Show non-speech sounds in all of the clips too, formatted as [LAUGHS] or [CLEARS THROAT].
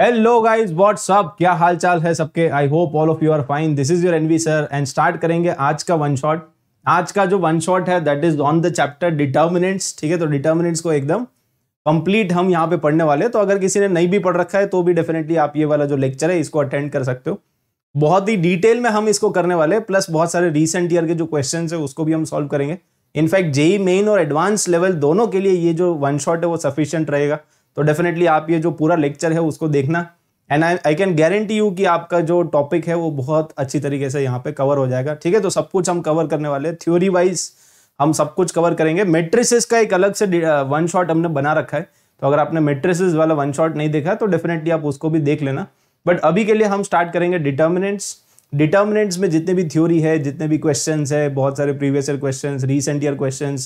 Hello guys what's up क्या हाल चाल है सबके I hope all of you are fine this is your NV sir and start करेंगे आज का वन शॉट आज का जो वन शॉट है that is on the chapter determinants ठीक है तो डिटर्मिनेंट्स को एकदम कंप्लीट हम यहाँ पे पढ़ने वाले तो अगर किसी ने नहीं भी पढ़ रखा है तो भी डेफिनेटली आप ये वाला जो लेक्चर है इसको अटेंड कर सकते हो बहुत ही डिटेल में हम इसको करने वाले प्लस बहुत सारे रिसेंट ईयर के जो क्वेश्चन है उसको भी हम सॉल्व करेंगे इनफैक्ट जेई मेन और एडवांस लेवल दोनों के लिए ये जो वन शॉट है वो सफिशियंट रहेगा तो डेफिनेटली आप ये जो पूरा लेक्चर है उसको देखना and I I can guarantee you कि आपका जो टॉपिक है वो बहुत अच्छी तरीके से यहाँ पे कवर हो जाएगा ठीक है तो सब कुछ हम कवर करने वाले थ्योरी वाइज हम सब कुछ कवर करेंगे मेट्रिसिस का एक अलग से वन शॉट uh, हमने बना रखा है तो अगर आपने मेट्रिसिस वाला वन शॉट नहीं देखा तो डेफिनेटली आप उसको भी देख लेना बट अभी के लिए हम स्टार्ट करेंगे डिटर्मिनेंट्स डिटर्मिनेंट्स में जितने भी थ्योरी है जितने भी क्वेश्चन है बहुत सारे previous year question recent year question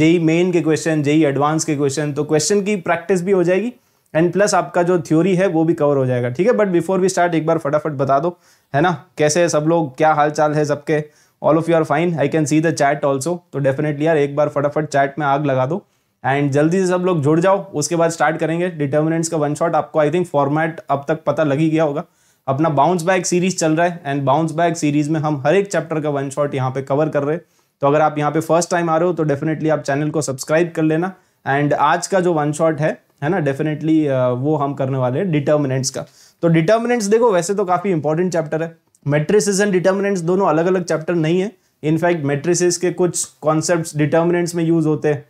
JEE main के क्वेश्चन जेई एडवांस के क्वेश्चन तो क्वेश्चन की प्रैक्टिस भी हो जाएगी एंड प्लस आपका जो थ्योरी है वो भी कवर हो जाएगा ठीक है बट बिफोर वी स्टार्ट एक बार फटाफट बता दो है ना कैसे है सब लोग क्या हाल चाल है सबके all of you are fine I can see the chat also तो डेफिनेटली यार एक बार फटाफट चैट में आग लगा दो एंड जल्दी से सब लोग जुड़ जाओ उसके बाद स्टार्ट करेंगे डिटर्मिनेंट्स का वन शॉट आपको आई थिंक फॉर्मेट अब तक पता लग ही गया होगा अपना बाउंस बैक सीरीज चल रहा है एंड बाउंस बैक सीरीज में हम हर एक चैप्टर का वन शॉट यहाँ पे कवर कर रहे हैं तो अगर आप यहाँ पे फर्स्ट टाइम आ रहे हो तो डेफिनेटली आप चैनल को सब्सक्राइब कर लेना एंड आज का जो वन शॉट है है ना डेफिनेटली uh, वो हम करने वाले हैं डिटर्मिनेंट्स का तो डिटर्मिनेंट्स देखो वैसे तो काफ़ी इंपॉर्टेंट चैप्टर है मेट्रिसेस एंड डिटर्मिनेंट्स दोनों अलग अलग चैप्टर नहीं है इनफैक्ट मेट्रिसिस के कुछ कॉन्सेप्ट डिटर्मिनेंट्स में यूज़ होते हैं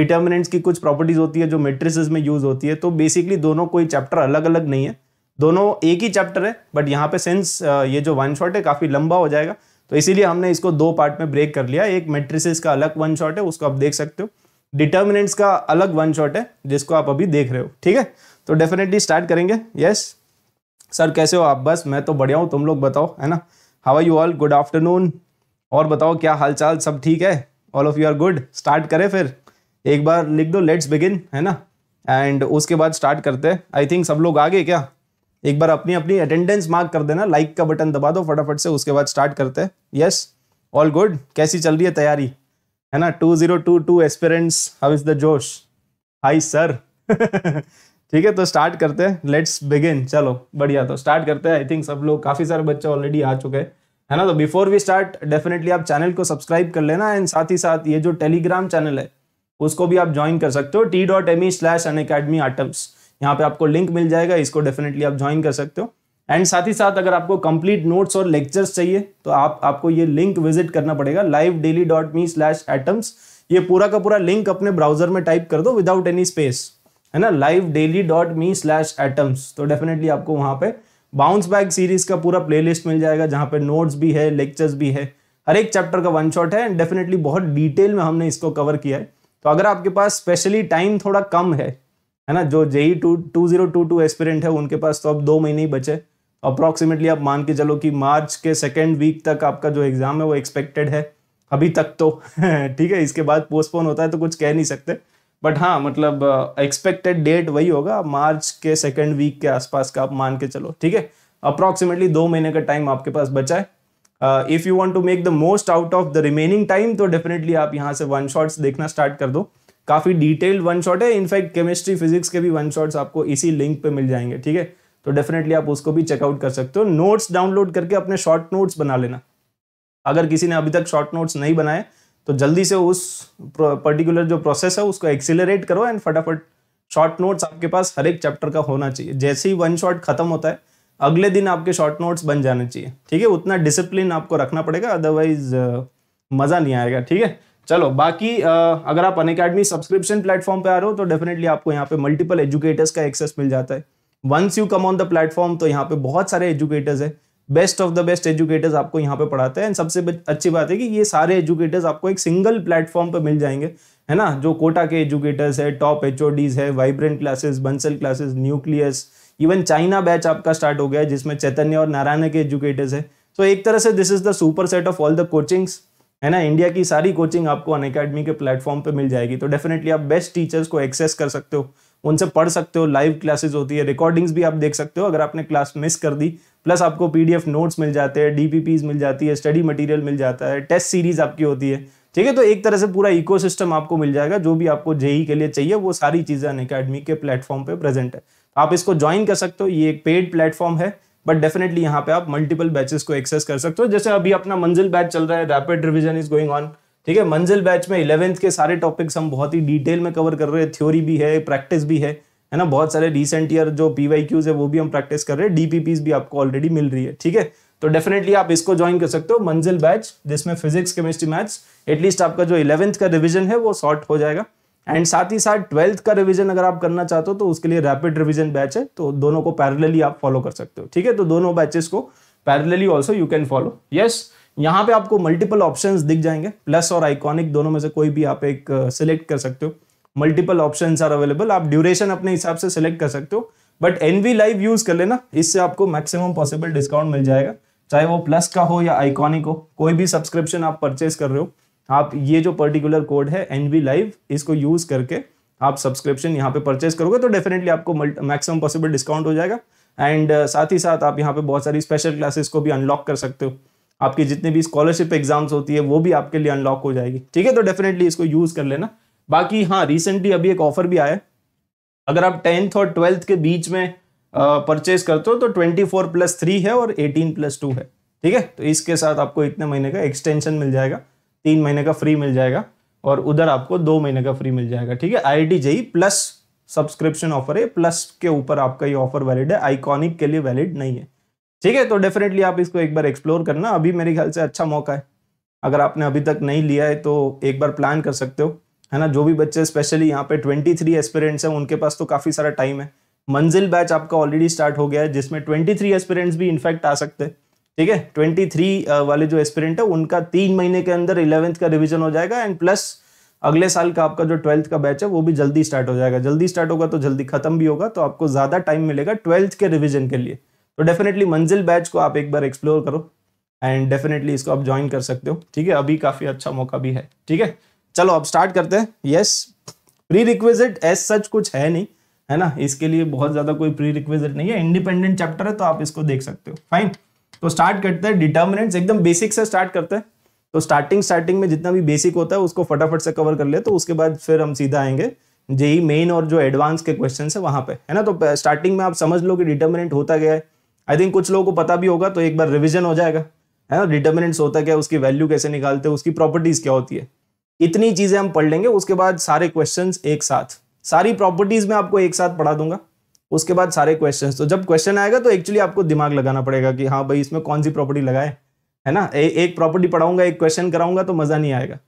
डिटर्मिनेंट्स की कुछ प्रॉपर्टीज़ होती है जो मेट्रिसेस में यूज़ होती है तो बेसिकली दोनों कोई चैप्टर अलग अलग नहीं है दोनों एक ही चैप्टर है बट यहाँ पे सेंस uh, ये जो वन शॉट है काफ़ी लंबा हो जाएगा तो इसीलिए हमने इसको दो पार्ट में ब्रेक कर लिया एक मेट्रिसिस का अलग वन शॉट है उसको आप देख सकते हो डिटर्मिनेंट्स का अलग वन शॉट है जिसको आप अभी देख रहे हो ठीक है तो डेफिनेटली स्टार्ट करेंगे यस सर कैसे हो आप बस मैं तो बढ़िया हूँ तुम लोग बताओ है ना how you all good afternoon और बताओ क्या हालचाल सब ठीक है all of you are good start करें फिर एक बार लिख दो लेट्स बिगिन है ना एंड उसके बाद स्टार्ट करते हैं आई थिंक सब लोग आ गए क्या एक बार अपनी अपनी अटेंडेंस मार्क कर देना लाइक का बटन दबा दो फटाफट से उसके बाद स्टार्ट करते हैं यस ऑल गुड कैसी चल रही है तैयारी है ना two zero two two aspirants how is the जोश हाई सर [LAUGHS] ठीक है तो स्टार्ट करते हैं लेट्स बिगिन चलो बढ़िया तो स्टार्ट करते हैं आई थिंक सब लोग काफ़ी सारे बच्चे ऑलरेडी आ चुके हैं है ना तो बिफोर वी स्टार्ट डेफिनेटली आप चैनल को सब्सक्राइब कर लेना एंड साथ ही साथ ये जो टेलीग्राम चैनल है उसको भी आप ज्वाइन कर सकते हो T dot M E slash Unacademy Atoms यहाँ पे आपको लिंक मिल जाएगा इसको डेफिनेटली आप ज्वाइन कर सकते हो एंड साथ ही साथ अगर आपको कंप्लीट नोट्स और लेक्चर्स चाहिए तो आप आपको ये लिंक विजिट करना पड़ेगा live daily dot me slash Atoms ये पूरा का पूरा लिंक अपने ब्राउजर में टाइप कर दो विदाउट एनी स्पेस है ना live daily dot me slash Atoms तो डेफिनेटली आपको वहाँ पे बाउंस बैक सीरीज का पूरा प्लेलिस्ट मिल जाएगा जहाँ पे नोट्स भी है लेक्चर्स भी है हर एक चैप्टर का वन शॉट है एंड डेफिनेटली बहुत डिटेल में हमने इसको कवर किया है तो अगर आपके पास स्पेशली टाइम थोड़ा कम है है ना जो JEE two two zero two two aspirant है उनके पास तो अब दो महीने ही बचे अप्रॉक्सीमेटली आप मान के चलो कि मार्च के सेकेंड वीक तक आपका जो एग्ज़ाम है वो एक्सपेक्टेड है अभी तक तो [LAUGHS] ठीक है इसके बाद पोस्टपोन होता है तो कुछ कह नहीं सकते बट हाँ मतलब एक्सपेक्टेड uh, डेट वही होगा मार्च के सेकेंड वीक के आसपास का आप मान के चलो ठीक है अप्रॉक्सीमेटली दो महीने का टाइम आपके पास बचा है if you want to make the most out of the remaining time तो डेफिनेटली आप यहाँ से वन शॉट्स देखना स्टार्ट कर दो काफ़ी डिटेल्ड वन शॉट है इनफैक्ट केमिस्ट्री फिजिक्स के भी वन शॉट्स आपको इसी लिंक पे मिल जाएंगे ठीक है तो डेफिनेटली आप उसको भी चेकआउट कर सकते हो नोट्स डाउनलोड करके अपने शॉर्ट नोट्स बना लेना अगर किसी ने अभी तक शॉर्ट नोट्स नहीं बनाए तो जल्दी से उस पर्टिकुलर जो प्रोसेस है उसको एक्सिलरेट करो एंड फटाफट शॉर्ट नोट्स आपके पास हर एक चैप्टर का होना चाहिए जैसे ही वन शॉट खत्म होता है अगले दिन आपके शॉर्ट नोट्स बन जाने चाहिए ठीक है उतना डिसिप्लिन आपको रखना पड़ेगा अदरवाइज मज़ा नहीं आएगा ठीक है चलो बाकी अगर आप अन सब्सक्रिप्शन प्लेटफॉर्म पे आ रहे हो तो डेफिनेटली आपको यहाँ पे मल्टीपल एजुकेटर्स का एक्सेस मिल जाता है once you come on the platform तो यहाँ पे बहुत सारे एजुकेटर्स है best of the best educators आपको यहाँ पे पढ़ाते हैं एंड सबसे अच्छी बात है कि ये सारे एजुकेटर्स आपको एक सिंगल प्लेटफॉर्म पर मिल जाएंगे है ना जो कोटा के एजुकेटर्स है टॉप एच है vibrant classes Bansal classes Nucleus even चाइना बैच आपका स्टार्ट हो गया है जिसमें चैतन्य और नारायण के एजुकेटर्स है तो so, एक तरह से this is the super set of all the coachings है ना इंडिया की सारी कोचिंग आपको अन अकेडमी के प्लेटफॉर्म पे मिल जाएगी तो डेफिनेटली आप बेस्ट टीचर्स को एक्सेस कर सकते हो उनसे पढ़ सकते हो लाइव क्लासेस होती है रिकॉर्डिंग्स भी आप देख सकते हो अगर आपने क्लास मिस कर दी प्लस आपको पीडीएफ नोट्स मिल जाते हैं डीपीपीज मिल जाती है स्टडी मटेरियल मिल जाता है टेस्ट सीरीज आपकी होती है ठीक है तो एक तरह से पूरा इको आपको मिल जाएगा जो भी आपको जेई e के लिए चाहिए वो सारी चीज़ें अन अकेडमी के प्लेटफॉर्म पर प्रेजेंट है आप इसको ज्वाइन कर सकते हो ये एक पेड प्लेटफॉर्म है बट डेफिनेटली यहाँ पे आप मल्टीपल बैचेस को एक्सेस कर सकते हो जैसे अभी अपना मंजिल बैच चल रहा है rapid revision is going on ठीक है मंजिल बैच में इलेवेंथ के सारे टॉपिक्स हम बहुत ही डिटेल में कवर कर रहे हैं थ्योरी भी है प्रैक्टिस भी है है ना बहुत सारे रिसेंट ईयर जो पी क्यूज है वो भी हम प्रैक्टिस कर रहे हैं डीपीपीज भी आपको ऑलरेडी मिल रही है ठीक है तो डेफिनेटली आप इसको ज्वाइन कर सकते हो मंजिल बैच जिसमें फिजिक्स केमिस्ट्री मैथ्स एटलीस्ट आपका जो इलेवेंथ का रिविजन है वो शॉर्ट हो जाएगा एंड साथ ही साथ ट्वेल्थ का रिवीजन अगर आप करना चाहते हो तो उसके लिए रैपिड रिवीजन बैच है तो दोनों को पैरेलली आप फॉलो कर सकते हो ठीक है तो दोनों बैचेस को parallelly also you can follow yes यहाँ पे आपको मल्टीपल ऑप्शंस दिख जाएंगे प्लस और आइकॉनिक दोनों में से कोई भी आप एक सिलेक्ट uh, कर सकते हो मल्टीपल ऑप्शन आर अवेलेबल आप ड्यूरेशन अपने हिसाब से सिलेक्ट कर सकते हो बट एन लाइव यूज कर लेना इससे आपको मैक्सिमम पॉसिबल डिस्काउंट मिल जाएगा चाहे वो प्लस का हो या आइकॉनिक हो कोई भी सब्सक्रिप्शन आप परचेज कर रहे हो आप ये जो पर्टिकुलर कोड है एन बी लाइव इसको यूज करके आप सब्सक्रिप्शन यहाँ पे परचेज करोगे तो डेफिनेटली आपको मैक्सिमम पॉसिबल डिस्काउंट हो जाएगा एंड uh, साथ ही साथ आप यहाँ पे बहुत सारी स्पेशल क्लासेस को भी अनलॉक कर सकते हो आपकी जितनी भी स्कॉलरशिप एग्जाम्स होती है वो भी आपके लिए अनलॉक हो जाएगी ठीक है तो डेफिनेटली इसको यूज कर लेना बाकी हाँ रिसेंटली अभी एक ऑफर भी आया है अगर आप टेंथ और ट्वेल्थ के बीच में परचेज uh, करते हो तो ट्वेंटी फोर प्लस थ्री है और एटीन प्लस टू है ठीक है तो इसके साथ आपको इतने महीने का एक्सटेंशन मिल जाएगा तीन महीने का फ्री मिल जाएगा और उधर आपको दो महीने का फ्री मिल जाएगा ठीक है I T JEE plus subscription offer है प्लस के ऊपर आपका ये ऑफर वैलिड है आइकॉनिक के लिए वैलिड नहीं है ठीक है तो डेफिनेटली आप इसको एक बार एक्सप्लोर करना अभी मेरे ख्याल से अच्छा मौका है अगर आपने अभी तक नहीं लिया है तो एक बार प्लान कर सकते हो है ना जो भी बच्चे स्पेशली यहाँ पे 23 थ्री एस्पिरेंट्स हैं उनके पास तो काफ़ी सारा टाइम है मंजिल बैच आपका ऑलरेडी स्टार्ट हो गया है जिसमें 23 थ्री एस्पिरेंट्स भी इनफैक्ट आ सकते हैं ठीक है ट्वेंटी थ्री uh, वाले जो एस्पिरेंट है उनका तीन महीने के अंदर इलेवेंथ का रिविजन हो जाएगा एंड प्लस अगले साल का आपका जो ट्वेल्थ का बैच है वो भी जल्दी स्टार्ट हो जाएगा जल्दी स्टार्ट होगा तो जल्दी खत्म भी होगा तो आपको ज़्यादा टाइम मिलेगा ट्वेल्थ के रिविजन के लिए तो डेफिनेटली मंजिल बैच को आप एक बार एक्सप्लोर करो एंड डेफिनेटली इसको आप ज्वाइन कर सकते हो ठीक है अभी काफ़ी अच्छा मौका भी है ठीक है चलो आप स्टार्ट करते हैं yes prerequisite as such कुछ है नहीं है ना इसके लिए बहुत ज़्यादा कोई प्री रिक्वेजिट नहीं है इंडिपेंडेंट चैप्टर है तो आप इसको देख सकते हो फाइन तो स्टार्ट करते हैं डिटर्मिनेंट्स एकदम बेसिक से स्टार्ट करते हैं तो स्टार्टिंग स्टार्टिंग में जितना भी बेसिक होता है उसको फटाफट से कवर कर ले तो उसके बाद फिर हम सीधा आएंगे जेई मेन और जो एडवांस के क्वेश्चन है वहां पे है ना तो स्टार्टिंग में आप समझ लो कि डिटर्मिनेंट होता गया है आई थिंक कुछ लोगों को पता भी होगा तो एक बार रिविजन हो जाएगा है ना डिटर्मिनेंट्स होता क्या उसकी वैल्यू कैसे निकालते हैं उसकी प्रॉपर्टीज़ क्या होती है इतनी चीज़ें हम पढ़ लेंगे उसके बाद सारे क्वेश्चन एक साथ सारी प्रॉपर्टीज़ में आपको एक साथ पढ़ा दूंगा उसके बाद सारे क्वेश्चन तो जब क्वेश्चन आएगा तो एक्चुअली आपको दिमाग लगाना पड़ेगा कि हाँ भाई इसमें कौन सी प्रॉपर्टी लगाए है ना ए, एक प्रॉपर्टी पढ़ाऊंगा एक क्वेश्चन कराऊंगा तो मज़ा नहीं आएगा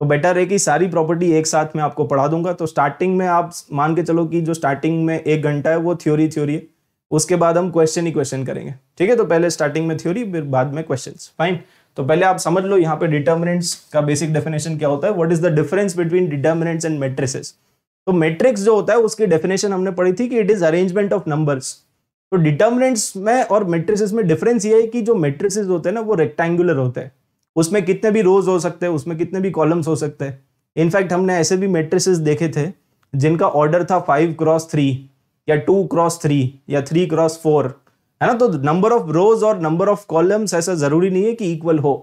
तो बेटर है कि सारी प्रॉपर्टी एक साथ में आपको पढ़ा दूंगा तो स्टार्टिंग में आप मान के चलो कि जो स्टार्टिंग में एक घंटा है वो थ्योरी थ्योरी है उसके बाद हम क्वेश्चन ही क्वेश्चन करेंगे ठीक है तो पहले स्टार्टिंग में थ्योरी फिर बाद में क्वेश्चन फाइन तो पहले आप समझ लो यहाँ पे डिटर्मिनेंट्स का बेसिक डेफिनेशन क्या होता है what is the difference between determinants and matrices तो मैट्रिक्स जो होता है उसकी डेफिनेशन हमने पढ़ी थी कि it is arrangement of numbers तो डिटर्मिनेंट्स में और मेट्रिसेस में डिफरेंस ये है कि जो मेट्रिसेस होते हैं ना वो रेक्टेंगुलर होते हैं उसमें कितने भी रोज हो सकते हैं उसमें कितने भी कॉलम्स हो सकते हैं इनफैक्ट हमने ऐसे भी मेट्रिसेस देखे थे जिनका ऑर्डर था फाइव क्रॉस थ्री या टू क्रॉस थ्री या थ्री क्रॉस फोर है ना तो नंबर ऑफ रोज और नंबर ऑफ कॉलम्स ऐसा जरूरी नहीं है कि इक्वल हो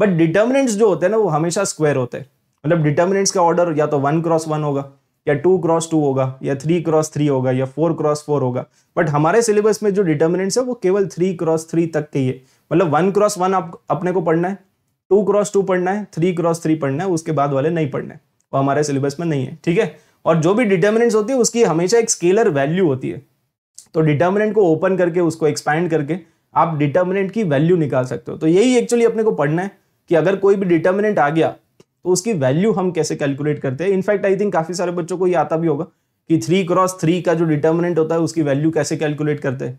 बट डिटर्मिनेंट्स जो होते हैं ना वो हमेशा स्क्वायर होते हैं मतलब डिटर्मिनेंट्स का ऑर्डर या तो वन क्रॉस वन होगा या टू क्रॉस टू होगा या थ्री क्रॉस थ्री होगा या फोर क्रॉस फोर होगा बट हमारे सिलेबस में जो डिटर्मिनेंट्स है वो केवल थ्री क्रॉस थ्री तक के ही है मतलब वन क्रॉस वन आप अपने को पढ़ना है टू क्रॉस टू पढ़ना है थ्री क्रॉस थ्री पढ़ना है उसके बाद वाले नहीं पढ़ना है वो हमारे सिलेबस में नहीं है ठीक है और जो भी डिटर्मिनेंट्स होती है उसकी हमेशा एक स्केलर वैल्यू होती है तो डिटर्मिनेंट को ओपन करके उसको एक्सपैंड करके आप डिटर्मिनेंट की वैल्यू निकाल सकते हो तो यही एक्चुअली अपने को पढ़ना है कि अगर कोई भी डिटर्मिनेंट आ गया तो उसकी वैल्यू हम कैसे कैलकुलेट करते हैं इनफैक्ट आई थिंक काफ़ी सारे बच्चों को ये आता भी होगा कि थ्री क्रॉस थ्री का जो डिटर्मिनेंट होता है उसकी वैल्यू कैसे कैलकुलेट करते हैं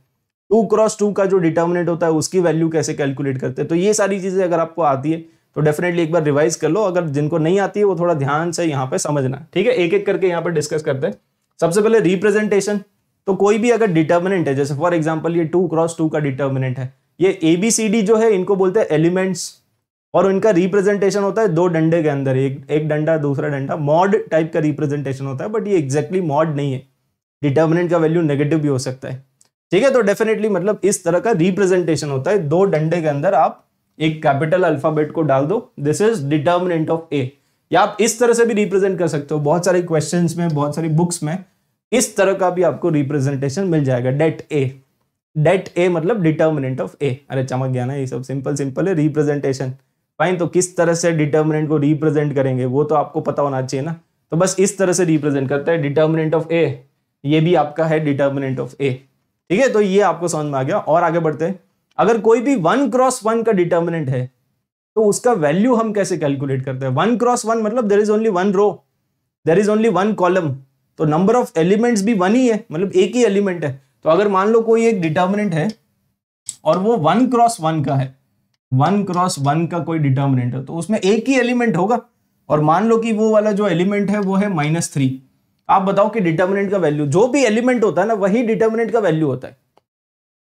टू क्रॉस टू का जो डिटर्मिनेंट होता है उसकी वैल्यू कैसे कैलकुलेट करते हैं तो ये सारी चीज़ें अगर आपको आती है तो डेफिनेटली एक बार रिवाइज कर लो अगर जिनको नहीं आती है वो थोड़ा ध्यान से यहाँ पे समझना ठीक है एक एक करके यहाँ पर डिस्कस करते हैं सबसे पहले रिप्रेजेंटेशन तो कोई भी अगर डिटर्मिनेंट है जैसे फॉर एग्जाम्पल ये टू क्रॉस टू का डिटर्मिनेंट है ये ए बी सी डी जो है इनको बोलते हैं एलिमेंट्स और उनका रिप्रेजेंटेशन होता है दो डंडे के अंदर एक एक डंडा दूसरा डंडा मॉड टाइप का रिप्रेजेंटेशन होता है बट ये एक्जैक्टली मॉड नहीं है डिटर्मिनेंट का वैल्यू नेगेटिव भी हो सकता है ठीक है तो डेफिनेटली मतलब इस तरह का रिप्रेजेंटेशन होता है दो डंडे के अंदर आप एक कैपिटल अल्फाबेट को डाल दो this is determinant of A या आप इस तरह से भी रिप्रेजेंट कर सकते हो बहुत सारे क्वेश्चन में बहुत सारी बुक्स में इस तरह का भी आपको रिप्रेजेंटेशन मिल जाएगा डेट ए डेट ए मतलब डिटर्मिनेंट ऑफ ए अरे चमक गया ना ये सब सिंपल सिंपल है रिप्रेजेंटेशन फाइन तो किस तरह से डिटर्मिनेंट को रिप्रेजेंट करेंगे वो तो आपको पता होना चाहिए ना तो बस इस तरह से रिप्रेजेंट करता है डिटर्मिनेंट ऑफ ए ये भी आपका है डिटर्मिनेंट ऑफ ए ठीक है तो ये आपको समझ में आ गया और आगे बढ़ते हैं अगर कोई भी वन क्रॉस वन का डिटर्मिनेंट है तो उसका वैल्यू हम कैसे कैलकुलेट करते हैं वन क्रॉस वन मतलब there is only one row there is only one column तो नंबर ऑफ एलिमेंट्स भी वन ही है मतलब एक ही एलिमेंट है तो अगर मान लो कोई एक डिटर्मिनेंट है और वो वन क्रॉस वन का है वन क्रॉस वन का कोई डिटर्मिनेंट है तो उसमें एक ही एलिमेंट होगा और मान लो कि वो वाला जो एलिमेंट है वो है माइनस थ्री आप बताओ कि डिटर्मिनेंट का वैल्यू जो भी एलिमेंट होता है ना वही डिटर्मिनेंट का वैल्यू होता है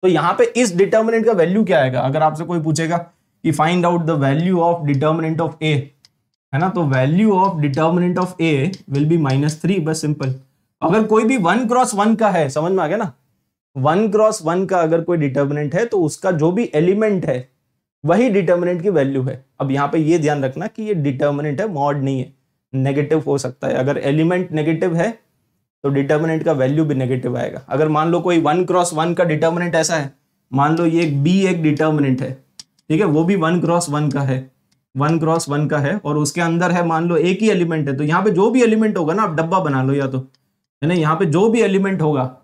तो यहाँ पे इस डिटर्मिनेंट का वैल्यू क्या आएगा अगर आपसे कोई पूछेगा कि find out the value of determinant of A है ना तो value of determinant of A will be minus three बस सिंपल अगर कोई भी वन क्रॉस वन का है समझ में आ गया ना वन क्रॉस वन का अगर कोई डिटर्मिनेंट है तो उसका जो भी एलिमेंट है वही डिटर्मिनेंट की वैल्यू है अब यहाँ पे ये ध्यान रखना कि ये डिटर्मिनेंट है मॉड नहीं है नेगेटिव हो सकता है अगर एलिमेंट नेगेटिव है तो डिटर्मिनेंट का वैल्यू भी नेगेटिव आएगा अगर मान लो कोई वन क्रॉस वन का डिटर्मिनेंट ऐसा है मान लो ये बी एक डिटर्मिनेंट है ठीक है वो भी वन क्रॉस वन का है वन क्रॉस वन का है और उसके अंदर है मान लो एक ही एलिमेंट है तो यहाँ पे जो भी एलिमेंट होगा ना आप डब्बा बना लो या तो है ना यहाँ पे जो भी एलिमेंट होगा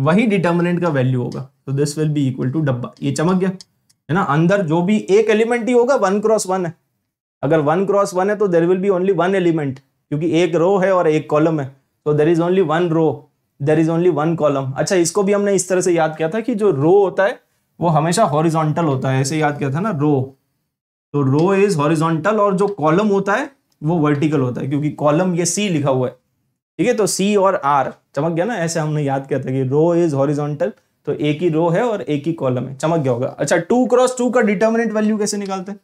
वही डिटर्मिनेंट का वैल्यू होगा तो this will be equal to डब्बा ये चमक गया है ना अंदर जो भी एक एलिमेंट ही होगा वन क्रॉस वन है अगर वन क्रॉस वन है तो there will be only one element क्योंकि एक रो है और एक कॉलम है तो there is only one row there is only one column अच्छा इसको भी हमने इस तरह से याद किया था कि जो रो होता है वो हमेशा हॉरिजॉन्टल होता है ऐसे याद किया था ना रो तो रो इज हॉरिजॉन्टल और जो कॉलम होता है वो वर्टिकल होता है क्योंकि कॉलम ये सी लिखा हुआ है ठीक है तो सी और आर चमक गया ना ऐसे हमने याद किया था कि रो इज हॉरिजॉन्टल तो एक ही रो है और एक ही कॉलम है चमक गया होगा अच्छा टू क्रॉस टू का डिटर्मिनेंट वैल्यू कैसे निकालते हैं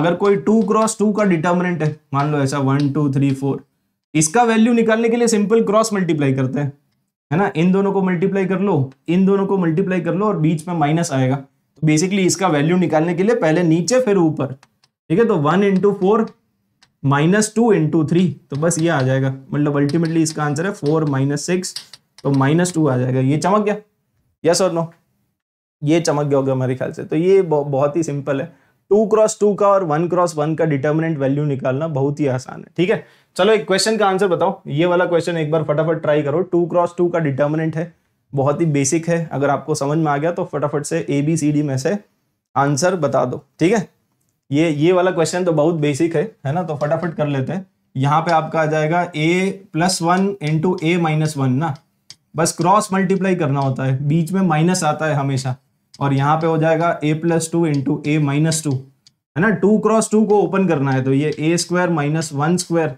अगर कोई टू क्रॉस टू का डिटर्मिनेंट है मान लो ऐसा वन टू थ्री फोर इसका वैल्यू निकालने के लिए सिंपल क्रॉस मल्टीप्लाई करते हैं है ना इन दोनों को मल्टीप्लाई कर लो इन दोनों को मल्टीप्लाई कर लो और बीच में माइनस आएगा तो बेसिकली इसका वैल्यू निकालने के लिए पहले नीचे फिर ऊपर ठीक है तो one into four minus two into three तो बस ये आ जाएगा मतलब अल्टीमेटली इसका आंसर है फोर माइनस सिक्स तो माइनस टू आ जाएगा ये चमक गया यस और नो ये चमक गया होगा हमारे ख्याल से तो ये बहुत ही सिंपल है टू क्रॉस टू का और वन क्रॉस वन का डिटर्मिनेंट वैल्यू निकालना बहुत ही आसान है ठीक है चलो एक क्वेश्चन का आंसर बताओ ये वाला क्वेश्चन एक बार फटाफट ट्राई करो टू क्रॉस टू का डिटर्मिनेंट है बहुत ही बेसिक है अगर आपको समझ में आ गया तो फटाफट से ए बी सी डी में से आंसर बता दो ठीक है ये ये वाला क्वेश्चन तो बहुत बेसिक है है ना तो फटाफट कर लेते हैं यहाँ पे आपका आ जाएगा ए plus one into A minus one ना बस क्रॉस मल्टीप्लाई करना होता है बीच में माइनस आता है हमेशा और यहाँ पे हो जाएगा ए plus two into A minus two है ना टू क्रॉस टू को ओपन करना है तो ये A square minus one square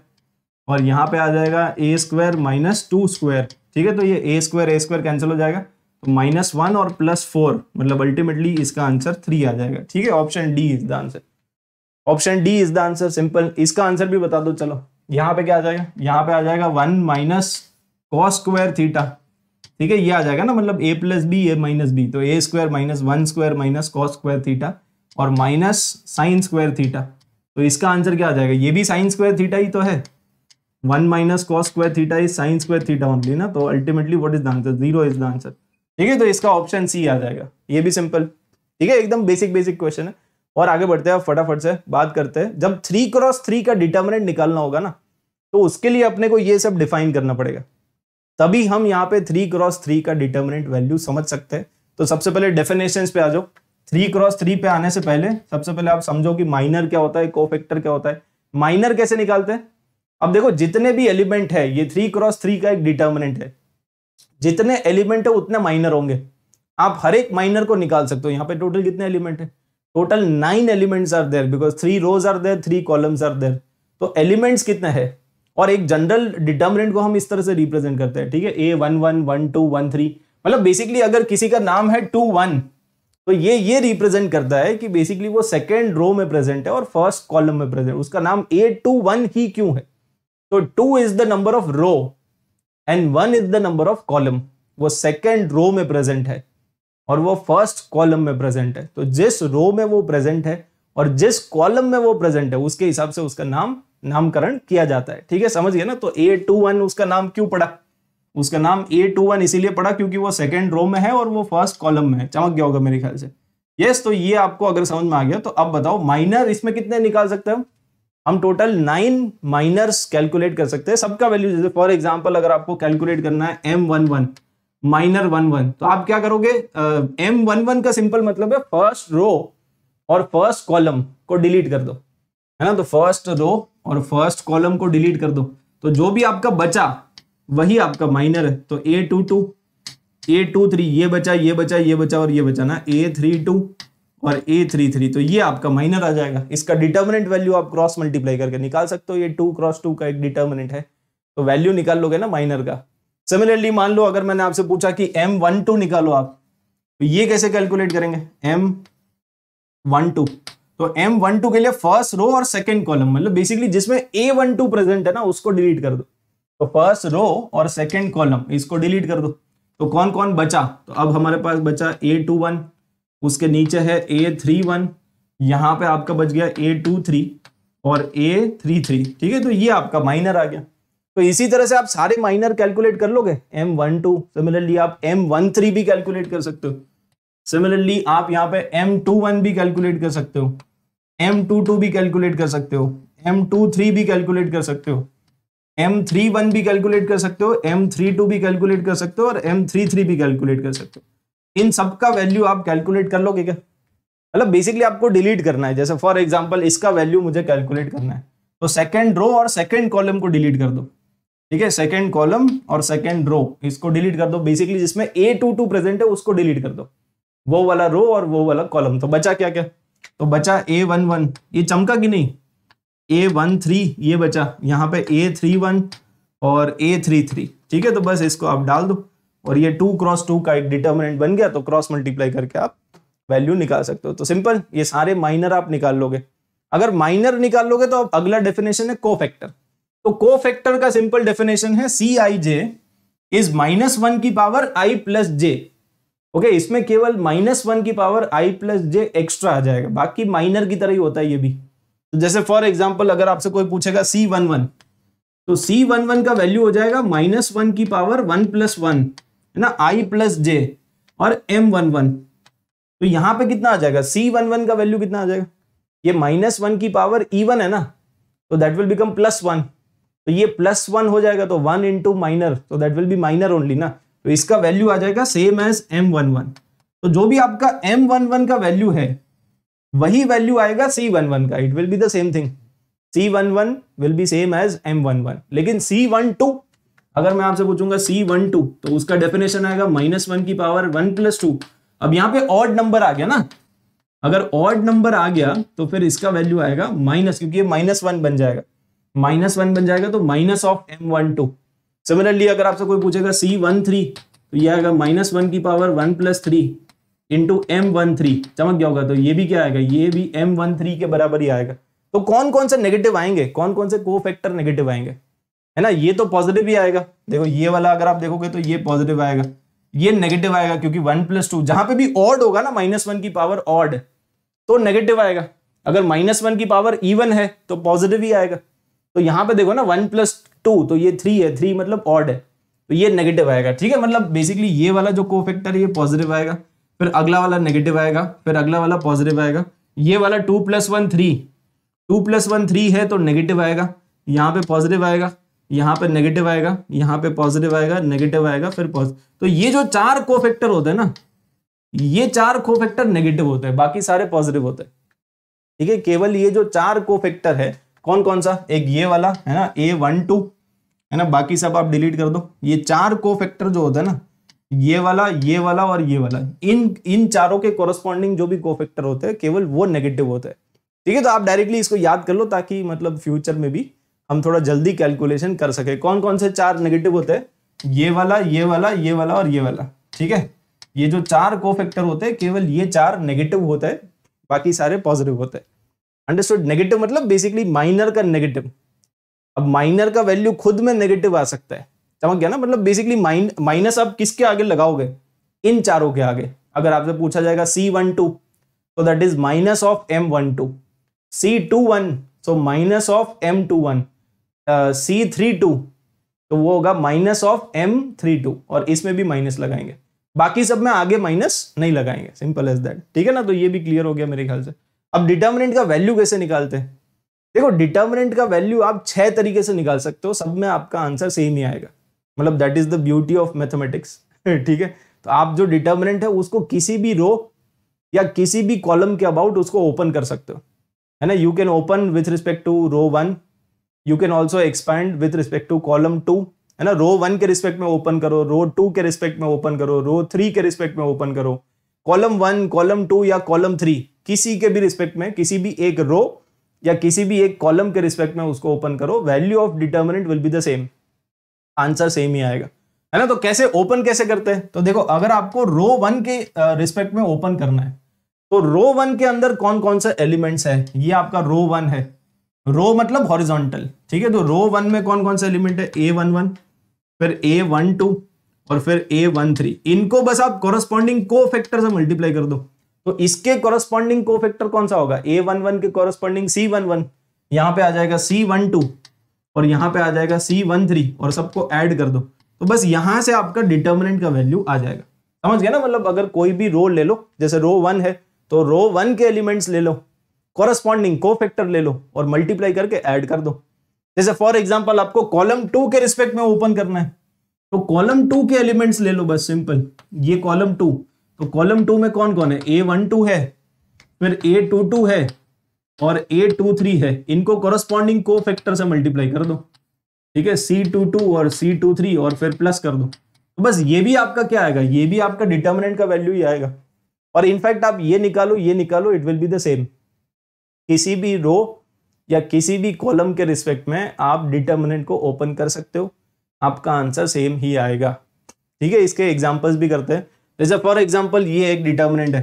और यहाँ पे आ जाएगा ए स्क्वायर माइनस टू स्क्वायर ठीक है तो ये A square A square cancel हो जाएगा तो माइनस वन और प्लस फोर मतलब अल्टीमेटली इसका आंसर थ्री आ जाएगा ठीक है option D is the answer option D is the answer simple इसका आंसर भी बता दो चलो यहाँ पे क्या आ जाएगा यहाँ पे आ जाएगा one minus cos square theta ठीक है ये आ जाएगा ना मतलब A plus B A minus B तो ए square minus one square minus cos square theta और माइनस साइन स्क्वायर थीटा तो इसका आंसर क्या आ जाएगा ये भी साइन स्क्वायर थीटा ही तो है one minus cos square theta is sine square theta only ना तो ultimately what is the answer zero is the answer ठीक है तो इसका ऑप्शन सी आ जाएगा ये भी सिंपल ठीक है एकदम बेसिक बेसिक क्वेश्चन है और आगे बढ़ते हैं फटाफट से बात करते हैं जब थ्री क्रॉस थ्री का डिटर्मिनेंट निकालना होगा ना तो उसके लिए अपने को ये सब डिफाइन करना पड़ेगा तभी हम यहाँ पे थ्री क्रॉस थ्री का डिटर्मिनेंट वैल्यू समझ सकते हैं तो सबसे पहले डेफिनेशन पे आ जाओ थ्री क्रॉस थ्री पे आने से पहले सबसे पहले आप समझो कि माइनर क्या होता है कोफेक्टर क्या होता है माइनर कैसे निकालते हैं अब देखो जितने भी एलिमेंट है ये थ्री क्रॉस थ्री का एक डिटर्मिनेंट है जितने एलिमेंट है उतने माइनर होंगे आप हर एक माइनर को निकाल सकते हो यहाँ पे टोटल कितने एलिमेंट है total nine elements are there because three rows are there three columns are there तो एलिमेंट्स कितने हैं और एक जनरल डिटर्मिनेंट को हम इस तरह से रिप्रेजेंट करते हैं ठीक है A one one one two one three मतलब बेसिकली अगर किसी का नाम है टू वन तो ये ये रिप्रेजेंट करता है कि बेसिकली वो सेकेंड रो में प्रेजेंट है और फर्स्ट कॉलम में प्रेजेंट उसका नाम ए टू वन ही क्यों है तो two is the number of row and one is the number of column वो सेकेंड रो में प्रेजेंट है और वो फर्स्ट कॉलम में प्रेजेंट है तो जिस रो में वो प्रेजेंट है और जिस कॉलम में वो प्रेजेंट है उसके हिसाब से उसका नाम नामकरण किया जाता है ठीक है समझ समझिए ना तो ए टू वन उसका नाम क्यों पड़ा उसका नाम ए टू वन इसीलिए पड़ा क्योंकि वो सेकेंड रो में है और वो फर्स्ट कॉलम में है चमक गया होगा मेरे ख्याल से यस तो ये आपको अगर समझ में आ गया तो अब बताओ माइनर इसमें कितने निकाल सकते हैं हम टोटल नाइन माइनर्स कैलकुलेट कर सकते हैं सबका वैल्यू जैसे फॉर एग्जाम्पल अगर आपको कैलकुलेट करना है M one one minor one one तो आप क्या करोगे एम वन वन का सिंपल मतलब है फर्स्ट रो और फर्स्ट कॉलम को डिलीट कर दो है ना तो फर्स्ट रो और फर्स्ट कॉलम को डिलीट कर दो तो जो भी आपका बचा वही आपका माइनर है तो A two two A two three ये बचा ये बचा ये बचा और ये बचा ना ए थ्री टू और ए थ्री थ्री तो ये आपका माइनर आ जाएगा इसका डिटर्मिनेंट वैल्यू आप क्रॉस मल्टीप्लाई करके निकाल सकते हो ये टू क्रॉस टू का एक डिटर्मिनेंट है तो वैल्यू निकाल लोगे ना माइनर का सिमिलरली मान लो अगर मैंने आपसे पूछा कि एम वन टू निकालो आप तो ये कैसे कैलकुलेट करेंगे एम वन टू तो एम वन टू के लिए फर्स्ट रो और सेकेंड कॉलम मतलब बेसिकली जिसमें ए वन टू प्रेजेंट है ना उसको डिलीट कर दो तो फर्स्ट रो और सेकेंड कॉलम इसको डिलीट कर दो तो कौन कौन बचा तो अब हमारे पास बचा ए टू वन उसके नीचे है ए थ्री वन यहाँ पे आपका बच गया ए टू थ्री और ए थ्री थ्री ठीक है तो ये आपका माइनर आ गया तो इसी तरह से आप सारे माइनर कैलकुलेट कर लोगे एम वन टू सिमिलरली आप एम वन थ्री भी कैलकुलेट कर सकते हो सिमिलरली आप यहाँ पे एम टू वन भी कैलकुलेट कर सकते हो एम टू टू भी कैलकुलेट कर सकते हो एम टू थ्री भी कैलकुलेट कर सकते हो एम थ्री वन भी कैलकुलेट कर सकते हो एम थ्री टू भी कैलकुलेट कर सकते हो और एम थ्री थ्री भी कैलकुलेट कर सकते हो इन सब का वैल्यू आप कैलकुलेट कर लोगे क्या मतलब बेसिकली आपको डिलीट करना है जैसे फॉर एग्जाम्पल इसका वैल्यू मुझे कैलकुलेट करना है तो सेकेंड रो और सेकेंड कॉलम को डिलीट कर दो ठीक है सेकेंड कॉलम और सेकेंड रो इसको डिलीट कर दो बेसिकली जिसमें ए टू टू प्रेजेंट है उसको डिलीट कर दो वो वाला रो और वो वाला कॉलम तो बचा क्या क्या तो बचा ए वन वन ये चमका कि नहीं ए वन थ्री ये बचा यहाँ पे ए थ्री वन और ए थ्री थ्री ठीक है तो बस इसको आप डाल दो और ये टू क्रॉस टू का एक डिटर्मिनेंट बन गया तो क्रॉस मल्टीप्लाई करके आप वैल्यू निकाल सकते हो तो सिंपल ये सारे माइनर आप निकाल लोगे अगर माइनर निकाल लोगे तो आप अगला डेफिनेशन है को फैक्टर तो को फैक्टर का सिंपल डेफिनेशन है C I J is minus one की power I plus J okay okay, इसमें केवल माइनस वन की power I plus J extra आ जाएगा बाकी माइनर की तरह ही होता है ये भी तो जैसे फॉर एग्जाम्पल अगर आपसे कोई पूछेगा सी वन वन तो सी वन वन का वैल्यू हो जाएगा माइनस वन की पावर वन प्लस वन है ना आई प्लस जे और एम वन वन तो यहाँ पे कितना आ जाएगा सी वन वन का वैल्यू कितना आ जाएगा ये माइनस वन की पावर ई वन है ना तो that will become plus one तो ये प्लस वन हो जाएगा तो वन इंटू माइनर तो that will be minor only ना तो इसका वैल्यू आ जाएगा same as M one one तो जो भी आपका एम वन वन का वैल्यू है वही वैल्यू आएगा सी वन वन का it will be the same thing C one one will be same as M one one लेकिन सी वन टू अगर मैं आपसे पूछूंगा सी वन टू तो उसका डेफिनेशन आएगा माइनस वन की पावर वन प्लस टू अब यहां पे ऑड नंबर आ गया ना अगर ऑड नंबर आ गया तो फिर इसका वैल्यू आएगा माइनस क्योंकि ये माइनस वन बन जाएगा माइनस वन बन जाएगा तो minus of M one two similarly अगर आपसे कोई पूछेगा सी वन थ्री तो यह आएगा माइनस वन की power one plus three into M one three चमक गया होगा तो ये भी क्या आएगा ये भी एम वन थ्री के बराबर ही आएगा तो कौन कौन से नेगेटिव आएंगे कौन कौन से को फैक्टर नेगेटिव आएंगे है ना ये तो पॉजिटिव ही आएगा देखो ये वाला अगर आप देखोगे तो ये पॉजिटिव आएगा ये नेगेटिव आएगा क्योंकि वन प्लस टू जहां पर भी ऑड होगा ना माइनस वन की पावर ऑड तो नेगेटिव आएगा अगर माइनस वन की पावर इवन है तो पॉजिटिव ही आएगा तो यहाँ पे देखो ना वन प्लस टू तो ये थ्री है थ्री मतलब ऑड है तो ये नेगेटिव आएगा ठीक है मतलब बेसिकली ये वाला जो कोफेक्टर है ये पॉजिटिव आएगा फिर अगला वाला नेगेटिव आएगा फिर अगला वाला पॉजिटिव आएगा ये वाला two plus one three two plus one three है तो नेगेटिव आएगा यहाँ पे पॉजिटिव आएगा यहाँ पे नेगेटिव आएगा यहाँ पे पॉजिटिव आएगा नेगेटिव आएगा फिर पॉजिटिव तो ये जो चार कोफेक्टर होते हैं ना ये चार कोफेक्टर नेगेटिव होते हैं बाकी सारे पॉजिटिव होते हैं ठीक है केवल ये जो चार कोफेक्टर है कौन कौन सा एक ये वाला है ना ए वन टू है ना बाकी सब आप डिलीट कर दो ये चार को फैक्टर जो होता है ना ये वाला ये वाला और ये वाला इन इन चारों के कोरस्पॉन्डिंग जो भी को फैक्टर होते हैं केवल वो नेगेटिव होता है ठीक है तो आप डायरेक्टली इसको याद कर लो ताकि मतलब फ्यूचर में भी हम थोड़ा जल्दी कैलकुलेशन कर सके कौन कौन से चार नेगेटिव होते हैं ये वाला ये वाला ये वाला और ये वाला ठीक है ये जो चार को फैक्टर होते हैं केवल ये चार नेगेटिव होते हैं बाकी सारे पॉजिटिव होते हैं अंडरस्टूड नेगेटिव मतलब बेसिकली माइनर का नेगेटिव अब माइनर का वैल्यू खुद में नेगेटिव आ सकता है समझ गया ना मतलब बेसिकली माइनस आप किसके आगे लगाओगे इन चारों के आगे अगर आपसे पूछा जाएगा सी वन टू तो that is minus of M one two C two one so minus of M two one C three two तो वो होगा minus of M three two और इसमें भी माइनस लगाएंगे बाकी सब में आगे माइनस नहीं लगाएंगे सिंपल एज दैट ठीक है ना तो ये भी क्लियर हो गया मेरे ख्याल से अब डिटर्मिनेंट का वैल्यू कैसे निकालते हैं देखो डिटर्मिनेंट का वैल्यू आप छह तरीके से निकाल सकते हो सब में आपका आंसर सेम ही आएगा मतलब that is the beauty of mathematics ठीक है तो आप जो डिटर्मिनेंट है उसको किसी भी रो या किसी भी कॉलम के अबाउट उसको ओपन कर सकते हो है ना you can open with respect to row one you can also expand with respect to column two है ना रो वन के रिस्पेक्ट में ओपन करो रो टू के रिस्पेक्ट में ओपन करो रो थ्री के रिस्पेक्ट में ओपन करो कॉलम वन कॉलम टू या कॉलम थ्री किसी के भी रिस्पेक्ट में किसी भी एक रो या किसी भी एक कॉलम के रिस्पेक्ट में उसको ओपन करो value of determinant will be the same answer same ही आएगा है ना तो कैसे ओपन कैसे करते हैं तो देखो अगर आपको रो वन के रिस्पेक्ट में ओपन करना है तो रो वन के अंदर कौन कौन सा एलिमेंट्स है ये आपका रो वन है रो मतलब हॉरिजॉन्टल ठीक है तो रो वन में कौन कौन सा एलिमेंट है ए वन वन फिर ए वन टू और फिर ए वन थ्री इनको बस आप कोरोस्पॉन्डिंग को फैक्टर से मल्टीप्लाई कर दो तो इसके कॉरस्पॉन्डिंग को फैक्टर कौन सा होगा ए वन वन के कॉरस्पॉन्डिंग सी वन वन यहाँ पे आ जाएगा सी वन टू और यहाँ पे आ जाएगा सी वन थ्री और सबको ऐड कर दो तो बस यहाँ से आपका डिटर्मिनेंट का वैल्यू आ जाएगा समझ गया ना मतलब अगर कोई भी रो ले लो जैसे रो वन है तो रो वन के एलिमेंट्स ले लो कॉरस्पॉन्डिंग को फैक्टर ले लो और मल्टीप्लाई करके ऐड कर दो जैसे फॉर एग्जाम्पल आपको कॉलम टू के रिस्पेक्ट में ओपन करना है तो कॉलम टू के एलिमेंट्स ले लो बस सिंपल ये कॉलम टू तो कॉलम टू में कौन कौन है ए वन टू है फिर ए टू टू है और ए टू थ्री है इनको कॉरस्पॉन्डिंग को फैक्टर से मल्टीप्लाई कर दो ठीक है सी टू टू और सी टू थ्री और फिर प्लस कर दो तो बस ये भी आपका क्या आएगा ये भी आपका डिटर्मिनेंट का वैल्यू ही आएगा और इनफैक्ट आप ये निकालो ये निकालो it will be the same किसी भी रो या किसी भी कॉलम के रिस्पेक्ट में आप डिटर्मिनेंट को ओपन कर सकते हो आपका आंसर सेम ही आएगा ठीक है इसके एग्जाम्पल्स भी करते हैं जैसे फॉर एग्जाम्पल ये एक डिटर्मिनेंट है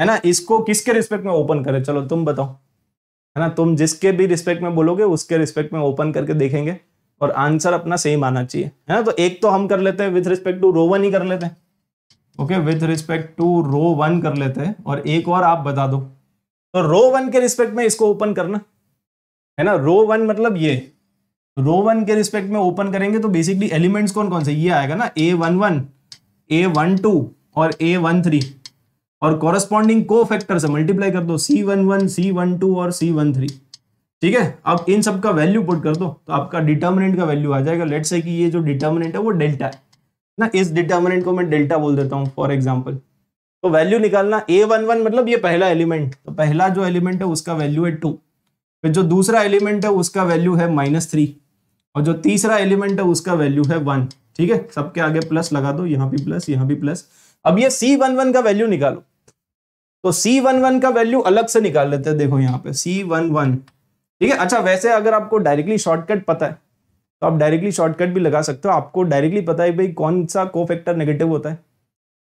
है ना इसको किसके रिस्पेक्ट में ओपन करें चलो तुम बताओ है ना तुम जिसके भी रिस्पेक्ट में बोलोगे उसके रिस्पेक्ट में ओपन करके देखेंगे और आंसर अपना सेम आना चाहिए है ना तो एक तो हम कर लेते हैं with respect to row one ही कर लेते हैं okay with respect to row one कर लेते हैं और एक और आप बता दो तो रो वन के रिस्पेक्ट में इसको ओपन करना है ना रो वन मतलब ये रो वन के रिस्पेक्ट में ओपन करेंगे तो बेसिकली एलिमेंट्स कौन कौन से ये आएगा ना A one one A one two और ए वन थ्री और कॉरेस्पॉन्डिंग को फैक्टर से मल्टीप्लाई कर दो C one one C one two और सी वन थ्री ठीक है अब इन सब का वैल्यू पुट कर दो तो आपका डिटर्मिनेंट का वैल्यू आ जाएगा लेट से कि ये जो डिटर्मिनेंट है वो डेल्टा है ना इस डिटर्मिनेंट को मैं डेल्टा बोल देता हूँ फॉर एग्जाम्पल तो वैल्यू निकालना ए वन वन मतलब ये पहला एलिमेंट तो पहला जो एलिमेंट है उसका वैल्यू है टू फिर जो दूसरा एलिमेंट है उसका वैल्यू है माइनस थ्री और जो तीसरा एलिमेंट है उसका वैल्यू है वन ठीक है सबके आगे प्लस लगा दो यहां भी प्लस यहां भी प्लस अब ये सी वन वन का वैल्यू निकालो तो सी वन वन का वैल्यू अलग से निकाल लेते हैं देखो यहां पे सी वन वन ठीक है अच्छा वैसे अगर आपको डायरेक्टली शॉर्टकट पता है तो आप डायरेक्टली शॉर्टकट भी लगा सकते हो आपको डायरेक्टली पता है भाई कौन सा को फैक्टर नेगेटिव होता है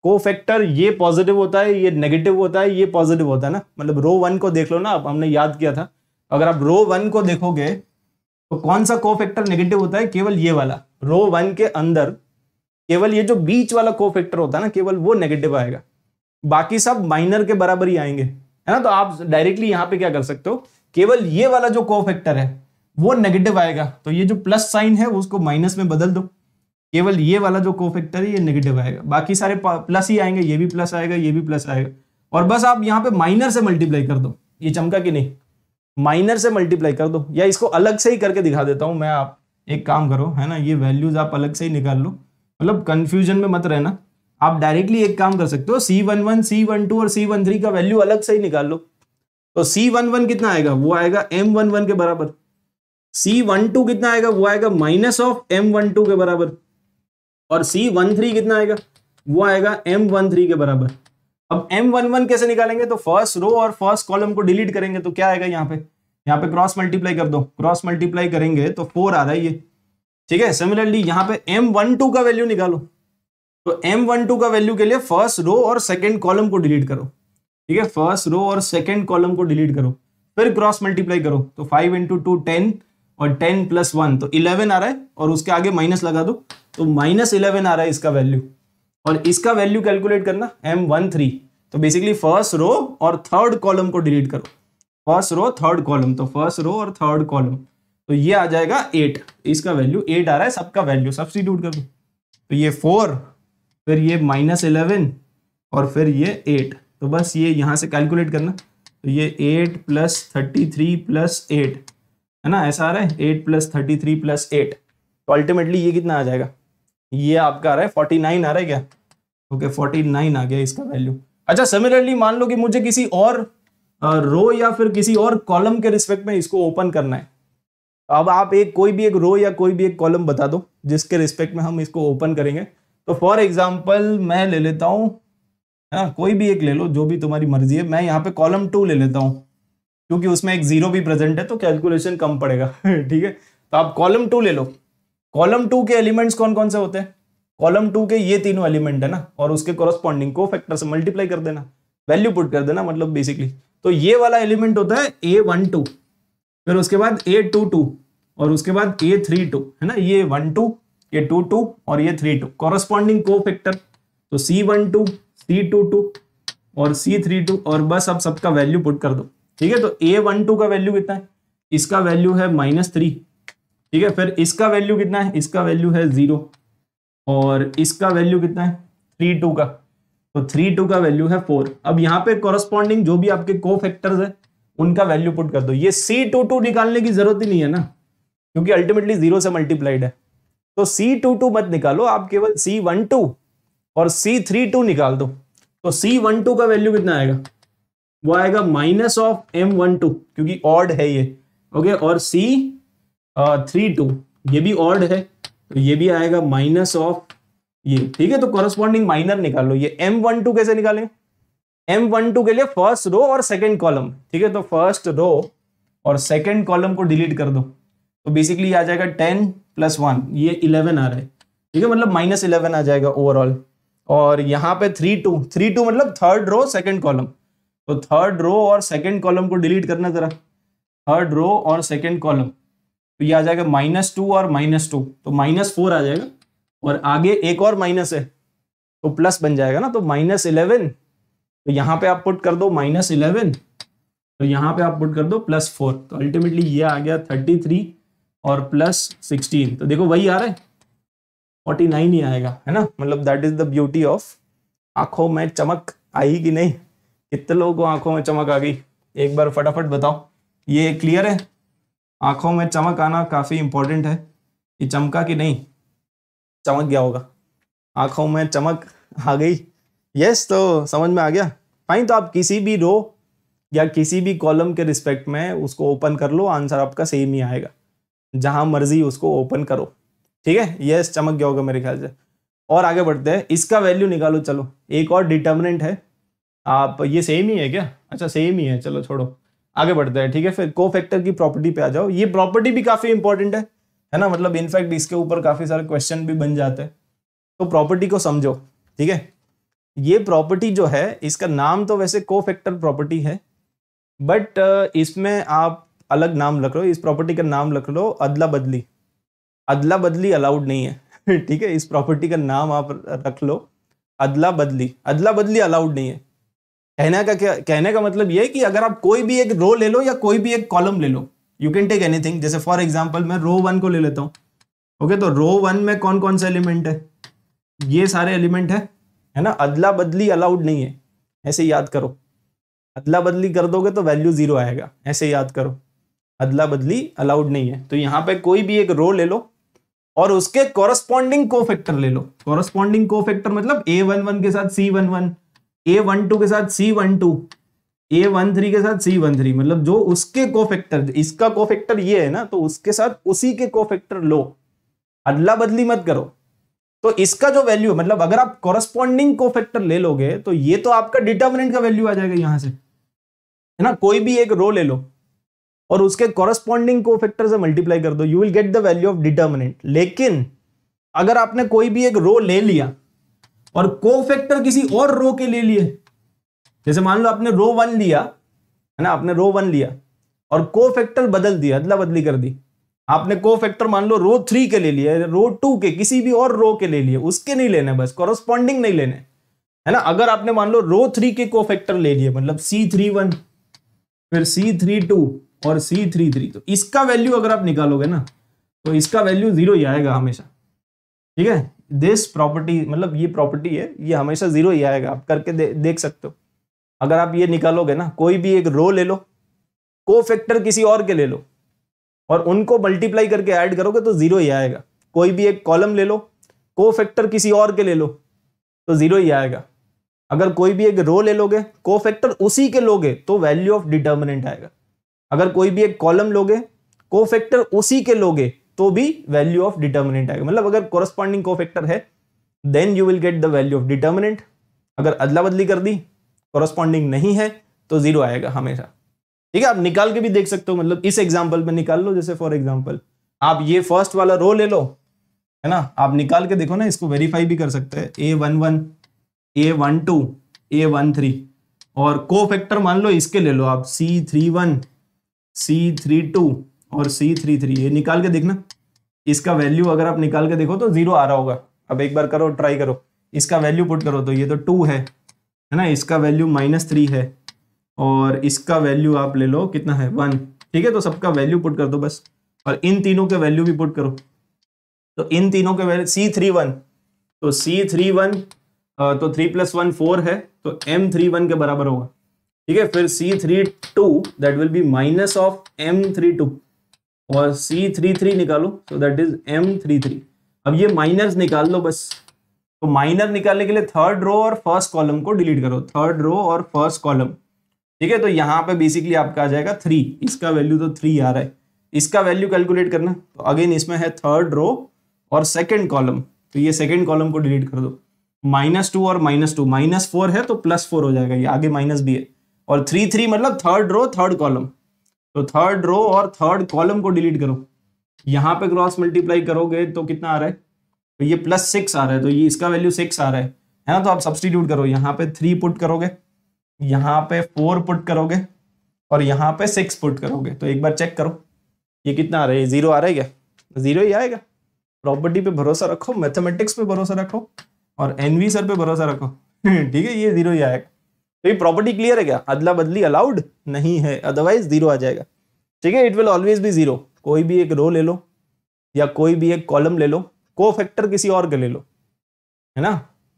को फैक्टर ये पॉजिटिव होता है ये नेगेटिव होता है ये पॉजिटिव होता है ना मतलब रो वन को देख लो ना अब हमने याद किया था अगर आप रो वन को देखोगे तो कौन सा को फैक्टर नेगेटिव होता है केवल ये वाला रो वन के अंदर केवल ये जो बीच वाला को होता है ना केवल वो नेगेटिव आएगा बाकी सब माइनर के बराबर ही आएंगे है ना तो आप डायरेक्टली यहां पे क्या कर सकते हो केवल ये वाला जो को है वो नेगेटिव आएगा तो ये जो प्लस साइन है उसको माइनस में बदल दो केवल ये वाला जो को है ये नेगेटिव आएगा बाकी सारे प्लस ही आएंगे ये भी प्लस आएगा ये भी प्लस आएगा और बस आप यहाँ पे माइनर से मल्टीप्लाई कर दो ये चमका कि नहीं माइनर से मल्टीप्लाई कर दो या इसको अलग से ही करके दिखा देता हूं मैं आप एक काम करो है ना ये वैल्यूज आप अलग से ही निकाल लो मतलब कंफ्यूजन में मत रहना आप डायरेक्टली एक काम कर सकते हो C one one C one two और सी वन थ्री का वैल्यू अलग से ही निकाल लो तो सी वन वन कितना आएगा वो आएगा एम वन वन के बराबर सी वन टू कितना आएगा वो आएगा minus of M one two के बराबर और सी वन थ्री कितना आएगा वो आएगा एम वन थ्री के बराबर अब एम वन वन कैसे निकालेंगे तो फर्स्ट रो और फर्स्ट कॉलम को डिलीट करेंगे तो क्या आएगा यहाँ पे यहाँ पे क्रॉस मल्टीप्लाई कर दो क्रॉस मल्टीप्लाई करेंगे तो फोर आ रहा है ये ठीक है सिमिलरली यहाँ पे एम वन टू का वैल्यू निकालो तो एम वन टू का वैल्यू के लिए फर्स्ट रो और सेकेंड कॉलम को डिलीट करो ठीक है फर्स्ट रो और सेकेंड कॉलम को डिलीट करो फिर क्रॉस मल्टीप्लाई करो तो फाइव इंटू टू टेन और टेन प्लस वन तो इलेवन आ रहा है और उसके आगे माइनस लगा दो तो माइनस इलेवन आ रहा है इसका वैल्यू और इसका वैल्यू कैलकुलेट करना एम वन थ्री तो बेसिकली फर्स्ट रो और थर्ड कॉलम को डिलीट करो फर्स्ट रो थर्ड कॉलम तो फर्स्ट रो और थर्ड कॉलम तो ये आ जाएगा एट इसका वैल्यू एट आ रहा है सबका वैल्यू सब्सटीट्यूट कर दो तो ये फोर फिर ये माइनस इलेवन और फिर ये एट तो बस ये यहाँ से कैलकुलेट करना तो ये eight plus thirty three plus eight है ना ऐसा आ रहा है eight plus thirty three plus eight तो अल्टीमेटली ये कितना आ जाएगा ये आपका आ रहा है फोर्टी नाइन आ रहा है क्या ओके फोर्टी नाइन आ गया इसका वैल्यू अच्छा सिमिलरली मान लो कि मुझे किसी और रो या फिर किसी और कॉलम के रिस्पेक्ट में इसको ओपन करना है अब आप एक कोई भी एक रो या कोई भी एक कॉलम बता दो जिसके रिस्पेक्ट में हम इसको ओपन करेंगे तो फॉर एग्जाम्पल मैं ले लेता हूँ है हाँ, कोई भी एक ले लो जो भी तुम्हारी मर्जी है मैं यहाँ पे कॉलम टू ले लेता हूँ क्योंकि उसमें एक जीरो भी प्रेजेंट है तो कैलकुलेशन कम पड़ेगा [LAUGHS] ठीक है तो आप कॉलम टू ले लो कॉलम टू के एलिमेंट्स कौन कौन से होते हैं कॉलम टू के ये तीनों एलिमेंट है ना और उसके कॉरस्पॉन्डिंग को फैक्टर से मल्टीप्लाई कर देना वैल्यू पुट कर देना मतलब बेसिकली तो ये वाला एलिमेंट होता है ए वन टू फिर उसके बाद ए टू टू और उसके बाद ए थ्री टू है ना ये वन टू ये टू टू और ये three two corresponding cofactor तो सी वन टू सी टू टू और सी थ्री टू और बस अब सबका वैल्यू पुट कर दो ठीक है तो ए वन टू का वैल्यू कितना है इसका वैल्यू है माइनस थ्री ठीक है फिर इसका वैल्यू कितना है इसका वैल्यू है जीरो और इसका वैल्यू कितना है थ्री टू का तो थ्री टू का वैल्यू है फोर अब यहाँ पे कॉरस्पॉन्डिंग जो भी आपके को फैक्टर्स है उनका वैल्यू पुट कर दो ये सी टू टू निकालने की जरूरत ही नहीं है ना क्योंकि अल्टीमेटली जीरो से मल्टीप्लाइड है तो सी टू टू मत निकालो आप केवल सी वन टू और सी थ्री टू निकाल दो तो सी वन टू का वैल्यू कितना आएगा वो आएगा minus of M one two क्योंकि ऑड है ये ओके और सी थ्री टू ये भी ऑड है तो ये भी आएगा माइनस ऑफ ये ठीक है तो कॉरेस्पॉन्डिंग माइनर निकाल लो ये एम वन टू कैसे निकालें एम वन टू के लिए फर्स्ट रो और सेकेंड कॉलम ठीक है तो फर्स्ट रो और सेकेंड कॉलम को डिलीट कर दो तो बेसिकली आ जाएगा टेन प्लस वन ये इलेवन आ रहा है ठीक है मतलब माइनस इलेवन आ जाएगा ओवरऑल और यहाँ पे थ्री टू थ्री टू मतलब थर्ड रो सेकेंड कॉलम तो थर्ड रो और सेकेंड कॉलम को डिलीट करना जरा थर्ड रो और सेकेंड कॉलम तो ये आ जाएगा माइनस टू और माइनस टू तो माइनस फोर आ जाएगा और आगे एक और माइनस है तो प्लस बन जाएगा ना तो माइनस इलेवन तो यहां पे आप पुट कर दो माइनस इलेवन तो यहां पे आप पुट कर दो प्लस फोर तो अल्टीमेटली ये आ गया थर्टी थ्री और प्लस सिक्सटीन तो देखो वही आ रहा है फोर्टी नाइन ही आएगा है ना मतलब that is the beauty of आंखों में चमक आई कि नहीं कितने लोगों को आंखों में चमक आ गई एक बार फटाफट बताओ ये क्लियर है आंखों में चमक आना काफी इंपॉर्टेंट है ये चमका कि नहीं चमक गया होगा आंखों में चमक आ गई यस तो समझ में आ गया फाइन तो आप किसी भी रो या किसी भी कॉलम के रिस्पेक्ट में उसको ओपन कर लो आंसर आपका सेम ही आएगा जहां मर्जी उसको ओपन करो ठीक है यस चमक गया होगा मेरे ख्याल से और आगे बढ़ते हैं इसका वैल्यू निकालो चलो एक और डिटर्मिनेंट है आप ये सेम ही है क्या अच्छा सेम ही है चलो छोड़ो आगे बढ़ते हैं ठीक है फिर को फैक्टर की प्रॉपर्टी पे आ जाओ ये प्रॉपर्टी भी काफ़ी इंपॉर्टेंट है है ना मतलब इनफैक्ट इसके ऊपर काफ़ी सारे क्वेश्चन भी बन जाते हैं तो प्रॉपर्टी को समझो ठीक है ये प्रॉपर्टी जो है इसका नाम तो वैसे को फैक्टर प्रॉपर्टी है बट इसमें आप अलग नाम रख लो इस प्रॉपर्टी का नाम रख लो अदला बदली अदला बदली अलाउड नहीं है [LAUGHS] ठीक है इस प्रॉपर्टी का नाम आप रख लो अदला बदली अदला बदली अलाउड नहीं है कहने का क्या कहने का मतलब यह है कि अगर आप कोई भी एक रो ले लो या कोई भी एक कॉलम ले लो यू कैन टेक एनीथिंग जैसे फॉर एग्जाम्पल मैं रो वन को ले लेता हूँ ओके okay, तो रो वन में कौन कौन सा एलिमेंट है ये सारे एलिमेंट है है ना अदला बदली अलाउड नहीं है ऐसे याद करो अदला बदली कर दोगे तो वैल्यू जीरो आएगा ऐसे याद करो अदला बदली अलाउड नहीं है तो यहाँ पे कोई भी एक रो ले लो और उसके कॉरस्पॉन्डिंग को फैक्टर ले लो कॉरस्पॉन्डिंग को फैक्टर मतलब ए वन वन के साथ C one one A one two के साथ C one two A one three के साथ सी वन थ्री मतलब जो उसके कोफेक्टर इसका कोफेक्टर ये है ना तो उसके साथ उसी के कोफेक्टर लो अदला बदली मत करो तो इसका जो वैल्यू है मतलब अगर आप कॉरस्पॉन्डिंग कोफेक्टर ले लोगे तो ये तो आपका डिटर्मिनेंट का वैल्यू आ जाएगा यहां से है ना कोई भी एक रो ले लो और उसके कॉरस्पॉन्डिंग कोफेक्टर से मल्टीप्लाई कर दो you will get the value of determinant लेकिन अगर आपने कोई भी एक रो ले लिया और कोफेक्टर किसी और रो के ले लिए जैसे मान लो आपने रो वन लिया है ना आपने रो वन लिया और को फैक्टर बदल दिया अदला बदली कर दी आपने को फैक्टर मान लो रो थ्री के ले लिया रो टू के किसी भी और रो के ले लिए उसके नहीं लेने बस कॉरस्पॉन्डिंग नहीं लेने है ना अगर आपने मान लो रो थ्री के को फैक्टर ले लिए मतलब सी थ्री वन फिर सी थ्री टू और सी थ्री थ्री तो इसका वैल्यू अगर आप निकालोगे ना तो इसका वैल्यू जीरो ही आएगा हमेशा ठीक है दिस प्रॉपर्टी मतलब ये प्रॉपर्टी है ये हमेशा जीरो ही आएगा आप करके दे, देख सकते हो अगर आप ये निकालोगे ना कोई भी एक रो ले लो को फैक्टर किसी और के ले लो और उनको मल्टीप्लाई करके ऐड करोगे तो जीरो ही आएगा कोई भी एक कॉलम ले लो को फैक्टर किसी और के ले लो तो जीरो ही आएगा अगर कोई भी एक रो ले लोगे को फैक्टर उसी के लोगे तो वैल्यू ऑफ डिटर्मिनेंट आएगा अगर कोई भी एक कॉलम लोगे को फैक्टर उसी के लोगे तो भी वैल्यू ऑफ डिटर्मिनेंट आएगा मतलब अगर कोरस्पॉन्डिंग को फैक्टर है then you will get the value of determinant अगर अदला बदली कर दी कॉरस्पॉन्डिंग नहीं है तो जीरो आएगा हमेशा ठीक है आप निकाल के भी देख सकते हो मतलब इस एग्जाम्पल में निकाल लो जैसे फॉर एग्जाम्पल आप ये फर्स्ट वाला रो ले लो है ना आप निकाल के देखो ना इसको वेरीफाई भी कर सकते हैं A one one A one two A one three और को फैक्टर मान लो इसके ले लो आप सी थ्री वन सी थ्री टू और सी थ्री थ्री ये निकाल के देखना इसका वैल्यू अगर आप निकाल के देखो तो जीरो आ रहा होगा अब एक बार करो ट्राई करो इसका वैल्यू पुट करो तो ये तो टू है है ना इसका वैल्यू माइनस थ्री है और इसका वैल्यू आप ले लो कितना है वन ठीक है तो सबका वैल्यू पुट कर दो बस और इन तीनों के वैल्यू भी पुट करो तो इन तीनों के वैल्यू सी थ्री वन तो सी थ्री वन तो थ्री प्लस वन फोर है तो एम थ्री वन के बराबर होगा ठीक है फिर C three two that will be minus of M three two और सी थ्री थ्री निकालो तो that is M three three अब ये माइनस निकाल लो बस तो माइनर निकालने के लिए थर्ड रो और फर्स्ट कॉलम को डिलीट करो थर्ड रो और फर्स्ट कॉलम ठीक है तो यहाँ पे बेसिकली आपका आ जाएगा थ्री इसका वैल्यू तो थ्री आ रहा है इसका वैल्यू कैलकुलेट करना तो अगेन इसमें है थर्ड रो और सेकेंड कॉलम तो ये सेकेंड कॉलम को डिलीट कर दो माइनस टू और माइनस टू माइनस फोर है तो प्लस फोर हो जाएगा ये आगे माइनस भी है और थ्री थ्री मतलब थर्ड रो थर्ड कॉलम तो थर्ड रो और थर्ड कॉलम को डिलीट करो यहाँ पे क्रॉस मल्टीप्लाई करोगे तो कितना आ रहा है तो ये प्लस सिक्स आ रहा है तो ये इसका वैल्यू सिक्स आ रहा है है ना तो आप सब्सटीट्यूट करो यहाँ पे थ्री पुट करोगे यहाँ पे फोर पुट करोगे और यहाँ पे सिक्स पुट करोगे तो एक बार चेक करो ये कितना आ रहा है जीरो आ रहा है क्या जीरो ही आएगा प्रॉपर्टी पे भरोसा रखो मैथमेटिक्स पे भरोसा रखो और एनवी सर पे भरोसा रखो [LAUGHS] ठीक है ये जीरो ही आएगा तो ये प्रॉपर्टी क्लियर है क्या अदला बदली अलाउड नहीं है अदरवाइज जीरो आ जाएगा ठीक है it will always be zero कोई भी एक रो ले लो या कोई भी एक कॉलम ले लो को फैक्टर किसी और के ले लो है ना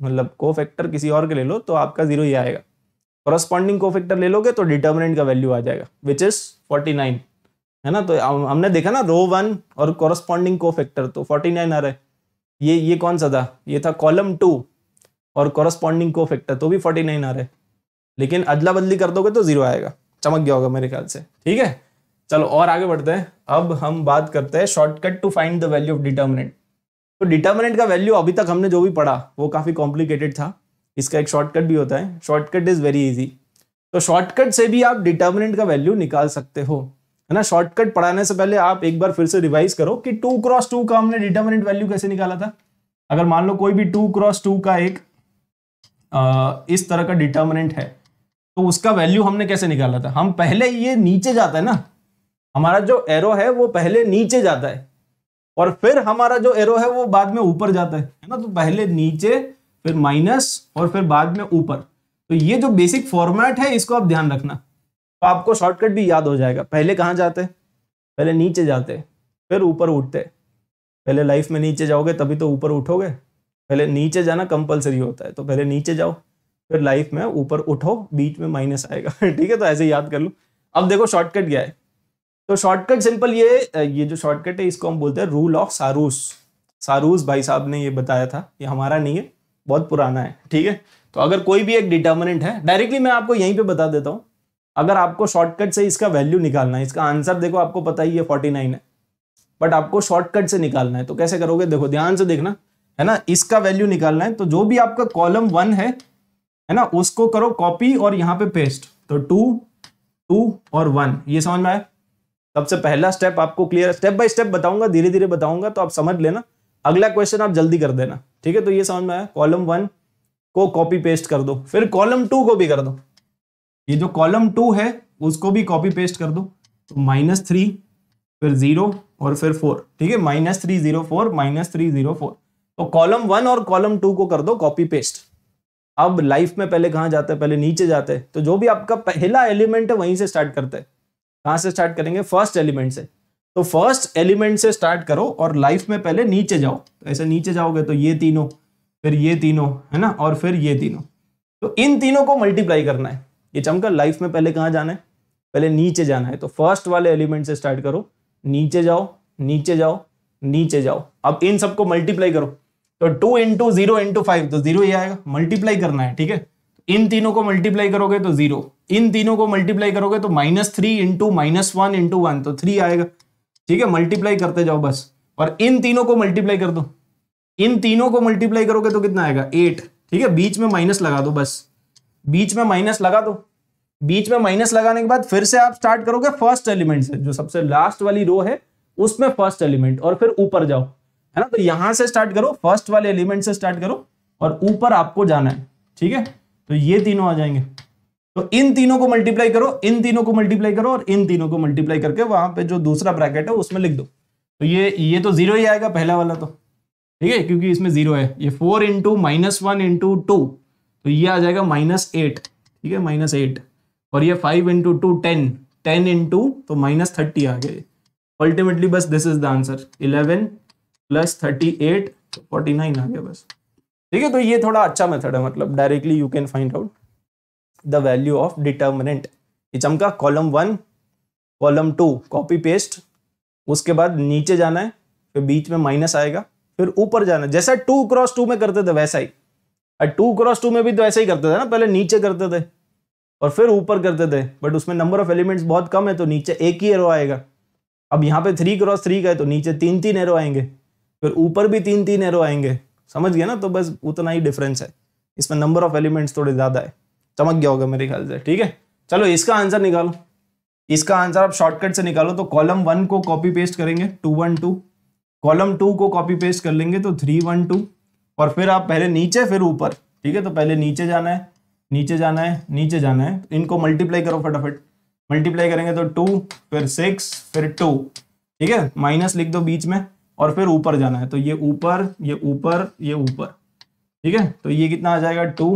मतलब को फैक्टर किसी और के ले लो तो आपका जीरो ही आएगा कॉरस्पॉन्डिंग को फैक्टर ले लोगे तो डिटर्मिनेंट का वैल्यू आ जाएगा विच इज फोर्टी नाइन है ना तो हमने देखा ना रो वन और कॉरस्पॉन्डिंग को फैक्टर तो फोर्टी नाइन आ रहा है ये ये कौन सा था ये था कॉलम टू और कॉरस्पॉन्डिंग को फैक्टर तो भी फोर्टी नाइन आ रहा है लेकिन अदला बदली कर दोगे तो जीरो आएगा चमक गया होगा मेरे ख्याल से ठीक है चलो और आगे बढ़ते हैं अब हम बात करते हैं shortcut to find the value of determinant तो डिटर्मिनेंट का वैल्यू अभी तक हमने जो भी पढ़ा वो काफ़ी कॉम्प्लिकेटेड था इसका एक शॉर्टकट भी होता है शॉर्टकट इज़ वेरी इजी तो शॉर्टकट से भी आप डिटर्मिनेंट का वैल्यू निकाल सकते हो है ना शॉर्टकट पढ़ाने से पहले आप एक बार फिर से रिवाइज करो कि टू क्रॉस टू का हमने डिटर्मिनेंट वैल्यू कैसे निकाला था अगर मान लो कोई भी टू क्रॉस टू का एक आ, इस तरह का डिटर्मिनेंट है तो उसका वैल्यू हमने कैसे निकाला था हम पहले ये नीचे जाता है ना हमारा जो एरो है वो पहले नीचे जाता है और फिर हमारा जो एरो है वो बाद में ऊपर जाता है ना तो पहले नीचे फिर माइनस और फिर बाद में ऊपर तो ये जो बेसिक फॉर्मेट है इसको आप ध्यान रखना तो आपको शॉर्टकट भी याद हो जाएगा पहले कहाँ जाते पहले नीचे जाते फिर ऊपर उठते पहले लाइफ में नीचे जाओगे तभी तो ऊपर उठोगे पहले नीचे जाना कंपलसरी होता है तो पहले नीचे जाओ फिर लाइफ में ऊपर उठो बीच में माइनस आएगा [LAUGHS] ठीक है तो ऐसे याद कर लो अब देखो शॉर्टकट क्या है तो शॉर्टकट सिंपल ये ये जो शॉर्टकट है इसको हम बोलते हैं रूल ऑफ सारूस सारूस भाई साहब ने ये बताया था ये हमारा नहीं है बहुत पुराना है ठीक है तो अगर कोई भी एक डिटर्मिनेंट है डायरेक्टली मैं आपको यहीं पे बता देता हूँ अगर आपको शॉर्टकट से इसका वैल्यू निकालना है इसका आंसर देखो आपको पता ही है फोर्टी नाइन है बट आपको शॉर्टकट से निकालना है तो कैसे करोगे देखो ध्यान से देखना है ना इसका वैल्यू निकालना है तो जो भी आपका कॉलम वन है है ना उसको करो कॉपी और यहाँ पे पेस्ट तो टू टू और वन ये समझ में आया सबसे पहला स्टेप आपको क्लियर स्टेप बाय स्टेप बताऊंगा धीरे धीरे बताऊंगा तो आप समझ लेना अगला क्वेश्चन आप जल्दी कर देना ठीक है तो ये समझ में आया कॉलम वन को कॉपी पेस्ट कर दो फिर कॉलम टू को भी कर दो ये जो कॉलम टू है उसको भी कॉपी पेस्ट कर दो तो माइनस थ्री फिर जीरो और फिर फोर ठीक है minus three zero four minus three zero four तो कॉलम वन और कॉलम टू को कर दो कॉपी पेस्ट अब लाइफ में पहले कहाँ जाते हैं पहले नीचे जाते हैं तो जो भी आपका पहला एलिमेंट है वहीं से स्टार्ट करते हैं कहाँ से स्टार्ट करेंगे फर्स्ट एलिमेंट से तो फर्स्ट एलिमेंट से स्टार्ट करो और लाइफ में पहले नीचे जाओ तो ऐसे नीचे जाओगे तो ये तीनों फिर ये तीनों है ना और फिर ये तीनों तो इन तीनों को मल्टीप्लाई करना है ये चमका लाइफ में पहले कहाँ जाना है पहले नीचे जाना है तो फर्स्ट वाले एलिमेंट से स्टार्ट करो नीचे जाओ नीचे जाओ नीचे जाओ अब इन सबको मल्टीप्लाई करो तो two into zero into five तो जीरो ही आएगा मल्टीप्लाई करना है ठीक है इन तीनों को मल्टीप्लाई करोगे तो जीरो इन तीनों को मल्टीप्लाई करोगे तो minus three into minus one into one तो थ्री आएगा ठीक है मल्टीप्लाई करते जाओ बस और इन तीनों को मल्टीप्लाई कर दो इन तीनों को मल्टीप्लाई करोगे तो कितना आएगा एट ठीक है बीच में माइनस लगा दो बस बीच में माइनस लगा दो बीच में माइनस लगाने के बाद फिर से आप स्टार्ट करोगे फर्स्ट एलिमेंट से जो सबसे लास्ट वाली रो है उसमें फर्स्ट एलिमेंट और फिर ऊपर जाओ है ना तो यहां से स्टार्ट करो फर्स्ट वाले एलिमेंट से स्टार्ट करो और ऊपर आपको जाना है ठीक है तो ये तीनों आ जाएंगे तो इन तीनों को मल्टीप्लाई करो इन तीनों को मल्टीप्लाई करो और इन तीनों को मल्टीप्लाई करके वहां पे जो दूसरा ब्रैकेट है उसमें लिख दो तो ये ये तो जीरो ही आएगा पहला वाला तो ठीक है क्योंकि इसमें जीरो है ये four into minus one into two तो ये आ जाएगा माइनस एट ठीक है माइनस एट और ये five into two ten ten into तो माइनस थर्टी आ गए अल्टीमेटली बस this is the answer eleven plus thirty eight forty nine आ गया बस ठीक है तो ये थोड़ा अच्छा मेथड है मतलब directly you can find out the value of determinant ये चमका column one column two copy paste उसके बाद नीचे जाना है फिर बीच में माइनस आएगा फिर ऊपर जाना है जैसा टू क्रॉस टू में करते थे वैसा ही और टू क्रॉस टू में भी तो ऐसा ही करते थे ना पहले नीचे करते थे और फिर ऊपर करते थे बट उसमें नंबर ऑफ एलिमेंट्स बहुत कम है तो नीचे एक ही एरो आएगा अब यहाँ पे थ्री क्रॉस थ्री का है तो नीचे तीन तीन एरो आएंगे फिर ऊपर भी तीन तीन एरो आएंगे समझ गया ना तो बस उतना ही डिफरेंस है इसमें नंबर ऑफ एलिमेंट्स थोड़े ज़्यादा है चमक गया होगा मेरे ख्याल से ठीक है चलो इसका आंसर निकालो इसका आंसर आप शॉर्टकट से निकालो तो कॉलम वन को कॉपी पेस्ट करेंगे two one two column two को कॉपी पेस्ट कर लेंगे तो थ्री वन टू और फिर आप पहले नीचे फिर ऊपर ठीक है तो पहले नीचे जाना है नीचे जाना है नीचे जाना है तो इनको मल्टीप्लाई करो फटाफट मल्टीप्लाई करेंगे तो टू फिर सिक्स फिर टू ठीक है माइनस लिख दो बीच में और फिर ऊपर जाना है तो ये ऊपर ये ऊपर ये ऊपर ठीक है तो ये कितना आ जाएगा टू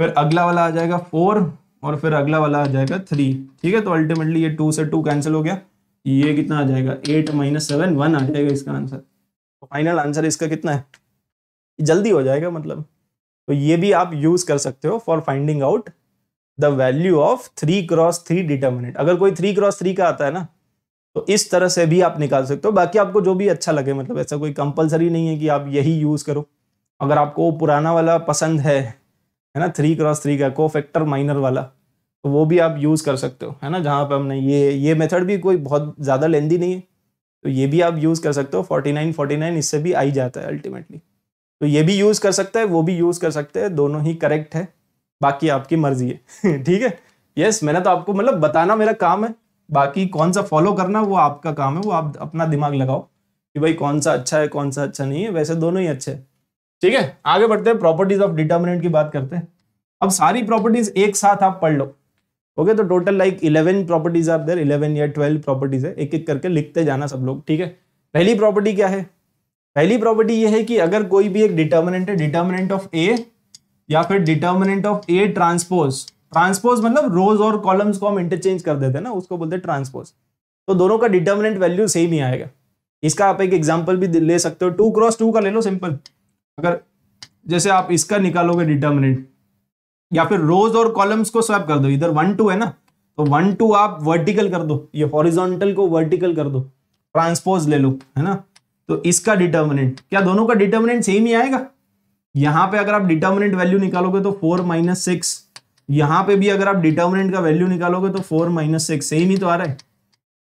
फिर अगला वाला आ जाएगा फोर और फिर अगला वाला आ जाएगा थ्री ठीक है तो अल्टीमेटली ये टू से टू कैंसिल हो गया ये कितना आ जाएगा एट माइनस सेवन वन आ जाएगा इसका आंसर तो फाइनल आंसर इसका कितना है जल्दी हो जाएगा मतलब तो ये भी आप यूज कर सकते हो for finding out the value of three cross three determinant अगर कोई थ्री क्रॉस थ्री का आता है ना तो इस तरह से भी आप निकाल सकते हो बाकी आपको जो भी अच्छा लगे मतलब ऐसा कोई कंपलसरी नहीं है कि आप यही यूज़ करो अगर आपको पुराना वाला पसंद है है ना थ्री क्रॉस थ्री का को फैक्टर माइनर वाला तो वो भी आप यूज़ कर सकते हो है ना जहाँ पर हमने ये ये मेथड भी कोई बहुत ज़्यादा लेंदी नहीं है तो ये भी आप यूज़ कर सकते हो फोर्टी नाइन फोर्टी नाइन इससे भी आई जाता है अल्टीमेटली तो ये भी यूज़ कर सकता है वो भी यूज़ कर सकते हैं दोनों ही करेक्ट है बाकी आपकी मर्जी है [LAUGHS] ठीक है यस मैंने तो आपको मतलब बताना मेरा काम है बाकी कौन सा फॉलो करना वो आपका काम है वो आप अपना दिमाग लगाओ कि भाई कौन सा अच्छा है कौन सा अच्छा नहीं है वैसे दोनों ही अच्छे ठीक है आगे बढ़ते हैं प्रॉपर्टीज ऑफ डिटर्मिनेंट की बात करते हैं अब सारी प्रॉपर्टीज एक साथ आप पढ़ लो ओके तो टोटल लाइक इलेवन प्रॉपर्टीज आप देर इलेवन या ट्वेल्व प्रॉपर्टीज है एक एक करके लिखते जाना सब लोग ठीक है पहली प्रॉपर्टी क्या है पहली प्रॉपर्टी ये है कि अगर कोई भी एक डिटर्मिनेंट है डिटर्मिनेंट ऑफ ए या फिर determinant of A transpose transpose मतलब रोज और कॉलम्स को हम इंटरचेंज कर देते हैं ना उसको बोलते हैं ट्रांसपोज तो दोनों का डिटर्मिनेंट वैल्यू सेम ही आएगा इसका आप एक एग्जाम्पल भी ले सकते हो टू क्रॉस टू का ले लो सिंपल अगर जैसे आप इसका निकालोगे डिटर्मिनेंट या फिर रोज और कॉलम्स को स्वैप कर दो इधर वन टू है ना तो वन टू आप वर्टिकल कर दो ये हॉरिजॉन्टल को वर्टिकल कर दो ट्रांसपोज ले लो है ना तो इसका डिटर्मिनेंट क्या दोनों का डिटर्मिनेंट सेम ही आएगा यहां पे अगर आप डिटर्मिनेंट वैल्यू निकालोगे तो फोर माइनस सिक्स यहां पे भी अगर आप डिटर्मिनेंट का वैल्यू निकालोगे तो फोर माइनस सिक्स सेम ही तो आ रहा है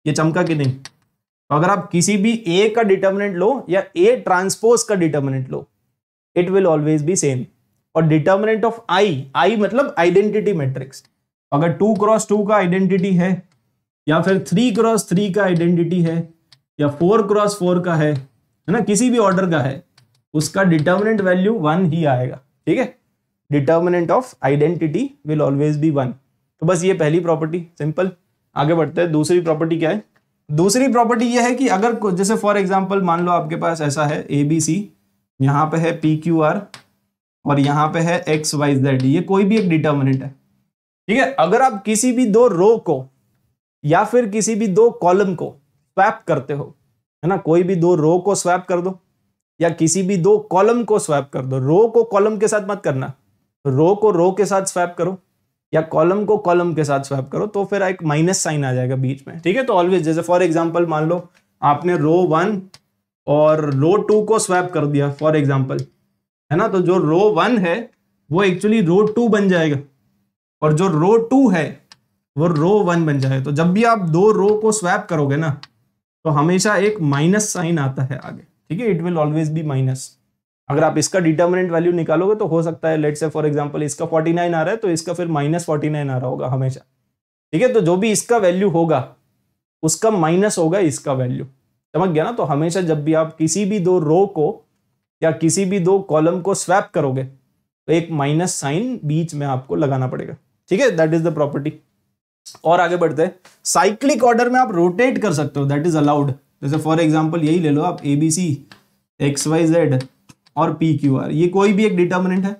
ये चमका कि नहीं तो अगर आप किसी भी ए का डिटर्मिनेंट लो या ए ट्रांसपोज का डिटर्मिनेंट लो it will always be same और डिटर्मिनेंट ऑफ आई आई मतलब आइडेंटिटी मैट्रिक्स अगर टू क्रॉस टू का आइडेंटिटी है या फिर थ्री क्रॉस थ्री का आइडेंटिटी है या फोर क्रॉस फोर का है ना किसी भी ऑर्डर का है उसका डिटर्मिनेंट वैल्यू वन ही आएगा ठीक है determinant of identity will always be one तो बस ये पहली प्रॉपर्टी सिंपल आगे बढ़ते हैं दूसरी प्रॉपर्टी क्या है दूसरी प्रॉपर्टी ये है कि अगर जैसे फॉर एग्जाम्पल मान लो आपके पास ऐसा है ए बी सी यहाँ पे है पी क्यू आर और यहाँ पे है एक्स वाई जेड ये कोई भी एक डिटर्मिनेंट है ठीक है अगर आप किसी भी दो रो को या फिर किसी भी दो कॉलम को स्वैप करते हो है ना कोई भी दो रो को स्वैप कर दो या किसी भी दो कॉलम को स्वैप कर दो रो को कॉलम के साथ मत करना तो रो को रो के साथ स्वैप करो या कॉलम को कॉलम के साथ स्वैप करो तो फिर एक माइनस साइन आ जाएगा बीच में ठीक है तो ऑलवेज जैसे फॉर एग्जाम्पल मान लो आपने रो वन और रो टू को स्वैप कर दिया फॉर एग्जाम्पल है ना तो जो रो वन है वो एक्चुअली रो टू बन जाएगा और जो रो टू है वो रो वन बन जाएगा तो जब भी आप दो रो को स्वैप करोगे ना तो हमेशा एक माइनस साइन आता है आगे ठीक है it will always be minus अगर आप इसका डिटर्मिनेंट वैल्यू निकालोगे तो हो सकता है लेट से फॉर एग्जाम्पल इसका फोर्टी नाइन आ रहा है तो इसका फिर माइनस फोर्टी नाइन आ रहा होगा हमेशा ठीक है तो जो भी इसका वैल्यू होगा उसका माइनस होगा इसका वैल्यू समझ गया ना तो हमेशा जब भी आप किसी भी दो रो को या किसी भी दो कॉलम को स्वैप करोगे तो एक माइनस साइन बीच में आपको लगाना पड़ेगा ठीक है दैट इज द प्रॉपर्टी और आगे बढ़ते हैं साइक्लिक ऑर्डर में आप रोटेट कर सकते हो दैट इज अलाउड जैसे फॉर एग्जाम्पल यही ले लो आप एबीसी एक्स वाई जेड और पी क्यू आर ये कोई भी एक डिटर्मिनेंट है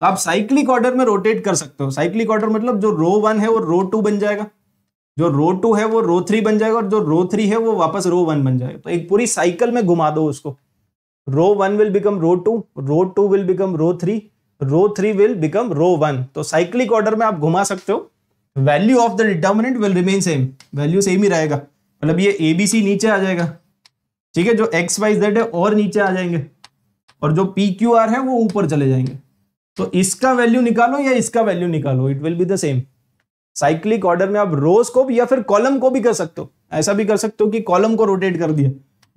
तो आप साइक्लिक ऑर्डर में रोटेट कर सकते हो साइक्लिक ऑर्डर मतलब जो रो वन है वो रो टू बन जाएगा जो रो टू है वो रो थ्री बन जाएगा और जो रो थ्री है वो वापस रो वन बन जाएगा तो एक पूरी साइकिल में घुमा दो उसको row one will become row two row two will become row three row three will become row one तो साइक्लिक ऑर्डर में आप घुमा सकते हो value of the determinant will remain same value same ही रहेगा मतलब ये एबीसी नीचे आ जाएगा ठीक है जो एक्स वाई जेड है और नीचे आ जाएंगे और जो पी क्यू आर है वो ऊपर चले जाएंगे तो इसका वैल्यू निकालो या इसका वैल्यू निकालो it will be the same cyclic order में आप रोज को भी या फिर कॉलम को भी कर सकते हो ऐसा भी कर सकते हो कि कॉलम को रोटेट कर दिया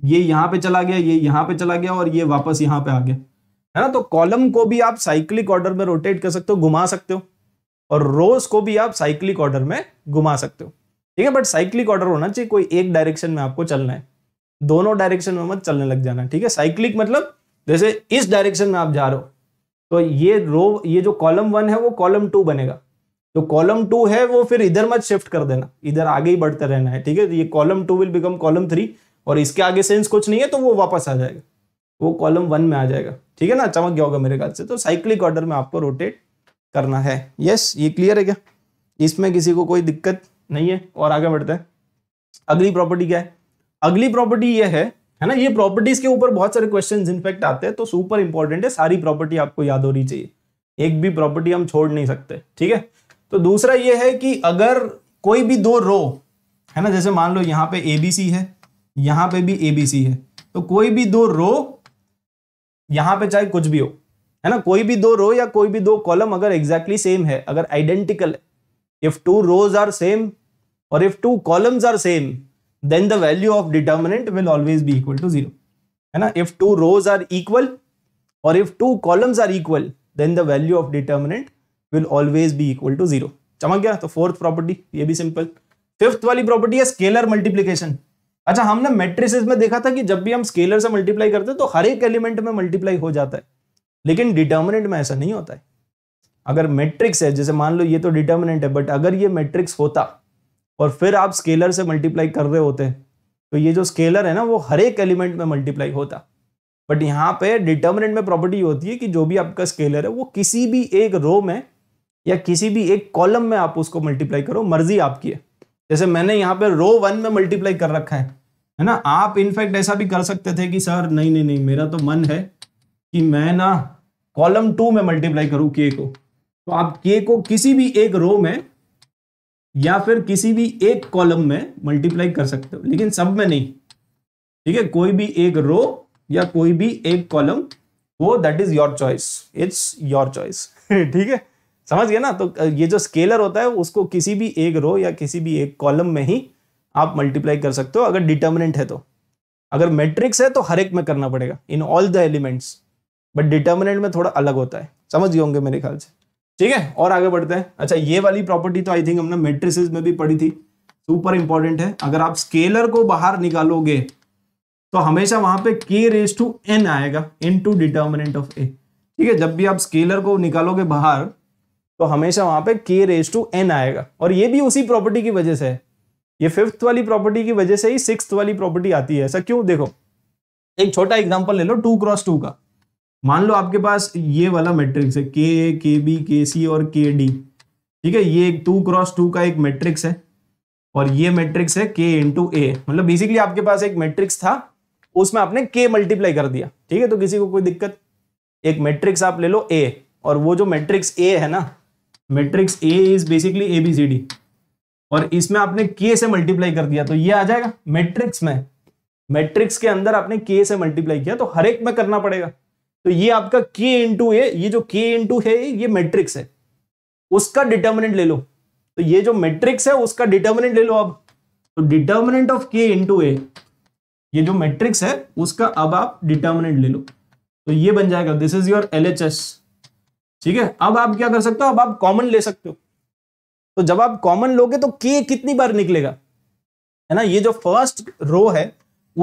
ये यहाँ पे चला गया ये यहाँ पे चला गया और ये वापस यहाँ पे आ गया है ना तो कॉलम को भी आप साइक्लिक ऑर्डर में रोटेट कर सकते हो घुमा सकते हो और रोज को भी आप साइक्लिक ऑर्डर में घुमा सकते हो ठीक है बट साइक्लिक ऑर्डर होना चाहिए कोई एक डायरेक्शन में आपको चलना है दोनों डायरेक्शन में मत चलने लग जाना ठीक है साइक्लिक मतलब जैसे इस डायरेक्शन में आप जा रहे हो तो ये रो ये जो कॉलम वन है वो कॉलम टू बनेगा तो कॉलम टू है वो फिर इधर मत शिफ्ट कर देना इधर आगे ही बढ़ते रहना है ठीक है ये column two will become column three और इसके आगे सेंस कुछ नहीं है तो वो वापस आ जाएगा वो कॉलम वन में आ जाएगा ठीक है ना चमक गया होगा मेरे ख्याल से तो साइक्लिक ऑर्डर में आपको रोटेट करना है यस ये क्लियर है क्या इसमें किसी को कोई दिक्कत नहीं है और आगे बढ़ते हैं अगली प्रॉपर्टी क्या है अगली प्रॉपर्टी ये है है ना ये प्रॉपर्टीज के ऊपर बहुत सारे क्वेश्चन इनफेक्ट आते हैं तो सुपर इंपॉर्टेंट है सारी प्रॉपर्टी आपको याद होनी चाहिए एक भी प्रॉपर्टी हम छोड़ नहीं सकते ठीक है तो दूसरा ये है कि अगर कोई भी दो रो है ना जैसे मान लो यहाँ पे ए बी सी है यहाँ पे भी ए बी सी है तो कोई भी दो रो यहाँ पे चाहे कुछ भी हो है ना कोई भी दो रो या कोई भी दो कॉलम अगर एग्जैक्टली exactly सेम है अगर आइडेंटिकल है if two rows are same और if two columns are same then the value of determinant will always be equal to zero. है ना if two rows are equal or if two columns are equal then the value of determinant will always be equal to zero. चमक गया तो fourth property ये भी simple fifth वाली property है scalar multiplication अच्छा हमने मेट्रिसेस में देखा था कि जब भी हम स्केलर से मल्टीप्लाई करते हैं तो हर एक एलिमेंट में मल्टीप्लाई हो जाता है लेकिन डिटर्मिनेंट में ऐसा नहीं होता है अगर मैट्रिक्स है जैसे मान लो ये तो डिटर्मिनेंट है बट अगर ये मैट्रिक्स होता और फिर आप स्केलर से मल्टीप्लाई कर रहे होते तो ये जो स्केलर है ना वो हर एक एलिमेंट में मल्टीप्लाई होता बट यहाँ पे डिटर्मिनेंट में प्रॉपर्टी होती है कि जो भी आपका स्केलर है वो किसी भी एक रो में या किसी भी एक कॉलम में आप उसको मल्टीप्लाई करो मर्जी आपकी है जैसे मैंने यहाँ पे रो वन में मल्टीप्लाई कर रखा है है ना आप इनफैक्ट ऐसा भी कर सकते थे कि सर नहीं नहीं नहीं मेरा तो मन है कि मैं ना कॉलम टू में मल्टीप्लाई करूँ के को तो आप के को किसी भी एक रो में या फिर किसी भी एक कॉलम में मल्टीप्लाई कर सकते हो लेकिन सब में नहीं ठीक है कोई भी एक रो या कोई भी एक कॉलम वो that is your choice it's your choice ठीक है समझ गए ना तो ये जो स्केलर होता है उसको किसी भी एक रो या किसी भी एक कॉलम में ही आप मल्टीप्लाई कर सकते हो अगर डिटर्मिनेंट है तो अगर मैट्रिक्स है तो हर एक में करना पड़ेगा in all the elements but determinant में थोड़ा अलग होता है समझ गए होंगे मेरे ख्याल से ठीक है और आगे बढ़ते हैं अच्छा ये वाली प्रॉपर्टी तो आई थिंक हमने मेट्रिसेस में भी पढ़ी थी सुपर इंपॉर्टेंट है अगर आप स्केलर को बाहर निकालोगे तो हमेशा वहां पे के रेस टू एन आएगा into determinant of A ठीक है जब भी आप स्केलर को निकालोगे बाहर तो हमेशा वहां पे के रेस टू एन आएगा और ये भी उसी प्रॉपर्टी की वजह से है ये फिफ्थ वाली प्रॉपर्टी की वजह से ही सिक्स वाली प्रॉपर्टी आती है ऐसा क्यों देखो एक छोटा एग्जाम्पल ले लो टू क्रॉस टू का मान लो आपके पास ये वाला मैट्रिक्स है के ए के बी के सी और के डी ठीक है ये एक टू क्रॉस टू का एक मैट्रिक्स है और ये मैट्रिक्स है के इंटू ए मतलब बेसिकली आपके पास एक मैट्रिक्स था उसमें आपने के मल्टीप्लाई कर दिया ठीक है तो किसी को कोई दिक्कत एक मैट्रिक्स आप ले लो ए और वो जो मैट्रिक्स ए है ना matrix A is basically A B C D और इसमें आपने के से मल्टीप्लाई कर दिया तो ये आ जाएगा मैट्रिक्स में मैट्रिक्स के अंदर आपने के से मल्टीप्लाई किया तो हर एक में करना पड़ेगा तो ये आपका के इंटू ए ये जो के इंटू है ये मैट्रिक्स है उसका डिटर्मिनेंट ले लो तो ये जो मैट्रिक्स है उसका डिटर्मिनेंट ले लो आप तो determinant of K into A ये जो मैट्रिक्स है उसका अब आप डिटर्मिनेंट ले लो तो ये बन जाएगा this is your L H S ठीक है अब आप क्या कर सकते हो अब आप कॉमन ले सकते हो तो जब आप कॉमन लोगे तो के कितनी बार निकलेगा है ना ये जो फर्स्ट रो है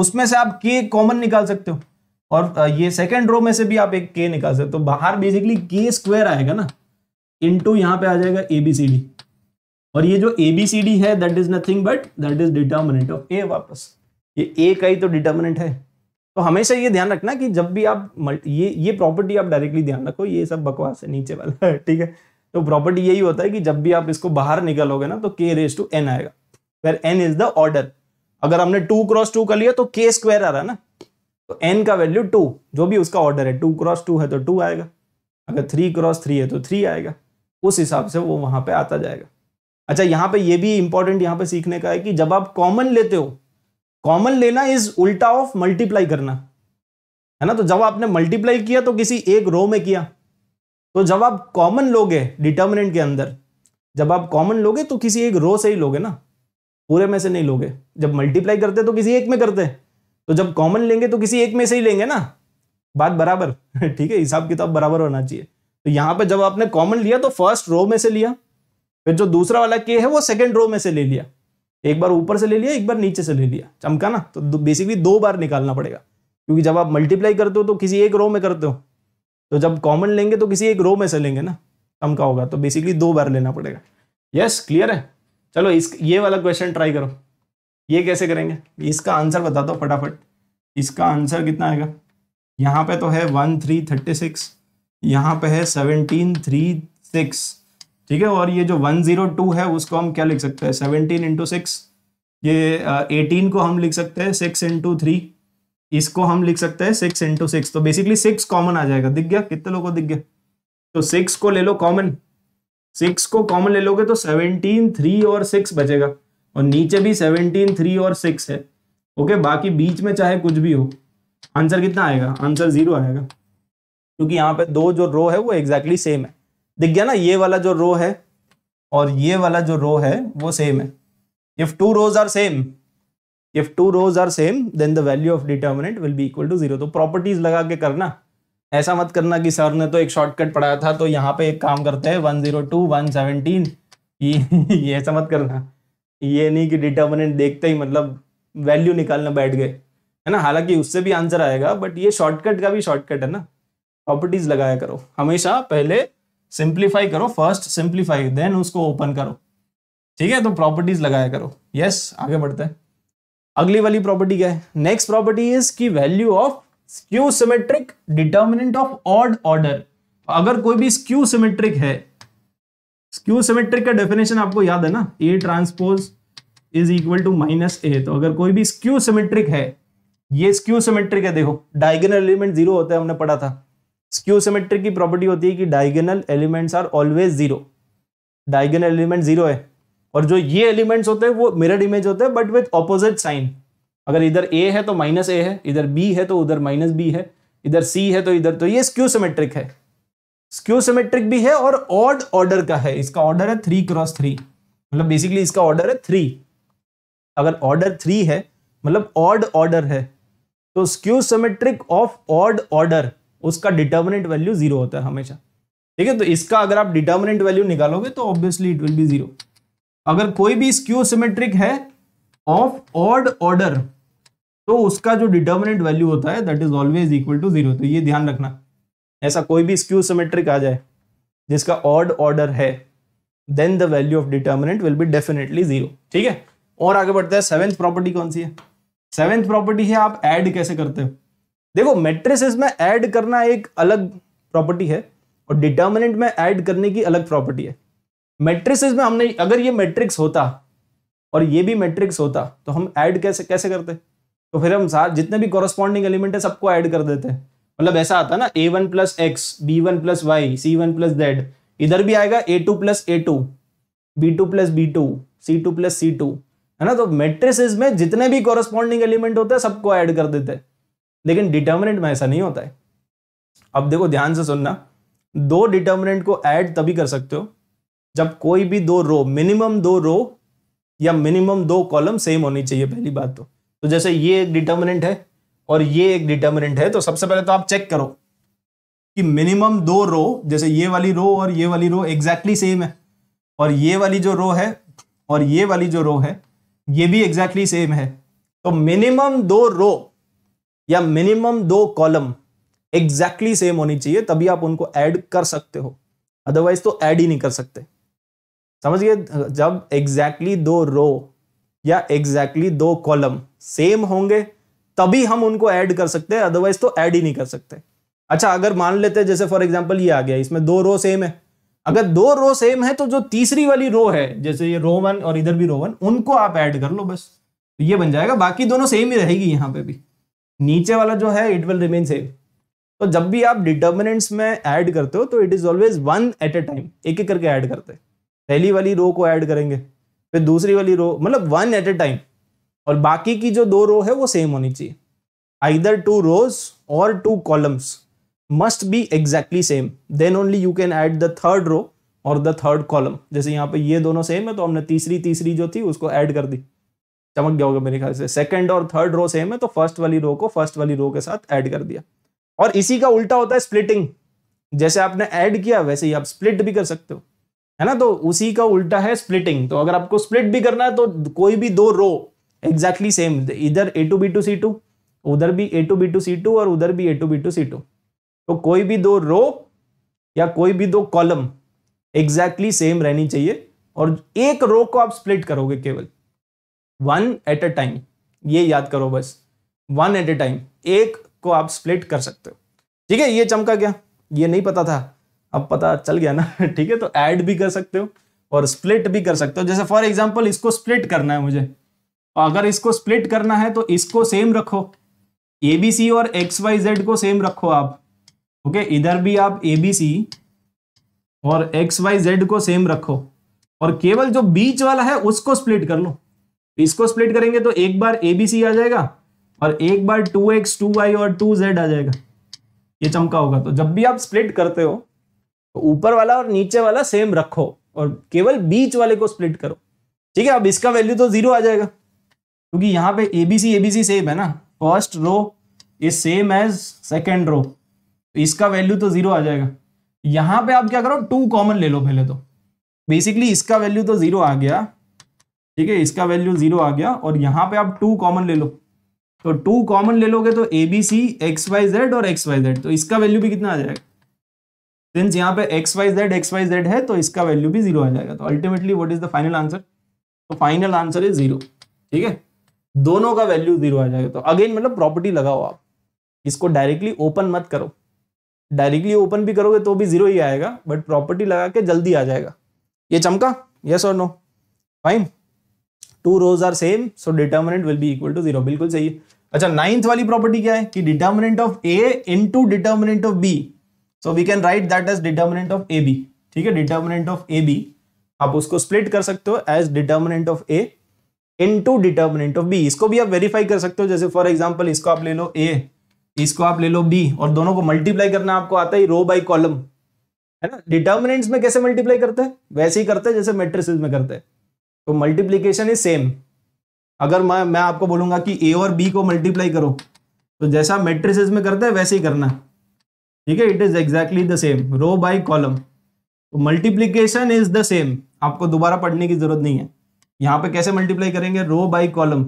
उसमें से आप के कॉमन निकाल सकते हो और ये सेकेंड रो में से भी आप एक के निकाल सकते तो बाहर बेसिकली के स्क्वायर आएगा ना टू यहाँ पे आ जाएगा ए बी सी डी और ये जो ए बी सी डी है that is nothing but that is determinant of A वापस ये ए का ही तो डिटर्मिनेंट है तो हमेशा ये ध्यान रखना कि जब भी आप ये ये प्रॉपर्टी आप डायरेक्टली ध्यान रखो ये सब बकवास है नीचे वाला [LAUGHS] ठीक है तो प्रॉपर्टी यही होता है कि जब भी आप इसको बाहर निकलोगे ना तो के रेस टू एन आएगा फिर एन इज द ऑर्डर अगर हमने टू क्रॉस टू कर लिया तो के स्क्वायर आ रहा है ना तो एन का वैल्यू टू जो भी उसका ऑर्डर है टू क्रॉस टू है तो टू आएगा अगर थ्री क्रॉस थ्री है तो थ्री आएगा उस हिसाब से वो वहां पे आता जाएगा अच्छा यहाँ पे ये भी इंपॉर्टेंट यहाँ पे सीखने का है कि जब आप कॉमन लेते हो कॉमन लेना इज उल्टा ऑफ मल्टीप्लाई करना है ना तो जब आपने मल्टीप्लाई किया तो किसी एक रो में किया तो जब आप कॉमन लोगे डिटर्मिनेंट के अंदर जब आप कॉमन लोगे तो किसी एक रो से ही लोगे ना पूरे में से नहीं लोगे जब मल्टीप्लाई करते तो किसी एक में करते हैं तो जब कॉमन लेंगे तो किसी एक में से ही लेंगे ना बात बराबर [LAUGHS] ठीक है हिसाब किताब बराबर होना चाहिए तो यहाँ पे जब आपने कॉमन लिया तो फर्स्ट रो में से लिया फिर जो दूसरा वाला के है वो सेकेंड रो में से ले लिया एक बार ऊपर से ले लिया एक बार नीचे से ले लिया चमका ना तो बेसिकली दो बार निकालना पड़ेगा क्योंकि जब आप मल्टीप्लाई करते हो तो किसी एक रो में करते हो तो जब कॉमन लेंगे तो किसी एक रो में से लेंगे ना चमका होगा तो बेसिकली दो बार लेना पड़ेगा यस yes, क्लियर है चलो इस ये वाला क्वेश्चन ट्राई करो ये कैसे करेंगे इसका आंसर बता दो फटाफट इसका आंसर कितना आएगा यहाँ पे तो है वन थ्री थर्टी सिक्स यहाँ पे है सेवनटीन थ्री सिक्स ठीक है और ये जो वन जीरो टू है उसको हम क्या लिख सकते हैं सेवनटीन इंटू सिक्स ये एटीन uh, को हम लिख सकते हैं सिक्स इंटू थ्री इसको हम लिख सकते हैं सिक्स इंटू सिक्स तो बेसिकली सिक्स कॉमन आ जाएगा दिख गया कितने लोगों दिख गया तो सिक्स को ले लो कॉमन सिक्स को कॉमन ले लोगे तो सेवनटीन थ्री और सिक्स बचेगा और नीचे भी सेवनटीन थ्री और सिक्स है ओके बाकी बीच में चाहे कुछ भी हो आंसर कितना आएगा आंसर जीरो आएगा क्योंकि यहाँ पे दो जो रो है वो एग्जैक्टली exactly सेम है दिख गया ना ये वाला जो रो है और ये वाला जो रो है वो सेम है if two rows are same if two rows are same then the value of determinant will be equal to zero तो प्रॉपर्टीज लगा के करना ऐसा मत करना कि सर ने तो एक शॉर्टकट पढ़ाया था तो यहाँ पे एक काम करते हैं one zero two one seventeen ये ऐसा मत करना ये नहीं कि डिटर्मिनेंट देखते ही मतलब वैल्यू निकालना बैठ गए है ना हालांकि उससे भी आंसर आएगा बट ये शॉर्टकट का भी शॉर्टकट है ना प्रॉपर्टीज लगाया करो हमेशा पहले सिंप्लीफाई करो फर्स्ट सिंप्लीफाई देन उसको ओपन करो ठीक है तो प्रॉपर्टीज लगाया करो यस yes, आगे बढ़ते हैं अगली वाली प्रॉपर्टी क्या है नेक्स्ट प्रॉपर्टी इज की value of skew symmetric determinant of odd order अगर कोई भी स्क्यू सिमेट्रिक है स्क्यू सिमेट्रिक का डेफिनेशन आपको याद है ना A transpose is equal to minus A तो अगर कोई भी स्क्यू सिमेट्रिक है ये स्क्यू सिमेट्रिक है देखो डायगोनल एलिमेंट जीरो होते हैं हमने पढ़ा था स्क्यू सिमेट्रिक की प्रॉपर्टी होती है कि diagonal elements are always zero diagonal element zero है और जो ये एलिमेंट्स होते हैं वो मिरर इमेज होते हैं बट विथ ऑपोजिट साइन अगर इधर ए है तो माइनस ए है इधर बी है तो उधर माइनस बी है इधर सी है तो इधर तो ये स्क्यू सिमेट्रिक है स्क्यू सिमेट्रिक भी है और ऑड ऑर्डर का है इसका ऑर्डर है थ्री क्रॉस थ्री मतलब बेसिकली इसका ऑर्डर है थ्री अगर ऑर्डर थ्री है मतलब ऑड ऑर्डर है तो skew symmetric of odd order उसका डिटर्मिनेंट वैल्यू जीरो होता है हमेशा ठीक है तो इसका अगर आप डिटर्मिनेंट वैल्यू निकालोगे तो obviously it will be zero अगर कोई भी स्क्यू सिमेट्रिक है ऑफ ऑड ऑर्डर तो उसका जो डिटर्मिनेंट वैल्यू होता है that is always equal to zero तो ये ध्यान रखना ऐसा कोई भी स्क्यू सिमेट्रिक आ जाए जिसका ऑड ऑर्डर है then the value of determinant will be definitely zero ठीक है और आगे बढ़ते हैं सेवेंथ प्रॉपर्टी कौन सी है सेवेंथ प्रॉपर्टी है आप ऐड कैसे करते हो देखो मेट्रिसेस में ऐड करना एक अलग प्रॉपर्टी है और डिटर्मिनेंट में ऐड करने की अलग प्रॉपर्टी है मेट्रिसेस में हमने अगर ये मेट्रिक्स होता और ये भी मेट्रिक्स होता तो हम ऐड कैसे कैसे करते तो फिर हम सार जितने भी कॉरस्पॉन्डिंग एलिमेंट है सबको ऐड कर देते हैं मतलब ऐसा आता ना A one plus X B one plus Y C one plus Z इधर भी आएगा A two plus A two B two plus B two C two plus C two है ना तो मेट्रिसेस में जितने भी कॉरेस्पॉन्डिंग एलिमेंट होते हैं सबको ऐड कर देते हैं लेकिन डिटर्मिनेंट में ऐसा नहीं होता है अब देखो ध्यान से सुनना दो डिटर्मिनेंट को ऐड तभी कर सकते हो जब कोई भी दो रो मिनिमम दो रो या मिनिमम दो कॉलम सेम होनी चाहिए पहली बात तो तो जैसे ये एक डिटर्मिनेंट है और ये एक डिटर्मिनेंट है तो सबसे पहले तो आप चेक करो कि मिनिमम दो रो जैसे ये वाली रो और ये वाली रो एग्जैक्टली exactly सेम है और ये वाली जो रो है और ये वाली जो रो है ये भी एग्जैक्टली exactly सेम है तो मिनिमम दो रो या मिनिमम दो कॉलम एग्जैक्टली सेम होनी चाहिए तभी आप उनको ऐड कर सकते हो अदरवाइज तो ऐड ही नहीं कर सकते समझ गए जब एग्जैक्टली exactly दो रो या एग्जैक्टली exactly दो कॉलम सेम होंगे तभी हम उनको ऐड कर सकते हैं अदरवाइज तो ऐड ही नहीं कर सकते अच्छा अगर मान लेते हैं जैसे फॉर एग्जाम्पल ये आ गया इसमें दो रो सेम है अगर दो रो सेम है तो जो तीसरी वाली रो है जैसे ये रो वन और इधर भी रो वन उनको आप ऐड कर लो बस तो ये बन जाएगा बाकी दोनों सेम ही रहेगी यहाँ पे भी नीचे वाला जो है इट विल रिमेन सेम तो जब भी आप डिटर्मिनेंट्स में ऐड करते हो तो it is always one at a time एक एक करके ऐड करते हैं पहली वाली रो को ऐड करेंगे फिर दूसरी वाली रो मतलब वन एट ए टाइम और बाकी की जो दो रो है वो सेम होनी चाहिए आइदर टू रोज और two columns must be exactly same then only you can add the third row और द थर्ड कॉलम जैसे यहाँ पे ये दोनों सेम है तो हमने तीसरी तीसरी जो थी उसको ऐड कर दी चमक गया होगा मेरे ख्याल से सेकेंड और थर्ड रो सेम है तो फर्स्ट वाली रो को फर्स्ट वाली रो के साथ ऐड कर दिया और इसी का उल्टा होता है स्प्लिटिंग जैसे आपने ऐड किया वैसे ही आप स्प्लिट भी कर सकते हो है ना तो उसी का उल्टा है स्प्लिटिंग तो अगर आपको स्प्लिट भी करना है तो कोई भी दो रो एग्जैक्टली सेम इधर A two B two C two उधर भी A two B two C two और उधर भी A two B two C two तो कोई भी दो रो या कोई भी दो कॉलम एग्जैक्टली सेम रहनी चाहिए और एक रो को आप स्प्लिट करोगे केवल वन एट अ टाइम ये याद करो बस वन एट अ टाइम एक को आप स्प्लिट कर सकते हो ठीक है ये चमका गया ये नहीं पता था अब पता चल गया ना [LAUGHS] ठीक है तो ऐड भी कर सकते हो और स्प्लिट भी कर सकते हो जैसे फॉर एग्जाम्पल इसको स्प्लिट करना है मुझे अगर इसको स्प्लिट करना है तो इसको सेम रखो ए बी सी और एक्स वाई जेड को सेम रखो आप ओके okay, इधर भी आप ए बी सी और एक्स वाई जेड को सेम रखो और केवल जो बीच वाला है उसको स्प्लिट कर लो इसको स्प्लिट करेंगे तो एक बार ए बी सी आ जाएगा और एक बार टू एक्स टू वाई और टू जेड आ जाएगा ये चमका होगा तो जब भी आप स्प्लिट करते हो तो ऊपर वाला और नीचे वाला सेम रखो और केवल बीच वाले को स्प्लिट करो ठीक है अब इसका वैल्यू तो जीरो आ जाएगा क्योंकि यहाँ पे A B C A B C same है ना first row is same as second row इसका वैल्यू तो जीरो आ जाएगा यहाँ पे आप क्या करो टू कॉमन ले लो पहले तो बेसिकली इसका वैल्यू तो जीरो आ गया ठीक है इसका वैल्यू जीरो आ गया और यहाँ पे आप टू कॉमन ले लो तो टू कॉमन ले लोगे तो A B C X Y Z और एक्स वाई जेड तो इसका वैल्यू भी कितना आ जाएगा सिंस यहाँ पे x Y Z x Y Z है तो इसका वैल्यू भी जीरो आ जाएगा तो ultimately what is the final answer तो फाइनल आंसर इज जीरो ठीक है दोनों का वैल्यू जीरो आ जाएगा तो अगेन मतलब प्रॉपर्टी लगाओ आप इसको डायरेक्टली ओपन मत करो डायरेक्टली ओपन भी करोगे तो भी जीरो ही आएगा बट प्रॉपर्टी लगा के जल्दी आ जाएगा ये चमका यस और no fine two rows are same so determinant will be equal to zero बिल्कुल सही है अच्छा नाइन्थ वाली प्रॉपर्टी क्या है कि determinant of A into determinant of B so we can write that as determinant of A B ठीक है डिटर्मिनेंट ऑफ ए बी आप उसको स्प्लिट कर सकते हो as determinant of A into determinant of B इसको भी आप वेरीफाई कर सकते हो जैसे फॉर एग्जाम्पल इसको आप ले लो ए इसको आप ले लो बी और दोनों को मल्टीप्लाई करना आपको आता है रो बाई कॉलम है ना डिटर्मिनेंट्स में कैसे मल्टीप्लाई करते हैं वैसे ही करते हैं जैसे मेट्रिस में करते हैं तो मल्टीप्लीकेशन इज सेम अगर मैं मैं आपको बोलूंगा कि ए और बी को मल्टीप्लाई करो तो जैसा मेट्रिस में करते हैं वैसे ही करना ठीक है it is exactly the same row by column तो मल्टीप्लीकेशन इज द सेम आपको दोबारा पढ़ने की जरूरत नहीं है यहाँ पे कैसे मल्टीप्लाई करेंगे रो बाई कॉलम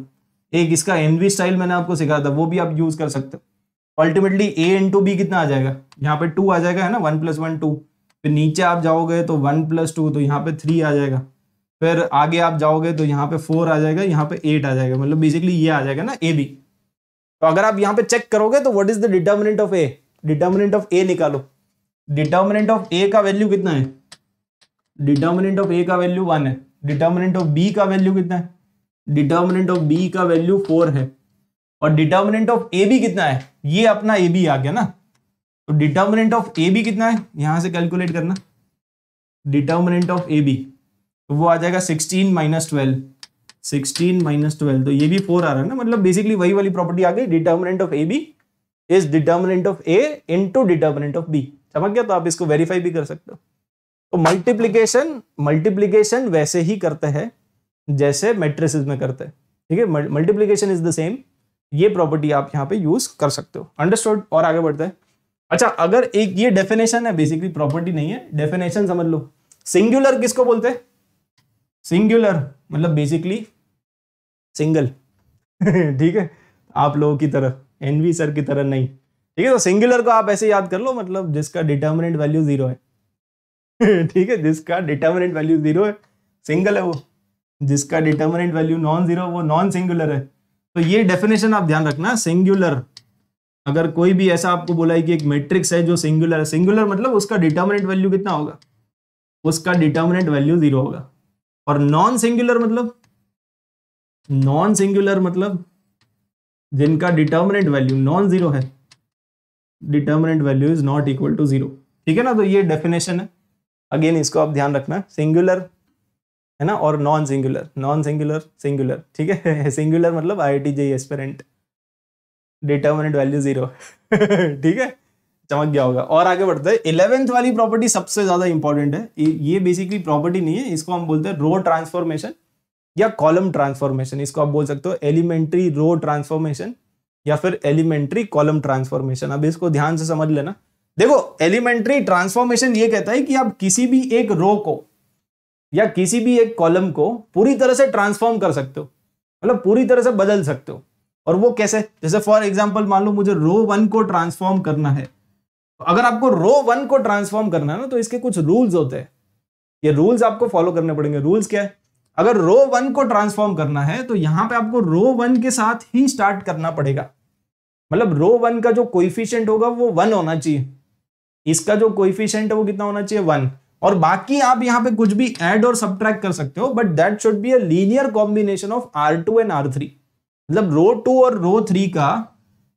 एक इसका एनवी स्टाइल मैंने आपको सिखाया था वो भी आप यूज कर सकते हो अल्टीमेटली ए इंटू बी कितना आ जाएगा यहाँ पे टू आ जाएगा है ना वन प्लस वन टू फिर नीचे आप जाओगे तो वन प्लस टू तो यहाँ पे थ्री आ जाएगा फिर आगे आप जाओगे तो यहाँ पे फोर आ जाएगा यहाँ पे एट आ जाएगा मतलब बेसिकली ये आ जाएगा ना ए बी तो अगर आप यहाँ पे चेक करोगे तो what is the determinant of A determinant of A निकालो डिटर्मिनेंट ऑफ ए का वैल्यू कितना है डिटर्मिनेंट ऑफ ए का वैल्यू वन है डिटर्मिनेंट ऑफ बी का वैल्यू कितना है डिटर्मिनेंट ऑफ बी का वैल्यू फोर है और डिटर्मिनेंट ऑफ ए बी कितना है ये अपना ए बी आ गया ना तो डिटर्मिनेंट ऑफ ए बी कितना है यहां से कैलकुलेट करना डिटर्मिनेंट ऑफ ए बी तो वो आ जाएगा sixteen minus twelve sixteen minus twelve तो ये भी फोर आ रहा है ना मतलब बेसिकली वही वाली प्रॉपर्टी आ गई determinant of A B is determinant of A into determinant of B समझ गया तो आप इसको वेरीफाई भी कर सकते हो तो मल्टीप्लीकेशन मल्टीप्लीकेशन वैसे ही करते हैं जैसे मेट्रेसिस में करते हैं ठीक है मल्टीप्लीकेशन इज द सेम ये प्रॉपर्टी आप यहाँ पे यूज कर सकते हो अंडरस्टूड और आगे बढ़ते हैं अच्छा अगर एक ये डेफिनेशन है बेसिकली प्रॉपर्टी नहीं है डेफिनेशन समझ लो सिंगुलर किसको बोलते हैं सिंगुलर मतलब बेसिकली सिंगल [LAUGHS] ठीक है आप लोगों की तरह एनवी सर की तरह नहीं ठीक है तो सिंगुलर को आप ऐसे याद कर लो मतलब जिसका डिटर्मिनेंट वैल्यू जीरो है ठीक है जिसका डिटर्मिनेंट वैल्यू जीरो है सिंगल है वो जिसका डिटर्मिनेंट वैल्यू नॉन जीरो वो नॉन सिंगुलर है तो ये डेफिनेशन आप ध्यान रखना सिंगुलर अगर कोई भी ऐसा आपको बोला है कि एक मैट्रिक्स है जो सिंगुलर है सिंगुलर मतलब उसका डिटर्मिनेंट वैल्यू कितना होगा उसका डिटर्मिनेंट वैल्यू जीरो होगा और नॉन सिंगुलर मतलब नॉन सिंगुलर मतलब जिनका डिटर्मिनेंट वैल्यू नॉन जीरो है determinant value is not equal to zero ठीक है ना तो ये डेफिनेशन है अगेन इसको आप ध्यान रखना सिंगुलर है ना और non singular non singular singular ठीक है सिंगुलर [LAUGHS] मतलब I I T J aspirant determinant value zero ठीक है चमक गया होगा और आगे बढ़ते हैं इलेवेंथ वाली प्रॉपर्टी सबसे ज्यादा इंपॉर्टेंट है ये बेसिकली प्रॉपर्टी नहीं है इसको हम बोलते हैं रो ट्रांसफॉर्मेशन या कॉलम ट्रांसफॉर्मेशन इसको आप बोल सकते हो एलिमेंट्री रो ट्रांसफॉर्मेशन या फिर एलिमेंट्री कॉलम ट्रांसफॉर्मेशन अब इसको ध्यान से समझ लेना देखो एलिमेंट्री ट्रांसफॉर्मेशन ये कहता है कि आप किसी भी एक रो को या किसी भी एक कॉलम को पूरी तरह से ट्रांसफॉर्म कर सकते हो मतलब पूरी तरह से बदल सकते हो और वो कैसे जैसे फॉर एग्जाम्पल मान लो मुझे रो वन को ट्रांसफॉर्म करना है तो अगर आपको रो वन को ट्रांसफॉर्म करना है ना तो इसके कुछ रूल्स होते हैं ये रूल्स आपको फॉलो करने पड़ेंगे रूल्स क्या है अगर रो वन को ट्रांसफॉर्म करना है तो यहां पे आपको रो वन के साथ ही स्टार्ट करना पड़ेगा मतलब रो वन का जो कोइफिशियंट होगा वो वन होना चाहिए इसका जो कोइफिशियंट है वो कितना होना चाहिए वन और बाकी आप यहाँ पे कुछ भी ऐड और सब्ट्रैक्ट कर सकते हो but that should be a combination of R two and R three मतलब रो टू और रो थ्री का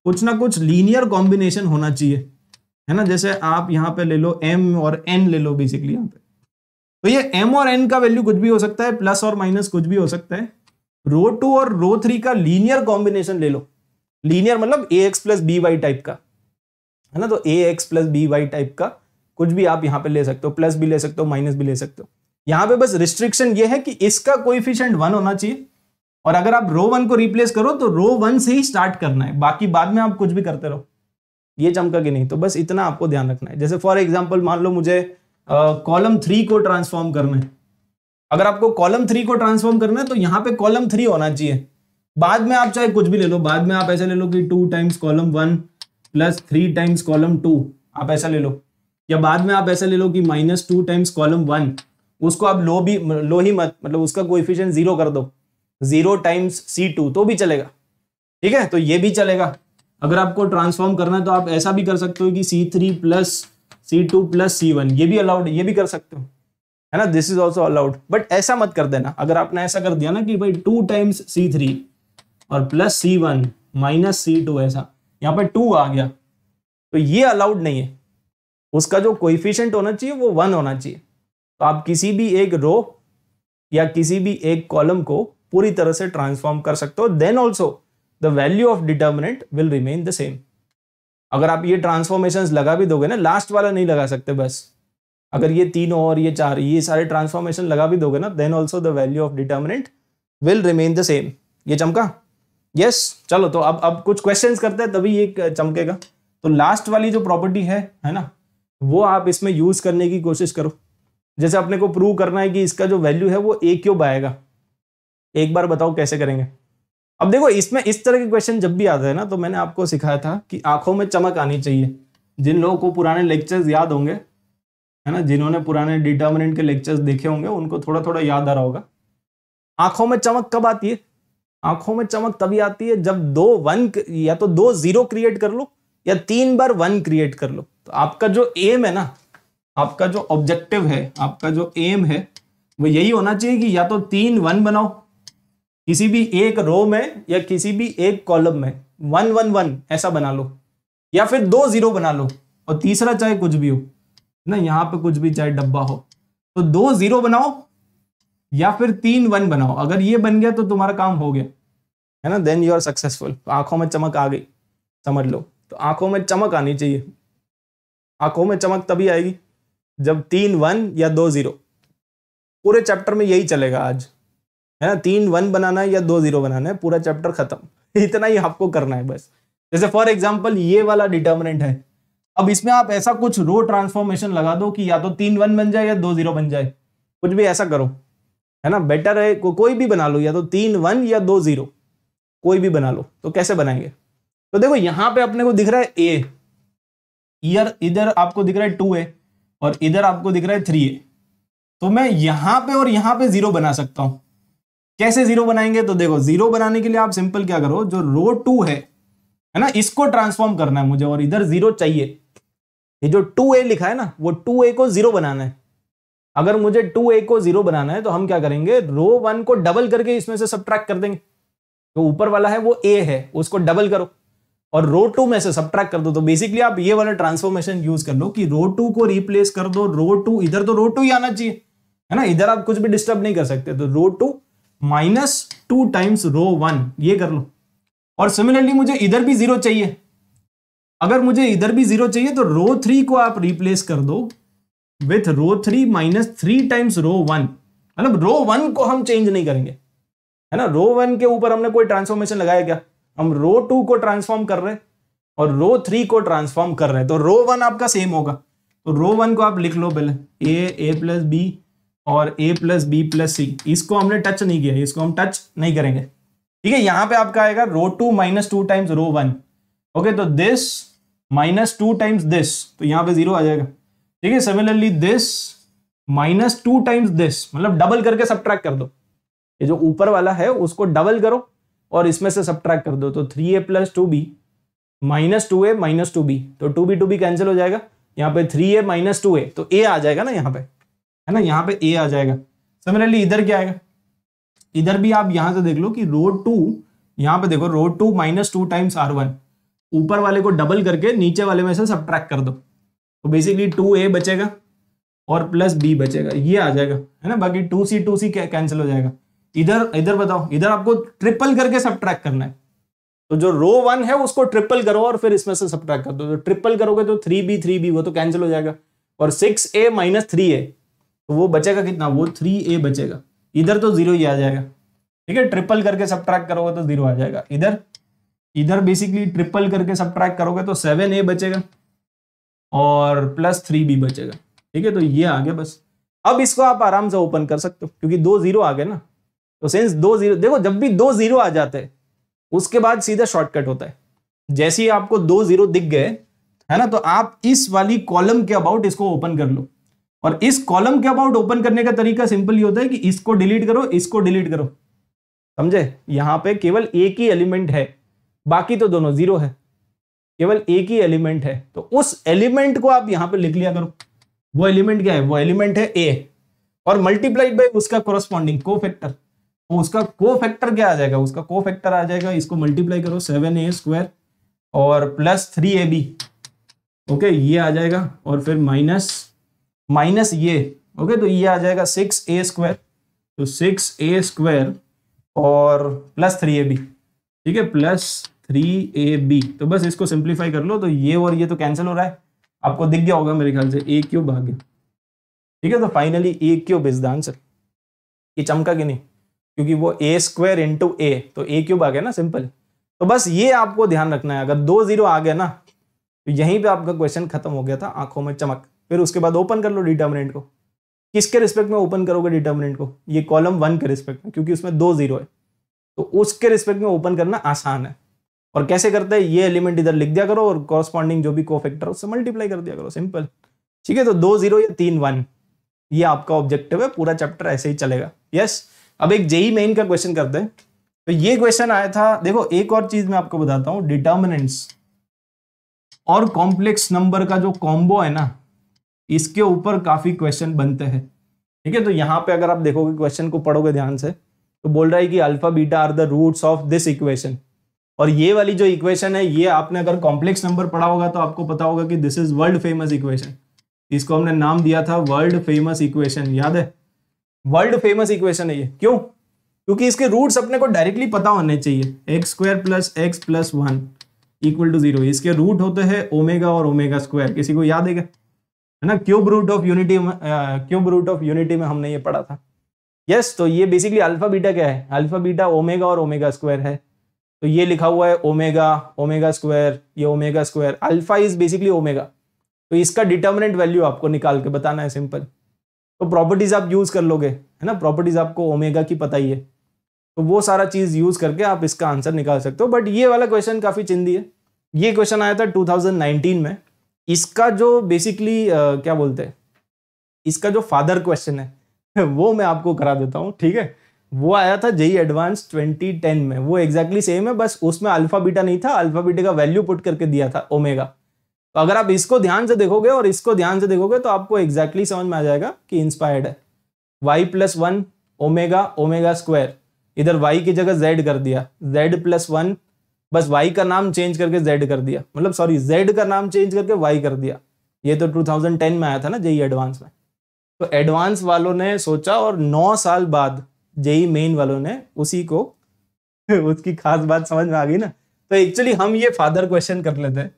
कुछ ना कुछ लीनियर कॉम्बिनेशन होना चाहिए है ना जैसे आप यहाँ पे ले लो एम और एन ले लो बेसिकली यहाँ पे तो ये एम और एन का वैल्यू कुछ भी हो सकता है प्लस और माइनस कुछ भी हो सकता है रो टू और रो थ्री का लीनियर कॉम्बिनेशन ले लो लीनियर मतलब A X plus B Y type का है ना तो A X plus B Y type का कुछ भी आप यहाँ पे ले सकते हो प्लस भी ले सकते हो माइनस भी ले सकते हो यहाँ पे बस रिस्ट्रिक्शन ये है कि इसका कोइफिशियंट वन होना चाहिए और अगर आप रो वन को रिप्लेस करो तो रो वन से ही स्टार्ट करना है बाकी बाद में आप कुछ भी करते रहो ये चमका कि नहीं तो बस इतना आपको ध्यान रखना है जैसे फॉर एग्जाम्पल मान लो मुझे कॉलम थ्री को ट्रांसफॉर्म करना है अगर आपको कॉलम थ्री को ट्रांसफॉर्म करना है तो यहाँ पे कॉलम थ्री होना चाहिए बाद में आप चाहे कुछ भी ले लो बाद में आप ऐसे ले लो कि two times column one plus three times column two आप ऐसा ले लो या बाद में आप ऐसा ले लो कि minus two times column one उसको आप लो भी लो ही मत मतलब उसका कोइफिशियंट जीरो कर दो जीरो टाइम्स सी टू तो भी चलेगा ठीक है तो ये भी चलेगा अगर आपको ट्रांसफॉर्म करना है तो आप ऐसा भी कर सकते हो कि C three plus C two plus C one ये भी अलाउड ये भी कर सकते हो है ना this is also allowed but ऐसा मत कर देना अगर आपने ऐसा कर दिया ना कि भाई टू टाइम्स सी थ्री और plus C one minus C two ऐसा यहाँ पर टू आ गया तो ये अलाउड नहीं है उसका जो कोइफिशेंट होना चाहिए वो वन होना चाहिए तो आप किसी भी एक रो या किसी भी एक कॉलम को पूरी तरह से ट्रांसफॉर्म कर सकते हो then also the value of determinant will remain the same अगर आप ये ट्रांसफॉर्मेशन लगा भी दोगे ना लास्ट वाला नहीं लगा सकते बस अगर ये तीन और ये चार ये सारे ट्रांसफॉर्मेशन लगा भी दोगे ना then also the value of determinant will remain the same ये चमका यस yes, चलो तो अब अब कुछ क्वेश्चंस करते हैं तभी ये चमकेगा तो लास्ट वाली जो प्रॉपर्टी है है ना वो आप इसमें यूज करने की कोशिश करो जैसे अपने को प्रूव करना है कि इसका जो वैल्यू है वो ए क्यूब आएगा एक बार बताओ कैसे करेंगे अब देखो इसमें इस तरह के क्वेश्चन जब भी आते हैं ना तो मैंने आपको सिखाया था कि आंखों में चमक आनी चाहिए जिन लोगों को पुराने लेक्चर्स याद होंगे है ना जिन्होंने पुराने डिटर्मिनेंट के लेक्चर्स देखे होंगे उनको थोड़ा थोड़ा याद आ रहा होगा आंखों में चमक कब आती है आंखों में चमक तभी आती है जब दो वन या तो दो जीरो क्रिएट कर लो या तीन बार वन क्रिएट कर लो तो आपका जो एम है ना आपका जो ऑब्जेक्टिव है आपका जो एम है वो यही होना चाहिए कि या तो तीन वन बनाओ किसी भी एक रो में या किसी भी एक कॉलम में वन वन वन ऐसा बना लो या फिर दो जीरो बना लो और तीसरा चाहे कुछ भी हो ना यहाँ पे कुछ भी चाहे डब्बा हो तो दो जीरो बनाओ या फिर तीन वन बनाओ अगर ये बन गया तो तुम्हारा काम हो गया है ना देन यू आर सक्सेसफुल आंखों में चमक आ गई समझ लो तो आंखों में चमक आनी चाहिए आंखों में चमक तभी आएगी जब तीन वन या दो जीरो पूरे चैप्टर में यही चलेगा आज है ना तीन वन बनाना है या दो जीरो बनाना है पूरा चैप्टर खत्म [LAUGHS] इतना ही आपको करना है बस जैसे फॉर एग्जाम्पल ये वाला डिटर्मिनेंट है अब इसमें आप ऐसा कुछ रो ट्रांसफॉर्मेशन लगा दो कि या तो तीन वन बन जाए या दो जीरो बन जाए कुछ भी ऐसा करो है ना बेटर है को, कोई भी बना लो या तो तीन वन या दो जीरो कोई भी बना लो तो कैसे बनाएंगे तो देखो यहां पे अपने को दिख रहा है ए इधर इधर आपको दिख रहा है टू ए और इधर आपको दिख रहा है थ्री ए तो मैं यहां पे और यहां पे जीरो बना सकता हूं कैसे जीरो बनाएंगे तो देखो जीरो बनाने के लिए आप सिंपल क्या करो जो रो टू है है ना इसको ट्रांसफॉर्म करना है मुझे और इधर जीरो चाहिए ये जो टू ए लिखा है ना वो टू ए को जीरो बनाना है अगर मुझे टू ए को जीरो बनाना है तो हम क्या करेंगे रो वन को डबल करके इसमें से सब कर देंगे तो ऊपर वाला है वो ए है उसको डबल करो और रो टू में से सब कर दो तो बेसिकली आप ये वाला ट्रांसफॉर्मेशन यूज कर लो कि रो टू को रिप्लेस कर दो रो टू इधर तो रो टू ही आना चाहिए है ना इधर आप कुछ भी डिस्टर्ब नहीं कर सकते तो row two minus two times row one ये कर लो और सिमिलरली मुझे इधर भी जीरो चाहिए अगर मुझे इधर भी जीरो चाहिए तो रो थ्री को आप रिप्लेस कर दो with row three minus three times row one मतलब रो वन को हम चेंज नहीं करेंगे है ना रो वन के ऊपर हमने कोई ट्रांसफॉर्मेशन लगाया क्या हम रो टू को ट्रांसफॉर्म कर रहे हैं और रो थ्री को ट्रांसफॉर्म कर रहे हैं तो रो वन आपका सेम होगा तो रो वन को आप लिख लो पहले ए ए प्लस बी और ए प्लस बी प्लस सी इसको हमने टच नहीं किया इसको हम टच नहीं करेंगे ठीक है यहां पे आपका आएगा row two minus two times row one okay तो this minus two times this तो यहां पे जीरो आ जाएगा ठीक है similarly this minus two times this मतलब डबल करके सब कर दो ये जो ऊपर वाला है उसको डबल करो और इसमें से सब कर दो तो three a plus two b minus two a minus two b तो two B two b cancel हो जाएगा यहाँ पे थ्री ए माइनस टू ए तो ए आ जाएगा ना यहाँ पे है ना यहाँ पे ए आ जाएगा सिमिलरली इधर क्या आएगा इधर भी आप यहां से देख लो कि रोड टू यहाँ पे देखो row two minus two times R one ऊपर वाले को डबल करके नीचे वाले में से सब कर दो तो बेसिकली टू ए बचेगा और प्लस बी बचेगा ये आ जाएगा है ना बाकी टू सी टू सी कैंसिल हो जाएगा इधर इधर बताओ इधर आपको ट्रिपल करके सब ट्रैक करना है तो जो रो वन है उसको ट्रिपल करो और फिर इसमें से सब ट्रैक कर दो तो ट्रिपल करोगे तो थ्री बी थ्री बी वो तो कैंसिल हो जाएगा और six a minus three a तो वो बचेगा कितना वो थ्री ए बचेगा इधर तो जीरो ही आ जाएगा ठीक है ट्रिपल करके सब ट्रैक करोगे तो जीरो आ जाएगा इधर इधर बेसिकली ट्रिपल करके सब ट्रैक करोगे तो सेवन ए बचेगा और प्लस थ्री भी बचेगा ठीक है तो ये आ गया बस अब इसको आप आराम से ओपन कर सकते हो क्योंकि दो जीरो आ गए ना तो सेंस दो जीरो देखो जब भी दो जीरो आ जाते हैं उसके बाद सीधा शॉर्टकट होता है जैसे ही आपको दो जीरो दिख गए है ना तो आप इस वाली कॉलम के अबाउट इसको ओपन कर लो और इस कॉलम के अबाउट ओपन करने का तरीका सिंपल ही होता है कि इसको डिलीट करो इसको डिलीट करो समझे यहां पे केवल एक ही एलिमेंट है बाकी तो दोनों जीरो है केवल एक ही एलिमेंट है तो उस एलिमेंट को आप यहां पर लिख लिया करो वो एलिमेंट क्या है वो एलिमेंट है ए और मल्टीप्लाइड बाई उसका कोरस्पॉन्डिंग को फैक्टर तो उसका को फैक्टर क्या आ जाएगा उसका को फैक्टर आ जाएगा इसको मल्टीप्लाई करो सेवन ए स्क्वायर और प्लस थ्री ए बी ओके ये आ जाएगा और फिर माइनस माइनस ये ओके तो ये आ जाएगा सिक्स ए स्क्वायर तो सिक्स ए स्क्वायर और प्लस थ्री ए बी ठीक है प्लस थ्री ए बी तो बस इसको सिंप्लीफाई कर लो तो ये और ये तो कैंसिल हो रहा है आपको दिख गया होगा मेरे ख्याल से ए क्यूब भाग गया ठीक है तो finally a cube is the answer ये चमका कि नहीं क्योंकि वो ए स्क्वायर इंटू ए तो ए क्यूब आ गया ना सिंपल तो बस ये आपको ध्यान रखना है अगर दो जीरो आ गया ना तो यहीं पे आपका क्वेश्चन खत्म हो गया था आंखों में चमक फिर उसके बाद ओपन कर लो डिटर्मिनेंट को किसके रिस्पेक्ट में ओपन करोगे डिटर्मिनेंट को ये कॉलम वन के रिस्पेक्ट में क्योंकि उसमें दो जीरो है तो उसके रिस्पेक्ट में ओपन करना आसान है और कैसे करते हैं ये एलिमेंट इधर लिख दिया करो और कॉरस्पॉन्डिंग जो भी को फैक्टर उससे मल्टीप्लाई कर दिया करो सिंपल ठीक है तो दो जीरो या तीन वन ये आपका ऑब्जेक्टिव है पूरा चैप्टर ऐसे ही चलेगा यस अब एक जेई मेन का क्वेश्चन करते हैं तो ये क्वेश्चन आया था देखो एक और चीज मैं आपको बताता हूँ डिटर्मिनेंट्स और कॉम्प्लेक्स नंबर का जो कॉम्बो है ना इसके ऊपर काफी क्वेश्चन बनते हैं ठीक है तो यहाँ पे अगर आप देखोगे क्वेश्चन को पढ़ोगे ध्यान से तो बोल रहा है कि alpha beta are the roots of this equation और ये वाली जो इक्वेशन है ये आपने अगर कॉम्प्लेक्स नंबर पढ़ा होगा तो आपको पता होगा कि this is world famous equation इसको हमने नाम दिया था वर्ल्ड फेमस इक्वेशन याद है वर्ल्ड फेमस इक्वेशन है ये क्यों क्योंकि इसके रूट्स अपने को डायरेक्टली पता होने चाहिए x square plus x plus one equal to zero इसके रूट होते हैं ओमेगा और ओमेगा स्क्वायर किसी को याद है है ना cube root of unity cube root of unity में हमने ये पढ़ा था यस yes, तो ये बेसिकली अल्फा बीटा क्या है अल्फा बीटा ओमेगा और ओमेगा स्क्वायर है तो ये लिखा हुआ है ओमेगा ओमेगा स्क्वायर ये omega square alpha is basically omega तो इसका डिटर्मिनेंट वैल्यू आपको निकाल के बताना है सिंपल तो प्रॉपर्टीज आप यूज कर लोगे है ना प्रॉपर्टीज आपको ओमेगा की पता ही है तो वो सारा चीज यूज करके आप इसका आंसर निकाल सकते हो बट ये वाला क्वेश्चन काफी चिंदी है ये क्वेश्चन आया था 2019 में इसका जो बेसिकली क्या बोलते हैं इसका जो फादर क्वेश्चन है [LAUGHS] वो मैं आपको करा देता हूँ ठीक है वो आया था जेई एडवांस 2010 में वो एग्जैक्टली exactly सेम है बस उसमें अल्फा बीटा नहीं था अल्फा बीटा का वैल्यू पुट करके दिया था ओमेगा तो अगर आप इसको ध्यान से देखोगे और इसको ध्यान से देखोगे तो आपको एग्जैक्टली exactly समझ में आ जाएगा कि इंस्पायर्ड है y plus one omega omega square इधर वाई की जगह जेड कर दिया जेड प्लस वन बस वाई का नाम चेंज करके जेड कर दिया मतलब सॉरी जेड का नाम चेंज करके वाई कर दिया ये तो 2010 में आया था ना जेई एडवांस में तो एडवांस वालों ने सोचा और नौ साल बाद जेई मेन वालों ने उसी को [LAUGHS] उसकी खास बात समझ में आ गई ना तो एक्चुअली हम ये फादर क्वेश्चन कर लेते हैं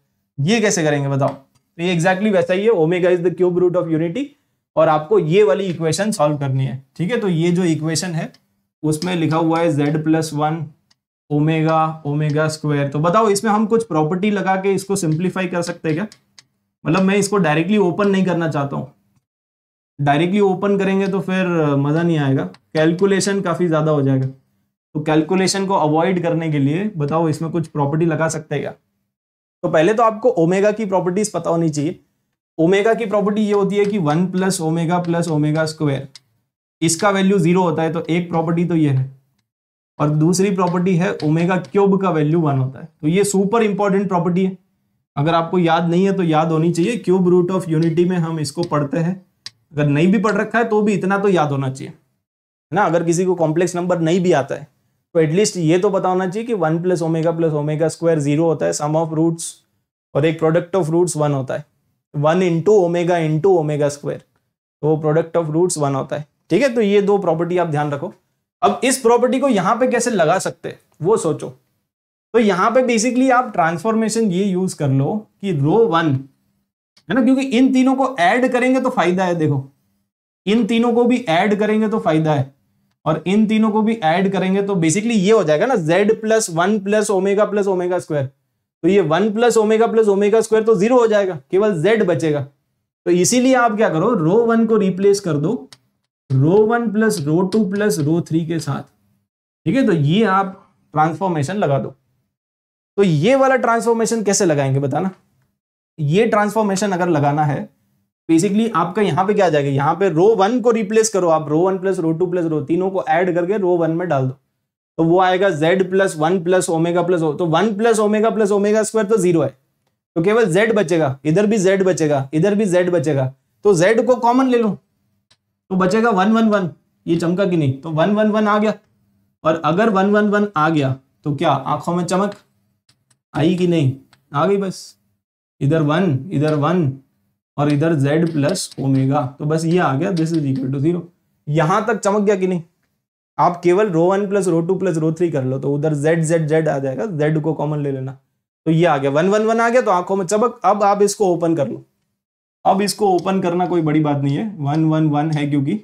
ये कैसे करेंगे बताओ तो ये एग्जैक्टली exactly वैसा ही है omega is the cube root of unity और आपको ये वाली इक्वेशन सॉल्व करनी है ठीक है तो ये जो इक्वेशन है उसमें लिखा हुआ है z plus one omega omega square तो बताओ इसमें हम कुछ प्रॉपर्टी लगा के इसको सिंप्लीफाई कर सकते हैं क्या मतलब मैं इसको डायरेक्टली ओपन नहीं करना चाहता हूँ डायरेक्टली ओपन करेंगे तो फिर मज़ा नहीं आएगा कैलकुलेशन काफ़ी ज़्यादा हो जाएगा तो कैलकुलेशन को अवॉइड करने के लिए बताओ इसमें कुछ प्रॉपर्टी लगा सकते हैं क्या तो पहले तो आपको ओमेगा की प्रॉपर्टीज पता होनी चाहिए ओमेगा की प्रॉपर्टी ये होती है कि one plus omega plus omega square इसका वैल्यू जीरो होता है तो एक प्रॉपर्टी तो ये है और दूसरी प्रॉपर्टी है ओमेगा क्यूब का वैल्यू वन होता है तो ये सुपर इंपॉर्टेंट प्रॉपर्टी है अगर आपको याद नहीं है तो याद होनी चाहिए क्यूब रूट ऑफ यूनिटी में हम इसको पढ़ते हैं अगर नहीं भी पढ़ रखा है तो भी इतना तो याद होना चाहिए है ना अगर किसी को कॉम्प्लेक्स नंबर नहीं भी आता है तो एटलीस्ट ये तो पता होना चाहिए कि one plus omega plus omega square zero होता है सम ऑफ रूट्स और एक प्रोडक्ट ऑफ रूट्स वन होता है one into omega into omega square तो वो प्रोडक्ट ऑफ रूट्स वन होता है ठीक है तो ये दो प्रॉपर्टी आप ध्यान रखो अब इस प्रॉपर्टी को यहाँ पे कैसे लगा सकते वो सोचो तो यहाँ पे बेसिकली आप ट्रांसफॉर्मेशन ये यूज कर लो कि रो वन है ना क्योंकि इन तीनों को ऐड करेंगे तो फायदा है देखो इन तीनों को भी ऐड करेंगे तो फायदा है और इन तीनों को भी ऐड करेंगे तो बेसिकली ये हो जाएगा ना z plus one plus omega plus omega square तो ये one plus omega plus omega square तो जीरो हो जाएगा केवल जेड बचेगा तो इसीलिए आप क्या करो रो वन को रिप्लेस कर दो row one plus row two plus row three के साथ ठीक है तो ये आप ट्रांसफॉर्मेशन लगा दो तो ये वाला ट्रांसफॉर्मेशन कैसे लगाएंगे बताना ये ट्रांसफॉर्मेशन अगर लगाना है बेसिकली आपका यहाँ पे क्या आ जाएगा यहाँ पे रो वन को रिप्लेस करो आप row one plus row two plus row तीनों को ऐड करके रो वन में डाल दो तो वो आएगा z plus one plus omega plus तो one plus omega plus omega square तो जीरो है तो केवल जेड बचेगा इधर भी जेड बचेगा इधर भी जेड बचेगा तो जेड को कॉमन ले लो तो बचेगा वन वन वन ये चमका कि नहीं तो वन वन वन आ गया और अगर वन वन वन आ गया तो क्या आंखों में चमक आई कि नहीं आ गई बस इधर वन इधर वन और इधर z प्लस ओमेगा तो बस ये आ गया this is equal to zero यहां तक चमक गया कि नहीं आप केवल row one plus row two plus row three कर लो तो उधर z z z आ जाएगा z को कॉमन ले लेना तो ये आ गया वन वन वन आ गया तो आंखों में चमक अब आप इसको ओपन कर लो अब इसको ओपन करना कोई बड़ी बात नहीं है वन वन वन है क्योंकि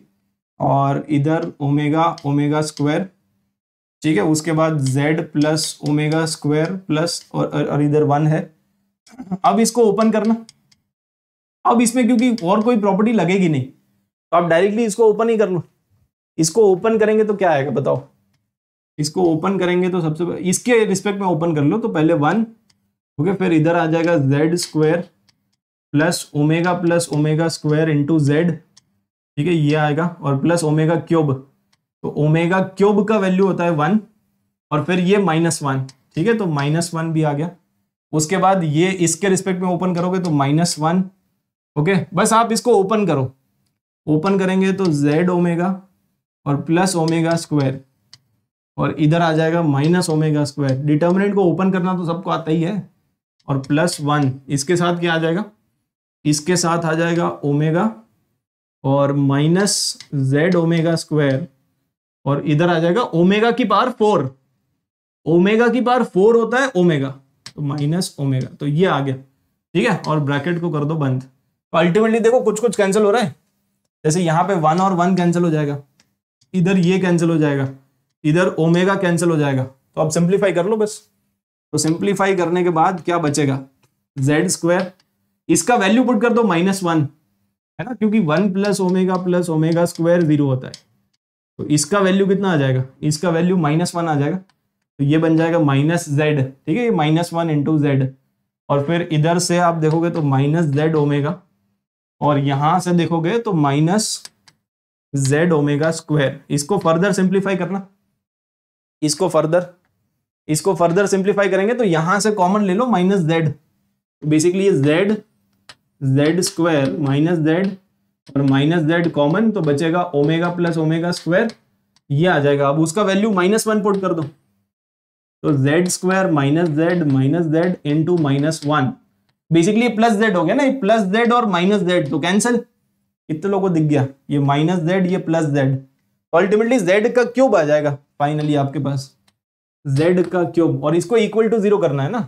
और इधर ओमेगा ओमेगा स्क्वायर ठीक है उसके बाद z plus omega square plus और, और इधर वन है अब इसको ओपन करना अब इसमें क्योंकि और कोई प्रॉपर्टी लगेगी नहीं तो आप डायरेक्टली इसको ओपन ही कर लो इसको ओपन करेंगे तो क्या आएगा बताओ इसको ओपन करेंगे तो सबसे इसके रिस्पेक्ट में ओपन कर लो तो पहले वन ओके फिर इधर आ जाएगा Z square plus omega plus omega square into z ठीक है ये आएगा और प्लस ओमेगा क्यूब तो ओमेगा क्यूब का वैल्यू होता है वन और फिर ये माइनस वन ठीक है तो माइनस वन भी आ गया उसके बाद ये इसके रिस्पेक्ट में ओपन करोगे तो माइनस वन ओके बस आप इसको ओपन करो ओपन करेंगे तो जेड ओमेगा और प्लस ओमेगा स्क्वायर और इधर आ जाएगा माइनस ओमेगा स्क्वायर डिटर्मिनेंट को ओपन करना तो सबको आता ही है और प्लस वन इसके साथ क्या आ जाएगा इसके साथ आ जाएगा ओमेगा और माइनस जेड ओमेगा स्क्वायर और इधर आ जाएगा ओमेगा की पावर फोर ओमेगा की पावर फोर होता है ओमेगा तो माइनस ओमेगा तो ये आ गया ठीक है और ब्रैकेट को कर दो बंद तो अल्टीमेटली देखो कुछ कुछ कैंसिल हो रहा है जैसे यहाँ पे वन और वन कैंसिल हो जाएगा इधर ये कैंसिल हो जाएगा इधर ओमेगा कैंसिल हो जाएगा तो आप सिंप्लीफाई कर लो बस तो सिंप्लीफाई करने के बाद क्या बचेगा जेड स्क्वायर इसका वैल्यू पुट कर दो माइनस वन है ना क्योंकि one plus omega plus omega square zero होता है तो इसका वैल्यू कितना आ जाएगा इसका वैल्यू माइनस वन आ जाएगा तो ये बन जाएगा माइनस जेड ठीक है ये माइनस वन इंटू जेड और फिर इधर से आप देखोगे तो माइनस जेड ओमेगा और यहां से देखोगे तो माइनस जेड ओमेगा स्क्वायर इसको फर्दर सिंप्लीफाई करना इसको फर्दर इसको फर्दर सिंप्लीफाई करेंगे तो यहां से कॉमन ले लो माइनस जेड बेसिकली ये z z square minus Z और माइनस जेड कॉमन तो बचेगा ओमेगा प्लस ओमेगा स्क्वायर ये आ जाएगा अब उसका वैल्यू माइनस वन पुट कर दो तो z square minus z minus z into minus one basically plus z हो गया ना ये प्लस जेड और माइनस जेड तो कैंसिल इतने लोगों को दिख गया ये माइनस जेड ये प्लस जेड अल्टीमेटली जेड का क्यूब आ जाएगा फाइनली आपके पास जेड का क्यूब और इसको इक्वल टू जीरो करना है ना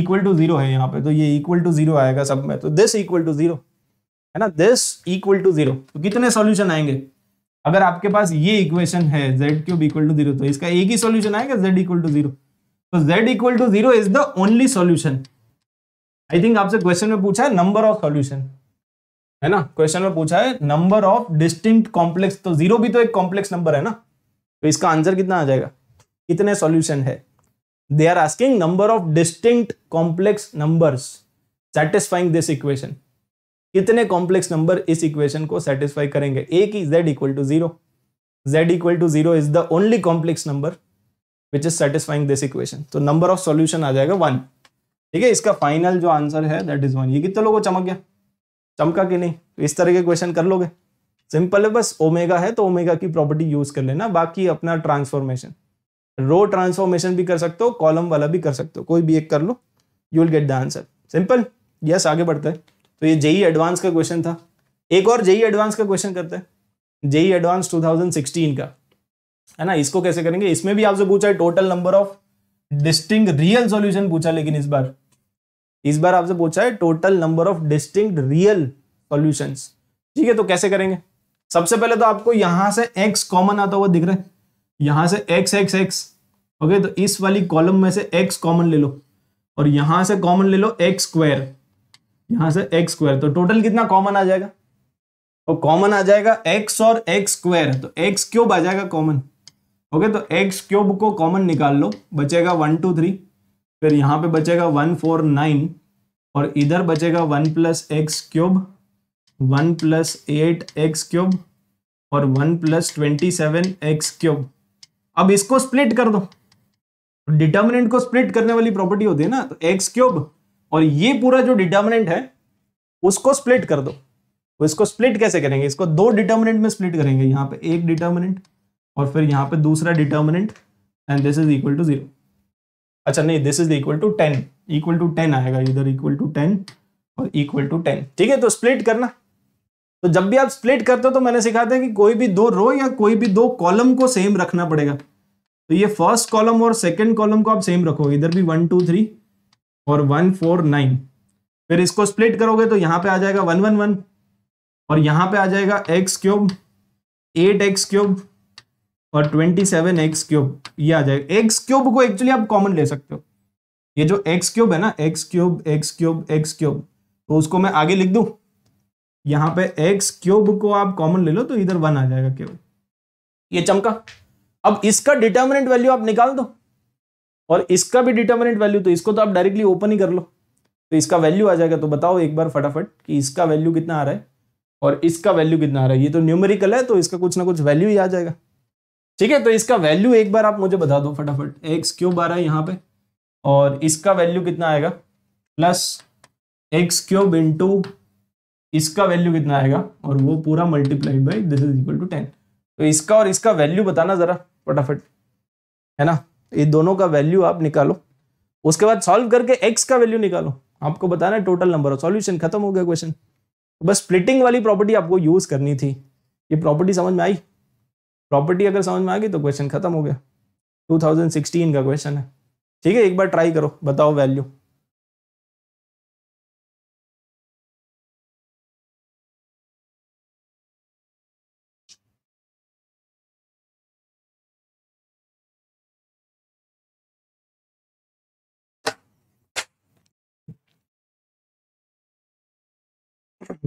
इक्वल टू जीरो है यहाँ पे तो ये इक्वल टू जीरो आएगा सब में तो दिस इक्वल टू जीरो है ना दिस इक्वल टू जीरो कितने सोल्यूशन आएंगे अगर आपके पास ये इक्वेशन है z cube equal to zero तो इसका एक ही सोल्यूशन आएगा जेड इक्वल टू जीरो तो z equal to zero is the only solution I think आपसे क्वेश्चन में पूछा है नंबर ऑफ सोल्यूशन है ना क्वेश्चन में पूछा है नंबर ऑफ डिस्टिंक्ट कॉम्प्लेक्स तो जीरो भी तो एक कॉम्प्लेक्स नंबर है ना तो इसका आंसर कितना आ जाएगा कितने सॉल्यूशन है they are asking number of distinct complex numbers satisfying this equation कितने कॉम्प्लेक्स नंबर इस इक्वेशन को सेटिस्फाई करेंगे एक ही z equal to zero z equal to zero is the only complex number which is satisfying this equation तो number of solution आ जाएगा वन ठीक है इसका फाइनल जो आंसर है दैट इज वन ये कितने लोगों चमक गया चमका कि नहीं तो इस तरह के क्वेश्चन कर लोगे सिंपल है बस ओमेगा है तो ओमेगा की प्रॉपर्टी यूज कर लेना बाकी अपना ट्रांसफॉर्मेशन रो ट्रांसफॉर्मेशन भी कर सकते हो कॉलम वाला भी कर सकते हो कोई भी एक कर लो you will get the answer simple yes आगे बढ़ते हैं तो ये जेई एडवांस का क्वेश्चन था एक और जेई एडवांस का क्वेश्चन करते हैं जेई एडवांस 2016 का है ना इसको कैसे करेंगे इसमें भी आपसे पूछा है total number of distinct real solution पूछा लेकिन इस बार इस बार आपसे पूछा है total number of distinct real solution ठीक है तो कैसे करेंगे सबसे पहले तो आपको यहां से x कॉमन आता हुआ दिख रहा है यहां से x x x ओके तो इस वाली कॉलम में से x कॉमन ले लो और यहां से कॉमन ले लो एक्स स्क्वायर यहां से एक्स स्क्वायर तो टोटल कितना कॉमन आ जाएगा तो कॉमन आ जाएगा एक्स और एक्स स्क्वायर तो एक्स क्यूब आ जाएगा कॉमन ओके तो एक्स क्यूब को कॉमन निकाल लो बचेगा वन टू थ्री फिर यहां पे बचेगा वन फोर नाइन और इधर बचेगा one plus x cube one plus eight x cube और one plus twenty seven x cube अब इसको स्प्लिट कर दो डिटर्मिनेंट तो को स्प्लिट करने वाली प्रॉपर्टी होती है ना तो एक्स क्यूब और ये पूरा जो डिटर्मिनेंट है उसको स्प्लिट कर दो तो इसको स्प्लिट कैसे करेंगे इसको दो डिटर्मिनेंट में स्प्लिट करेंगे यहां पे एक डिटर्मिनेंट और फिर यहां पे दूसरा determinant and this is equal to zero अच्छा नहीं this is equal to ten equal to ten आएगा इधर इक्वल टू टेन और इक्वल टू टेन ठीक है तो स्प्लिट करना तो जब भी आप स्प्लिट करते हो तो मैंने सिखाते हैं कि कोई भी दो रो या कोई भी दो कॉलम को सेम रखना पड़ेगा तो ये फर्स्ट कॉलम और सेकेंड कॉलम को आप सेम रखोगे इधर भी वन टू थ्री और वन फोर नाइन फिर इसको स्प्लिट करोगे तो यहां पे आ जाएगा वन वन वन और यहाँ पे आ जाएगा x cube eight x cube और ट्वेंटी सेवन एक्स क्यूब ये आ जाएगा एक्स क्यूब को एक्चुअली आप कॉमन ले सकते हो ये जो एक्स क्यूब है ना x cube x cube x cube तो उसको मैं आगे लिख दू यहां पे एक्स क्यूब को आप कॉमन ले लो तो इधर वन आ जाएगा क्यूब ये चमका अब इसका डिटर्मिनेंट वैल्यू आप निकाल दो और इसका भी डिटर्मिनेंट वैल्यू तो इसको तो आप डायरेक्टली ओपन ही कर लो तो इसका वैल्यू आ जाएगा तो बताओ एक बार फटाफट कि इसका वैल्यू कितना आ रहा है और इसका वैल्यू कितना आ रहा है ये तो न्यूमेरिकल है तो इसका कुछ ना कुछ वैल्यू ही आ जाएगा ठीक है तो इसका वैल्यू एक बार आप मुझे बता दो फटाफट एक्स क्यूब आ रहा है यहाँ पे और इसका वैल्यू कितना आएगा प्लस एक्स क्यूब इंटू इसका वैल्यू कितना आएगा और वो पूरा multiplied by this is equal to ten तो इसका और इसका वैल्यू बताना जरा फटाफट है ना ये दोनों का वैल्यू आप निकालो उसके बाद सॉल्व करके एक्स का वैल्यू निकालो आपको बताना है टोटल नंबर ऑफ सॉल्यूशन खत्म हो गया क्वेश्चन तो बस स्प्लिटिंग वाली प्रॉपर्टी आपको यूज करनी थी ये प्रॉपर्टी समझ में आई प्रॉपर्टी अगर समझ में आ गई तो क्वेश्चन खत्म हो गया 2016 का क्वेश्चन है ठीक है एक बार ट्राई करो बताओ वैल्यू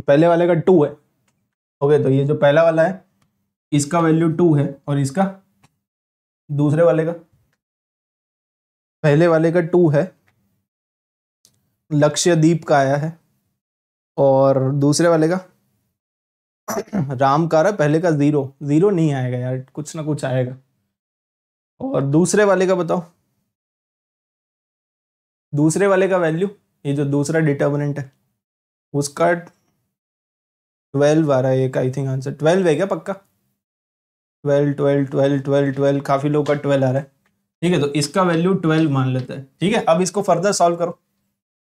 पहले वाले का टू है ओके तो ये जो पहला वाला है इसका वैल्यू टू है और इसका दूसरे वाले का पहले वाले का टू है दीप का आया है और दूसरे वाले का [CLEARS THROAT] राम का रहा पहले का ज़ीरो ज़ीरो नहीं आएगा यार कुछ ना कुछ आएगा और दूसरे वाले का बताओ दूसरे वाले का वैल्यू ये जो दूसरा डिटर्मिनेंट है उसका ट्वेल्व आ रहा है एक आई थिंक आंसर ट्वेल्व है क्या पक्का twelve twelve twelve twelve twelve काफ़ी लोग का ट्वेल्व आ रहा है ठीक है तो इसका वैल्यू ट्वेल्व मान लेते हैं ठीक है अब इसको फर्दर सॉल्व करो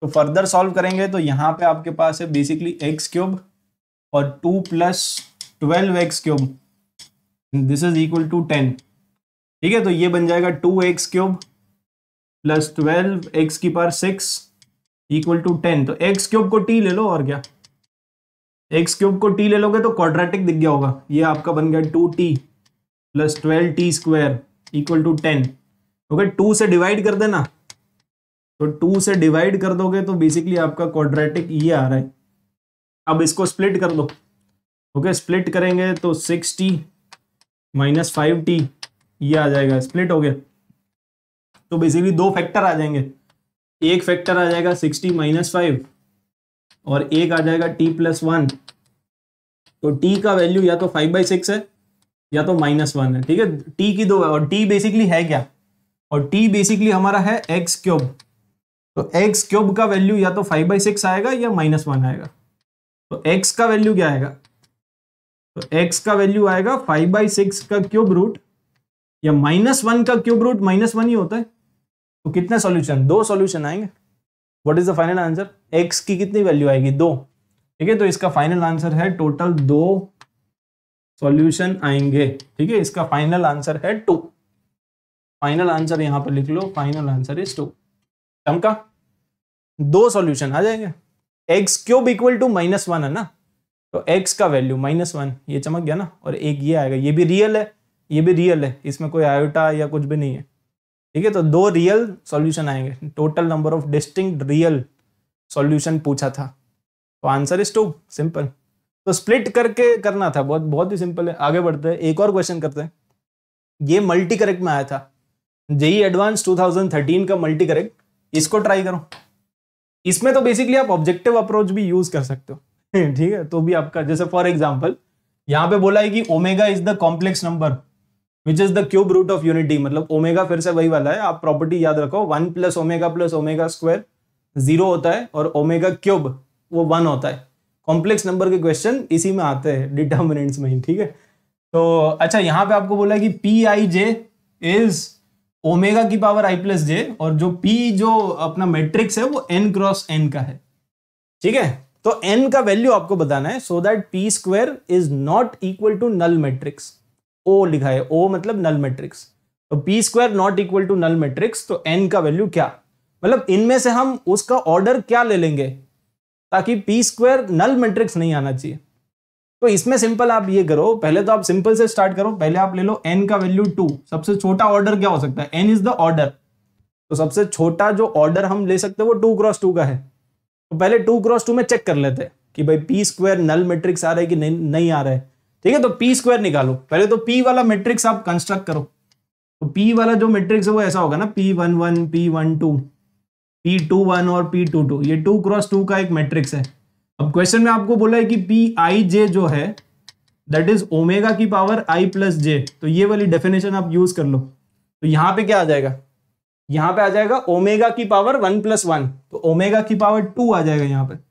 तो फर्दर सॉल्व करेंगे तो यहाँ पे आपके पास है बेसिकली एक्स क्यूब और two plus twelve x cube this is equal to ten ठीक है तो ये बन जाएगा two x cube plus twelve x की power six equal to ten तो एक्स क्यूब को टी ले लो और क्या एक्स क्यूब को टी ले लोगे तो क्वाड्रेटिक दिख गया होगा ये आपका बन गया two t plus twelve t square equal to ten okay two से डिवाइड कर देना तो टू से डिवाइड कर दोगे तो बेसिकली आपका क्वाड्रेटिक ये आ रहा है अब इसको स्प्लिट कर दो ओके स्प्लिट करेंगे तो six t minus five t ये आ जाएगा स्प्लिट हो गया तो बेसिकली दो फैक्टर आ जाएंगे एक फैक्टर आ जाएगा सिक्सटी माइनस फाइव और एक आ जाएगा टी प्लस वन तो टी का वैल्यू या तो फाइव बाई सिक्स है या तो माइनस वन है ठीक है टी की दो है और टी बेसिकली है क्या और टी बेसिकली हमारा है एक्स क्यूब तो एक्स क्यूब का वैल्यू या तो फाइव बाई सिक्स आएगा या माइनस वन आएगा तो एक्स का वैल्यू क्या आएगा तो एक्स का वैल्यू आएगा फाइव बाई सिक्स का क्यूब रूट या माइनस वन का क्यूब रूट माइनस वन ही होता है तो कितने सॉल्यूशन दो सॉल्यूशन आएंगे what is the final answer x की कितनी वैल्यू आएगी दो ठीक है तो इसका फाइनल आंसर है टोटल दो सॉल्यूशन आएंगे ठीक है इसका फाइनल आंसर है टू फाइनल आंसर यहां पर लिख लो फाइनल आंसर इज टू चमका दो सॉल्यूशन आ जाएंगे x cube equal to minus one है ना तो एक्स का वैल्यू माइनस वन ये चमक गया ना और एक ये आएगा ये भी रियल है ये भी रियल है इसमें कोई आयोटा या कुछ भी नहीं है ठीक है तो दो रियल सॉल्यूशन आएंगे total number of distinct real solution पूछा था तो आंसर इज टू सिंपल तो स्प्लिट करके करना था बहुत बहुत ही सिंपल है आगे बढ़ते हैं एक और क्वेश्चन करते हैं ये मल्टी करेक्ट में आया था जेई एडवांस 2013 का मल्टी करेक्ट इसको ट्राई करो इसमें तो बेसिकली आप ऑब्जेक्टिव अप्रोच भी यूज कर सकते हो [LAUGHS] ठीक है तो भी आपका जैसे फॉर एग्जाम्पल यहाँ पे बोला है कि omega is the complex number which is the cube root of unity मतलब ओमेगा फिर से वही वाला है आप प्रॉपर्टी याद रखो one plus omega plus omega square zero होता है और ओमेगा क्यूब वो वन होता है कॉम्प्लेक्स नंबर के क्वेश्चन इसी में आते हैं डिटर्मिनेंट्स में ठीक है तो अच्छा यहाँ पे आपको बोला कि P I J is omega की पावर आई प्लस जे और जो पी जो अपना मेट्रिक्स है वो एन क्रॉस एन का है ठीक है तो एन का वैल्यू आपको बताना है so that P square is not equal to null matrix O लिखा है ओ मतलब नल मैट्रिक्स तो P square not equal to null matrix तो एन का वैल्यू क्या मतलब इनमें से हम उसका ऑर्डर क्या ले लेंगे ताकि पी स्क्वायर नल मैट्रिक्स नहीं आना चाहिए तो इसमें सिंपल आप ये करो पहले तो आप सिंपल से स्टार्ट करो पहले आप ले लो एन का वैल्यू टू सबसे छोटा ऑर्डर क्या हो सकता है एन इज द ऑर्डर तो सबसे छोटा जो ऑर्डर हम ले सकते हैं वो टू क्रॉस टू का है तो पहले टू क्रॉस टू में चेक कर लेते हैं कि भाई पी स्क्वायर नल मैट्रिक्स आ रहा है कि नहीं नहीं आ रहा है ठीक है तो पी स्क्वायर निकालो पहले तो पी वाला मैट्रिक्स आप कंस्ट्रक्ट करो तो पी वाला जो मैट्रिक्स है वो ऐसा होगा ना P one one P one two P two one और पी टू टू ये टू क्रॉस टू का एक मैट्रिक्स है अब क्वेश्चन में आपको बोला है कि पी आई जे जो है दैट इज ओमेगा की पावर आई प्लस जे तो ये वाली डेफिनेशन आप यूज कर लो तो यहाँ पे क्या आ जाएगा यहाँ पे आ जाएगा ओमेगा की पावर वन प्लस वन तो ओमेगा की पावर टू आ जाएगा यहाँ पे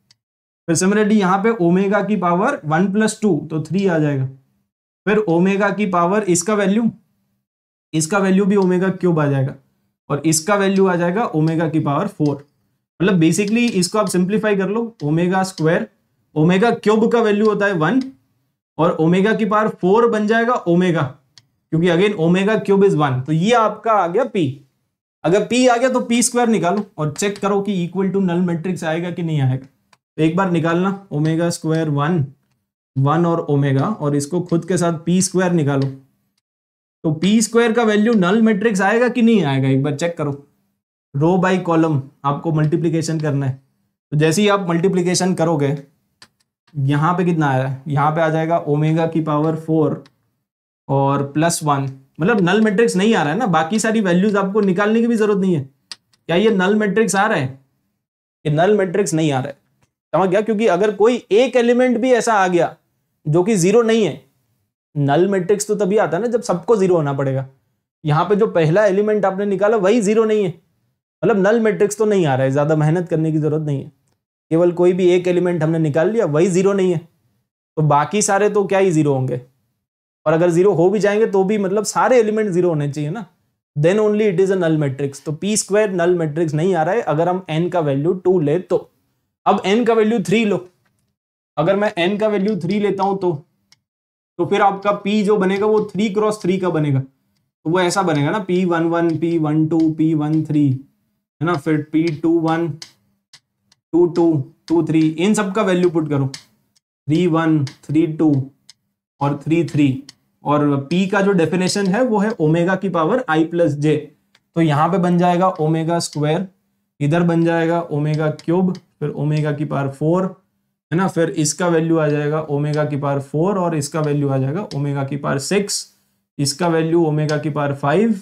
फिर सिमिलरली यहाँ पे ओमेगा की पावर वन प्लस टू तो थ्री आ जाएगा फिर ओमेगा की पावर इसका वैल्यू इसका वैल्यू भी ओमेगा क्यूब आ जाएगा और इसका वैल्यू आ जाएगा ओमेगा की पावर फोर मतलब बेसिकली इसको आप सिंप्लीफाई कर लो ओमेगा स्क्वायर ओमेगा क्यूब का वैल्यू होता है वन और ओमेगा की पावर फोर बन जाएगा ओमेगा क्योंकि again omega cube is one तो ये आपका आ गया पी अगर पी आ गया तो पी स्क्वायर निकालो और चेक करो कि इक्वल टू नल मैट्रिक्स आएगा कि नहीं आएगा तो एक बार निकालना ओमेगा स्क्वायर वन वन और ओमेगा और इसको खुद के साथ पी स्क्वायर निकालो तो पी स्क्वायर का वैल्यू नल मैट्रिक्स आएगा कि नहीं आएगा एक बार चेक करो रो बाई कॉलम आपको मल्टीप्लीकेशन करना है तो जैसे ही आप मल्टीप्लीकेशन करोगे यहाँ पे कितना आ रहा है यहाँ पे आ जाएगा ओमेगा की पावर फोर और प्लस वन मतलब नल मैट्रिक्स नहीं आ रहा है ना बाकी सारी वैल्यूज आपको निकालने की भी जरूरत नहीं है क्या ये नल मैट्रिक्स आ रहा है ये नल मैट्रिक्स नहीं आ रहा है समझ गया क्योंकि अगर कोई एक एलिमेंट भी ऐसा आ गया जो कि जीरो नहीं है नल मैट्रिक्स तो तभी आता है ना जब सबको जीरो होना पड़ेगा यहाँ पे जो पहला एलिमेंट आपने निकाला वही जीरो नहीं है मतलब नल मैट्रिक्स तो नहीं आ रहा है ज़्यादा मेहनत करने की ज़रूरत नहीं है केवल कोई भी एक एलिमेंट हमने निकाल लिया वही ज़ीरो नहीं है तो बाकी सारे तो क्या ही ज़ीरो होंगे और अगर ज़ीरो हो भी जाएंगे तो भी मतलब सारे एलिमेंट ज़ीरो होने चाहिए ना then only it is a null matrix तो पी स्क्वायर नल मैट्रिक्स नहीं आ रहा है अगर हम एन का वैल्यू टू ले तो अब एन का वैल्यू थ्री लो अगर मैं एन का वैल्यू थ्री लेता हूं तो तो फिर आपका पी जो बनेगा वो थ्री क्रॉस थ्री का बनेगा तो वो ऐसा बनेगा ना P one one P one two P one three है ना फिर P two one two two two three इन सब का वैल्यू पुट करो थ्री वन थ्री टू और थ्री थ्री और पी का जो डेफिनेशन है वो है ओमेगा की पावर आई प्लस जे तो यहां पे बन जाएगा ओमेगा स्क्वायर इधर बन जाएगा ओमेगा क्यूब फिर ओमेगा की पार फोर है ना फिर इसका वैल्यू आ जाएगा ओमेगा की पार फोर और इसका वैल्यू आ जाएगा ओमेगा की पार सिक्स इसका वैल्यू ओमेगा की पार फाइव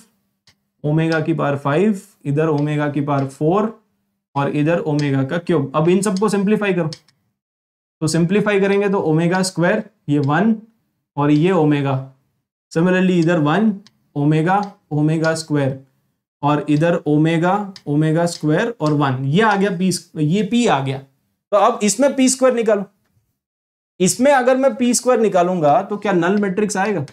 ओमेगा की पार फाइव इधर ओमेगा की पार फोर और इधर ओमेगा का क्यूब अब इन सबको सिंप्लीफाई करो तो सिंप्लीफाई करेंगे तो ओमेगा स्क्वायर ये वन और ये ओमेगा सिमिलरली इधर वन ओमेगा ओमेगा स्क्वायर और इधर ओमेगा ओमेगा स्क्वायर और वन ये आ गया पी ये पी आ गया तो अब इसमें पी स्क्वायर निकालो इसमें अगर मैं पी स्क्वायर निकालूंगा तो क्या नल मैट्रिक्स आएगा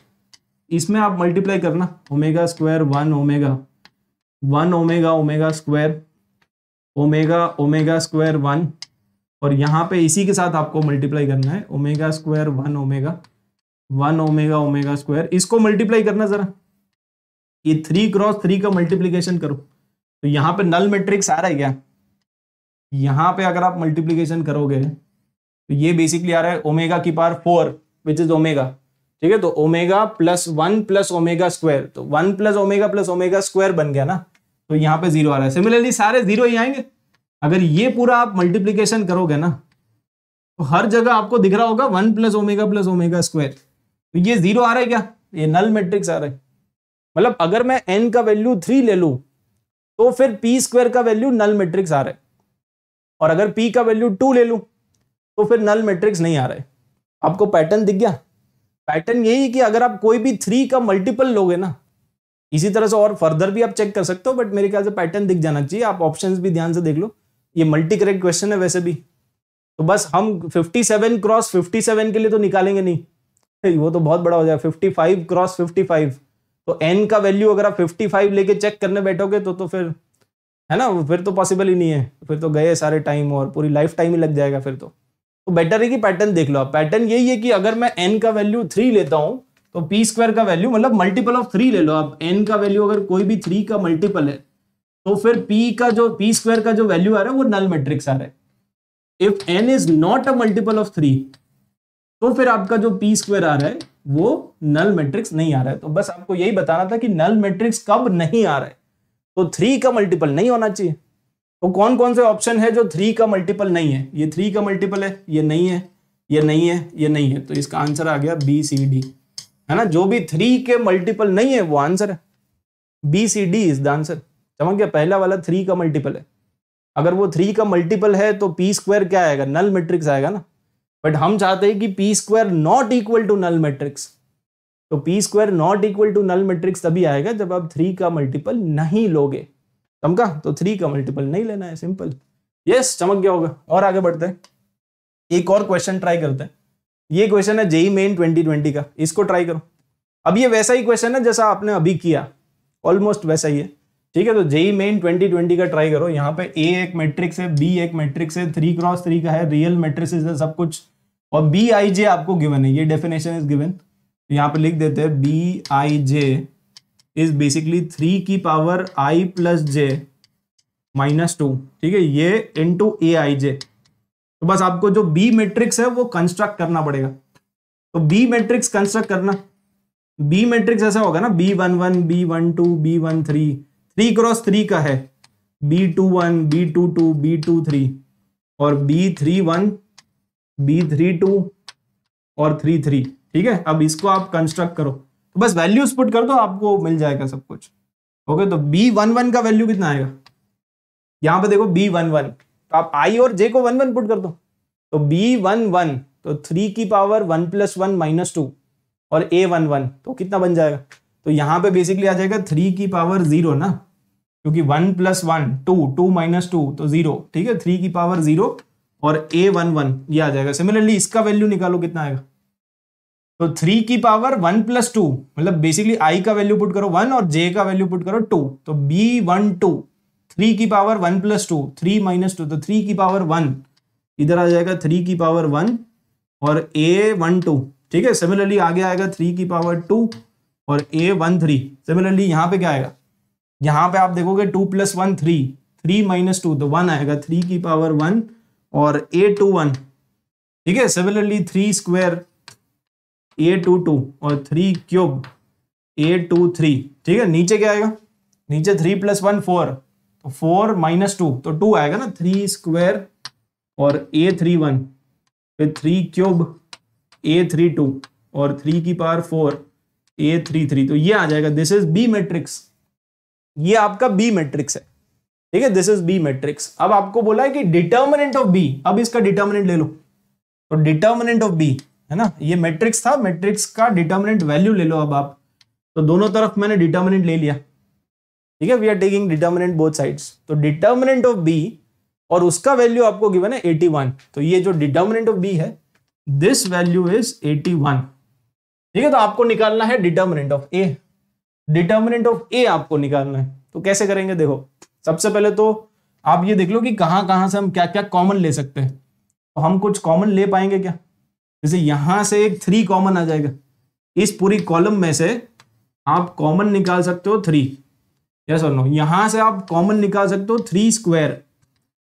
इसमें आप मल्टीप्लाई करना omega square one omega one omega omega square omega omega square one और यहां पे इसी के साथ आपको मल्टीप्लाई करना है omega square one omega one omega omega square इसको मल्टीप्लाई करना ज़रा ये थ्री क्रॉस थ्री का मल्टीप्लीकेशन करो तो यहाँ पे नल मैट्रिक्स आ रहा है क्या यहां पे अगर आप मल्टीप्लीकेशन करोगे तो ये बेसिकली आ रहा है ओमेगा की power four which is omega ठीक है तो omega plus one plus omega square तो one plus omega plus omega square बन गया ना तो यहाँ पे जीरो आ रहा है सिमिलरली सारे जीरो ही आएंगे अगर ये पूरा आप मल्टीप्लीकेशन करोगे ना तो हर जगह आपको दिख रहा होगा one plus omega plus omega square तो ये जीरो आ रहा है क्या ये नल मेट्रिक्स आ रहा है मतलब अगर मैं एन का वैल्यू थ्री ले लू तो फिर पी स्क्वायर का वैल्यू नल मैट्रिक्स आ रहा है और अगर पी का वैल्यू टू ले लू तो फिर नल मैट्रिक्स नहीं आ रहा है आपको पैटर्न दिख गया पैटर्न यही है कि अगर आप कोई भी थ्री का मल्टीपल लोगे ना इसी तरह से और फर्दर भी आप चेक कर सकते हो बट मेरे ख्याल से पैटर्न दिख जाना चाहिए आप ऑप्शंस भी ध्यान से देख लो ये मल्टी करेक्ट क्वेश्चन है वैसे भी तो बस हम 57 क्रॉस 57 के लिए तो निकालेंगे नहीं [LAUGHS] वो तो बहुत बड़ा हो जाएगा 55 क्रॉस 55 तो एन का वैल्यू अगर आप फिफ्टी फाइव लेके चेक करने बैठोगे तो तो फिर है ना फिर तो पॉसिबल ही नहीं है फिर तो गए सारे टाइम और पूरी लाइफ टाइम ही लग जाएगा फिर तो तो बेटर है कि पैटर्न देख लो आप पैटर्न यही है कि अगर मैं एन का वैल्यू थ्री लेता हूँ तो पी स्क्वायर का वैल्यू मतलब मल्टीपल ऑफ थ्री ले लो आप एन का वैल्यू अगर कोई भी थ्री का मल्टीपल है तो फिर पी का जो पी स्क्वायर का जो वैल्यू आ रहा है वो नल मेट्रिक्स आ रहा है if N is not a multiple of three तो फिर आपका जो पी स्क्वायर आ रहा है वो नल मैट्रिक्स नहीं आ रहा है तो बस आपको यही बताना था कि नल मैट्रिक्स कब नहीं आ रहा है तो थ्री का मल्टीपल नहीं होना चाहिए तो कौन कौन से ऑप्शन है जो थ्री का मल्टीपल नहीं है ये थ्री का मल्टीपल है ये नहीं है ये नहीं है ये नहीं है तो इसका आंसर आ गया बी सी डी है ना जो भी थ्री के मल्टीपल नहीं है वो आंसर है B C D is the answer समझ गया पहला वाला थ्री का मल्टीपल है अगर वो थ्री का मल्टीपल है तो पी स्क्वायर क्या आएगा नल मैट्रिक्स आएगा ना बट हम चाहते हैं कि P square not equal to null matrix तो P square not equal to null matrix तभी आएगा जब आप थ्री का मल्टीपल नहीं लोगे चमका तो थ्री का मल्टीपल नहीं लेना है सिंपल यस चमक गया होगा और आगे बढ़ते हैं एक और क्वेश्चन ट्राई करते हैं ये क्वेश्चन है जेई मेन 2020 का इसको ट्राई करो अब ये वैसा ही क्वेश्चन है जैसा आपने अभी किया ऑलमोस्ट वैसा ही है ठीक है तो जेई मेन 2020 का ट्राई करो यहाँ पे ए एक मैट्रिक्स है बी एक मैट्रिक्स है थ्री क्रॉस थ्री का है रियल मैट्रिक्स है सब कुछ और बी आई जे आपको गिवन है ये डेफिनेशन इज गिवन यहाँ पे लिख देते हैं B I J is basically three की power I plus J minus two ठीक है ये इन टू ए आई जे तो बस आपको जो बी मैट्रिक्स है वो कंस्ट्रक्ट करना पड़ेगा तो बी मैट्रिक्स कंस्ट्रक्ट करना बी मैट्रिक्स ऐसा होगा ना B one one B one two B one three three cross three का है B two one B two two B two three और B three one B three two और three three ठीक है अब इसको आप कंस्ट्रक्ट करो तो बस वैल्यूज पुट कर दो आपको मिल जाएगा सब कुछ ओके तो बी वन वन का वैल्यू कितना आएगा यहाँ पे देखो बी वन वन तो आप आई और जे को वन वन पुट कर दो तो बी वन वन तो थ्री की power one plus one minus two और ए वन वन तो कितना बन जाएगा तो यहाँ पे बेसिकली आ जाएगा थ्री की पावर जीरो ना क्योंकि one plus one two two minus two तो जीरो ठीक है थ्री की पावर जीरो और ए वन वन ये आ जाएगा सिमिलरली इसका वैल्यू निकालो कितना आएगा तो थ्री की पावर वन प्लस टू मतलब बेसिकली आई का वैल्यू पुट करो वन और जे का वैल्यू पुट करो टू तो बी वन टू थ्री की power one plus two three minus two तो थ्री की पावर वन इधर आ जाएगा थ्री की पावर वन और ए वन टू ठीक है सिमिलरली आगे आएगा थ्री की पावर टू और ए वन थ्री सिमिलरली यहाँ पे क्या आएगा यहाँ पे आप देखोगे two plus one three three minus two तो वन आएगा थ्री की पावर वन और ए टू वन ठीक है similarly three square A two two और three cube A two three ठीक है नीचे क्या आएगा नीचे थ्री प्लस वन फोर तो फोर माइनस टू तो टू आएगा ना थ्री स्क्वेयर और ए थ्री वन फिर three cube A three two और थ्री की power four A three three तो ये आ जाएगा दिस इज बी मैट्रिक्स ये आपका बी मैट्रिक्स है ठीक है दिस इज बी मैट्रिक्स अब आपको बोला है कि डिटर्मिनेंट ऑफ बी अब इसका डिटर्मिनेंट ले लो तो डिटर्मिनेंट ऑफ बी है ना ये मैट्रिक्स था मैट्रिक्स का डिटर्मिनेंट वैल्यू ले लो अब आप तो दोनों तरफ मैंने डिटर्मिनेंट ले लिया ठीक है we are taking determinant both sides तो डिटर्मिनेंट ऑफ बी और उसका वैल्यू आपको गिवन है 81 तो ये जो डिटर्मिनेंट ऑफ बी है दिस वैल्यू इज 81 ठीक है तो आपको निकालना है determinant of A determinant of A आपको निकालना है तो कैसे करेंगे देखो सबसे पहले तो आप ये देख लो कि कहाँ कहां से हम क्या क्या कॉमन ले सकते हैं तो हम कुछ कॉमन ले पाएंगे क्या जैसे यहां से एक थ्री कॉमन आ जाएगा इस पूरी कॉलम में से आप कॉमन निकाल सकते हो थ्री यस और नो यहां से आप कॉमन निकाल सकते हो थ्री स्क्वायर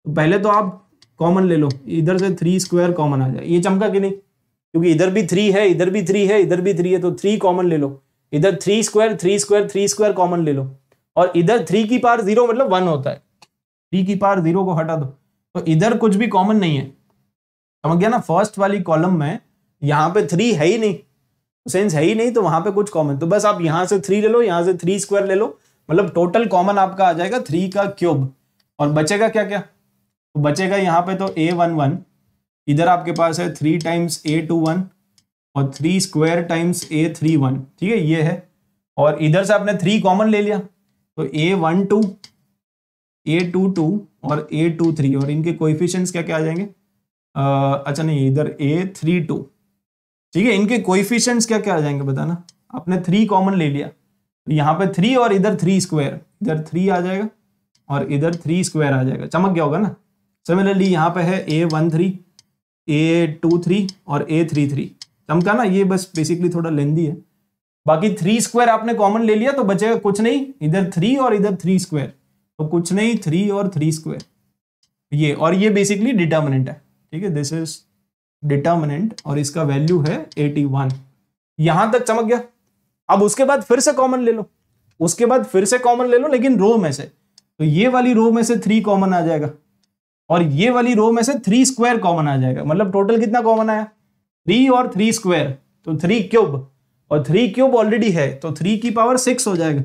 तो पहले तो आप कॉमन ले लो इधर से थ्री स्क्वायर कॉमन आ जाए ये चमका कि नहीं क्योंकि इधर भी थ्री है इधर भी थ्री है इधर भी थ्री है तो थ्री कॉमन ले लो इधर three square three square three square common ले लो और इधर थ्री की पार जीरो मतलब वन होता है थ्री की पार जीरो को हटा दो तो इधर कुछ भी कॉमन नहीं है समझ गया ना फर्स्ट वाली कॉलम में यहाँ पे थ्री है ही नहीं सेंस है ही नहीं तो, तो वहां पे कुछ कॉमन तो बस आप यहां से थ्री ले लो यहां से थ्री स्क्वायर ले लो मतलब टोटल कॉमन आपका आ जाएगा थ्री का क्यूब और बचेगा क्या क्या तो बचेगा यहाँ पे तो ए वन वन इधर आपके पास है three times A two one और three square times A three one ठीक है ये है और इधर से आपने थ्री कॉमन ले लिया तो A one two A two two और ए टू थ्री और इनके कोइफिशियंट्स क्या क्या आ जाएंगे आ, अच्छा नहीं इधर ए थ्री टू ठीक है इनके कोइफिशियंट्स क्या क्या आ जाएंगे बताना आपने थ्री कॉमन ले लिया यहाँ पे थ्री और इधर थ्री स्क्वायर इधर थ्री आ जाएगा और इधर थ्री स्क्वायर आ जाएगा चमक गया होगा ना सिमिलरली यहाँ पे है A one three A two three और ए थ्री थ्री चमका ना ये बस बेसिकली थोड़ा लेंदी है बाकी थ्री स्क्वायर आपने कॉमन ले लिया तो बचेगा कुछ नहीं इधर थ्री और इधर थ्री स्क्वायर तो कुछ नहीं थ्री और थ्री स्क्वायर ये और ये बेसिकली डिटर्मिनेंट है ठीक है दिस इज डिटर्मिनेंट और इसका वैल्यू है एटी वन यहां तक चमक गया अब उसके बाद फिर से कॉमन ले लो उसके बाद फिर से कॉमन ले लो लेकिन रो में से तो ये वाली रो में से थ्री कॉमन आ जाएगा और ये वाली रो में से थ्री स्क्वायर कॉमन आ जाएगा मतलब टोटल कितना कॉमन आया थ्री और थ्री स्क्वायर तो थ्री क्यूब और थ्री क्यूब ऑलरेडी है तो थ्री की पावर सिक्स हो जाएगा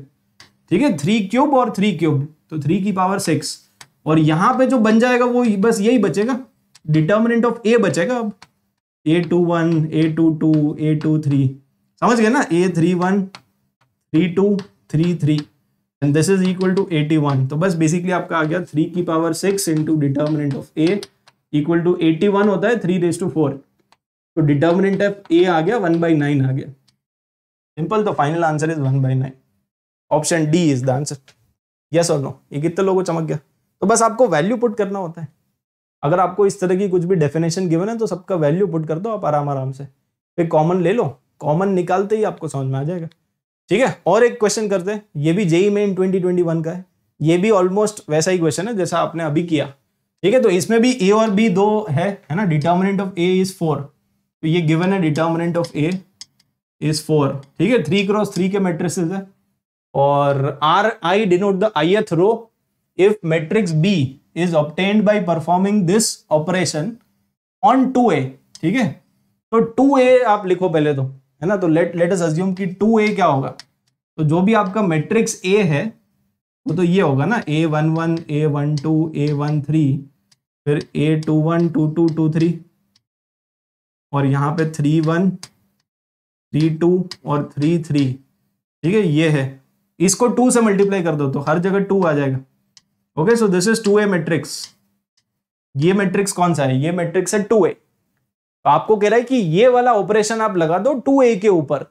ठीक है थ्री क्यूब और थ्री क्यूब तो थ्री की पावर सिक्स और यहां पे जो बन जाएगा वो बस यही बचेगा डिटर्मिनेंट ऑफ ए बचेगा अब A two one A two two A two three समझ गए ना A three one three two three three and this is equal to eighty one तो बस बेसिकली आपका आ गया थ्री की power six into determinant of A equal to eighty one होता है थ्री रेस टू फोर तो डिटर्मिनेंट ऑफ ए आ गया वन बाई नाइन आ गया सिंपल तो final answer is one by nine option D is the answer yes और no ये कितने लोगों चमक गया तो बस आपको वैल्यू पुट करना होता है अगर आपको इस तरह की कुछ भी डेफिनेशन गिवन है तो सबका वैल्यू पुट कर दो आप आराम आराम से फिर कॉमन ले लो कॉमन निकालते ही आपको समझ में आ जाएगा ठीक है और एक क्वेश्चन करते हैं ये भी जेई मेन 2021 का है ये भी ऑलमोस्ट वैसा ही क्वेश्चन है जैसा आपने अभी किया ठीक है तो इसमें भी ए और बी दो है है ना determinant of A is four तो ये गिवन है determinant of A is four ठीक है थ्री क्रॉस थ्री के मेट्रिसेस है और R I denote the ith row if matrix B is obtained by performing this operation on two ए ठीक है तो टू ए आप लिखो पहले तो है ना तो लेट लेट अस अज्यूम कि टू ए क्या होगा तो जो भी आपका मैट्रिक्स ए है वो तो, तो ये होगा ना A one one A one two A one three फिर A two one two two two three और यहाँ पे थ्री वन थ्री टू और थ्री थ्री ठीक है ये है इसको टू से मल्टीप्लाई कर दो तो हर जगह टू आ जाएगा okay so this is two A matrix ये मैट्रिक्स कौन सा है ये मैट्रिक्स है टू ए तो आपको कह रहा है कि ये वाला ऑपरेशन आप लगा दो टू ए के ऊपर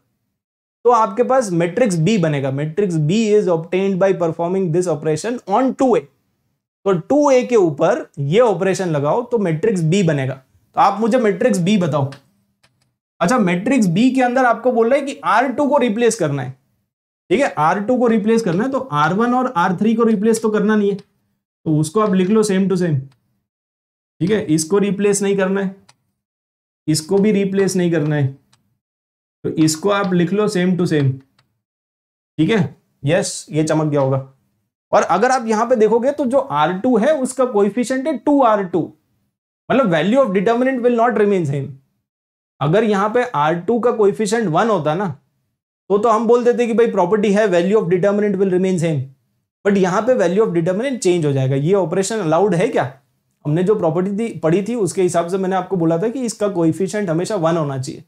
तो आपके पास मैट्रिक्स बी बनेगा matrix B is obtained by performing this operation on two ए तो टू ए के ऊपर ये ऑपरेशन लगाओ तो मैट्रिक्स बी बनेगा तो आप मुझे मैट्रिक्स बी बताओ अच्छा मैट्रिक्स बी के अंदर आपको बोल रहा है कि आर टू को रिप्लेस करना है ठीक है आर टू को रिप्लेस करना है तो आर वन और आर थ्री को रिप्लेस तो करना नहीं है तो उसको आप लिख लो सेम टू सेम ठीक है इसको रिप्लेस नहीं करना है इसको भी रिप्लेस नहीं करना है तो इसको आप लिख लो सेम टू सेम ठीक है यस ये चमक गया होगा और अगर आप यहां पे देखोगे तो जो R2 है उसका कोइफिशियंट है 2R2 मतलब value of determinant will not remain same अगर यहां पे आर टू का कोइफिशियंट वन होता ना तो तो हम बोल देते कि भाई प्रॉपर्टी है value of determinant will remain same but यहां पे वैल्यू ऑफ डिटर्मिनेंट चेंज हो जाएगा ये ऑपरेशन अलाउड है क्या हमने जो प्रॉपर्टी थी पढ़ी थी उसके हिसाब से मैंने आपको बोला था कि इसका कोइफिशियंट हमेशा वन होना चाहिए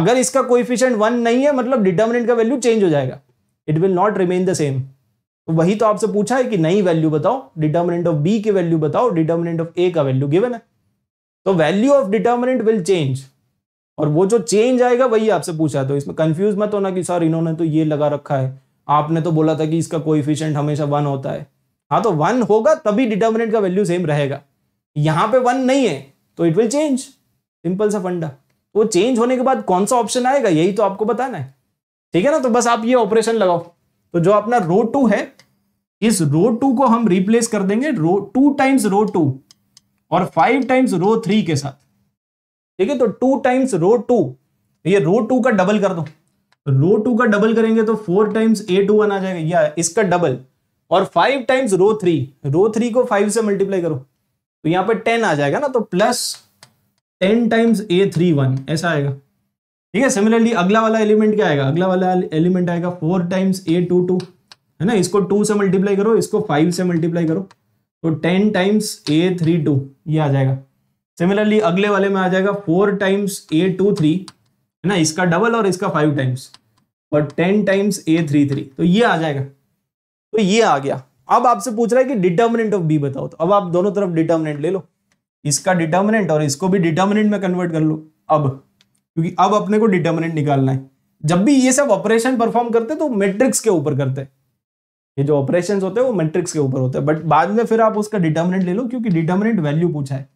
अगर इसका कोइफिशियंट वन नहीं है मतलब डिटर्मिनेंट का वैल्यू चेंज हो जाएगा it will not remain the same तो वही तो आपसे पूछा है कि नई वैल्यू बताओ डिटर्मिनेंट ऑफ बी की वैल्यू बताओ डिटर्मिनेंट ऑफ ए का वैल्यू गिवन है तो value of determinant will change और वो जो चेंज आएगा वही आपसे पूछा तो इसमें कंफ्यूज मत होना कि सर इन्होंने तो ये लगा रखा है आपने तो बोला था कि इसका कोइफिशियंट हमेशा वन होता है हाँ तो वन होगा तभी डिटर्मिनेंट का वैल्यू सेम रहेगा यहाँ पे वन नहीं है तो इट विल चेंज सिंपल सा फंडा वो चेंज होने के बाद कौन सा ऑप्शन आएगा यही तो आपको बताना है ठीक है ना तो बस आप ये ऑपरेशन लगाओ तो जो अपना रो टू है इस रो टू को हम रिप्लेस कर देंगे row two times row two और फाइव टाइम्स रो थ्री के साथ ठीक है तो टू टाइम्स रो टू ये रो टू का डबल कर दो रो तो टू का डबल करेंगे तो four times A two one आ जाएगा या इसका डबल और five times row three row three को फाइव से मल्टीप्लाई करो तो यहां पर टेन आ जाएगा ना तो plus ten times A three one ऐसा आएगा ठीक है सिमिलरली अगला वाला एलिमेंट क्या आएगा अगला वाला एलिमेंट आएगा four times A two two है ना इसको टू से मल्टीप्लाई करो इसको फाइव से मल्टीप्लाई करो तो ten times A three two ये आ जाएगा सिमिलरली अगले वाले में आ जाएगा four times A two three है ना इसका डबल और इसका फाइव टाइम्स और ten times A three three तो ये आ जाएगा तो ये आ गया अब आपसे पूछ रहा है कि डिटर्मिनेंट ऑफ बी बताओ तो अब आप दोनों तरफ डिटर्मिनेंट ले लो इसका डिटर्मिनेंट और इसको भी डिटर्मिनेंट में कन्वर्ट कर लो अब क्योंकि अब अपने को डिटर्मिनेंट निकालना है जब भी ये सब ऑपरेशन परफॉर्म करते तो मेट्रिक्स के ऊपर करते हैं ये जो ऑपरेशन होते हैं वो मेट्रिक्स के ऊपर होते हैं बट बाद में फिर आप उसका डिटर्मिनेंट ले लो क्योंकि डिटर्मिनेंट वैल्यू पूछा है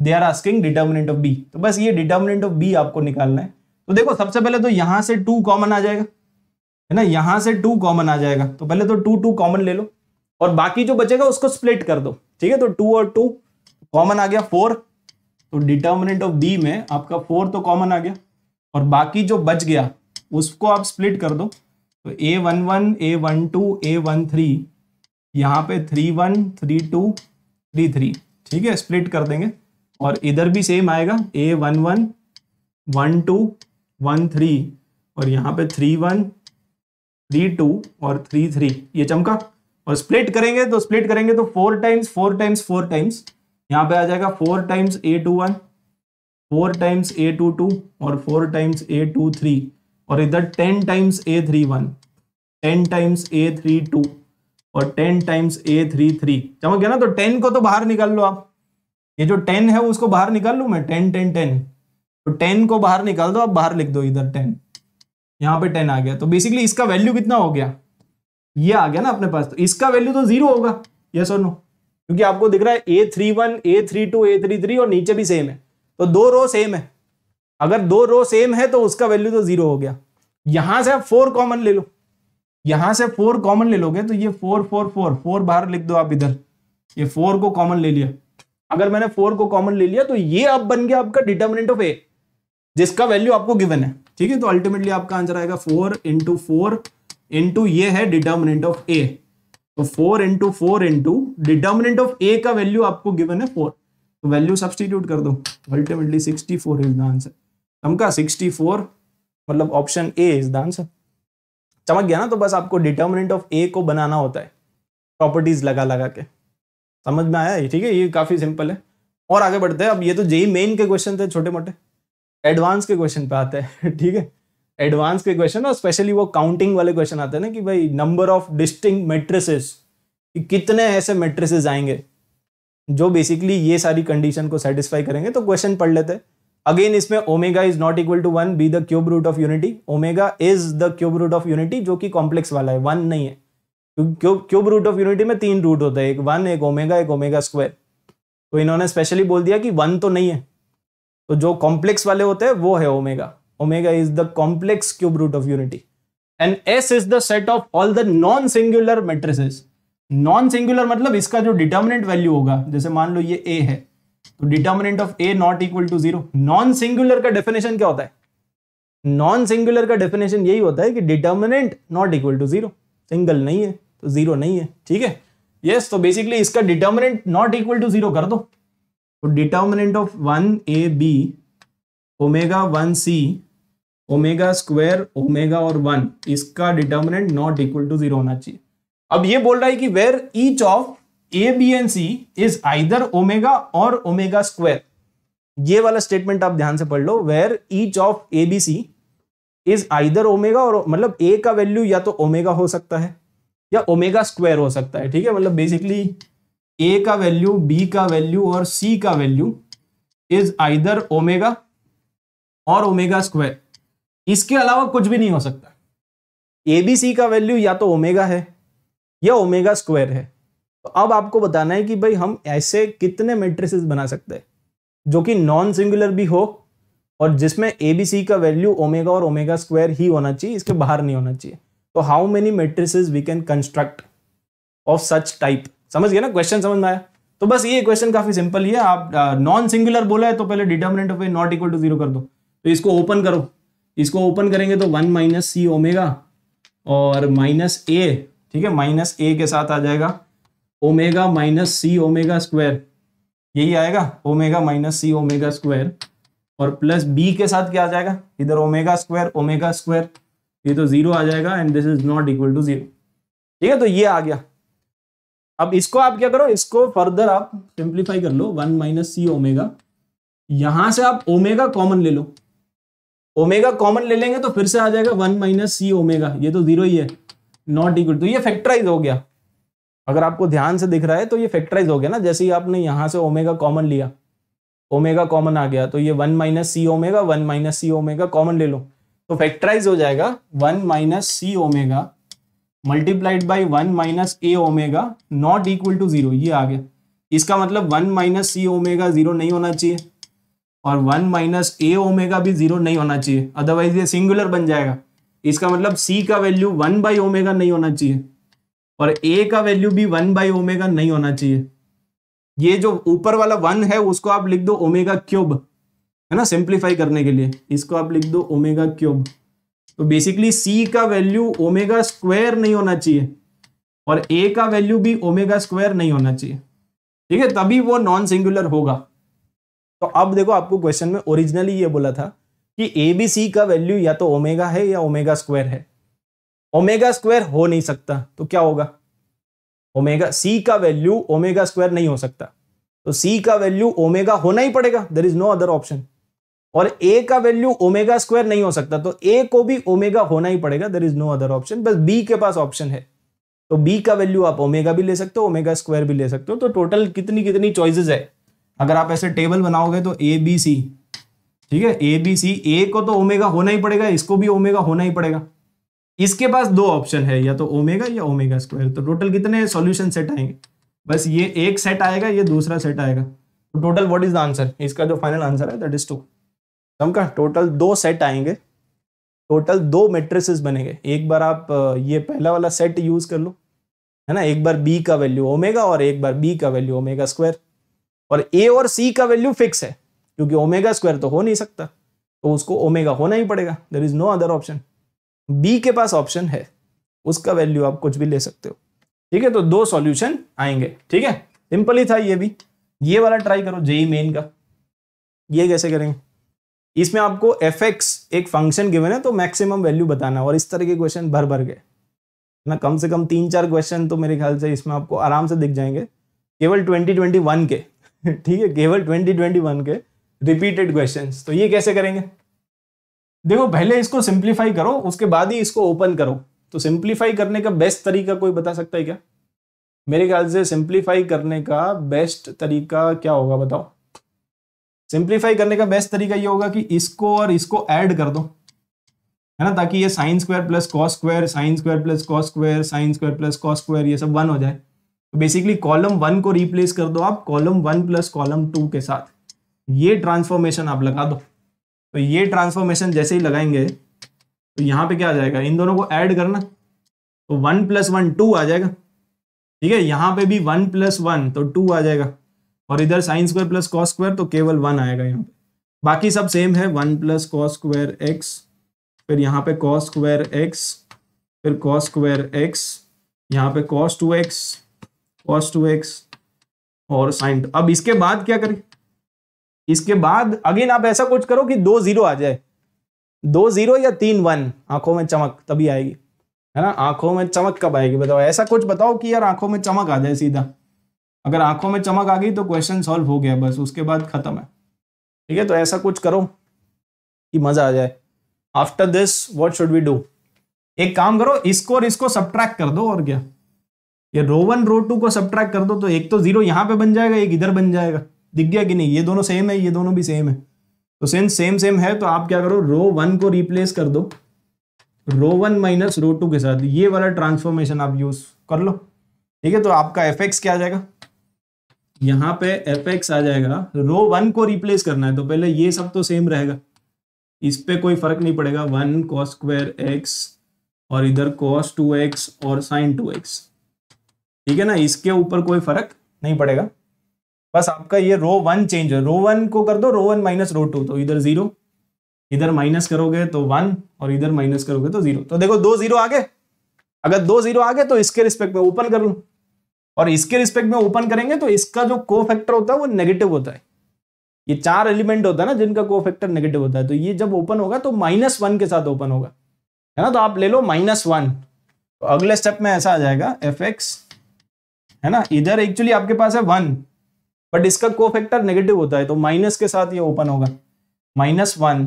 they are asking determinant of B तो बस ये डिटर्मिनेंट ऑफ बी आपको निकालना है तो देखो सबसे पहले तो यहां से टू कॉमन आ जाएगा है ना यहां से टू कॉमन आ जाएगा तो पहले तो टू टू कॉमन ले लो और बाकी जो बचेगा उसको स्प्लिट कर दो ठीक है तो टू और टू कॉमन आ गया फोर तो डिटर्मिनेंट ऑफ बी में आपका फोर तो कॉमन आ गया और बाकी जो बच गया उसको आप स्प्लिट कर दो तो A one one A one two A one three यहाँ पे three one three two three three ठीक है स्प्लिट कर देंगे और इधर भी सेम आएगा A one one one two one three और यहाँ पे थ्री वन थ्री टू और थ्री थ्री ये चमका और स्प्लिट करेंगे तो स्प्लिट करेंगे तो four times four times four times यहाँ पे आ जाएगा four times A two one four times A two two और four times A two three और इधर ten times A three one ten times A three two और ten times A three three चमक गया ना तो टेन को तो बाहर निकाल लो आप ये जो टेन है उसको बाहर निकाल लू मैं टेन टेन टेन तो टेन को बाहर निकाल दो आप बाहर लिख दो इधर टेन यहाँ पे टेन आ गया तो बेसिकली इसका वैल्यू कितना हो गया ये आ गया ना अपने पास तो इसका वैल्यू तो जीरो होगा यस और नो क्योंकि आपको दिख रहा है A three one A three two A three three और नीचे भी सेम है तो दो रो सेम है अगर दो रो सेम है तो उसका वैल्यू तो जीरो हो गया यहां से आप फोर कॉमन ले लो यहां से फोर कॉमन ले लोगे तो ये फोर फोर फोर फोर बाहर लिख दो आप इधर ये फोर को कॉमन ले लिया अगर मैंने फोर को कॉमन ले लिया तो ये अब बन गया आपका डिटर्मिनेंट ऑफ ए जिसका वैल्यू आपको गिवन है ठीक है तो अल्टीमेटली आपका आंसर आएगा फोर इंटू फोर इंटू ये है डिटर्मिनेंट ऑफ ए तो four into four into determinant of A का वैल्यू आपको गिवन है फोर तो वैल्यू सब्सटीट्यूट कर दो ultimately sixty four is the answer हमका सिक्सटी फोर मतलब option A is the answer समझ गया ना तो बस आपको डिटर्मिनेंट ऑफ ए को बनाना होता है प्रॉपर्टीज लगा लगा के समझ में आया ठीक है ये काफ़ी सिंपल है और आगे बढ़ते हैं अब ये तो जेई मेन के क्वेश्चन थे छोटे मोटे एडवांस के क्वेश्चन पे आते हैं [LAUGHS] ठीक है एडवांस के क्वेश्चन और स्पेशली वो काउंटिंग वाले क्वेश्चन आते हैं ना कि भाई नंबर ऑफ डिस्टिंग मेट्रेसेस कि कितने ऐसे मेट्रेसेस आएंगे जो बेसिकली ये सारी कंडीशन को सेटिस्फाई करेंगे तो क्वेश्चन पढ़ लेते हैं अगेन इसमें omega is not equal to one be the cube root of unity omega is the cube root of unity जो कि कॉम्प्लेक्स वाला है वन नहीं है क्यूब रूट ऑफ यूनिटी में तीन रूट होता है एक वन एक ओमेगा एक ओमेगा स्क्वायर तो इन्होंने स्पेशली बोल दिया कि वन तो नहीं है तो जो कॉम्प्लेक्स वाले होते हैं वो है omega omega is the complex cube root of unity and S is the set of all the non singular matrices non singular मतलब इसका जो डिटर्मिनेंट वैल्यू होगा जैसे मान लो ये ए है तो determinant of A not equal to zero non singular का डेफिनेशन क्या होता है नॉन सिंगुलर का डेफिनेशन यही होता है कि determinant not equal to zero single नहीं है तो जीरो नहीं है ठीक है यस तो बेसिकली इसका determinant not equal to zero कर दो तो determinant of one A B omega one C omega square omega और वन इसका determinant not equal to zero होना चाहिए अब ये बोल रहा है कि where each of A B and C is either omega और ओमेगा स्क्वायर ये वाला स्टेटमेंट आप ध्यान से पढ़ लो where each of A B C is either omega और मतलब ए का वैल्यू या तो ओमेगा हो सकता है या ओमेगा स्क्वायर हो सकता है ठीक है मतलब बेसिकली ए का वैल्यू बी का वैल्यू और सी का वैल्यू इज आइदर ओमेगा और ओमेगा स्क्वायर इसके अलावा कुछ भी नहीं हो सकता ए बी सी का वैल्यू या तो ओमेगा है या ओमेगा स्क्वायर है तो अब आपको बताना है कि भाई हम ऐसे कितने मेट्रिसेस बना सकते हैं जो कि नॉन सिंगुलर भी हो और जिसमें ए बी सी का वैल्यू ओमेगा और ओमेगा स्क्वायर ही होना चाहिए इसके बाहर नहीं होना चाहिए तो how many matrices we can construct of such type समझ गया ना क्वेश्चन समझ में आया तो बस ये क्वेश्चन काफी सिंपल ही है आप नॉन सिंगुलर बोला है तो पहले determinant of A not equal to zero कर दो तो इसको ओपन करो इसको ओपन करेंगे तो वन माइनस सी ओमेगा और माइनस ए ठीक है माइनस ए के साथ आ जाएगा omega minus C omega square यही आएगा omega minus C omega square और प्लस बी के साथ क्या आ जाएगा इधर ओमेगा स्क्वायर ओमेगा स्क्वायर ये तो जीरो आ जाएगा and this is not equal to zero ठीक है तो ये आ गया अब इसको आप क्या करो इसको फर्दर आप सिंप्लीफाई कर लो वन माइनस सी ओमेगा यहां से आप ओमेगा कॉमन ले लो ओमेगा कॉमन ले लेंगे तो फिर से आ जाएगा वन माइनस सी ओमेगा ये तो जीरो ही है नॉट इक्वल तो ये फैक्टराइज हो गया अगर आपको ध्यान से दिख रहा है तो ये फैक्टराइज हो गया ना जैसे ही आपने यहां से ओमेगा कॉमन लिया ओमेगा कॉमन आ गया तो ये one minus C omega one minus C omega common ले लो तो फैक्टराइज हो जाएगा one minus C omega multiplied by one minus A omega not equal to zero ये आ गया इसका मतलब one minus C omega zero नहीं होना चाहिए और वन माइनस ए ओमेगा भी जीरो नहीं होना चाहिए अदरवाइज ये सिंगुलर बन जाएगा इसका मतलब सी का वैल्यू वन बाई ओमेगा नहीं होना चाहिए और ए का वैल्यू भी वन बाई ओमेगा नहीं होना चाहिए ये जो ऊपर वाला वन है उसको आप लिख दो ओमेगा क्यूब है ना सिंप्लीफाई करने के लिए इसको आप लिख दो ओमेगा क्यूब तो बेसिकली सी का वैल्यू ओमेगा स्क्वायर नहीं होना चाहिए और ए का वैल्यू भी ओमेगा स्क्वायर नहीं होना चाहिए ठीक है तभी वो नॉन सिंगुलर होगा तो अब देखो आपको क्वेश्चन में ओरिजिनली ये बोला था कि ए बी सी का वैल्यू या तो ओमेगा है या ओमेगा स्क्वायर है ओमेगा स्क्वायर हो नहीं सकता तो क्या होगा ओमेगा सी का वैल्यू ओमेगा स्क्वायर नहीं हो सकता तो सी का वैल्यू ओमेगा होना ही पड़ेगा there is no other option और ए का वैल्यू ओमेगा स्क्वायर नहीं हो सकता तो ए को भी ओमेगा होना ही पड़ेगा there is no other option बस बी के पास ऑप्शन है तो बी का वैल्यू आप ओमेगा भी ले सकते हो ओमेगा स्क्वायर भी ले सकते हो तो टोटल कितनी कितनी चॉइसेस है अगर आप ऐसे टेबल बनाओगे तो ए बी सी ठीक है ए बी सी ए को तो ओमेगा होना ही पड़ेगा इसको भी ओमेगा होना ही पड़ेगा इसके पास दो ऑप्शन है या तो ओमेगा या ओमेगा स्क्वायर तो टोटल कितने सॉल्यूशन सेट आएंगे बस ये एक सेट आएगा ये दूसरा सेट आएगा तो total what is the answer इसका जो फाइनल आंसर है दैट इज टू समका टोटल दो सेट आएंगे टोटल दो मेट्रिसेस बनेंगे एक बार आप ये पहला वाला सेट यूज कर लो है ना एक बार बी का वैल्यू ओमेगा और एक बार बी का वैल्यू ओमेगा स्क्वायर और ए और सी का वैल्यू फिक्स है क्योंकि ओमेगा स्क्वायर तो हो नहीं सकता तो उसको ओमेगा होना ही पड़ेगा there is no other option B के पास ऑप्शन है उसका वैल्यू आप कुछ भी ले सकते हो ठीक है तो दो सॉल्यूशन आएंगे ठीक है सिंपल ही था ये भी ये वाला ट्राई करो जेई मेन का ये कैसे करेंगे इसमें आपको एफ एक्स एक फंक्शन गिवन है तो मैक्सिमम वैल्यू बताना और इस तरह के क्वेश्चन भर भर गए ना कम से कम तीन चार क्वेश्चन तो मेरे ख्याल से इसमें आपको आराम से दिख जाएंगे केवल ट्वेंटी ट्वेंटी वन के [LAUGHS] ठीक है केवल ट्वेंटी ट्वेंटी वन के रिपीटेड क्वेश्चन तो ये कैसे करेंगे देखो पहले इसको सिंप्लीफाई करो उसके बाद ही इसको ओपन करो तो सिंप्लीफाई करने का बेस्ट तरीका कोई बता सकता है क्या मेरे ख्याल से सिंप्लीफाई करने का बेस्ट तरीका क्या होगा बताओ सिंप्लीफाई करने का बेस्ट तरीका ये होगा कि इसको और इसको ऐड कर दो है ना ताकि ये sine square plus cos square sine square plus cos square sine square plus cos square ये सब वन हो जाए तो बेसिकली कॉलम वन को रिप्लेस कर दो आप column one plus column two के साथ ये ट्रांसफॉर्मेशन आप लगा दो तो ये ट्रांसफॉर्मेशन जैसे ही लगाएंगे तो यहाँ पे क्या आ जाएगा इन दोनों को ऐड करना तो वन प्लस वन टू आ जाएगा ठीक है यहाँ पे भी वन प्लस वन तो टू आ जाएगा और इधर sine square plus cos square तो केवल वन आएगा यहाँ पे बाकी सब सेम है one plus cos square X फिर यहाँ पे कॉस स्क्वायर एक्स फिर कॉस स्क्वायर एक्स यहाँ पे cos two X cos two x और साइन अब इसके बाद क्या करें इसके बाद अगेन आप ऐसा कुछ करो कि दो जीरो आ जाए दो जीरो या तीन वन आंखों में चमक तभी आएगी है ना आंखों में चमक कब आएगी बताओ ऐसा कुछ बताओ कि यार आंखों में चमक आ जाए सीधा अगर आंखों में चमक आ गई तो क्वेश्चन सॉल्व हो गया बस उसके बाद खत्म है ठीक है तो ऐसा कुछ करो कि मजा आ जाए after this what should we do एक काम करो इसको और इसको सब्ट्रैक्ट कर दो और क्या ये रो वन रो टू को सब्ट्रैक्ट कर दो तो एक तो जीरो यहां पे बन जाएगा एक इधर बन जाएगा दिख गया कि नहीं ये दोनों सेम है ये दोनों भी सेम है तो सेम सेम सेम है तो आप क्या करो रो वन को रिप्लेस कर दो row one minus row two के साथ ये वाला ट्रांसफॉर्मेशन आप यूज कर लो ठीक है तो आपका एफ एक्स क्या आ जाएगा यहाँ पे एफ एक्स आ जाएगा रो वन को रिप्लेस करना है तो पहले ये सब तो सेम रहेगा इस पे कोई फर्क नहीं पड़ेगा वन कॉस स्क्वायर एक्स और इधर कॉस टू एक्स और साइन टू एक्स ठीक है ना इसके ऊपर कोई फर्क नहीं पड़ेगा बस आपका ये रो वन चेंज है रो वन को कर दो row one minus row two तो इधर जीरो इधर माइनस करोगे तो वन और इधर माइनस करोगे तो जीरो तो देखो दो जीरो आगे अगर दो जीरो आगे तो इसके रिस्पेक्ट में ओपन कर लो और इसके रिस्पेक्ट में ओपन करेंगे तो इसका जो को फैक्टर होता है वो नेगेटिव होता है ये चार एलिमेंट होता है ना जिनका को फैक्टर नेगेटिव होता है तो ये जब ओपन होगा तो माइनस वन के साथ ओपन होगा है ना तो आप ले लो माइनस वन तो अगले स्टेप में ऐसा आ जाएगा एफ एक्स है ना इधर एक्चुअली आपके पास है वन बट इसका को फैक्टर नेगेटिव होता है तो माइनस के साथ ये ओपन होगा माइनस वन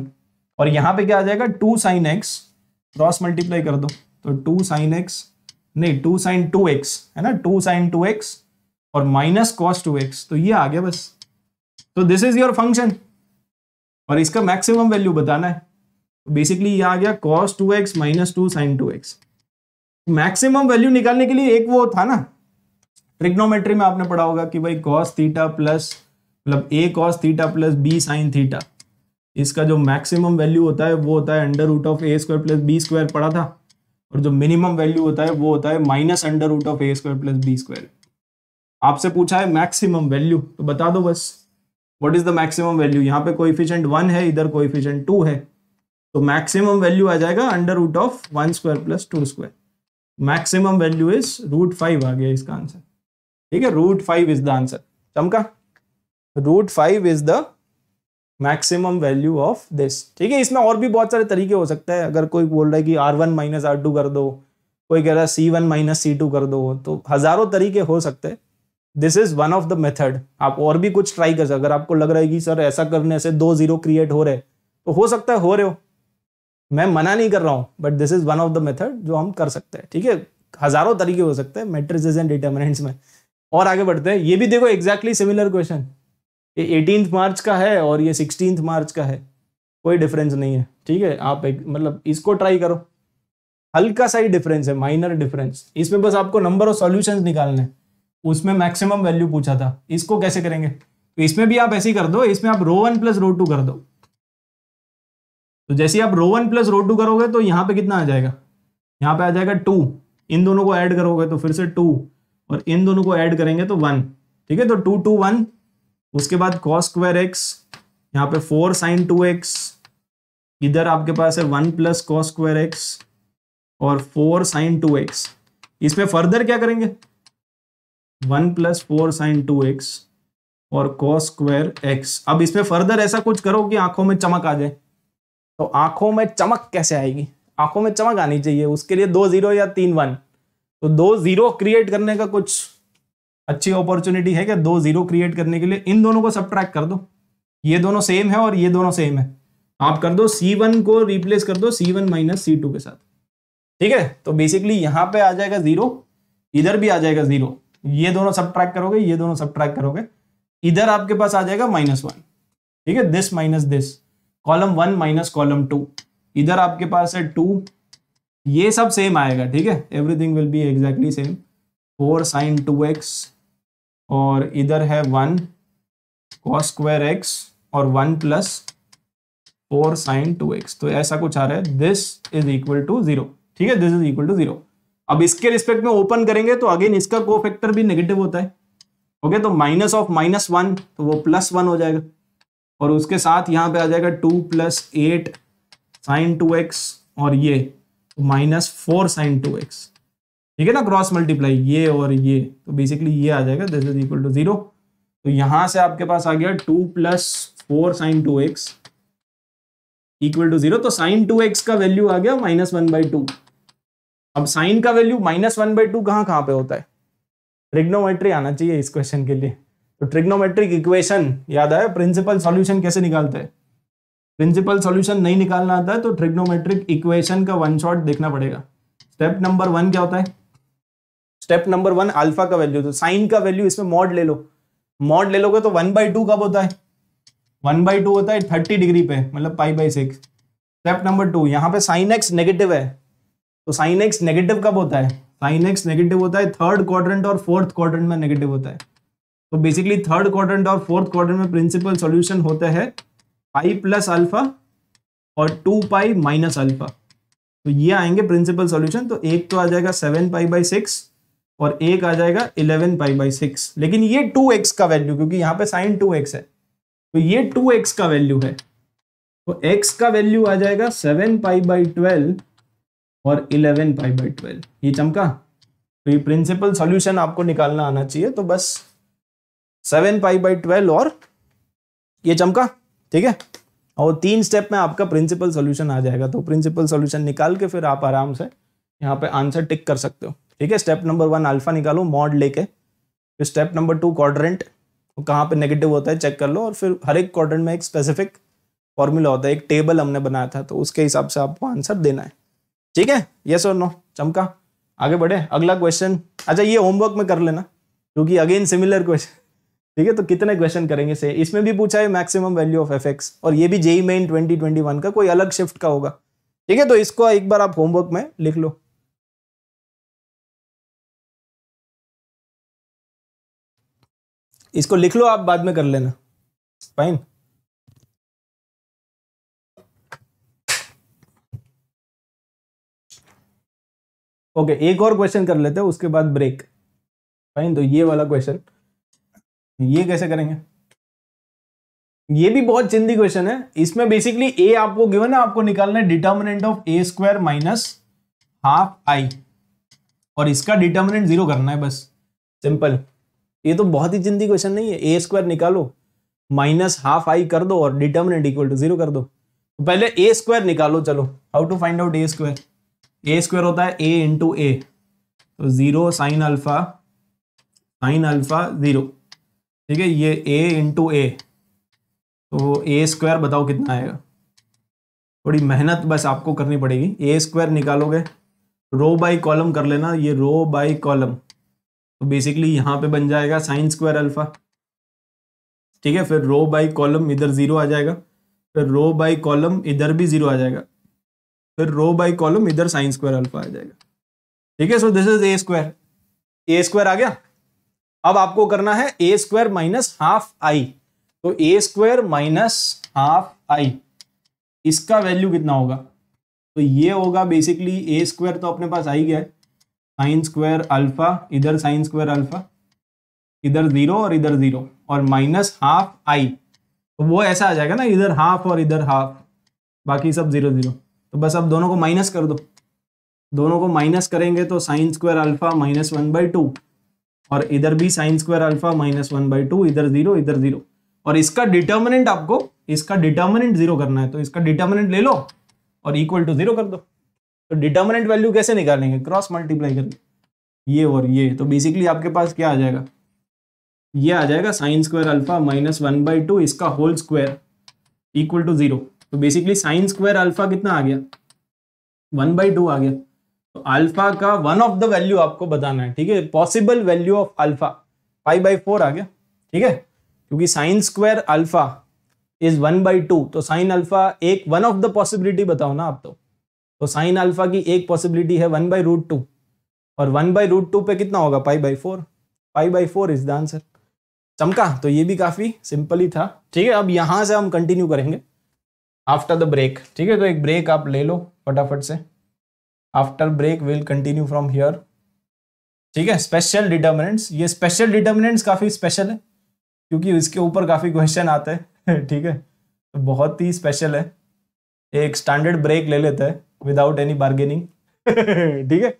और यहां पे क्या आ जाएगा two sine X cross multiply कर दो तो टू साइन एक्स नहीं टू साइन टू एक्स है ना टू साइन टू एक्स और माइनस कॉस टू एक्स तो ये आ गया बस तो दिस इज योर फंक्शन और इसका मैक्सिमम वैल्यू बताना है तो बेसिकली ये आ गया cos two X minus two sine two X maximum value निकालने के लिए एक वो था ना ट्रिग्नोमेट्री में आपने पढ़ा होगा कि भाई कॉस थीटा प्लस मतलब A cos theta plus B sine theta इसका जो मैक्सिमम वैल्यू होता है वो होता है under root of A square plus B square पढ़ा था और जो मिनिमम वैल्यू होता है वो होता है minus under root of A square plus B square आपसे पूछा है मैक्सिमम वैल्यू तो बता दो बस what is the maximum value यहाँ पे कोइफिशिएंट वन है इधर कोइफिशिएंट टू है तो मैक्सिमम वैल्यू आ जाएगा under root of one square plus two square maximum value is root five आ गया इसका आंसर ठीक है root five is the answer चमका root five is the maximum value of this ठीक है इसमें और भी बहुत सारे तरीके हो सकते हैं अगर कोई बोल रहा है कि are one minus R two कर दो कोई कह रहा है C one minus C two कर दो तो हजारों तरीके हो सकते हैं this is one of the method आप और भी कुछ ट्राई कर सकते अगर आपको लग रहा है कि सर ऐसा करने से दो जीरो क्रिएट हो रहे तो हो सकता है हो रहे हो मैं मना नहीं कर रहा हूँ but this is one of the method जो हम कर सकते हैं ठीक है हजारों तरीके हो सकते हैं मेट्रिस एंड डिटर्मिनेंट्स में और आगे बढ़ते हैं ये भी देखो एग्जैक्टली सिमिलर क्वेश्चन ये एटीन मार्च का है और ये सिक्सटीन मार्च का है कोई डिफरेंस नहीं है ठीक है आप एक मतलब इसको ट्राई करो हल्का सा ही डिफरेंस है माइनर डिफरेंस इसमें बस आपको नंबर ऑफ सॉल्यूशंस निकालने उसमें मैक्सिमम वैल्यू पूछा था इसको कैसे करेंगे तो इसमें भी आप ऐसे ही कर दो इसमें आप row one plus row two कर दो तो जैसे आप row one plus row two करोगे तो यहाँ पे कितना आ जाएगा यहाँ पे आ जाएगा टू इन दोनों को ऐड करोगे तो फिर से टू और इन दोनों को ऐड करेंगे तो वन ठीक है तो टू टू वन उसके बाद कॉस स्क्वायर एक्स यहाँ पे फोर साइन टू एक्स इधर आपके पास है one plus cos square x और फोर साइन टू एक्स इसमें फर्दर क्या करेंगे one plus four sine two x और कॉस स्क्वायर एक्स अब इसमें फर्दर ऐसा कुछ करो कि आंखों में चमक आ जाए तो आंखों में चमक कैसे आएगी आंखों में चमक आनी चाहिए उसके लिए दो जीरो या तीन वन तो दो जीरो क्रिएट करने का कुछ अच्छी अपॉर्चुनिटी है क्या दो जीरो क्रिएट करने के लिए इन दोनों को सब कर दो ये दोनों सेम है और ये दोनों सेम है आप कर दो C1 को रिप्लेस कर दो C1 वन माइनस सी के साथ ठीक है तो बेसिकली यहां पे आ जाएगा जीरो इधर भी आ जाएगा जीरो ये दोनों सब करोगे ये दोनों सब करोगे इधर आपके पास आ जाएगा माइनस वन ठीक है this minus this column one minus column two इधर आपके पास है टू ये सब सेम आएगा ठीक है everything will be exactly same four sine two x और इधर है वन कॉस स्क्वायर एक्स और one plus four sine two x तो ऐसा कुछ आ रहा है this is equal to zero ठीक है this is equal to zero अब इसके रिस्पेक्ट में ओपन करेंगे तो अगेन इसका को फैक्टर भी नेगेटिव होता है ओके तो माइनस ऑफ माइनस वन तो वो प्लस वन हो जाएगा और उसके साथ यहाँ पे आ जाएगा two plus eight sine two x और ये तो minus four sine two x ठीक है ना क्रॉस मल्टीप्लाई ये और ये तो बेसिकली ये आ जाएगा this is equal to zero तो यहां से आपके पास आ गया two plus four sine two x equal to zero तो साइन टू एक्स का वैल्यू आ गया माइनस वन बाई टू अब साइन का value minus one by two कहां कहां पे होता है ट्रिग्नोमेट्री आना चाहिए इस क्वेश्चन के लिए तो ट्रिग्नोमेट्रिक इक्वेशन याद आया प्रिंसिपल सॉल्यूशन कैसे निकालते हैं प्रिंसिपल सॉल्यूशन नहीं निकालना आता है तो ट्रिग्नोमेट्रिक इक्वेशन का वन शॉट देखना पड़ेगा स्टेप नंबर वन क्या होता है स्टेप नंबर वन अल्फा का वैल्यू तो साइन का वैल्यू इसमें मॉड ले लो मॉड ले लोगे तो वन बाई टू कब होता है वन बाई टू होता है थर्टी डिग्री पे मतलब pi by six step number two यहाँ पे साइन एक्स नेगेटिव है तो साइन एक्स नेगेटिव कब होता है साइन एक्स नेगेटिव होता है थर्ड क्वाड्रेंट और फोर्थ क्वाड्रेंट में नेगेटिव होता है तो बेसिकली थर्ड क्वाड्रेंट और फोर्थ क्वाड्रेंट में प्रिंसिपल सॉल्यूशन होता है पाई प्लस अल्फा और टू पाई माइनस अल्फा तो ये आएंगे प्रिंसिपल सॉल्यूशन तो एक तो आ जाएगा सेवन पाई बाई सिक्स और एक आ जाएगा इलेवन पाई बाई सिक्स लेकिन ये टू एक्स का वैल्यू क्योंकि यहाँ पे साइन टू एक्स है तो ये टू एक्स का वैल्यू है तो एक्स का वैल्यू आ जाएगा सेवन पाई बाई ट्वेल्व और इलेवन पाई बाई ट्वेल्व ये चमका तो ये प्रिंसिपल सॉल्यूशन आपको निकालना आना चाहिए तो बस सेवन पाई बाई ट्वेल्व और ये चमका ठीक है और तीन स्टेप में आपका प्रिंसिपल सोल्यूशन आ जाएगा तो प्रिंसिपल सोल्यूशन निकाल के फिर आप आराम से यहाँ पे आंसर टिक कर सकते हो ठीक है स्टेप नंबर वन अल्फा निकालो मॉड लेके फिर स्टेप नंबर टू क्वाड्रेंट कहाँ पे नेगेटिव होता है चेक कर लो और फिर हर एक क्वाड्रेंट में एक स्पेसिफिक फॉर्मूला होता है एक टेबल हमने बनाया था तो उसके हिसाब से आपको आंसर देना है ठीक है यस और नो चमका आगे बढ़े अगला क्वेश्चन अच्छा ये होमवर्क में कर लेना क्योंकि अगेन सिमिलर क्वेश्चन ठीक है तो कितने क्वेश्चन करेंगे से इसमें भी पूछा है maximum value of F X और ये भी JEE Main twenty twenty one का कोई अलग शिफ्ट का होगा ठीक है तो इसको एक बार आप होमवर्क में लिख लो इसको लिख लो आप बाद में कर लेना फाइन ओके एक और क्वेश्चन कर लेते हैं उसके बाद ब्रेक फाइन तो ये वाला क्वेश्चन ये कैसे करेंगे ये भी बहुत चिंदी क्वेश्चन है इसमें बेसिकली ए आपको गिवन है आपको निकालना है determinant of A square minus half I और इसका डिटर्मिनेंट जीरो करना है बस सिंपल ये तो बहुत ही चिंदी क्वेश्चन नहीं है ए स्क्वायर निकालो माइनस हाफ आई कर दो और डिटर्मिनेंट इक्वल टू जीरो कर दो तो पहले ए स्क्वायर निकालो चलो how to find out A square A square होता है ए इंटू ए तो zero sine alpha sine alpha zero ठीक है ये a इंटू ए तो ए स्क्वायर बताओ कितना आएगा थोड़ी मेहनत बस आपको करनी पड़ेगी ए स्क्वायर निकालोगे रो बाई कॉलम कर लेना ये रो बाई कॉलम तो बेसिकली यहाँ पे बन जाएगा साइन स्क्वायर अल्फा ठीक है फिर रो बाई कॉलम इधर ज़ीरो आ जाएगा फिर रो बाई कॉलम इधर भी ज़ीरो आ जाएगा फिर रो बाई कॉलम इधर साइन स्क्वायर अल्फा आ जाएगा ठीक है so this is A square A square आ गया अब आपको करना है ए स्क्वायर माइनस हाफ आई तो ए स्क्वायर माइनस हाफ आई इसका वैल्यू कितना होगा तो ये होगा बेसिकली ए स्क्वायर तो अपने पास आ ही गया है साइन स्क्वायर अल्फा इधर साइन स्क्वायर अल्फा इधर जीरो और इधर जीरो और माइनस हाफ आई तो वो ऐसा आ जाएगा ना इधर हाफ और इधर हाफ बाकी सब जीरो जीरो तो बस अब दोनों को माइनस कर दो दोनों को माइनस करेंगे तो sine square alpha minus one by two और इधर भी sine square alpha minus one by two इधर जीरो इधर जीरो और इसका डिटर्मिनेंट आपको इसका डिटर्मिनेंट जीरो करना है तो इसका डिटर्मिनेंट ले लो और इक्वल टू जीरो कर दो तो डिटर्मिनेंट वैल्यू कैसे निकालेंगे क्रॉस मल्टीप्लाई करके ये और ये तो बेसिकली आपके पास क्या आ जाएगा ये आ जाएगा sine square alpha minus one by two इसका whole square equal to zero तो बेसिकली साइन स्क्वायर अल्फा कितना आ गया वन बाई टू आ गया अल्फा तो का वन ऑफ द वैल्यू आपको बताना है ठीक है possible value of alpha five by four आ गया ठीक है क्योंकि sine square alpha is one by two तो साइन अल्फा एक वन ऑफ द पॉसिबिलिटी बताओ ना आप तो तो साइन अल्फा की एक पॉसिबिलिटी है वन बाई रूट टू और वन बाई रूट टू पे कितना होगा five by four five by four is the answer चमका तो ये भी काफी सिंपल ही था ठीक है अब यहां से हम कंटिन्यू करेंगे आफ्टर द ब्रेक ठीक है तो एक ब्रेक आप ले लो फटाफट से after break will continue from here ठीक है स्पेशल डिटर्मिनेंट्स ये स्पेशल डिटर्मिनेंट्स काफ़ी स्पेशल है क्योंकि इसके ऊपर काफ़ी क्वेश्चन आते हैं [LAUGHS] ठीक है तो बहुत ही स्पेशल है एक स्टैंडर्ड ब्रेक ले लेते हैं विदाउट एनी बार्गेनिंग ठीक है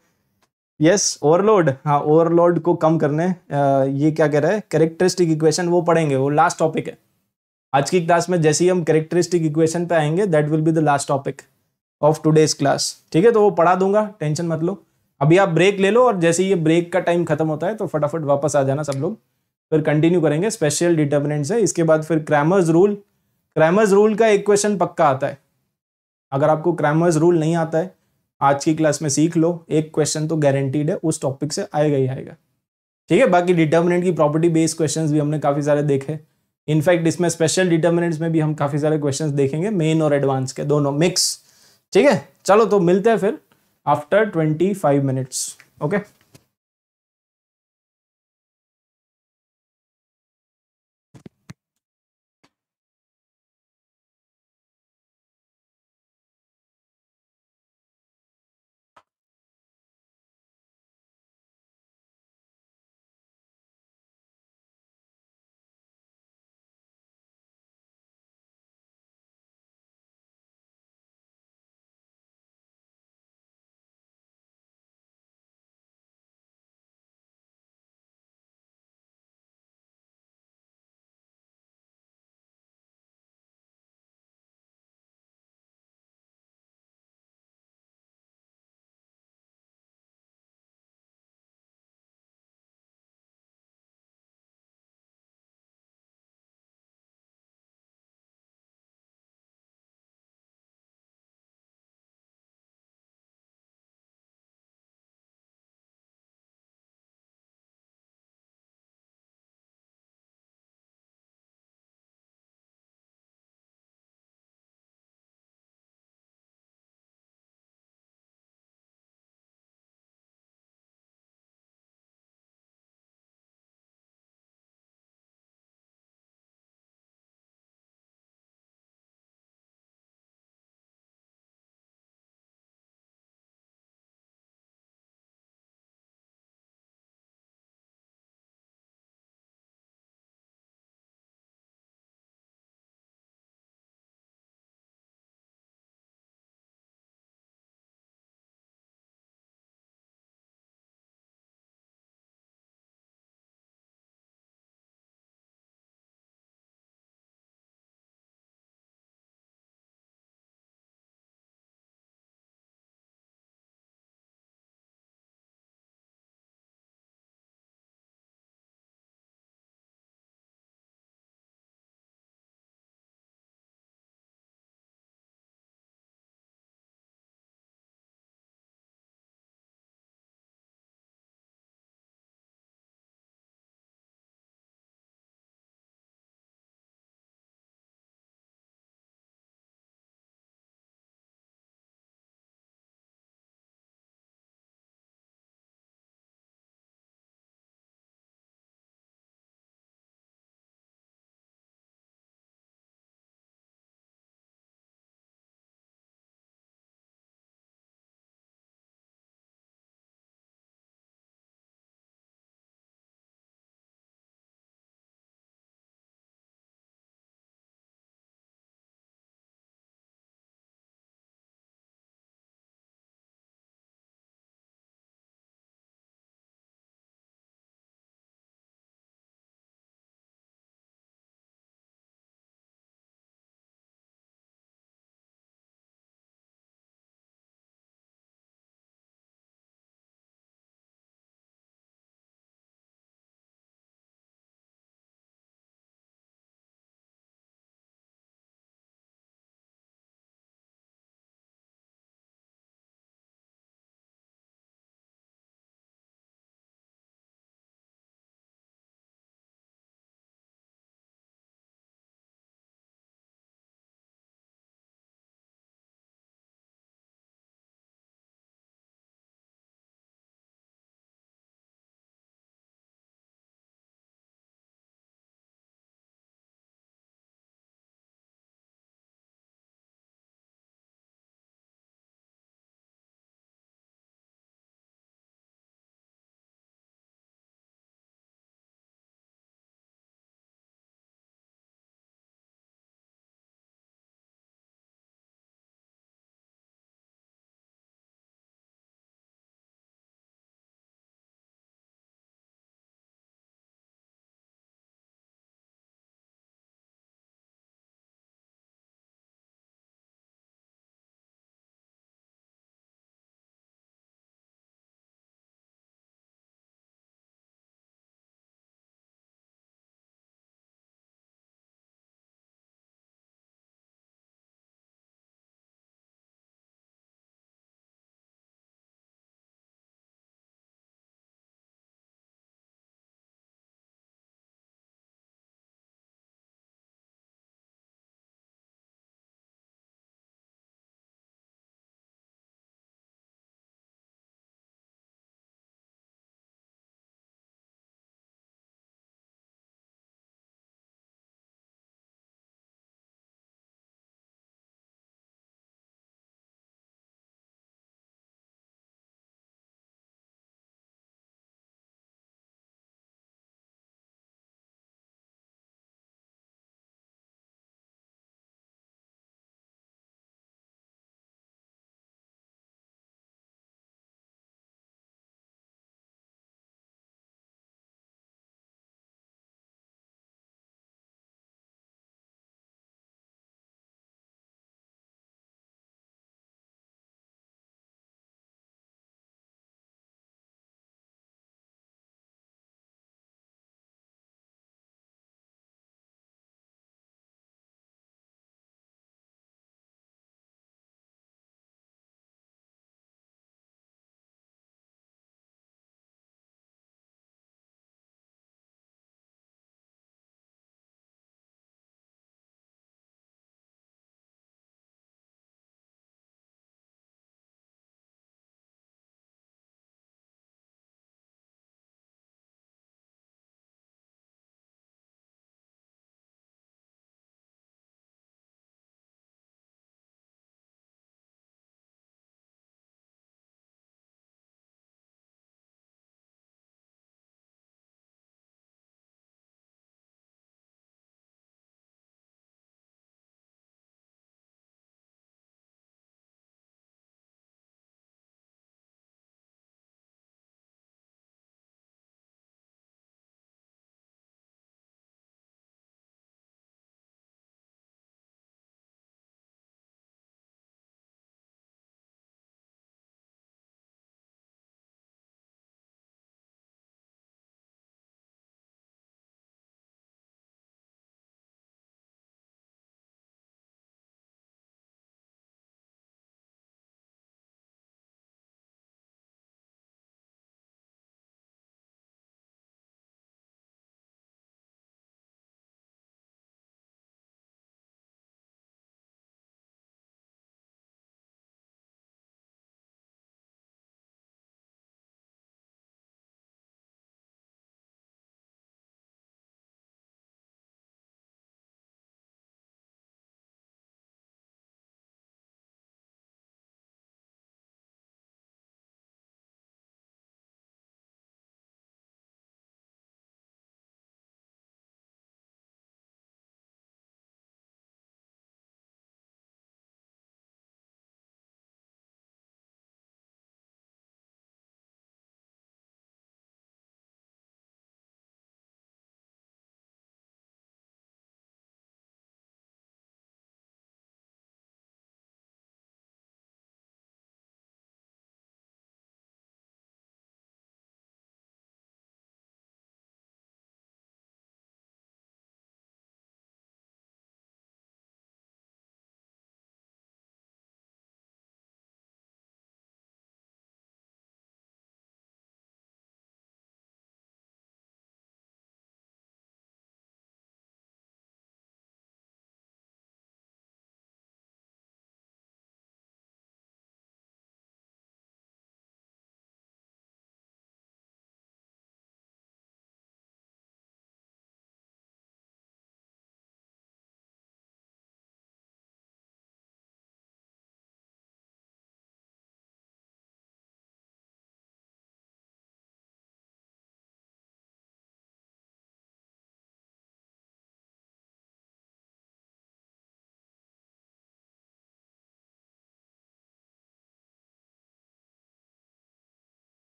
यस ओवरलोड हाँ ओवरलोड को कम करने आ, ये क्या कह रहा है कैरेक्टरिस्टिक इक्वेशन वो पढ़ेंगे वो लास्ट टॉपिक है आज की क्लास में जैसे ही हम कैरेक्टरिस्टिक इक्वेशन पे आएंगे that will be the last topic of today's class ठीक है तो वो पढ़ा दूंगा टेंशन मत लो अभी आप ब्रेक ले लो और जैसे ही ये ब्रेक का टाइम खत्म होता है तो फटाफट वापस आ जाना सब लोग फिर कंटिन्यू करेंगे स्पेशल डिटर्मिनेंट से इसके बाद फिर क्रैमर्स रूल क्रैमर्स रूल का एक क्वेश्चन पक्का आता है अगर आपको क्रैमर्स रूल नहीं आता है आज की क्लास में सीख लो एक क्वेश्चन तो गारंटीड है उस टॉपिक से आएगा ही आएगा ठीक है बाकी डिटर्मिनेंट की प्रॉपर्टी बेस्ड क्वेश्चंस भी हमने काफ़ी सारे देखे इनफैक्ट इसमें स्पेशल डिटर्मिनेंट्स में भी हम काफ़ी सारे क्वेश्चंस देखेंगे मेन और एडवांस के दोनों मिक्स ठीक है चलो तो मिलते हैं फिर after twenty five minutes okay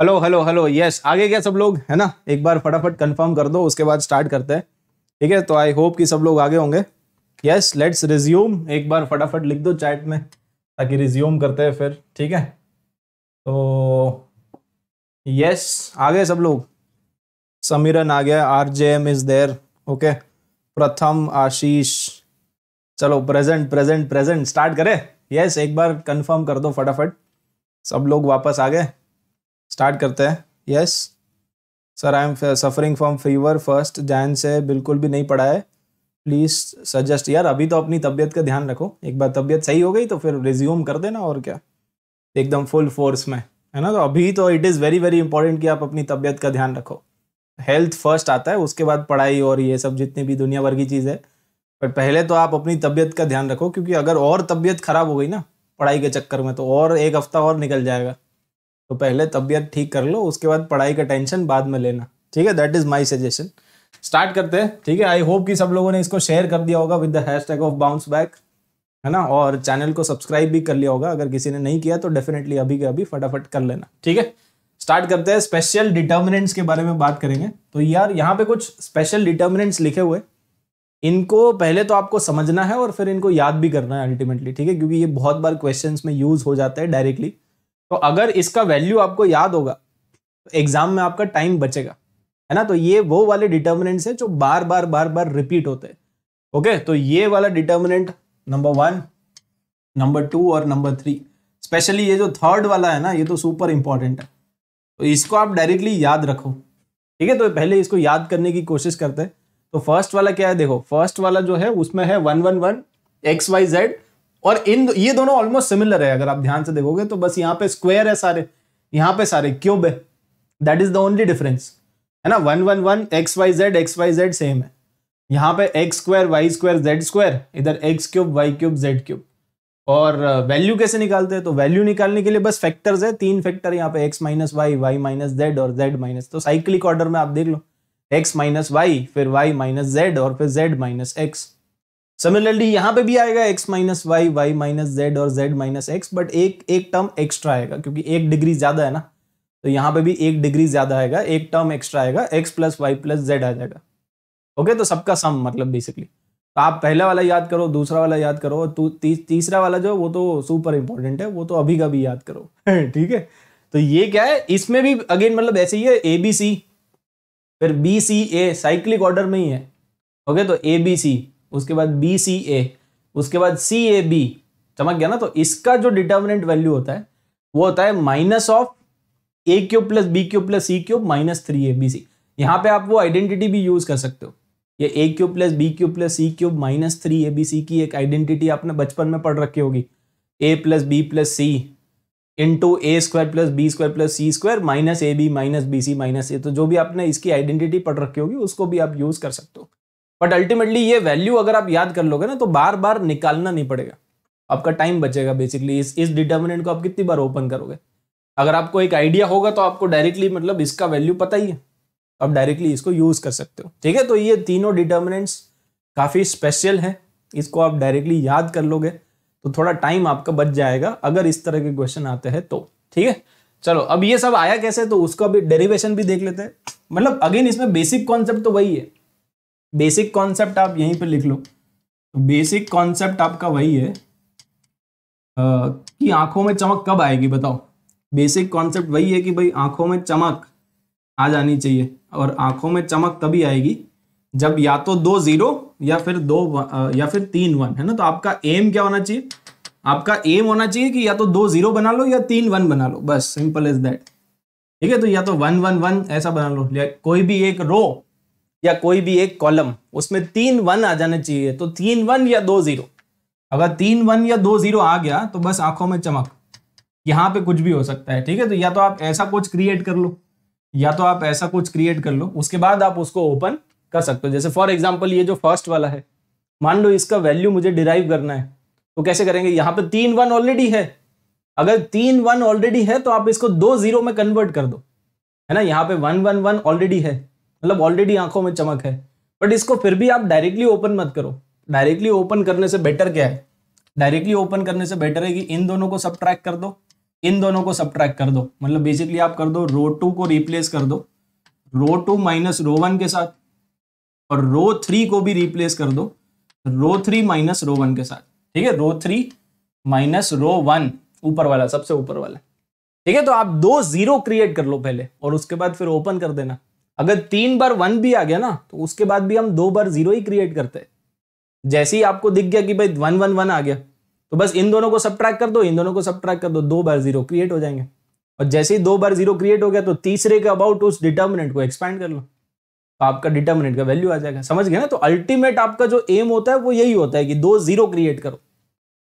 hello hello hello yes आगे क्या सब लोग है ना एक बार फटाफट कंफर्म कर दो उसके बाद स्टार्ट करते हैं ठीक है तो आई होप कि सब लोग आगे होंगे यस लेट्स रिज्यूम एक बार फटाफट लिख दो चैट में ताकि रिज्यूम करते हैं फिर ठीक है तो यस आ गए सब लोग समीरन आ गया R J M is there okay Pratham Ashish चलो प्रेजेंट प्रेजेंट प्रेजेंट स्टार्ट करें यस एक बार कंफर्म कर दो फटाफट सब लोग वापस आ गए स्टार्ट करते हैं yes sir I am suffering from fever first Jan से बिल्कुल भी नहीं पढ़ा है प्लीज़ सजेस्ट यार अभी तो अपनी तबीयत का ध्यान रखो एक बार तबीयत सही हो गई तो फिर रिज्यूम कर देना और क्या एकदम फुल फोर्स में है ना तो अभी तो it is very very important कि आप अपनी तबियत का ध्यान रखो हेल्थ फर्स्ट आता है उसके बाद पढ़ाई और ये सब जितनी भी दुनिया भर की चीज़ है बट पहले तो आप अपनी तबियत का ध्यान रखो क्योंकि अगर और तबियत ख़राब हो गई ना पढ़ाई के चक्कर में तो और एक हफ्ता और निकल जाएगा तो पहले तबियत ठीक कर लो उसके बाद पढ़ाई का टेंशन बाद में लेना ठीक है that is my suggestion start करते हैं ठीक है आई होप कि सब लोगों ने इसको शेयर कर दिया होगा with the hash of bounce back है ना और चैनल को सब्सक्राइब भी कर लिया होगा अगर किसी ने नहीं किया तो डेफिनेटली अभी के अभी फटाफट कर लेना ठीक है स्टार्ट करते हैं स्पेशल डिटर्मिनेंट्स के बारे में बात करेंगे तो यार यहाँ पे कुछ स्पेशल डिटर्मिनेंट्स लिखे हुए इनको पहले तो आपको समझना है और फिर इनको याद भी करना है अल्टीमेटली ठीक है क्योंकि ये बहुत बार क्वेश्चन में यूज हो जाता है डायरेक्टली तो अगर इसका वैल्यू आपको याद होगा तो एग्जाम में आपका टाइम बचेगा है ना तो ये वो वाले डिटर्मिनेंट्स है जो बार बार बार बार रिपीट होते हैं ओके तो ये वाला determinant number one number two और नंबर थ्री स्पेशली ये जो थर्ड वाला है ना ये तो सुपर इंपॉर्टेंट है तो इसको आप डायरेक्टली याद रखो ठीक है तो पहले इसको याद करने की कोशिश करते हैं तो फर्स्ट वाला क्या है देखो फर्स्ट वाला जो है उसमें है one one one X Y Z और इन ये दोनों ऑलमोस्ट सिमिलर है अगर आप ध्यान से देखोगे तो बस यहाँ पे स्क्वायर है सारे यहाँ पे सारे क्यूब है that is the only difference है ना one one one X Y Z x Y Z same है यहाँ पे x square Y square Z square इधर X cube Y cube Z cube और वैल्यू uh, कैसे निकालते हैं तो वैल्यू निकालने के लिए बस फैक्टर्स है तीन फैक्टर यहाँ पे X minus Y Y minus Z और जेड माइनस तो साइक्लिक ऑर्डर में आप देख लो एक्स माइनस वाई फिर वाई माइनस जेड और फिर जेड माइनस एक्स सिमिलरली यहाँ पे भी आएगा X minus Y Y minus Z और जेड माइनस एक्स बट एक एक टर्म एक्स्ट्रा आएगा क्योंकि एक डिग्री ज्यादा है ना तो यहाँ पे भी एक डिग्री ज्यादा आएगा एक टर्म एक्स्ट्रा आएगा X plus Y plus Z आ जाएगा ओके तो सबका सम मतलब बेसिकली तो आप पहला वाला याद करो दूसरा वाला याद करो ती, तीसरा वाला जो वो तो सुपर इंपॉर्टेंट है वो तो अभी का भी याद करो [LAUGHS] ठीक है तो ये क्या है इसमें भी अगेन मतलब ऐसे ही है ए बी सी फिर B C A cyclic order में ही है ओके तो ए बी सी उसके बाद बी सी ए उसके बाद सी ए बी चमक गया ना तो इसका जो डिटर्मिनेंट वैल्यू होता है वो होता है minus of A cube plus B cube plus C cube minus three A B C यहाँ पे आप वो आइडेंटिटी भी यूज कर सकते हो ये A cube plus B cube plus C cube minus three A B C की एक आइडेंटिटी आपने बचपन में पढ़ रखी होगी A plus B plus C into A square plus B square plus C square minus A B minus B C minus A तो जो भी आपने इसकी आइडेंटिटी पढ़ रखी होगी उसको भी आप यूज़ कर सकते हो बट अल्टीमेटली ये वैल्यू अगर आप याद कर लोगे ना तो बार बार निकालना नहीं पड़ेगा आपका टाइम बचेगा बेसिकली इस इस डिटर्मिनेंट को आप कितनी बार ओपन करोगे अगर आपको एक आइडिया होगा तो आपको डायरेक्टली मतलब इसका वैल्यू पता ही है आप डायरेक्टली इसको यूज कर सकते हो ठीक है तो ये तीनों डिटर्मिनेंट्स काफ़ी स्पेशल हैं इसको आप डायरेक्टली याद कर लोगे तो थोड़ा टाइम आपका बच जाएगा अगर इस तरह के क्वेश्चन आते हैं तो ठीक है चलो अब ये सब आया कैसे तो उसको अभी डेरिवेशन भी देख लेते हैं मतलब अगेन इसमें बेसिक कॉन्सेप्ट तो वही है बेसिक कॉन्सेप्ट आप यहीं पर लिख लो तो बेसिक कॉन्सेप्ट आपका वही है Uh, कि आंखों में चमक कब आएगी बताओ बेसिक कॉन्सेप्ट वही है कि भाई आंखों में चमक आ जानी चाहिए और आंखों में चमक तभी आएगी जब या तो दो जीरो या फिर दो या फिर तीन वन है ना तो आपका एम क्या होना चाहिए आपका एम होना चाहिए कि या तो दो जीरो बना लो या तीन वन बना लो बस सिंपल इज दैट ठीक है तो या तो वन वन वन ऐसा बना लो या कोई भी एक रो या कोई भी एक कॉलम उसमें तीन वन आ जाना चाहिए तो तीन वन या दो जीरो अगर तीन वन या दो जीरो आ गया तो बस आंखों में चमक यहां पे कुछ भी हो सकता है ठीक है तो या तो आप ऐसा कुछ क्रिएट कर लो या तो आप ऐसा कुछ क्रिएट कर लो उसके बाद आप उसको ओपन कर सकते हो जैसे फॉर एग्जाम्पल ये जो फर्स्ट वाला है मान लो इसका वैल्यू मुझे डिराइव करना है तो कैसे करेंगे यहाँ पे तीन वन ऑलरेडी है अगर तीन वन ऑलरेडी है तो आप इसको दो जीरो में कन्वर्ट कर दो है ना यहाँ पे वन वन वन ऑलरेडी है मतलब ऑलरेडी आंखों में चमक है बट इसको फिर भी आप डायरेक्टली ओपन मत करो डायरेक्टली ओपन करने से बेटर क्या है डायरेक्टली ओपन करने से बेटर है कि इन दोनों को सब कर दो इन दोनों को सब कर दो मतलब बेसिकली आप कर दो रो टू को रिप्लेस कर दो row two minus row one के साथ और रो थ्री को भी रिप्लेस कर दो row three minus row one के साथ ठीक है row three minus row one ऊपर वाला सबसे ऊपर वाला ठीक है तो आप दो जीरो क्रिएट कर लो पहले और उसके बाद फिर ओपन कर देना अगर तीन बार वन भी आ गया ना तो उसके बाद भी हम दो बार जीरो ही क्रिएट करते हैं जैसे ही आपको दिख गया कि भाई वन वन वन आ गया तो बस इन दोनों को सब कर दो इन दोनों को सब कर दो दो बार जीरो क्रिएट हो जाएंगे और जैसे ही दो बार जीरो क्रिएट हो गया तो तीसरे के अबाउट उस डिटर्मिनेंट को एक्सपैंड कर लो तो आपका डिटर्मिनेंट का वैल्यू आ जाएगा समझ गए ना तो अल्टीमेट आपका जो एम होता है वो यही होता है कि दो जीरो क्रिएट करो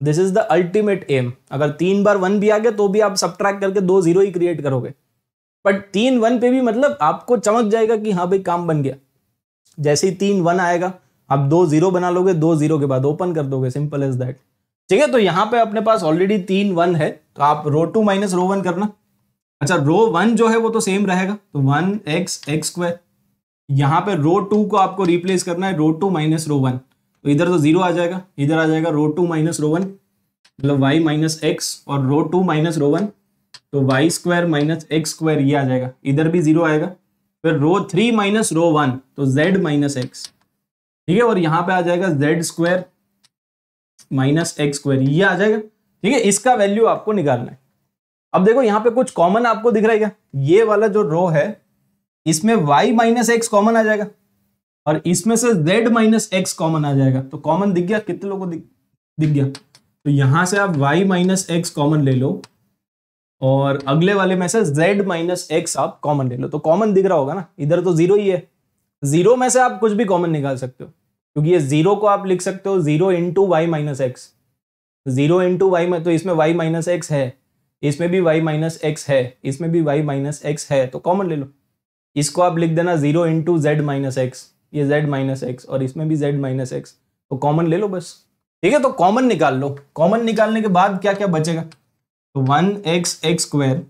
this is the ultimate aim अगर तीन बार वन भी आ गया तो भी आप सब करके दो जीरो ही क्रिएट करोगे बट तीन वन पे भी मतलब आपको चमक जाएगा कि हाँ भाई काम बन गया जैसे ही तीन वन आएगा आप दो जीरो बना लोगे दो जीरो के बाद ओपन कर दोगे सिंपल इज दैट ठीक है तो यहाँ पे अपने पास ऑलरेडी तीन वन है तो आप row two minus row one करना अच्छा रो वन जो है वो तो सेम रहेगा तो वन एक्स एक्स स्क्वायर यहाँ रो टू को आपको रिप्लेस करना है row two minus row one तो इधर तो जीरो आ जाएगा इधर आ जाएगा row two minus row one मतलब वाई माइनस एक्स और row two minus row one तो Y square minus x square ये आ जाएगा इधर भी जीरो आएगा फिर row three minus row one तो जेड माइनस एक्स ठीक है और यहाँ पे आ जाएगा Z square minus x square ये आ जाएगा ठीक है इसका वैल्यू आपको निकालना है अब देखो यहाँ पे कुछ कॉमन आपको दिख रहा है क्या ये वाला जो रो है इसमें वाई माइनस एक्स कॉमन आ जाएगा और इसमें से जेड माइनस एक्स कॉमन आ जाएगा तो कॉमन दिख गया कितने लोगों को दिख, गया तो यहां से आप वाई माइनस एक्स कॉमन ले लो और अगले वाले में से जेड माइनस एक्स आप कॉमन ले लो तो कॉमन दिख रहा होगा ना इधर तो जीरो ही है जीरो में से आप कुछ भी कॉमन निकाल सकते हो क्योंकि ये जीरो को आप लिख सकते हो zero into Y minus X zero into Y तो इसमें वाई माइनस एक्स है इसमें भी वाई माइनस एक्स है इसमें भी वाई माइनस एक्स है तो कॉमन ले लो इसको आप लिख देना zero into Z minus X ये जेड माइनस एक्स और इसमें भी जेड माइनस एक्स तो कॉमन ले लो बस ठीक है तो कॉमन निकाल लो कॉमन निकालने के बाद क्या क्या बचेगा तो वन एक्स एक्स स्क्वायर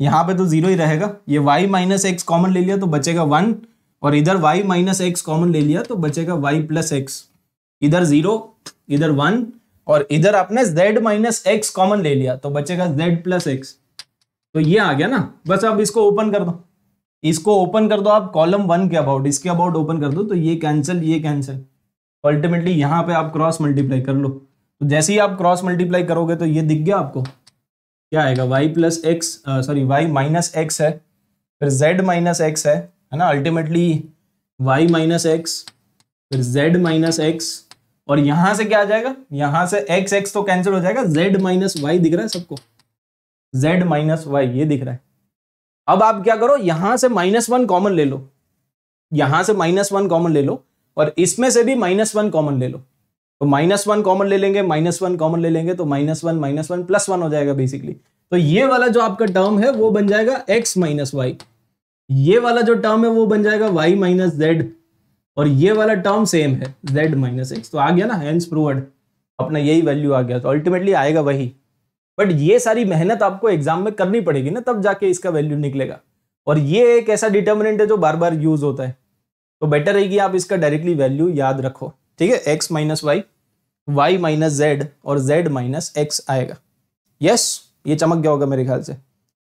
यहाँ पे तो जीरो ही रहेगा ये वाई माइनस एक्स कॉमन ले लिया तो बचेगा वन और इधर वाई माइनस एक्स कॉमन ले लिया तो बचेगा वाई प्लस एक्स इधर जीरो इधर वन और इधर आपने z माइनस एक्स कॉमन ले लिया तो बचेगा z प्लस एक्स तो ये आ गया ना बस अब इसको ओपन कर दो इसको ओपन कर दो आप कॉलम वन के अबाउट इसके अबाउट ओपन कर दो तो ये कैंसिल ये कैंसिल अल्टीमेटली यहां पे आप क्रॉस मल्टीप्लाई कर लो तो जैसे ही आप क्रॉस मल्टीप्लाई करोगे तो ये दिख गया आपको क्या आएगा y plus x sorry y minus x है फिर जेड माइनस एक्स है है ना अल्टीमेटली वाई माइनस एक्स फिर z माइनस एक्स और यहां से क्या आ जाएगा यहां से x x तो कैंसिल हो जाएगा z माइनस वाई दिख रहा है सबको z माइनस वाई ये दिख रहा है अब आप क्या करो यहां से माइनस वन कॉमन ले लो यहां से माइनस वन कॉमन ले लो और इसमें से भी माइनस वन कॉमन ले लो तो माइनस वन कॉमन ले लेंगे माइनस वन कॉमन ले लेंगे तो minus one minus one plus one हो जाएगा बेसिकली तो ये वाला जो आपका टर्म है वो बन जाएगा एक्स माइनस वाई ये वाला जो टर्म है वो बन जाएगा वाई माइनस जेड और ये वाला टर्म सेम है जेड माइनस एक्स तो आ गया ना हैंस प्रूवर्ड अपना यही वैल्यू आ गया तो अल्टीमेटली आएगा वही बट ये सारी मेहनत आपको एग्जाम में करनी पड़ेगी ना तब जाके इसका वैल्यू निकलेगा और ये एक ऐसा डिटर्मिनेंट है जो बार बार यूज होता है तो बेटर है कि आप इसका डायरेक्टली वैल्यू याद रखो ठीक है x minus Y Y minus Z और जेड माइनस एक्स आएगा यस ये चमक गया होगा मेरे ख्याल से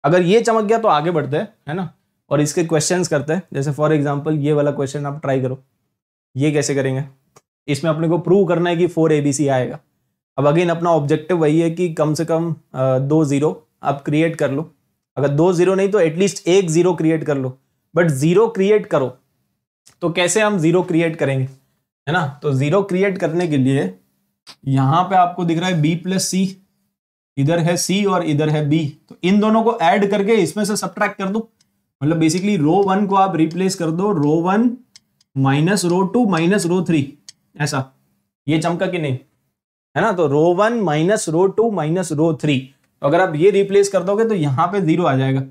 अगर ये चमक गया तो आगे बढ़ते हैं है ना और इसके क्वेश्चंस करते हैं जैसे फॉर एग्जांपल ये वाला क्वेश्चन आप ट्राई करो ये कैसे करेंगे इसमें अपने को प्रूव करना है कि फोर ए आएगा अब अगेन अपना ऑब्जेक्टिव वही है कि कम से कम दो ज़ीरो आप क्रिएट कर लो अगर दो ज़ीरो नहीं तो एटलीस्ट एक ज़ीरो क्रिएट कर लो बट ज़ीरो क्रिएट करो तो कैसे हम ज़ीरो क्रिएट करेंगे है ना तो ज़ीरो क्रिएट करने के लिए यहाँ पे आपको दिख रहा है बी प्लस सी इधर है सी और इधर है बी तो इन दोनों को ऐड करके इसमें से सब्ट्रैक्ट कर दो मतलब बेसिकली रो वन को आप रिप्लेस कर दो row one minus row two minus row three ऐसा ये चमका कि नहीं है ना तो row one minus row two minus row three तो अगर आप ये रिप्लेस कर दोगे तो यहाँ पे जीरो आ जाएगा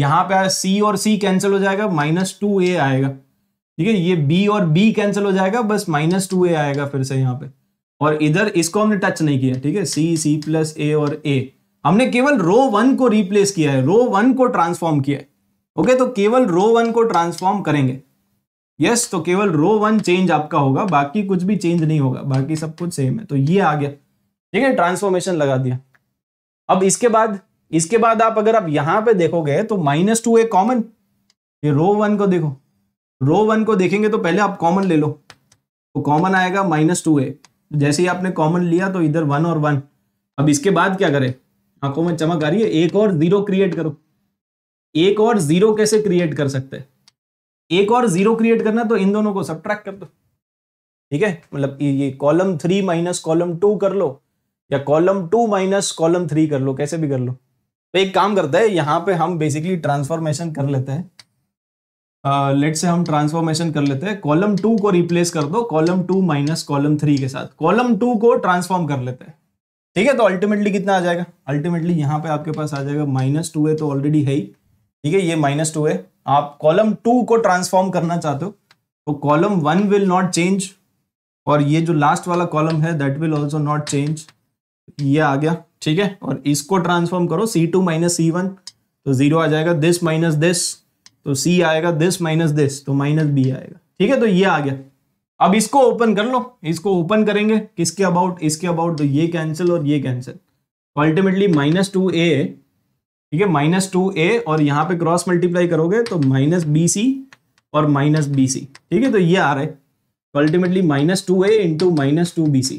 यहाँ पे सी और सी कैंसिल हो जाएगा माइनस टू ए आएगा ठीक है ये बी और बी कैंसिल हो जाएगा बस माइनस टू ए आएगा फिर से यहाँ पे और इधर इसको हमने टच नहीं किया ठीक है सी सी प्लस ए और ए हमने केवल रो वन को रिप्लेस किया है रो वन को ट्रांसफॉर्म किया है ओके तो केवल रो वन को ट्रांसफॉर्म करेंगे यस तो केवल रो वन चेंज आपका होगा बाकी कुछ भी चेंज नहीं होगा बाकी सब कुछ सेम है तो ये आ गया ठीक है ट्रांसफॉर्मेशन लगा दिया अब इसके बाद इसके बाद आप अगर आप यहां पे देखोगे तो माइनस टू ए कॉमन ये रो वन को देखो रो वन को देखेंगे तो पहले आप कॉमन ले लो तो कॉमन आएगा माइनस टू ए जैसे ही आपने कॉमन लिया तो इधर वन और वन अब इसके बाद क्या करें आंखों में चमक आ रही है एक और जीरो क्रिएट करो एक और जीरो कैसे क्रिएट कर सकते एक और जीरो क्रिएट करना तो इन दोनों को सब कर दो ठीक है मतलब ये column three minus column two कर लो या column two minus column three कर लो कैसे भी कर लो तो एक काम करता है यहां पे हम बेसिकली ट्रांसफॉर्मेशन कर लेते हैं लेट से हम ट्रांसफॉर्मेशन कर लेते हैं कॉलम टू को रिप्लेस कर दो column two minus column three के साथ कॉलम टू को ट्रांसफॉर्म कर लेते हैं ठीक है तो अल्टीमेटली कितना आ जाएगा अल्टीमेटली यहां पे आपके पास आ जाएगा माइनस टू है तो ऑलरेडी है ही ठीक है ये माइनस टू है आप कॉलम टू को ट्रांसफॉर्म करना चाहते हो तो column one will not change और ये जो लास्ट वाला कॉलम है that will also not change ये आ गया ठीक है और इसको ट्रांसफॉर्म करो सी टू माइनस सी वन तो जीरो आ जाएगा दिस माइनस दिस तो सी आएगा दिस माइनस दिस तो माइनस बी आएगा ठीक है तो ये आ गया अब इसको ओपन कर लो इसको ओपन करेंगे किसके अबाउट इसके अबाउट तो ये कैंसिल और ये कैंसिल अल्टीमेटली माइनस टू ए ठीक है माइनस टू ए और यहां पे क्रॉस मल्टीप्लाई करोगे तो माइनस बी सी और माइनस बी सी ठीक है तो ये आ रहे तो ultimately minus two a into minus two b c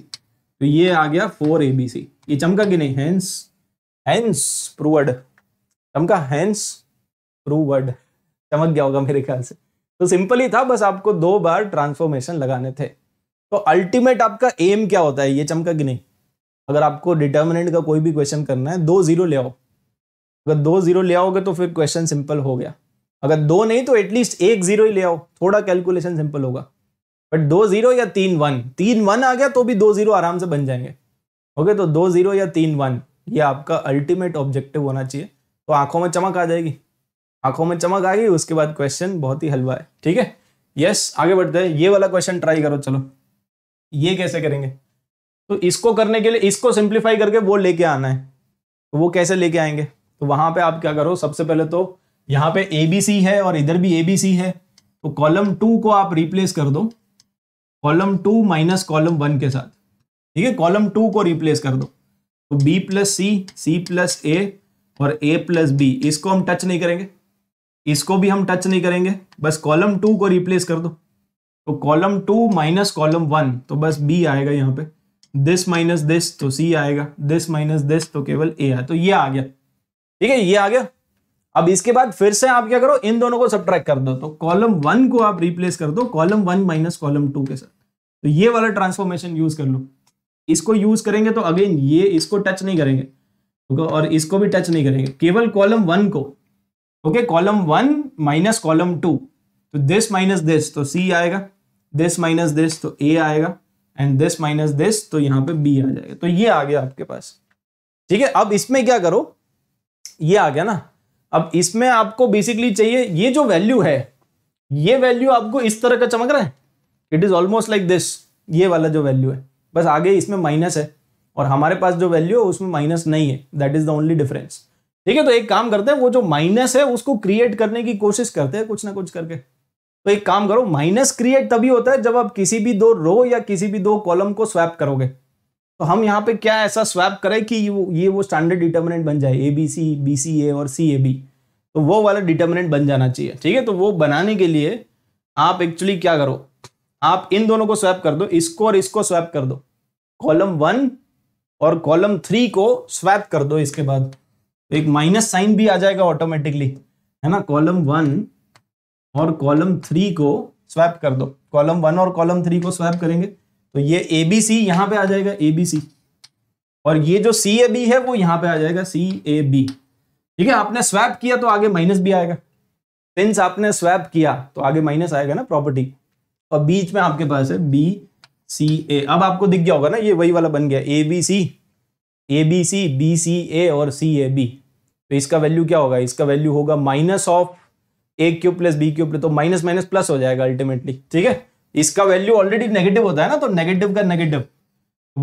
तो ये आ गया फोर ए बी सी ये चमका कि नहीं हैंस हैंस प्रूवर्ड चमका हैंस प्रूवर्ड चमक गया होगा मेरे ख्याल से तो सिंपल ही था बस आपको दो बार ट्रांसफॉर्मेशन लगाने थे तो अल्टीमेट आपका एम क्या होता है ये चमका कि नहीं अगर आपको डिटर्मिनेंट का कोई भी क्वेश्चन करना है दो जीरो ले आओ अगर दो जीरो ले आओगे तो फिर क्वेश्चन सिंपल हो गया अगर दो नहीं तो एटलीस्ट एक जीरो ही ले आओ थोड़ा कैलकुलेशन सिंपल होगा बट दो जीरो या तीन वन तीन वन आ गया तो भी दो जीरो आराम से बन जाएंगे ओके तो दो जीरो या तीन वन ये आपका अल्टीमेट ऑब्जेक्टिव होना चाहिए तो आंखों में चमक आ जाएगी आंखों में चमक आ गई उसके बाद क्वेश्चन बहुत ही हलवा है ठीक है यस आगे बढ़ते हैं ये वाला क्वेश्चन ट्राई करो चलो ये कैसे करेंगे तो इसको करने के लिए इसको सिंप्लीफाई करके वो लेके आना है तो वो कैसे लेके आएंगे तो वहां पे आप क्या करो सबसे पहले तो यहां पे ए बी सी है और इधर भी ए बी सी है तो कॉलम टू को आप रिप्लेस कर दो column two minus column one के साथ ठीक है कॉलम टू को रिप्लेस कर दो तो b plus c c plus a और ए प्लस बी इसको हम टच नहीं करेंगे इसको भी हम टच नहीं करेंगे बस कॉलम टू को रिप्लेस कर दो तो column two minus column one तो बस बी आएगा यहाँ पे दिस माइनस दिस तो सी आएगा दिस माइनस दिस तो केवल ए आया तो ये आ गया ठीक है ये आ गया अब इसके बाद फिर से आप क्या करो इन दोनों को सब कर दो तो कॉलम वन को आप रिप्लेस कर दो column one minus column two के साथ तो ये वाला ट्रांसफॉर्मेशन यूज कर लो इसको यूज करेंगे तो अगेन ये इसको टच नहीं करेंगे और इसको भी टच नहीं करेंगे केवल कॉलम वन को okay column one minus column two तो दिस माइनस दिस तो सी आएगा दिस माइनस दिस तो ए आएगा एंड दिस माइनस दिस तो यहाँ पे बी आ जाएगा तो ये आ गया आपके पास ठीक है अब इसमें क्या करो ये आ गया ना अब इसमें आपको बेसिकली चाहिए ये जो वैल्यू है ये वैल्यू आपको इस तरह का चमक रहा है it is almost like this ये वाला जो वैल्यू है बस आगे इसमें माइनस है और हमारे पास जो वैल्यू है उसमें माइनस नहीं है that is the only difference ठीक है तो एक काम करते हैं वो जो माइनस है उसको क्रिएट करने की कोशिश करते हैं कुछ ना कुछ करके तो एक काम करो माइनस क्रिएट तभी होता है जब आप किसी भी दो रो या किसी भी दो कॉलम को स्वैप करोगे तो हम यहाँ पे क्या ऐसा स्वैप करें कि ये वो स्टैंडर्ड डिटर्मिनेंट बन जाए A B c B C a और सी ए बी तो वो वाला डिटर्मिनेंट बन जाना चाहिए ठीक है तो वो बनाने के लिए आप एक्चुअली क्या करो आप इन दोनों को स्वैप कर दो इसको और इसको स्वैप कर दो कॉलम वन और कॉलम थ्री को स्वैप कर दो इसके बाद तो एक माइनस साइन भी आ जाएगा ऑटोमेटिकली है ना कॉलम वन और कॉलम थ्री को स्वैप कर दो कॉलम वन और कॉलम थ्री को स्वैप करेंगे तो ये ए बी सी यहां पर आ जाएगा ए बी सी और ये जो सी ए बी है वो यहां पे आ जाएगा सी ए बी ठीक है आपने स्वैप किया तो आगे माइनस भी आएगा सिंस आपने स्वैप किया तो आगे माइनस आएगा ना प्रॉपर्टी और तो बीच में आपके पास है बी सी ए अब आपको दिख गया होगा ना ये वही वाला बन गया a B C A B c B C a और सी ए बी तो इसका वैल्यू क्या होगा इसका वैल्यू होगा minus of a cube plus b cube plus तो माइनस माइनस प्लस हो जाएगा अल्टीमेटली ठीक है इसका वैल्यू ऑलरेडी नेगेटिव होता है ना तो नेगेटिव का नेगेटिव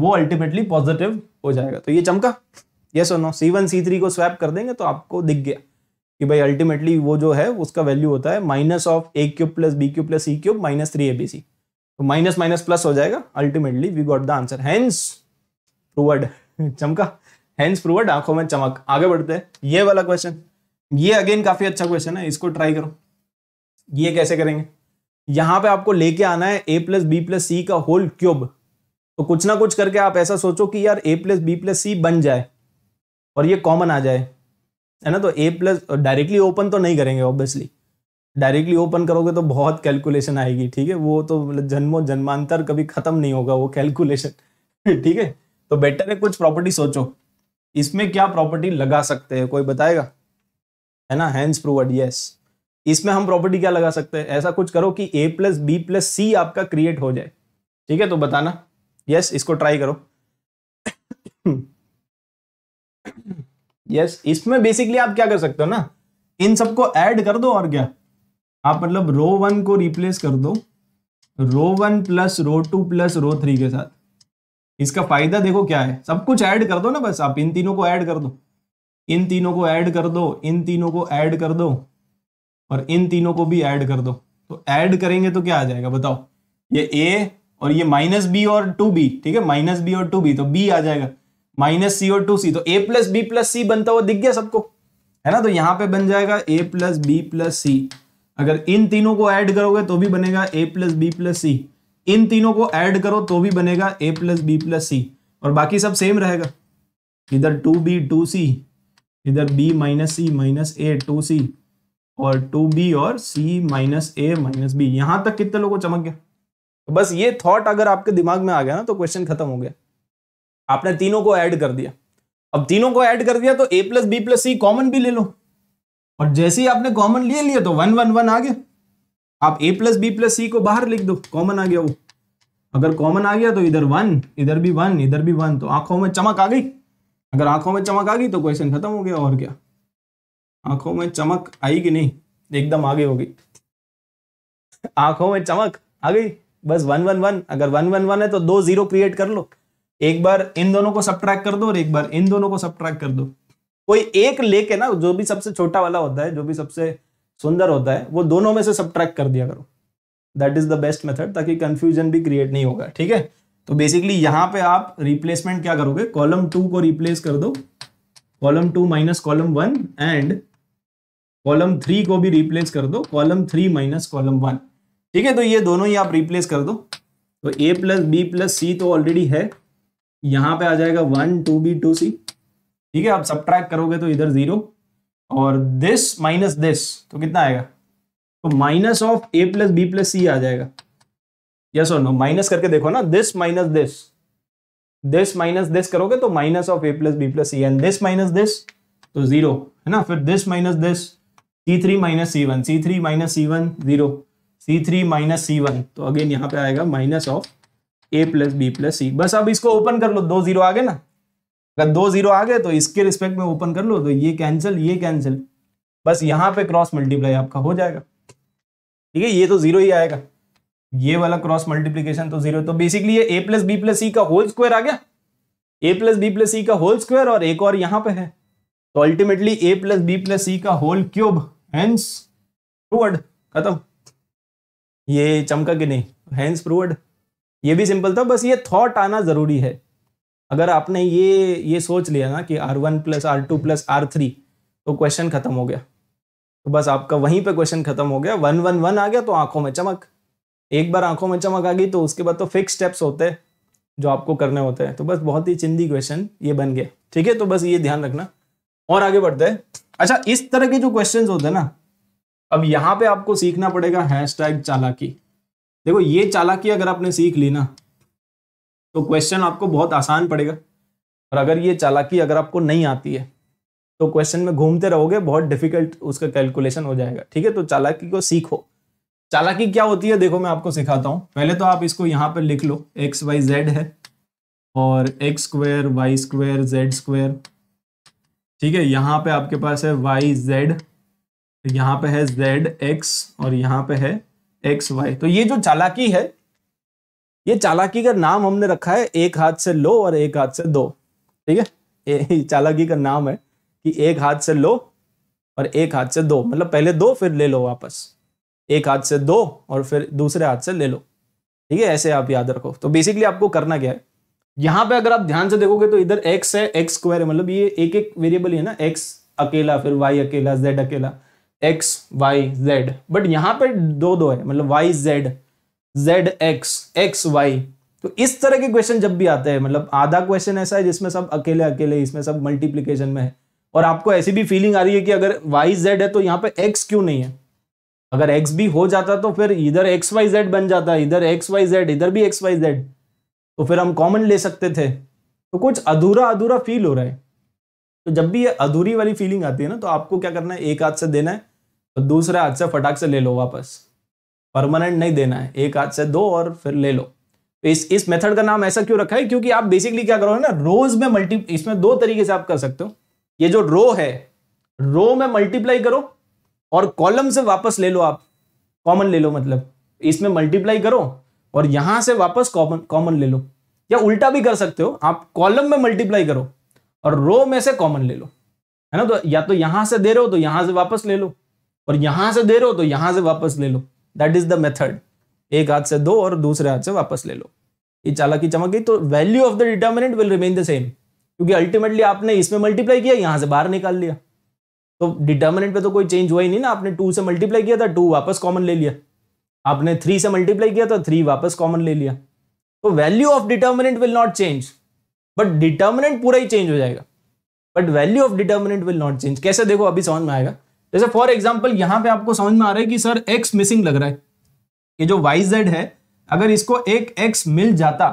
वो अल्टीमेटली पॉजिटिव हो जाएगा तो ये चमका यस और नो सी वन सी थ्री को स्वैप कर देंगे तो आपको दिख गया कि भाई अल्टीमेटली वो जो है उसका वैल्यू होता है minus of A cube plus B cube plus C cube minus three A B c तो माइनस माइनस प्लस हो जाएगा ultimately we got the answer hence proved चमका हैंस प्रूवर्ड आंखों में चमक आगे बढ़ते हैं ये वाला क्वेश्चन ये अगेन काफी अच्छा क्वेश्चन है इसको ट्राई करो ये कैसे करेंगे यहां पे आपको लेके आना है a plus B plus c का होल क्यूब तो कुछ ना कुछ करके आप ऐसा सोचो कि यार a plus B plus c बन जाए और ये कॉमन आ जाए है ना तो ए प्लस डायरेक्टली ओपन तो नहीं करेंगे ऑब्वियसली डायरेक्टली ओपन करोगे तो बहुत कैलकुलेशन आएगी ठीक है वो तो मतलब जन्मो जन्मांतर कभी खत्म नहीं होगा वो कैलकुलेशन [LAUGHS] ठीक है तो बेटर है कुछ प्रॉपर्टी सोचो इसमें क्या प्रॉपर्टी लगा सकते हैं कोई बताएगा है ना हैंड्स प्रूवर्ड यस इसमें हम प्रॉपर्टी क्या लगा सकते हैं ऐसा कुछ करो कि a plus B plus c आपका क्रिएट हो जाए ठीक है तो बताना यस इसको ट्राई करो यस इसमें बेसिकली आप क्या कर सकते हो ना इन सबको ऐड कर दो और क्या आप मतलब रो वन को रिप्लेस कर दो row one plus row two plus row three के साथ इसका फायदा देखो क्या है सब कुछ ऐड कर दो ना बस आप इन तीनों को ऐड कर दो इन तीनों को ऐड कर दो इन तीनों को ऐड कर दो और इन तीनों को भी ऐड कर दो तो ऐड करेंगे तो क्या आ जाएगा बताओ ये ए और ये माइनस बी और टू बी ठीक है माइनस बी और टू बी तो बी आ जाएगा माइनस सी और टू सी तो a plus B plus c बनता हुआ दिख गया सबको है ना तो यहाँ पे बन जाएगा ए प्लस बी प्लस सी अगर इन तीनों को ऐड करोगे तो भी बनेगा a plus B plus c इन तीनों को ऐड करो तो भी बनेगा a plus B plus c और बाकी सब सेम रहेगा इधर टू बी टू सी इधर b minus c minus a two c और टू बी और c minus a minus b यहां तक कितने लोगों चमक गया तो बस ये थॉट अगर आपके दिमाग में आ गया ना तो क्वेश्चन खत्म हो गया आपने तीनों को ऐड कर दिया अब तीनों को ऐड कर दिया तो a plus B plus c common भी ले लो और जैसे ही आपने कॉमन ले लिया तो वन वन वन आ गया आप a plus B plus c को बाहर लिख दो कॉमन आ गया वो अगर कॉमन आ गया तो इधर वन इधर भी वन इधर भी वन तो आंखों में चमक आ गई अगर आंखों में चमक आ गई तो क्वेश्चन खत्म हो गया और क्या आंखों में चमक आई कि नहीं एकदम आगे होगी आंखों में चमक आ गई बस वन वन वन अगर वन वन वन है तो दो जीरो क्रिएट कर लो एक बार इन दोनों को सब कर दो और एक बार इन दोनों को सब कर दो कोई एक लेके ना जो भी सबसे छोटा वाला होता है जो भी सबसे सुंदर होता है वो दोनों में से सब कर दिया करो that is the best method ताकि कंफ्यूजन भी क्रिएट नहीं होगा ठीक है तो बेसिकली यहाँ पे आप रिप्लेसमेंट क्या करोगे कॉलम टू को रिप्लेस कर दो column two minus column one and column three को भी रिप्लेस कर दो column three minus column one ठीक है तो ये दोनों ही आप रिप्लेस कर दो तो ए प्लस बी प्लस सी तो ऑलरेडी है यहाँ पे आ जाएगा one two B two c ठीक है आप सब करोगे तो इधर जीरो और दिस माइनस दिस तो कितना आएगा तो minus of a plus B plus c आ जाएगा यस और नो माइनस करके देखो ना this minus this this minus this करोगे तो minus of a plus B plus c and this minus this तो जीरो है ना फिर this minus this c three minus C one C three minus C one zero c three minus C one तो again यहां पे आएगा minus of a plus B plus c बस अब इसको ओपन कर लो दो जीरो आ गए ना अगर दो जीरो आ गए तो इसके रिस्पेक्ट में ओपन कर लो तो ये कैंसिल ये कैंसिल बस यहाँ पे क्रॉस मल्टीप्लाई आपका हो जाएगा ठीक है ये तो जीरो ही आएगा ये वाला क्रॉस मल्टीप्लीकेशन तो जीरो तो बेसिकली ये a plus B plus c का होल स्क्वायर आ गया a plus B plus c का होल स्क्वायर और एक और यहाँ पे है तो ultimately a plus B plus c का होल क्यूब हैंस प्रूवर्ड खत्म ये चमका कि नहीं हैंस प्रूवर्ड ये भी सिंपल था बस ये थॉट आना ज़रूरी है अगर आपने ये ये सोच लिया ना कि are one plus are two plus are three तो क्वेश्चन खत्म हो गया तो बस आपका वहीं पे क्वेश्चन खत्म हो गया वन वन वन आ गया तो आंखों में चमक एक बार आंखों में चमक आ गई तो उसके बाद तो फिक्स स्टेप्स होते हैं जो आपको करने होते हैं तो बस बहुत ही चिंदी क्वेश्चन ये बन गया ठीक है तो बस ये ध्यान रखना और आगे बढ़ते हैं अच्छा इस तरह के जो क्वेश्चन होते हैं ना अब यहाँ पे आपको सीखना पड़ेगा हैश चालाकी देखो ये चालाकी अगर आपने सीख ली ना तो क्वेश्चन आपको बहुत आसान पड़ेगा और अगर ये चालाकी अगर आपको नहीं आती है तो क्वेश्चन में घूमते रहोगे बहुत डिफिकल्ट उसका कैलकुलेशन हो जाएगा ठीक है तो चालाकी को सीखो चालाकी क्या होती है देखो मैं आपको सिखाता हूँ पहले तो आप इसको यहाँ पर लिख लो एक्स वाई जेड है और x square Y square Z square ठीक है यहाँ पे आपके पास है वाई जेड यहाँ पे है जेड एक्स और यहाँ पे है एक्स वाई तो ये जो चालाकी है ये चालाकी का नाम हमने रखा है एक हाथ से लो और एक हाथ से दो ठीक है चालाकी का नाम है कि एक हाथ से लो और एक हाथ से दो मतलब पहले दो फिर ले लो वापस एक हाथ से दो और फिर दूसरे हाथ से ले लो ठीक है ऐसे आप याद रखो तो बेसिकली आपको करना क्या है यहां पे अगर आप ध्यान से देखोगे तो इधर एक्स है एक्स स्क्वायर है मतलब ये एक एक वेरिएबल है ना एक्स अकेला फिर वाई अकेला जेड अकेला एक्स वाई जेड बट यहाँ पे दो दो है मतलब y z z x x y तो इस तरह के क्वेश्चन जब भी आते हैं मतलब आधा क्वेश्चन ऐसा है जिसमें सब अकेले अकेले इसमें सब मल्टीप्लीकेशन में है और आपको ऐसी भी फीलिंग आ रही है कि अगर वाई जेड है तो यहाँ पे एक्स क्यों नहीं है अगर एक्स भी हो जाता तो फिर इधर एक्स वाई जेड बन जाता इधर एक्स वाई जेड इधर भी एक्स वाई जेड तो फिर हम कॉमन ले सकते थे तो कुछ अधूरा अधूरा फील हो रहा है तो जब भी ये अधूरी वाली फीलिंग आती है ना तो आपको क्या करना है एक हाथ से देना है और दूसरे हाथ से फटाक से ले लो वापस परमानेंट नहीं देना है एक हाथ से दो और फिर ले लो तो इस इस मेथड का नाम ऐसा क्यों रखा है क्योंकि आप बेसिकली क्या करोगे ना रोज में मल्टी इसमें दो तरीके से आप कर सकते हो ये जो रो है रो में मल्टीप्लाई करो और कॉलम से वापस ले लो आप कॉमन ले लो मतलब इसमें मल्टीप्लाई करो और यहां से वापस कॉमन कॉमन ले लो या उल्टा भी कर सकते हो आप कॉलम में मल्टीप्लाई करो और रो में से कॉमन ले लो है ना तो या तो यहां से दे रहे हो तो यहां से वापस ले लो और यहां से दे रहे हो तो यहां से वापस ले लो दैट इज द मेथड एक हाथ से दो और दूसरे हाथ से वापस ले लो ये चालाकी चमक गई तो value of the determinant will remain the same क्योंकि अल्टीमेटली आपने इसमें मल्टीप्लाई किया यहां से बाहर निकाल लिया तो डिटर्मिनेंट पे तो कोई चेंज हुआ ही नहीं ना आपने टू से मल्टीप्लाई किया था टू वापस कॉमन ले लिया आपने थ्री से मल्टीप्लाई किया तो थ्री वापस कॉमन ले लिया तो value of determinant will not change but determinant पूरा ही चेंज हो जाएगा but value of determinant will not change कैसे देखो अभी समझ में आएगा जैसे फॉर एग्जाम्पल यहां पर आपको समझ में आ रहा है कि सर एक्स मिसिंग लग रहा है ये जो वाई जेड है अगर इसको एक एक्स मिल जाता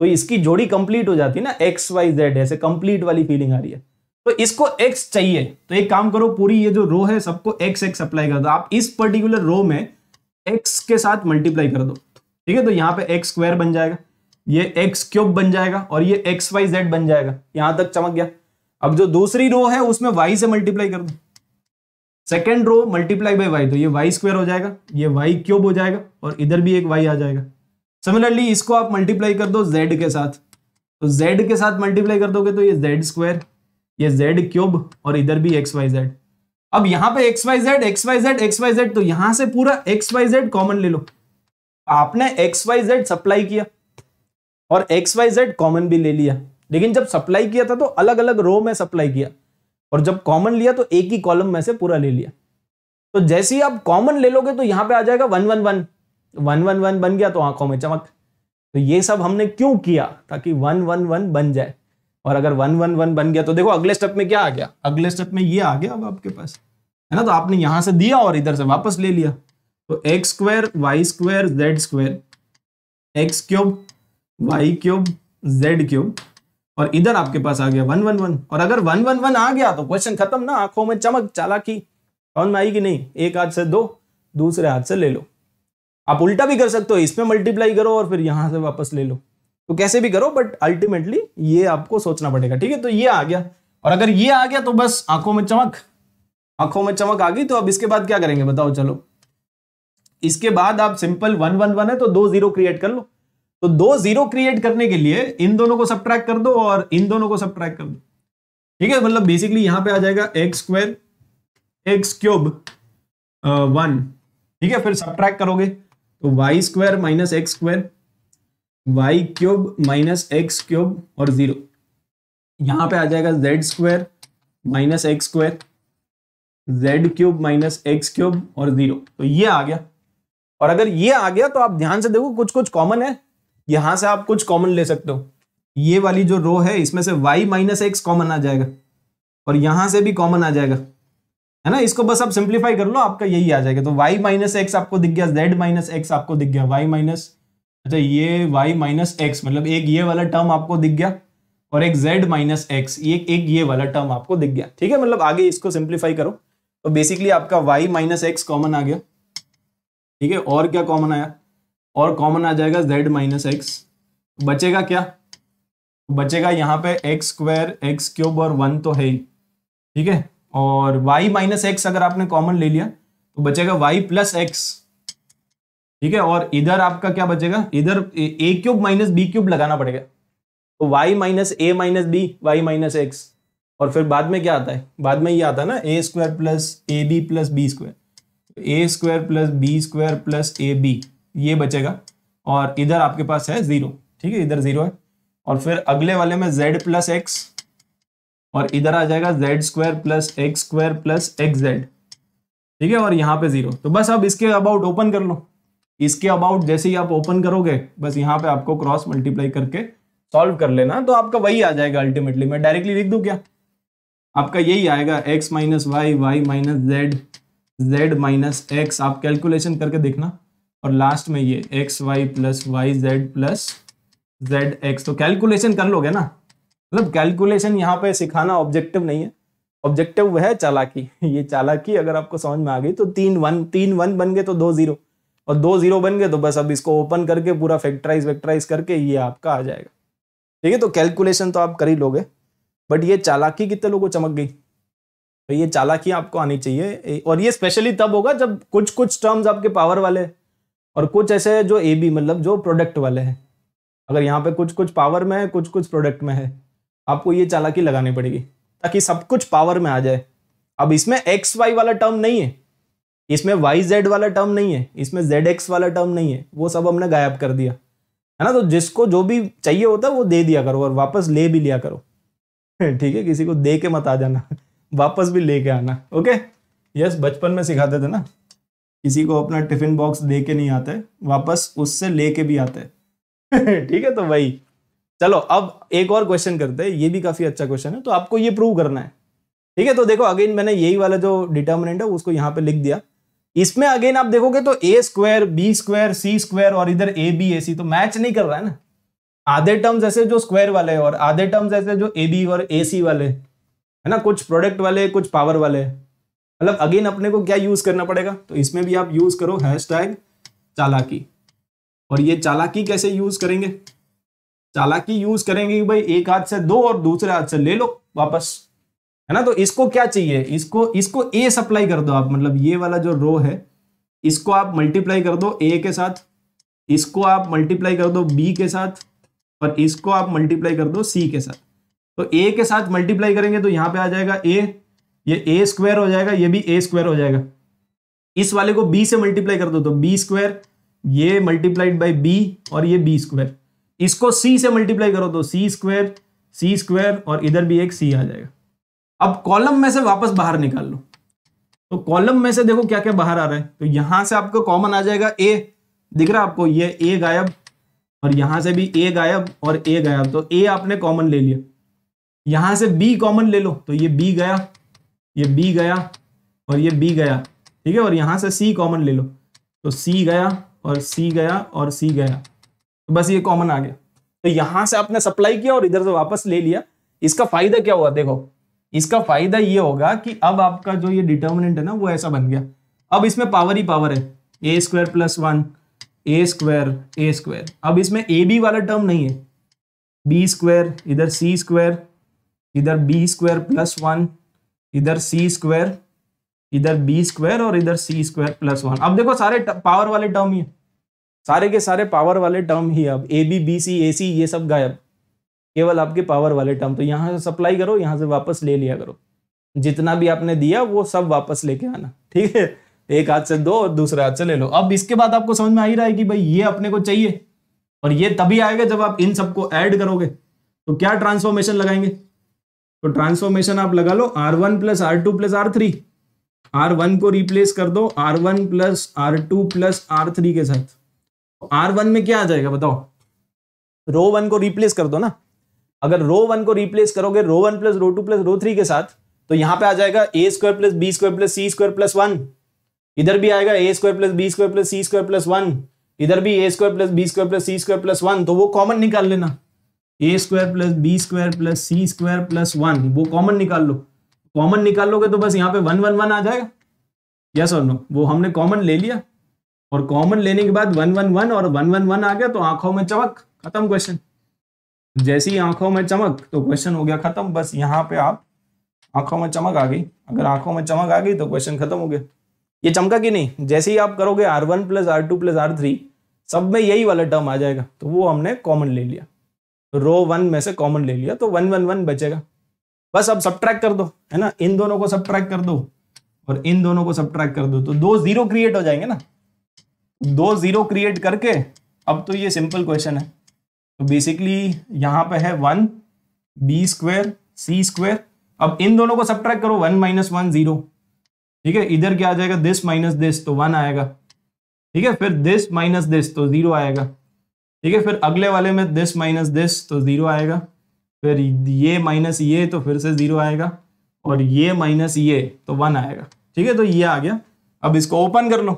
तो इसकी जोड़ी कंप्लीट हो जाती है ना एक्स वाई जेड ऐसे कंप्लीट वाली फीलिंग आ रही है तो इसको एक्स चाहिए तो एक काम करो पूरी ये जो रो है सबको एक्स एक्स अप्लाई कर दो आप इस पर्टिकुलर रो में एक्स के साथ मल्टीप्लाई कर दो ठीक है तो यहाँ पे एक्स स्क्वायर बन जाएगा ये एक्स क्यूब बन जाएगा और ये एक्स वाई जेड बन जाएगा यहां तक चमक गया अब जो दूसरी रो है उसमें वाई से मल्टीप्लाई कर दो second row multiply by y तो ये वाई स्क्वायर हो जाएगा ये वाई क्यूब हो जाएगा और इधर भी एक वाई आ जाएगा सिमिलरली इसको आप मल्टीप्लाई कर दो जेड के साथ तो जेड के साथ मल्टीप्लाई कर दोगे तो ये जेड स्क्वायर ये जेड क्यूब और इधर भी एक्स वाई जेड अब यहां पे x Y Z x Y Z x Y Z तो यहां से पूरा एक्स वाई जेड कॉमन ले लो आपने एक्स वाई जेड सप्लाई किया और एक्स वाई जेड कॉमन भी ले लिया लेकिन जब सप्लाई किया था तो अलग अलग रो में सप्लाई किया और जब कॉमन लिया तो एक ही कॉलम में से पूरा ले लिया तो जैसे ही आप कॉमन ले लोगे तो यहां पे आ जाएगा one one one one one one बन गया तो आंखों में चमक तो ये सब हमने क्यों किया ताकि वन वन वन बन जाए और अगर वन वन वन बन गया तो देखो अगले स्टेप में क्या आ गया अगले स्टेप में ये आ गया अब आपके पास है ना तो आपने यहां से दिया और इधर से वापस ले लिया तो x square Y square Z square x cube Y cube Z cube और इधर आपके पास आ गया वन वन वन और अगर वन वन वन आ गया तो क्वेश्चन खत्म ना आंखों में चमक चालाकी कौन में आएगी नहीं एक हाथ से दो दूसरे हाथ से ले लो आप उल्टा भी कर सकते हो इसमें मल्टीप्लाई करो और फिर यहां से वापस ले लो तो कैसे भी करो बट अल्टीमेटली ये आपको सोचना पड़ेगा ठीक है तो ये आ गया और अगर ये आ गया तो बस आंखों में चमक आंखों में चमक आ गई तो अब इसके बाद क्या करेंगे बताओ चलो इसके बाद आप सिंपल वन वन वन है तो दो जीरो क्रिएट कर लो तो दो जीरो क्रिएट करने के लिए इन दोनों को सब कर दो और इन दोनों को सब कर दो ठीक है मतलब बेसिकली यहां पे आ जाएगा x square x cube one ठीक है फिर सब करोगे तो Y square minus x square y cube minus x cube और जीरो यहां पे आ जाएगा Z square minus x square z cube minus x cube और जीरो तो ये आ गया और अगर ये आ गया तो आप ध्यान से देखो कुछ कुछ कॉमन है यहां से आप कुछ कॉमन ले सकते हो ये वाली जो रो है इसमें से वाई माइनस एक्स कॉमन आ जाएगा और यहां से भी कॉमन आ जाएगा है ना इसको बस आप सिंप्लीफाई कर लो आपका यही आ जाएगा तो वाई माइनस एक्स आपको दिख गया जेड माइनस एक्स आपको दिख गया वाई माइनस अच्छा ये वाई माइनस एक्स मतलब एक ये वाला टर्म आपको दिख गया और एक जेड माइनस एक्स एक ये वाला टर्म आपको दिख गया ठीक है मतलब आगे इसको सिंप्लीफाई करो तो बेसिकली आपका वाई माइनस एक्स कॉमन आ गया ठीक है और क्या कॉमन आया और कॉमन आ जाएगा जेड माइनस एक्स बचेगा क्या बचेगा यहाँ पे एक्स स्क्वायर एक्स क्यूब और वन तो है ही ठीक है और वाई माइनस एक्स अगर आपने कॉमन ले लिया तो बचेगा वाई प्लस एक्स ठीक है और इधर आपका क्या बचेगा इधर a cube minus b cube लगाना पड़ेगा तो y minus a minus b y minus x और फिर बाद में क्या आता है बाद में ये आता है ना ए square plus a b plus B square A square plus B square plus a b ये बचेगा और इधर आपके पास है ज़ीरो ठीक है इधर ज़ीरो है और फिर अगले वाले में जेड प्लस एक्स और इधर आ जाएगा Z square plus x square plus x z ठीक है और यहाँ पे ज़ीरो तो बस अब इसके अबाउट ओपन कर लो इसके अबाउट जैसे ही आप ओपन करोगे बस यहाँ पे आपको क्रॉस मल्टीप्लाई करके सॉल्व कर लेना तो आपका वही आ जाएगा अल्टीमेटली मैं डायरेक्टली लिख दूँ क्या आपका यही आएगा x minus Y Y minus z z minus x आप कैलकुलेशन करके देखना और लास्ट में ये x y plus y z plus z x तो कैलकुलेशन कर लोगे ना मतलब कैलकुलेशन यहाँ पे सिखाना ऑब्जेक्टिव नहीं है ऑब्जेक्टिव वह है चालाकी [LAUGHS] ये चालाकी अगर आपको समझ में आ गई तो तीन वन तीन वन बन गए तो दो जीरो और दो जीरो बन गए तो बस अब इसको ओपन करके पूरा फैक्टराइज वैक्टराइज करके ये आपका आ जाएगा ठीक है तो कैलकुलेशन तो आप कर ही लोगे बट ये चालाकी कितने लोगों को चमक गई तो ये चालाकी आपको आनी चाहिए और ये स्पेशली तब होगा जब कुछ कुछ टर्म्स आपके पावर वाले और कुछ ऐसे जो ए बी मतलब जो प्रोडक्ट वाले हैं अगर यहाँ पे कुछ कुछ पावर में है कुछ कुछ प्रोडक्ट में है आपको ये चालाकी लगानी पड़ेगी ताकि सब कुछ पावर में आ जाए अब इसमें एक्स वाई वाला टर्म नहीं है इसमें वाई जेड वाला टर्म नहीं है इसमें जेड एक्स वाला टर्म नहीं है वो सब हमने गायब कर दिया है ना तो जिसको जो भी चाहिए होता है वो दे दिया करो और वापस ले भी लिया करो [LAUGHS] ठीक है किसी को दे के मत आ जाना वापस भी लेके आना ओके यस बचपन में सिखाते थे ना किसी को अपना टिफिन बॉक्स दे के नहीं आते वापस उससे लेके भी आते [LAUGHS] ठीक है तो वही चलो अब एक और क्वेश्चन करते हैं ये भी काफी अच्छा क्वेश्चन है तो आपको ये प्रूव करना है ठीक है तो देखो अगेन मैंने यही वाला जो डिटर्मिनेंट है उसको यहाँ पे लिख दिया इसमें अगेन आप देखोगे तो ए स्क्वायर बी स्क्वायर सी स्क्वायर और इधर ए बी ए सी तो मैच नहीं कर रहा है ना आधे टर्म्स ऐसे जो स्क्वायर वाले और आधे टर्म्स ऐसे जो ए बी और ए सी वाले है ना कुछ प्रोडक्ट वाले कुछ पावर वाले मतलब अगेन अपने को क्या यूज करना पड़ेगा तो इसमें भी आप यूज करो हैश टैग चालाकी और ये चालाकी कैसे यूज करेंगे चालाकी यूज करेंगे कि भाई एक हाथ से दो और दूसरे हाथ से ले लो वापस है ना तो इसको क्या चाहिए इसको इसको ए सप्लाई कर दो आप मतलब ये वाला जो रो है इसको आप मल्टीप्लाई कर दो ए के साथ इसको आप मल्टीप्लाई कर दो बी के साथ और इसको आप मल्टीप्लाई कर दो सी के साथ तो ए के साथ मल्टीप्लाई करेंगे तो यहां पे आ जाएगा ए ये ए स्क्वायर हो जाएगा ये भी ए स्क्वायर हो जाएगा इस वाले को बी से मल्टीप्लाई कर दो तो बी स्क्वायर ये मल्टीप्लाइड बाई बी और ये बी स्क्वायर इसको सी से मल्टीप्लाई करो तो सी स्क्वायर सी स्क्वायर और इधर भी एक सी आ जाएगा अब कॉलम में से वापस बाहर निकाल लो तो कॉलम में से देखो क्या क्या बाहर आ रहा है तो यहां से आपको कॉमन आ जाएगा ए दिख रहा है आपको ये ए गायब और यहां से भी ए गायब और ए गायब तो ए आपने कॉमन ले लिया यहां से बी कॉमन ले लो तो ये बी गया ये बी गया और ये बी गया ठीक है और यहां से सी कॉमन ले लो तो सी गया और सी गया और सी गया तो बस ये कॉमन आ गया तो यहां से आपने सप्लाई किया और इधर से वापस ले लिया इसका फायदा क्या हुआ देखो इसका फायदा ये होगा कि अब आपका जो ये डिटर्मिनेंट है ना वो ऐसा बन गया अब इसमें पावर ही पावर है ए square plus one a square A square अब इसमें ए बी वाला टर्म नहीं है बी स्क्वायर इधर सी स्क्वायर इधर बी स्क्वायर प्लस वन इधर सी स्क्वायर इधर बी स्क्वायर और इधर सी स्क्वायर प्लस वन अब देखो सारे पावर वाले टर्म ही है सारे के सारे पावर वाले टर्म ही अब ए बी बी सी ए सी ये सब गायब केवल आपके पावर वाले टर्म तो यहाँ से सप्लाई करो यहाँ से वापस ले लिया करो जितना भी आपने दिया वो सब वापस लेके आना ठीक है एक हाथ से दो और दूसरे हाथ से ले लो अब इसके बाद आपको समझ में आ ही रहा है कि भाई ये अपने को चाहिए और ये तभी आएगा जब आप इन सबको ऐड करोगे तो क्या ट्रांसफॉर्मेशन लगाएंगे तो ट्रांसफॉर्मेशन आप लगा लो R one plus are two plus are three R one को रिप्लेस कर दो R one plus are two plus are three के साथ आर वन में क्या आ जाएगा बताओ रो वन को रिप्लेस कर दो ना अगर रो वन को रिप्लेस करोगे row one plus row two plus row three के साथ तो यहां पे आ जाएगा ए square plus B square plus सी स्क्वायर प्लस वन इधर भी आएगा a square plus B square plus C square plus one इधर भी a square plus B square plus C square plus one तो वो कॉमन निकाल लेना a square plus B square plus C square plus one वो common निकाल लो common निकाल लोगे तो बस यहाँ पे वन वन वन आ जाएगा यस और नो वो हमने कॉमन ले लिया और कॉमन लेने के बाद वन वन वन और वन वन वन आ गया तो आंखों में चमक खत्म क्वेश्चन जैसी ही आंखों में चमक तो क्वेश्चन हो गया खत्म बस यहाँ पे आप आंखों में चमक आ गई अगर आंखों में चमक आ गई तो क्वेश्चन खत्म हो गया ये चमका कि नहीं जैसे ही आप करोगे R one plus are two plus are three सब में यही वाला टर्म आ जाएगा तो वो हमने कॉमन ले लिया रो वन में से कॉमन ले लिया तो वन वन वन बचेगा बस अब सब कर दो है ना इन दोनों को सब कर दो और इन दोनों को सब कर दो तो दो जीरो क्रिएट हो जाएंगे ना दो जीरो क्रिएट करके अब तो ये सिंपल क्वेश्चन है तो बेसिकली यहां पे है one b square c square अब इन दोनों को सब करो वन माइनस वन जीरो ठीक है इधर क्या आ जाएगा दिस माइनस दिस तो वन आएगा ठीक है फिर दिस माइनस दिस तो जीरो आएगा ठीक है फिर अगले वाले में दिस माइनस दिस तो जीरो आएगा फिर ये माइनस ये तो फिर से जीरो आएगा और ये माइनस ये तो वन आएगा ठीक है तो ये आ गया अब इसको ओपन कर लो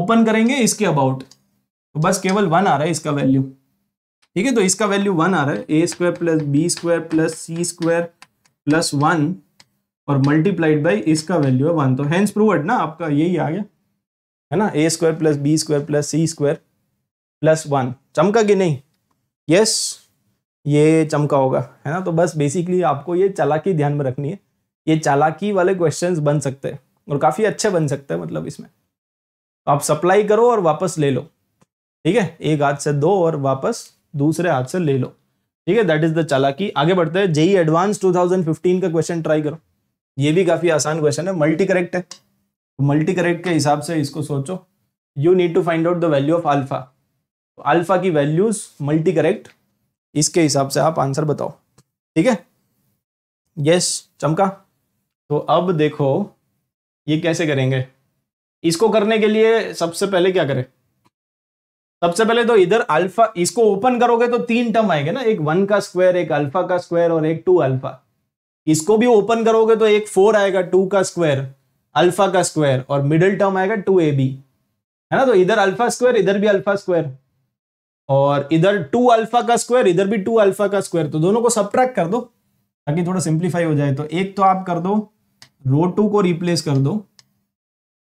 ओपन करेंगे इसके अबाउट तो बस केवल वन आ रहा है इसका वैल्यू ठीक है तो इसका वैल्यू वन आ रहा है ए square plus B square plus सी स्क्वायर प्लस वन और मल्टीप्लाइड बाई इसका वैल्यू है वन तो हैंस प्रूवर्ड ना आपका यही आ गया है ना ए square plus B square plus सी स्क्वायर प्लस वन चमका कि नहीं यस ये चमका होगा है ना तो बस बेसिकली आपको ये चालाकी ध्यान में रखनी है ये चालाकी वाले क्वेश्चन बन सकते हैं और काफ़ी अच्छे बन सकते हैं मतलब इसमें तो आप सप्लाई करो और वापस ले लो ठीक है एक हाथ से दो और वापस दूसरे हाथ से ले लो ठीक है दैट इज द चालाकी आगे बढ़ते हैं जेई एडवांस 2015 का क्वेश्चन ट्राई करो ये भी काफी आसान क्वेश्चन है मल्टी करेक्ट है मल्टी तो करेक्ट के हिसाब से इसको सोचो you need to find out the value of alpha alpha की वैल्यूज मल्टी करेक्ट इसके हिसाब से आप आंसर बताओ ठीक है यस चमका तो अब देखो ये कैसे करेंगे इसको करने के लिए सबसे पहले क्या करें सबसे पहले तो इधर अल्फा इसको ओपन करोगे तो तीन टर्म आएंगे ना एक वन का स्क्वायर एक अल्फा का स्क्वायर और एक टू अल्फा इसको भी ओपन करोगे तो एक फोर आएगा टू का स्क्वायर अल्फा का स्क्वायर और मिडिल टर्म आएगा टू ए बी है ना तो इधर अल्फा स्क्वायर इधर भी अल्फा स्क्वायर और इधर टू अल्फा का स्क्वायर इधर भी टू अल्फा का स्क्वायर तो दोनों को सब्ट्रैक्ट कर दो ताकि थोड़ा सिंप्लीफाई हो जाए तो एक तो आप कर दो रो टू को रिप्लेस कर दो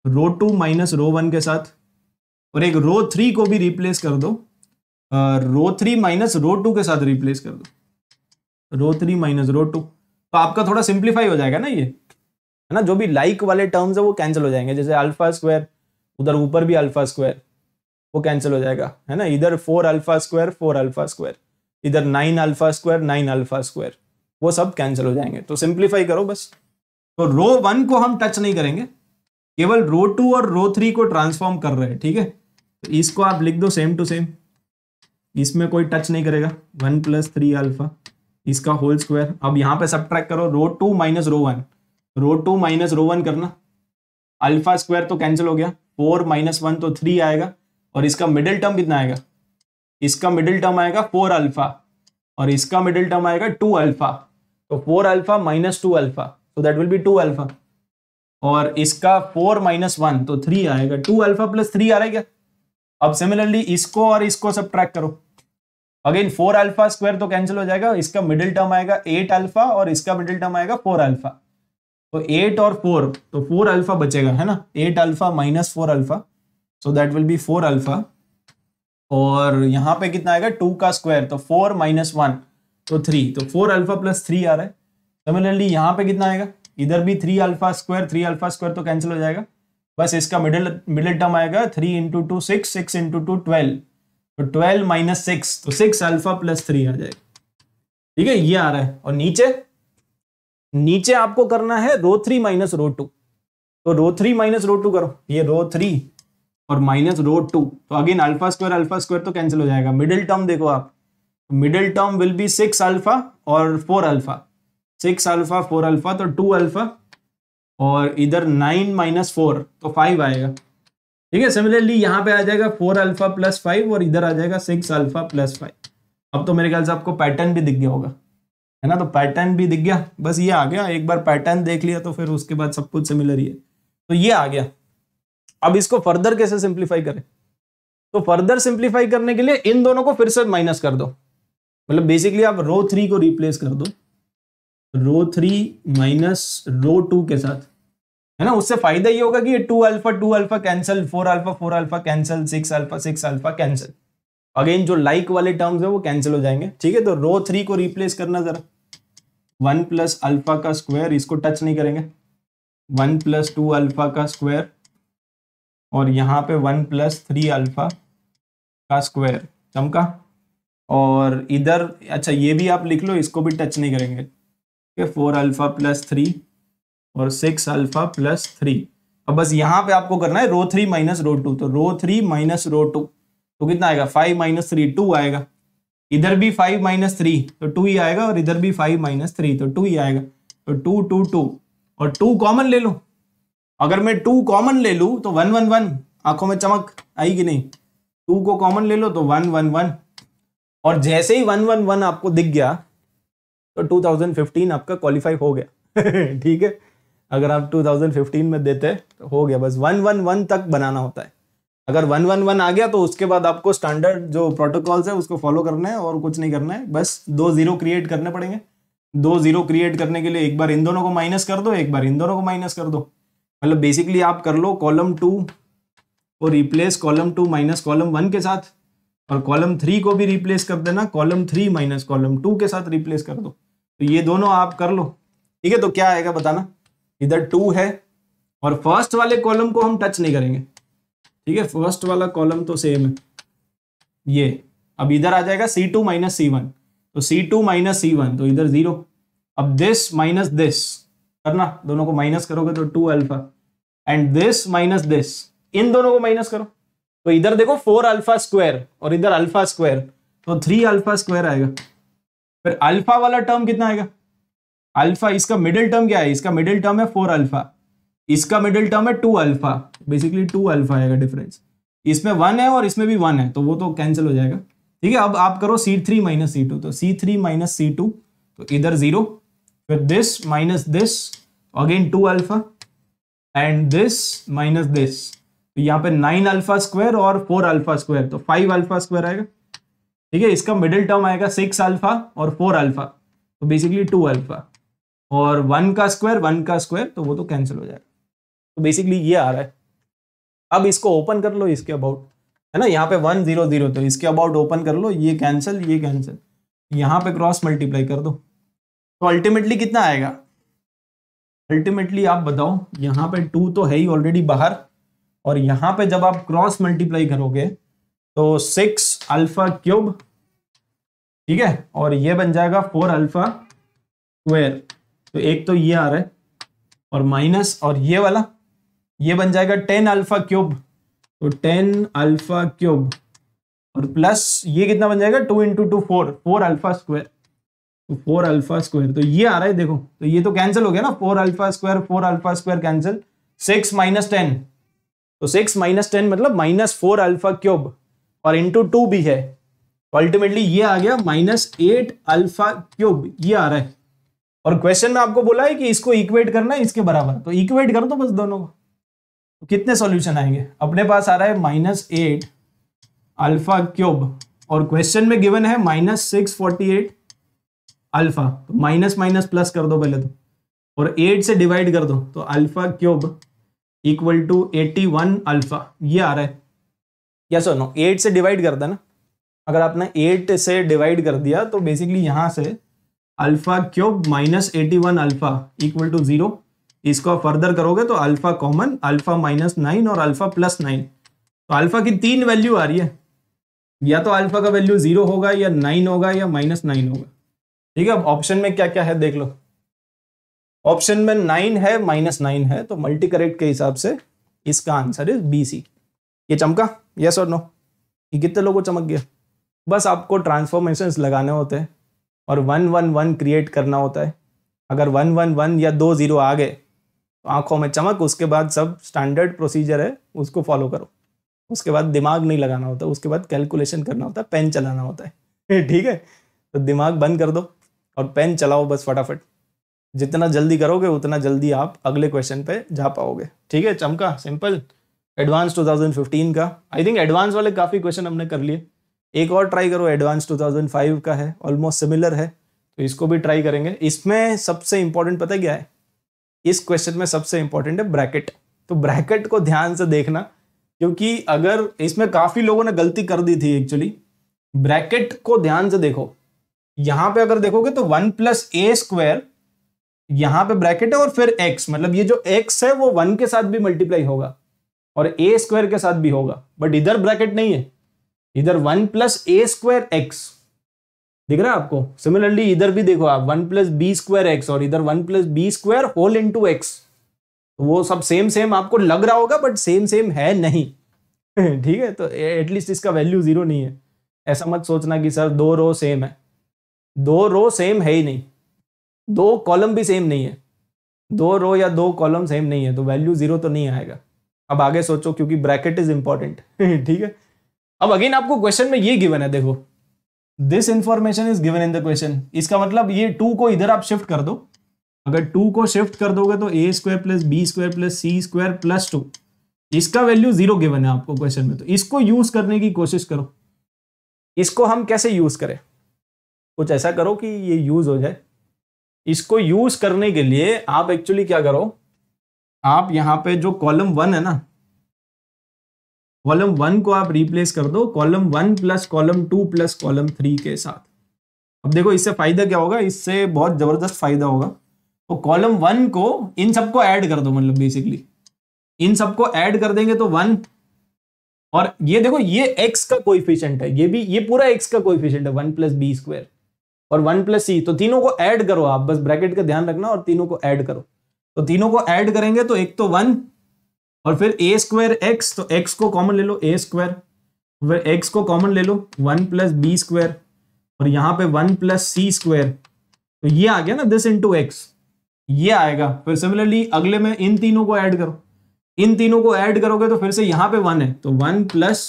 row two minus row one के साथ और एक रो थ्री को भी रिप्लेस कर दो row three minus row two के साथ रिप्लेस कर दो row three minus row two तो आपका थोड़ा सिंप्लीफाई हो जाएगा ना ये है ना जो भी लाइक like वाले टर्म्स है वो कैंसिल हो जाएंगे जैसे अल्फा स्क्वायर उधर ऊपर भी अल्फा स्क्वायर वो कैंसिल हो जाएगा है ना इधर four alpha square four alpha square इधर nine alpha square nine alpha square वो सब कैंसिल हो जाएंगे तो सिंप्लीफाई करो बस तो रो वन को हम टच नहीं करेंगे केवल रो टू और रो थ्री को ट्रांसफॉर्म कर रहे हैं ठीक है तो इसको आप लिख दो सेम टू सेम इसमें कोई टच नहीं करेगा वन प्लस थ्री अल्फा इसका होल स्क्वायर अब यहां पे सब करो row two minus row one row two minus row one करना अल्फा स्क्वायर तो कैंसिल हो गया फोर माइनस वन तो थ्री आएगा और इसका मिडिल टर्म कितना आएगा इसका मिडिल टर्म आएगा फोर अल्फा और इसका मिडिल टर्म आएगा टू अल्फा तो four alpha minus two alpha तो that will be two alpha और इसका फोर माइनस वन तो थ्री आएगा टू अल्फा प्लस थ्री आ रहा है क्या अब सिमिलरली इसको और इसको सब करो अगेन फोर अल्फा स्क्वायर तो कैंसिल हो जाएगा इसका मिडिल टर्म आएगा एट अल्फा और इसका मिडिल टर्म आएगा फोर अल्फा तो एट और फोर तो फोर अल्फा बचेगा है ना eight alpha minus four alpha so that will be four alpha और यहाँ पे कितना आएगा टू का स्क्वायर तो फोर माइनस वन तो थ्री तो फोर अल्फा प्लस थ्री आ रहा है सिमिलरली यहाँ पे कितना आएगा इधर भी three alpha square three alpha square तो कैंसिल हो जाएगा बस इसका मिडिल मिडिल टर्म आएगा three into two six six into two twelve तो ट्वेल्व माइनस सिक्स तो सिक्स अल्फा प्लस थ्री आ जाएगा ठीक है ये आ रहा है और नीचे नीचे आपको करना है row three minus row two तो row three minus row two करो ये रो थ्री और माइनस रो टू तो again alpha square alpha square तो कैंसिल हो जाएगा मिडिल टर्म देखो आप middle term will be six alpha और four alpha six alpha four alpha तो टू अल्फा और इधर नाइन माइनस फोर तो फाइव आएगा ठीक है सिमिलरली यहाँ पे आ जाएगा फोर अल्फा प्लस फाइव और इधर आ जाएगा सिक्स अल्फा प्लस फाइव अब तो मेरे ख्याल से आपको पैटर्न भी दिख गया होगा है ना तो पैटर्न भी दिख गया बस ये आ गया एक बार पैटर्न देख लिया तो फिर उसके बाद सब कुछ सिमिलर ही है तो ये आ गया अब इसको फर्दर कैसे सिंप्लीफाई करें तो फर्दर सिंप्लीफाई करने के लिए इन दोनों को फिर से माइनस कर दो मतलब बेसिकली आप रो थ्री को रिप्लेस कर दो row three minus row two के साथ है ना उससे फायदा ये होगा कि ये two alpha two alpha cancel four alpha four alpha cancel six alpha six alpha cancel again जो लाइक like वाले टर्म्स है वो कैंसिल हो जाएंगे ठीक है तो रो थ्री को रिप्लेस करना जरा वन प्लस अल्फा का स्क्वायर इसको टच नहीं करेंगे वन प्लस टू अल्फा का स्क्वायर और यहाँ पे वन प्लस थ्री अल्फा का स्क्वायर चमका और इधर अच्छा ये भी आप लिख लो इसको भी टच नहीं करेंगे फोर अल्फा प्लस थ्री और सिक्स अल्फा प्लस थ्री अब बस यहां पे आपको करना है row three minus row two तो row three minus row two तो कितना आएगा फाइव माइनस थ्री टू आएगा इधर भी फाइव माइनस थ्री तो टू ही आएगा और इधर भी फाइव माइनस थ्री तो टू ही आएगा तो टू टू टू और टू कॉमन ले लो अगर मैं टू कॉमन ले लू तो वन वन वन आंखों में चमक आई कि नहीं टू को कॉमन ले लो तो वन वन वन और जैसे ही वन वन वन आपको दिख गया तो फिफ्टीन आपका क्वालिफाई हो गया [LAUGHS] ठीक है अगर आप 2015 में देते तो हो गया बस वन वन वन तक बनाना होता है अगर वन वन वन आ गया तो उसके बाद आपको स्टैंडर्ड जो प्रोटोकॉल्स है उसको फॉलो करना है और कुछ नहीं करना है बस दो जीरो क्रिएट करने पड़ेंगे दो जीरो क्रिएट करने के लिए एक बार इन दोनों को माइनस कर दो एक बार इन दोनों को माइनस कर दो मतलब बेसिकली आप कर लो कॉलम टू को replace column two minus column one के साथ और कॉलम थ्री को भी रिप्लेस कर देना column three minus column two के साथ रिप्लेस कर दो तो ये दोनों आप कर लो ठीक है तो क्या आएगा बताना इधर टू है और फर्स्ट वाले कॉलम को हम टच नहीं करेंगे ठीक है फर्स्ट वाला कॉलम तो सेम है ये अब इधर आ जाएगा सी टू माइनस सी वन तो सी टू माइनस सी वन तो इधर जीरो अब दिस माइनस दिस करना दोनों को माइनस करोगे तो two alpha and this minus this इन दोनों को माइनस करो तो इधर देखो फोर अल्फा स्क्वायर और इधर अल्फा स्क्वायर तो थ्री अल्फा स्क्वायर आएगा फिर अल्फा वाला टर्म कितना आएगा अल्फा इसका मिडिल टर्म क्या है इसका मिडिल टर्म है फोर अल्फा इसका मिडिल टर्म है two alpha basically two alpha आएगा डिफरेंस इसमें वन है और इसमें भी वन है तो वो तो कैंसिल हो जाएगा ठीक है अब आप करो C three minus C two तो C three minus C two तो इधर जीरो फिर this minus this again two alpha and this minus this तो यहाँ पे नाइन अल्फा स्क्वायर और फोर अल्फा स्क्वायर तो फाइव अल्फा स्क्वायर आएगा ठीक है इसका मिडिल टर्म आएगा सिक्स अल्फा और फोर अल्फा तो बेसिकली टू अल्फा और वन का स्क्वायर वन का स्क्वायर तो वो तो कैंसिल हो जाएगा तो बेसिकली ये आ रहा है अब इसको ओपन कर लो इसके अबाउट है ना यहाँ पे वन जीरो जीरो तो इसके अबाउट ओपन कर लो ये कैंसिल ये कैंसिल यहाँ पे क्रॉस मल्टीप्लाई कर दो तो अल्टीमेटली कितना आएगा अल्टीमेटली आप बताओ यहाँ पे टू तो है ही ऑलरेडी बाहर और यहाँ पे जब आप क्रॉस मल्टीप्लाई करोगे तो सिक्स अल्फा क्यूब ठीक है और ये बन जाएगा फोर अल्फा स्क्वेयर तो एक तो ये आ रहा है और माइनस और ये वाला ये बन जाएगा टेन अल्फा क्यूब तो टेन अल्फा क्यूब और प्लस ये कितना बन जाएगा two into two four four alpha square तो फोर अल्फा स्क्वायर तो ये आ रहा है देखो तो ये तो कैंसिल हो गया ना four alpha square four alpha square cancel six minus ten तो सिक्स माइनस टेन मतलब माइनस फोर अल्फा क्यूब और इंटू टू भी है अल्टीमेटली ये आ गया माइनस एट अल्फा क्यूब ये आ रहा है और क्वेश्चन में आपको बोला है कि इसको इक्वेट करना है इसके बराबर तो इक्वेट कर दो बस दोनों को तो कितने सॉल्यूशन आएंगे अपने पास आ रहा है माइनस एट अल्फा क्यूब और क्वेश्चन में गिवन है minus six forty eight alpha तो माइनस माइनस प्लस कर दो पहले तो और एट से डिवाइड कर दो तो alpha cube equal to eighty one alpha ये आ रहा है या और नो एट से डिवाइड कर देना अगर आपने एट से डिवाइड कर दिया तो बेसिकली यहां से alpha cube minus eighty one alpha equal to zero इसको आप फर्दर करोगे तो alpha common alpha minus nine और अल्फा प्लस नाइन तो अल्फा की तीन वैल्यू आ रही है या तो अल्फा का वैल्यू जीरो होगा या नाइन होगा या माइनस नाइन होगा ठीक है अब ऑप्शन में क्या क्या है देख लो ऑप्शन में नाइन है माइनस नाइन है तो मल्टी करेक्ट के हिसाब से इसका आंसर है बी सी ये चमका यस और नो ये कितने लोगों चमक गया बस आपको ट्रांसफॉर्मेशन लगाने होते हैं और वन वन वन क्रिएट करना होता है अगर वन वन वन या दो ज़ीरो आ गए तो आँखों में चमक उसके बाद सब स्टैंडर्ड प्रोसीजर है उसको फॉलो करो उसके बाद दिमाग नहीं लगाना होता उसके बाद कैलकुलेशन करना होता है पेन चलाना होता है [LAUGHS] ठीक है तो दिमाग बंद कर दो और पेन चलाओ बस फटाफट जितना जल्दी करोगे उतना जल्दी आप अगले क्वेश्चन पे जा पाओगे ठीक है चमका सिंपल एडवांस 2015 का आई थिंक एडवांस वाले काफ़ी क्वेश्चन हमने कर लिए एक और ट्राई करो एडवांस 2005 का है ऑलमोस्ट सिमिलर है तो इसको भी ट्राई करेंगे इसमें सबसे इंपॉर्टेंट पता क्या है इस क्वेश्चन में सबसे इंपॉर्टेंट है ब्रैकेट तो ब्रैकेट को ध्यान से देखना क्योंकि अगर इसमें काफ़ी लोगों ने गलती कर दी थी एक्चुअली ब्रैकेट को ध्यान से देखो यहां पे अगर देखोगे तो वन प्लस ए स्क्वायर यहाँ पे ब्रैकेट है और फिर एक्स मतलब ये जो एक्स है वो वन के साथ भी मल्टीप्लाई होगा और ए स्क्वायर के साथ भी होगा बट इधर ब्रैकेट नहीं है इधर वन प्लस ए स्क्वायर एक्स दिख रहा है आपको सिमिलरली इधर भी देखो आप one plus B square x और इधर one plus B square whole into x तो वो सब सेम सेम आपको लग रहा होगा बट सेम सेम है नहीं [LAUGHS] ठीक है तो एटलीस्ट इसका वैल्यू जीरो नहीं है ऐसा मत सोचना कि सर दो रो सेम है दो रो सेम है ही नहीं दो कॉलम भी सेम नहीं है दो रो या दो कॉलम सेम नहीं है तो वैल्यू जीरो तो नहीं आएगा अब आगे सोचो क्योंकि ब्रैकेट इज इंपॉर्टेंट ठीक है अब अगेन आपको क्वेश्चन में ये गिवन है देखो this information is given in the question इसका मतलब ये टू को इधर आप शिफ्ट कर दो अगर टू को शिफ्ट कर दोगे तो ए square plus B square plus सी स्क्वायर प्लस टू इसका वैल्यू जीरो गिवन है आपको क्वेश्चन में तो इसको यूज करने की कोशिश करो इसको हम कैसे यूज करें कुछ ऐसा करो कि ये यूज हो जाए इसको यूज करने के लिए आप एक्चुअली क्या करो आप यहाँ पे जो कॉलम वन है ना कॉलम वन को आप रिप्लेस कर दो column one plus column two plus column three के साथ अब देखो इससे फायदा क्या होगा इससे बहुत जबरदस्त फायदा होगा तो कॉलम वन को इन सबको ऐड कर दो मतलब बेसिकली इन सबको ऐड कर देंगे तो वन और ये देखो ये एक्स का कोइफिशियंट है ये भी ये पूरा एक्स का कोइफिशियंट है वन प्लस बी स्क्वायर और वन प्लस सी तो तीनों को ऐड करो आप बस ब्रैकेट का ध्यान रखना और तीनों को ऐड करो तो तीनों को ऐड करेंगे तो एक तो वन और फिर ए स्क्वायर एक्स तो एक्स को कॉमन ले लो ए स्क्वायर फिर एक्स को कॉमन ले लो वन प्लस बी स्क्वायर और यहाँ पे वन प्लस सी स्क्वायर तो ये आ गया ना दिस इंटू एक्स ये आएगा फिर सिमिलरली अगले में इन तीनों को ऐड करो इन तीनों को ऐड करोगे तो फिर से यहाँ पे वन है तो वन प्लस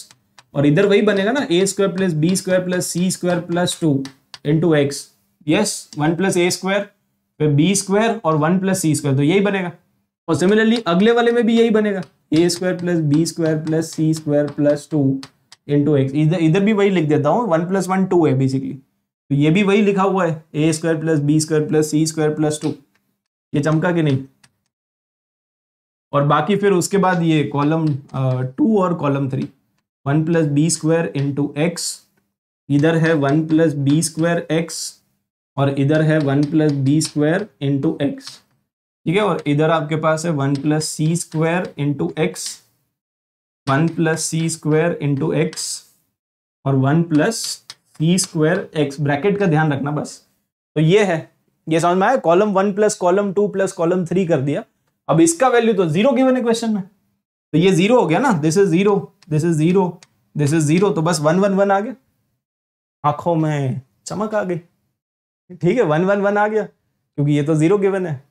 और इधर वही बनेगा ना ए square plus B square plus सी square plus two into X yes one plus ए स्क्वायर फिर बी स्क्वायर और वन प्लस सी स्क्वायर तो यही बनेगा और सिमिलरली अगले वाले में भी यही बनेगा A square plus B square plus C square plus two into X इधर इधर भी वही लिख देता हूँ वन प्लस वन टू है बेसिकली तो ये भी वही लिखा हुआ है ए square plus B square plus सी स्क्वायर प्लस टू ये चमका कि नहीं और बाकी फिर उसके बाद ये कॉलम टू और column three one plus B square into X इधर है one plus B square x और इधर है one plus B square into X ठीक है और इधर आपके पास है वन प्लस सी square into X one plus सी स्क्वायर इंटू एक्स और वन प्लस सी स्क्वायर एक्स ब्रैकेट का ध्यान रखना बस तो ये है ये समझ में आया column one plus column two plus column three कर दिया अब इसका वैल्यू तो जीरो गिवन है क्वेश्चन में तो ये जीरो हो गया ना this is zero this is zero this is zero तो बस वन वन वन आ गया आंखों में चमक आ गई ठीक है वन वन वन आ गया क्योंकि ये तो जीरो गिवन है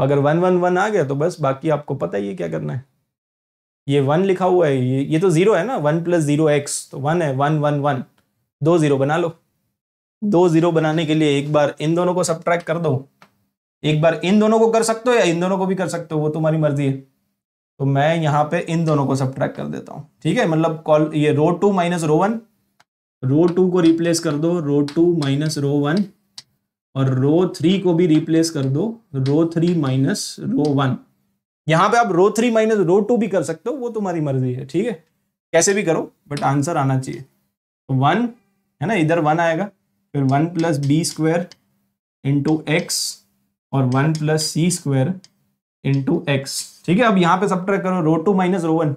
अगर वन वन वन आ गया तो बस बाकी आपको पता ही है क्या करना है ये वन लिखा हुआ है ये ये तो ज़ीरो है ना वन प्लस ज़ीरो एक्स तो वन है वन वन वन दो ज़ीरो बना लो दो ज़ीरो बनाने के लिए एक बार इन दोनों को सब कर दो एक बार इन दोनों को कर सकते हो या इन दोनों को भी कर सकते हो वो तुम्हारी मर्जी है तो मैं यहाँ पे इन दोनों को सब कर देता हूँ ठीक है मतलब कॉल ये row two minus row one row two को रिप्लेस कर दो row two minus row one और रो थ्री को भी रिप्लेस कर दो row three minus row one यहां पे आप row three minus row two भी कर सकते हो वो तुम्हारी मर्जी है ठीक है कैसे भी करो बट आंसर आना चाहिए तो वन है ना इधर वन आएगा फिर one plus B square into X और वन प्लस सी स्क्वायर इंटू एक्स ठीक है अब यहाँ पे सब ट्रैक करो row two minus row one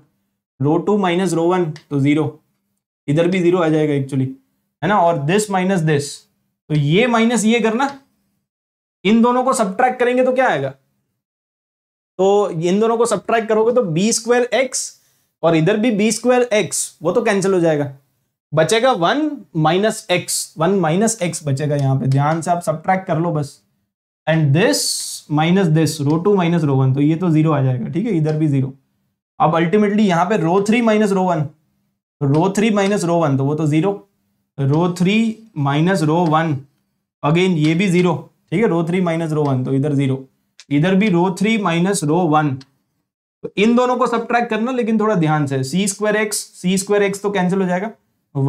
row two minus row one तो जीरो इधर भी जीरो आ जाएगा एक्चुअली है ना और दिस माइनस दिस तो ये माइनस ये करना इन दोनों को सब्ट्रैक्ट करेंगे तो क्या आएगा तो इन दोनों को सब्ट्रैक्ट करोगे तो बी स्क्वायर एक्स और इधर भी बी स्क्वायर एक्स वो तो कैंसिल हो जाएगा बचेगा one minus X one minus X बचेगा यहां पे ध्यान से आप सब्ट्रैक्ट कर लो बस and this minus this row two minus row one तो ये तो जीरो आ जाएगा ठीक है इधर भी जीरो अब अल्टीमेटली यहां पे row three minus row one row three minus row one तो वो तो zero row three minus row one again ये भी जीरो ठीक है row three minus row one तो इधर जीरो इधर भी row three minus row one तो इन दोनों को सब करना लेकिन थोड़ा ध्यान से C square X C square X तो कैंसिल हो जाएगा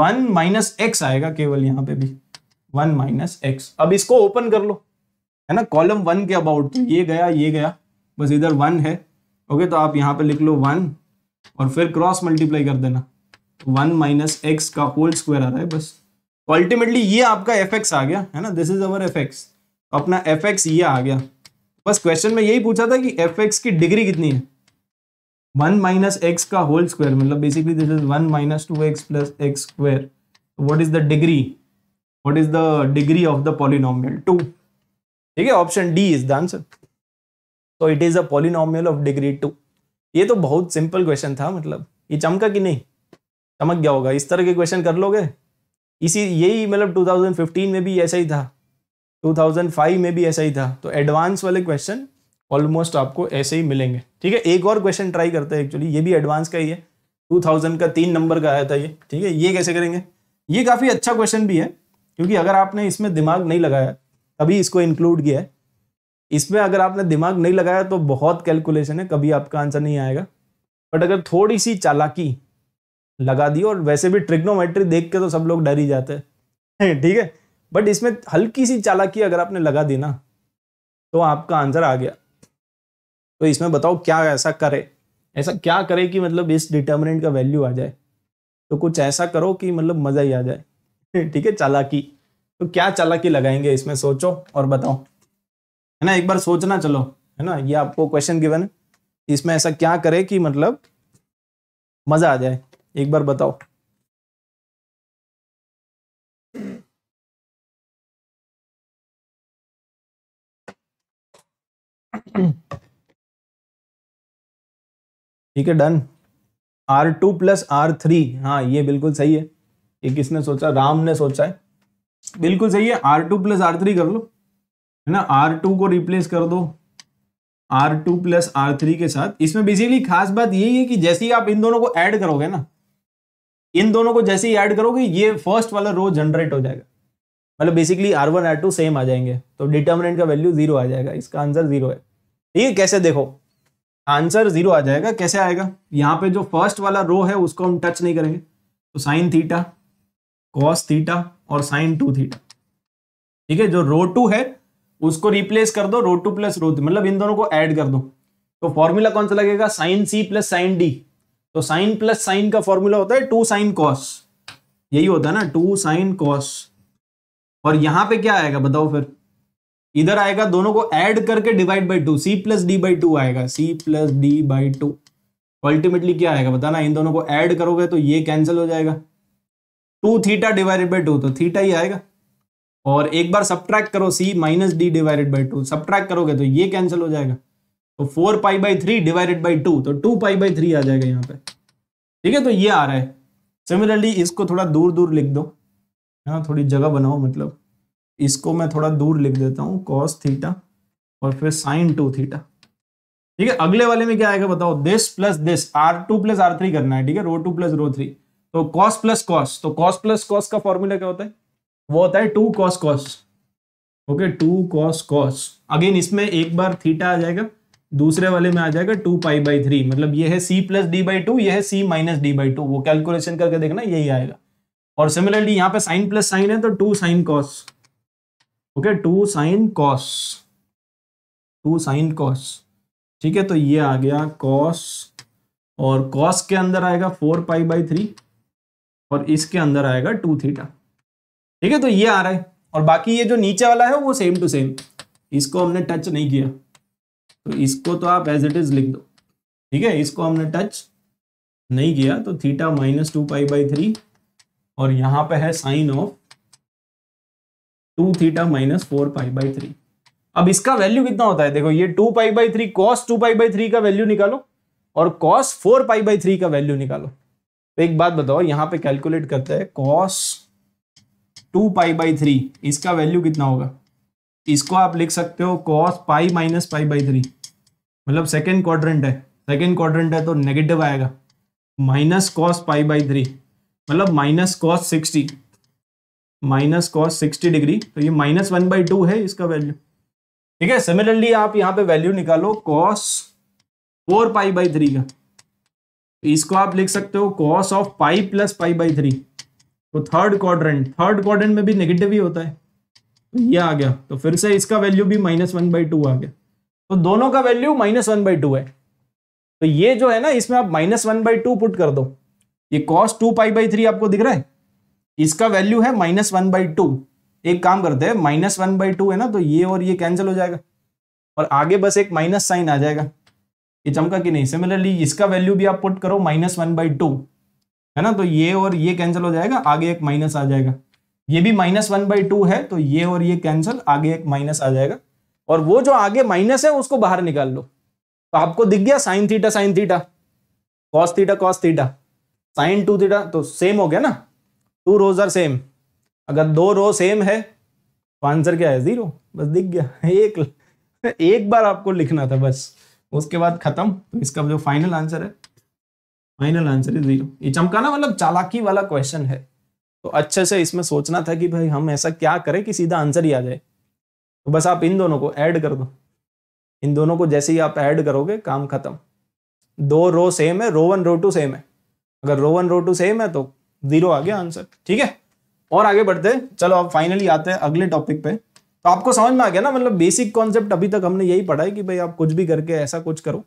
वन माइनस एक्स आएगा केवल यहां पे भी वन माइनस एक्स अब इसको ओपन कर लो है ना कॉलम वन के अबाउट ये गया ये गया बस इधर वन है ओके तो आप यहां पे लिख लो वन और फिर क्रॉस मल्टीप्लाई कर देना वन माइनस एक्स का होल स्क्वायर आ रहा है बस अल्टीमेटली तो ये आपका एफ एक्स आ गया है ना this is our F X अपना एफ एक्स ये आ गया बस क्वेश्चन में यही पूछा था कि एफ एक्स की डिग्री कितनी है वन माइनस एक्स का होल स्क्वायर मतलब basically this is one minus two X plus x square what is the degree what is the degree of the polynomial two ठीक है option D is the answer तो it is a polynomial of degree two ये तो बहुत simple question था मतलब ये चमका कि नहीं समझ गया होगा इस तरह के क्वेश्चन कर लोगे इसी यही मतलब 2015 में भी ऐसा ही था 2005 में भी ऐसा ही था तो एडवांस वाले क्वेश्चन ऑलमोस्ट आपको ऐसे ही मिलेंगे ठीक है एक और क्वेश्चन ट्राई करते हैं एक्चुअली ये भी एडवांस का ही है 2000 का तीन नंबर का आया था ये ठीक है ये कैसे करेंगे ये काफ़ी अच्छा क्वेश्चन भी है क्योंकि अगर आपने इसमें दिमाग नहीं लगाया तभी इसको इंक्लूड किया है इसमें अगर आपने दिमाग नहीं लगाया तो बहुत कैलकुलेशन है कभी आपका आंसर नहीं आएगा बट अगर थोड़ी सी चालाकी लगा दी और वैसे भी ट्रिग्नोमेट्री देख के तो सब लोग डर ही जाते हैं ठीक है बट इसमें हल्की सी चालाकी अगर आपने लगा दी ना तो आपका आंसर आ गया तो इसमें बताओ क्या ऐसा करे ऐसा क्या करे कि मतलब इस डिटर्मिनेंट का वैल्यू आ जाए तो कुछ ऐसा करो कि मतलब मज़ा ही आ जाए [LAUGHS] ठीक है चालाकी तो क्या चालाकी लगाएंगे इसमें सोचो और बताओ है ना एक बार सोचना चलो है ना ये आपको क्वेश्चन गिवन है इसमें ऐसा क्या करे कि मतलब मज़ा आ जाए एक बार बताओ ठीक है done R two plus are three हाँ ये बिल्कुल सही है ये किसने सोचा राम ने सोचा है बिल्कुल सही है R two plus are three कर लो है ना आर टू को रिप्लेस कर दो R two plus are three के साथ इसमें बेसिकली खास बात यही है कि जैसे ही आप इन दोनों को ऐड करोगे ना इन दोनों को जैसे ही ऐड करोगे ये फर्स्ट वाला रो जनरेट हो जाएगा मतलब basically R one R two same आ जाएंगे तो डिटर्मिनेंट का वैल्यू जीरो आ जाएगा इसका आंसर जीरो है ठीक है कैसे देखो आंसर जीरो आ जाएगा कैसे आएगा यहाँ पे जो फर्स्ट वाला रो है उसको हम टच नहीं करेंगे तो साइन थीटा कॉस थीटा और साइन टू थीटा ठीक है जो रो टू है उसको रिप्लेस कर दो row two plus row three मतलब इन दोनों को ऐड कर दो तो फॉर्मूला कौन सा लगेगा sine C plus sine D तो साइन प्लस साइन का फॉर्मूला होता है टू साइन कॉस यही होता है ना टू साइन कॉस और यहां पे क्या आएगा बताओ फिर इधर आएगा दोनों को ऐड करके divide by two C plus D by two आएगा C plus D by two ultimately क्या आएगा बताना इन दोनों को ऐड करोगे तो ये कैंसिल हो जाएगा two theta divided by two तो थीटा ही आएगा और एक बार सब्ट्रैक्ट करो C minus D divided by two subtract करोगे तो ये कैंसिल हो जाएगा तो four pi by three divided by two तो टू पाई बाई थ्री आ जाएगा यहाँ पे ठीक है तो ये आ रहा है सिमिलरली इसको थोड़ा दूर दूर लिख दो यहाँ थोड़ी जगह बनाओ मतलब इसको मैं थोड़ा दूर लिख देता हूँ कॉस थीटा और फिर साइन टू थीटा ठीक है अगले वाले में क्या आएगा बताओ this plus this R two plus are three करना है ठीक है row two plus row three तो कॉस प्लस कॉस तो कॉस प्लस कॉस का फॉर्मूला क्या होता है वो होता है two cos cos okay two cos cos again इसमें एक बार थीटा आ जाएगा दूसरे वाले में आ जाएगा टू पाई बाई थ्री मतलब ये है C plus D by two ये है C minus D by two वो कैलकुलेशन करके देखना यही आएगा और सिमिलरली यहाँ पे साइन प्लस साइन है तो two sine cos okay two sine cos two sine cos ठीक है तो ये आ गया कॉस और कॉस के अंदर आएगा फोर पाई बाई थ्री और इसके अंदर आएगा टू थीटा ठीक है तो ये आ रहा है और बाकी ये जो नीचे वाला है वो सेम टू सेम इसको हमने टच नहीं किया तो इसको तो आप एज इट इज लिख दो ठीक है इसको हमने टच नहीं किया तो theta minus two pi by three और यहां पे है sine of two theta minus four pi by three अब इसका वैल्यू कितना होता है देखो ये two pi by three cos two pi by three का वैल्यू निकालो और cos four pi by three का वैल्यू निकालो तो एक बात बताओ यहाँ पे कैलकुलेट करते हैं cos two pi by three इसका वैल्यू कितना होगा इसको आप लिख सकते हो cos pi minus pi by three मतलब सेकेंड क्वाड्रेंट है सेकेंड क्वाड्रेंट है तो नेगेटिव आएगा minus cos pi by three मतलब minus cos sixty minus cos sixty degree तो ये माइनस वन बाई टू है इसका वैल्यू ठीक है सिमिलरली आप यहाँ पे वैल्यू निकालो cos four pi by three का इसको आप लिख सकते हो cos of pi plus pi by three तो थर्ड क्वाड्रेंट थर्ड क्वाड्रेंट में भी नेगेटिव ही होता है ये आ गया तो फिर से इसका वैल्यू भी माइनस वन बाई टू आ गया तो दोनों का value minus one by two है तो ये जो है ना इसमें आप minus one by two put कर दो ये cos two pi by three आपको दिख रहा है इसका वैल्यू है माइनस वन बाई टू एक काम करते हैं माइनस वन बाई टू है ना तो ये और ये कैंसिल हो जाएगा और आगे बस एक माइनस साइन आ जाएगा ये चमका कि नहीं सिमिलरली इसका वैल्यू भी आप पुट करो माइनस वन बाई टू है ना तो ये और ये कैंसिल हो जाएगा आगे एक माइनस आ जाएगा ये भी माइनस वन बाई टू है तो ये और ये कैंसिल आगे एक माइनस आ जाएगा और वो जो आगे माइनस है उसको बाहर निकाल लो तो आपको दिख गया sine theta sine theta cos theta cos theta sine two theta तो सेम हो गया ना टू रोज आर सेम अगर दो रो सेम है तो आंसर क्या है जीरो बस दिख गया [LAUGHS] एक एक बार आपको लिखना था बस उसके बाद खत्म तो इसका जो फाइनल आंसर है फाइनल आंसर है जीरो ये चमकाना मतलब चालाकी वाला क्वेश्चन है तो अच्छे से इसमें सोचना था कि भाई हम ऐसा क्या करें कि सीधा आंसर ही आ जाए तो बस आप इन दोनों को ऐड कर दो इन दोनों को जैसे ही आप ऐड करोगे काम खत्म दो रो सेम है row one row two same है अगर row one row two same है तो जीरो आ गया आंसर ठीक है और आगे बढ़ते हैं चलो आप फाइनली आते हैं अगले टॉपिक पे तो आपको समझ में आ गया ना मतलब बेसिक कॉन्सेप्ट अभी तक हमने यही पढ़ा है कि भाई आप कुछ भी करके ऐसा कुछ करो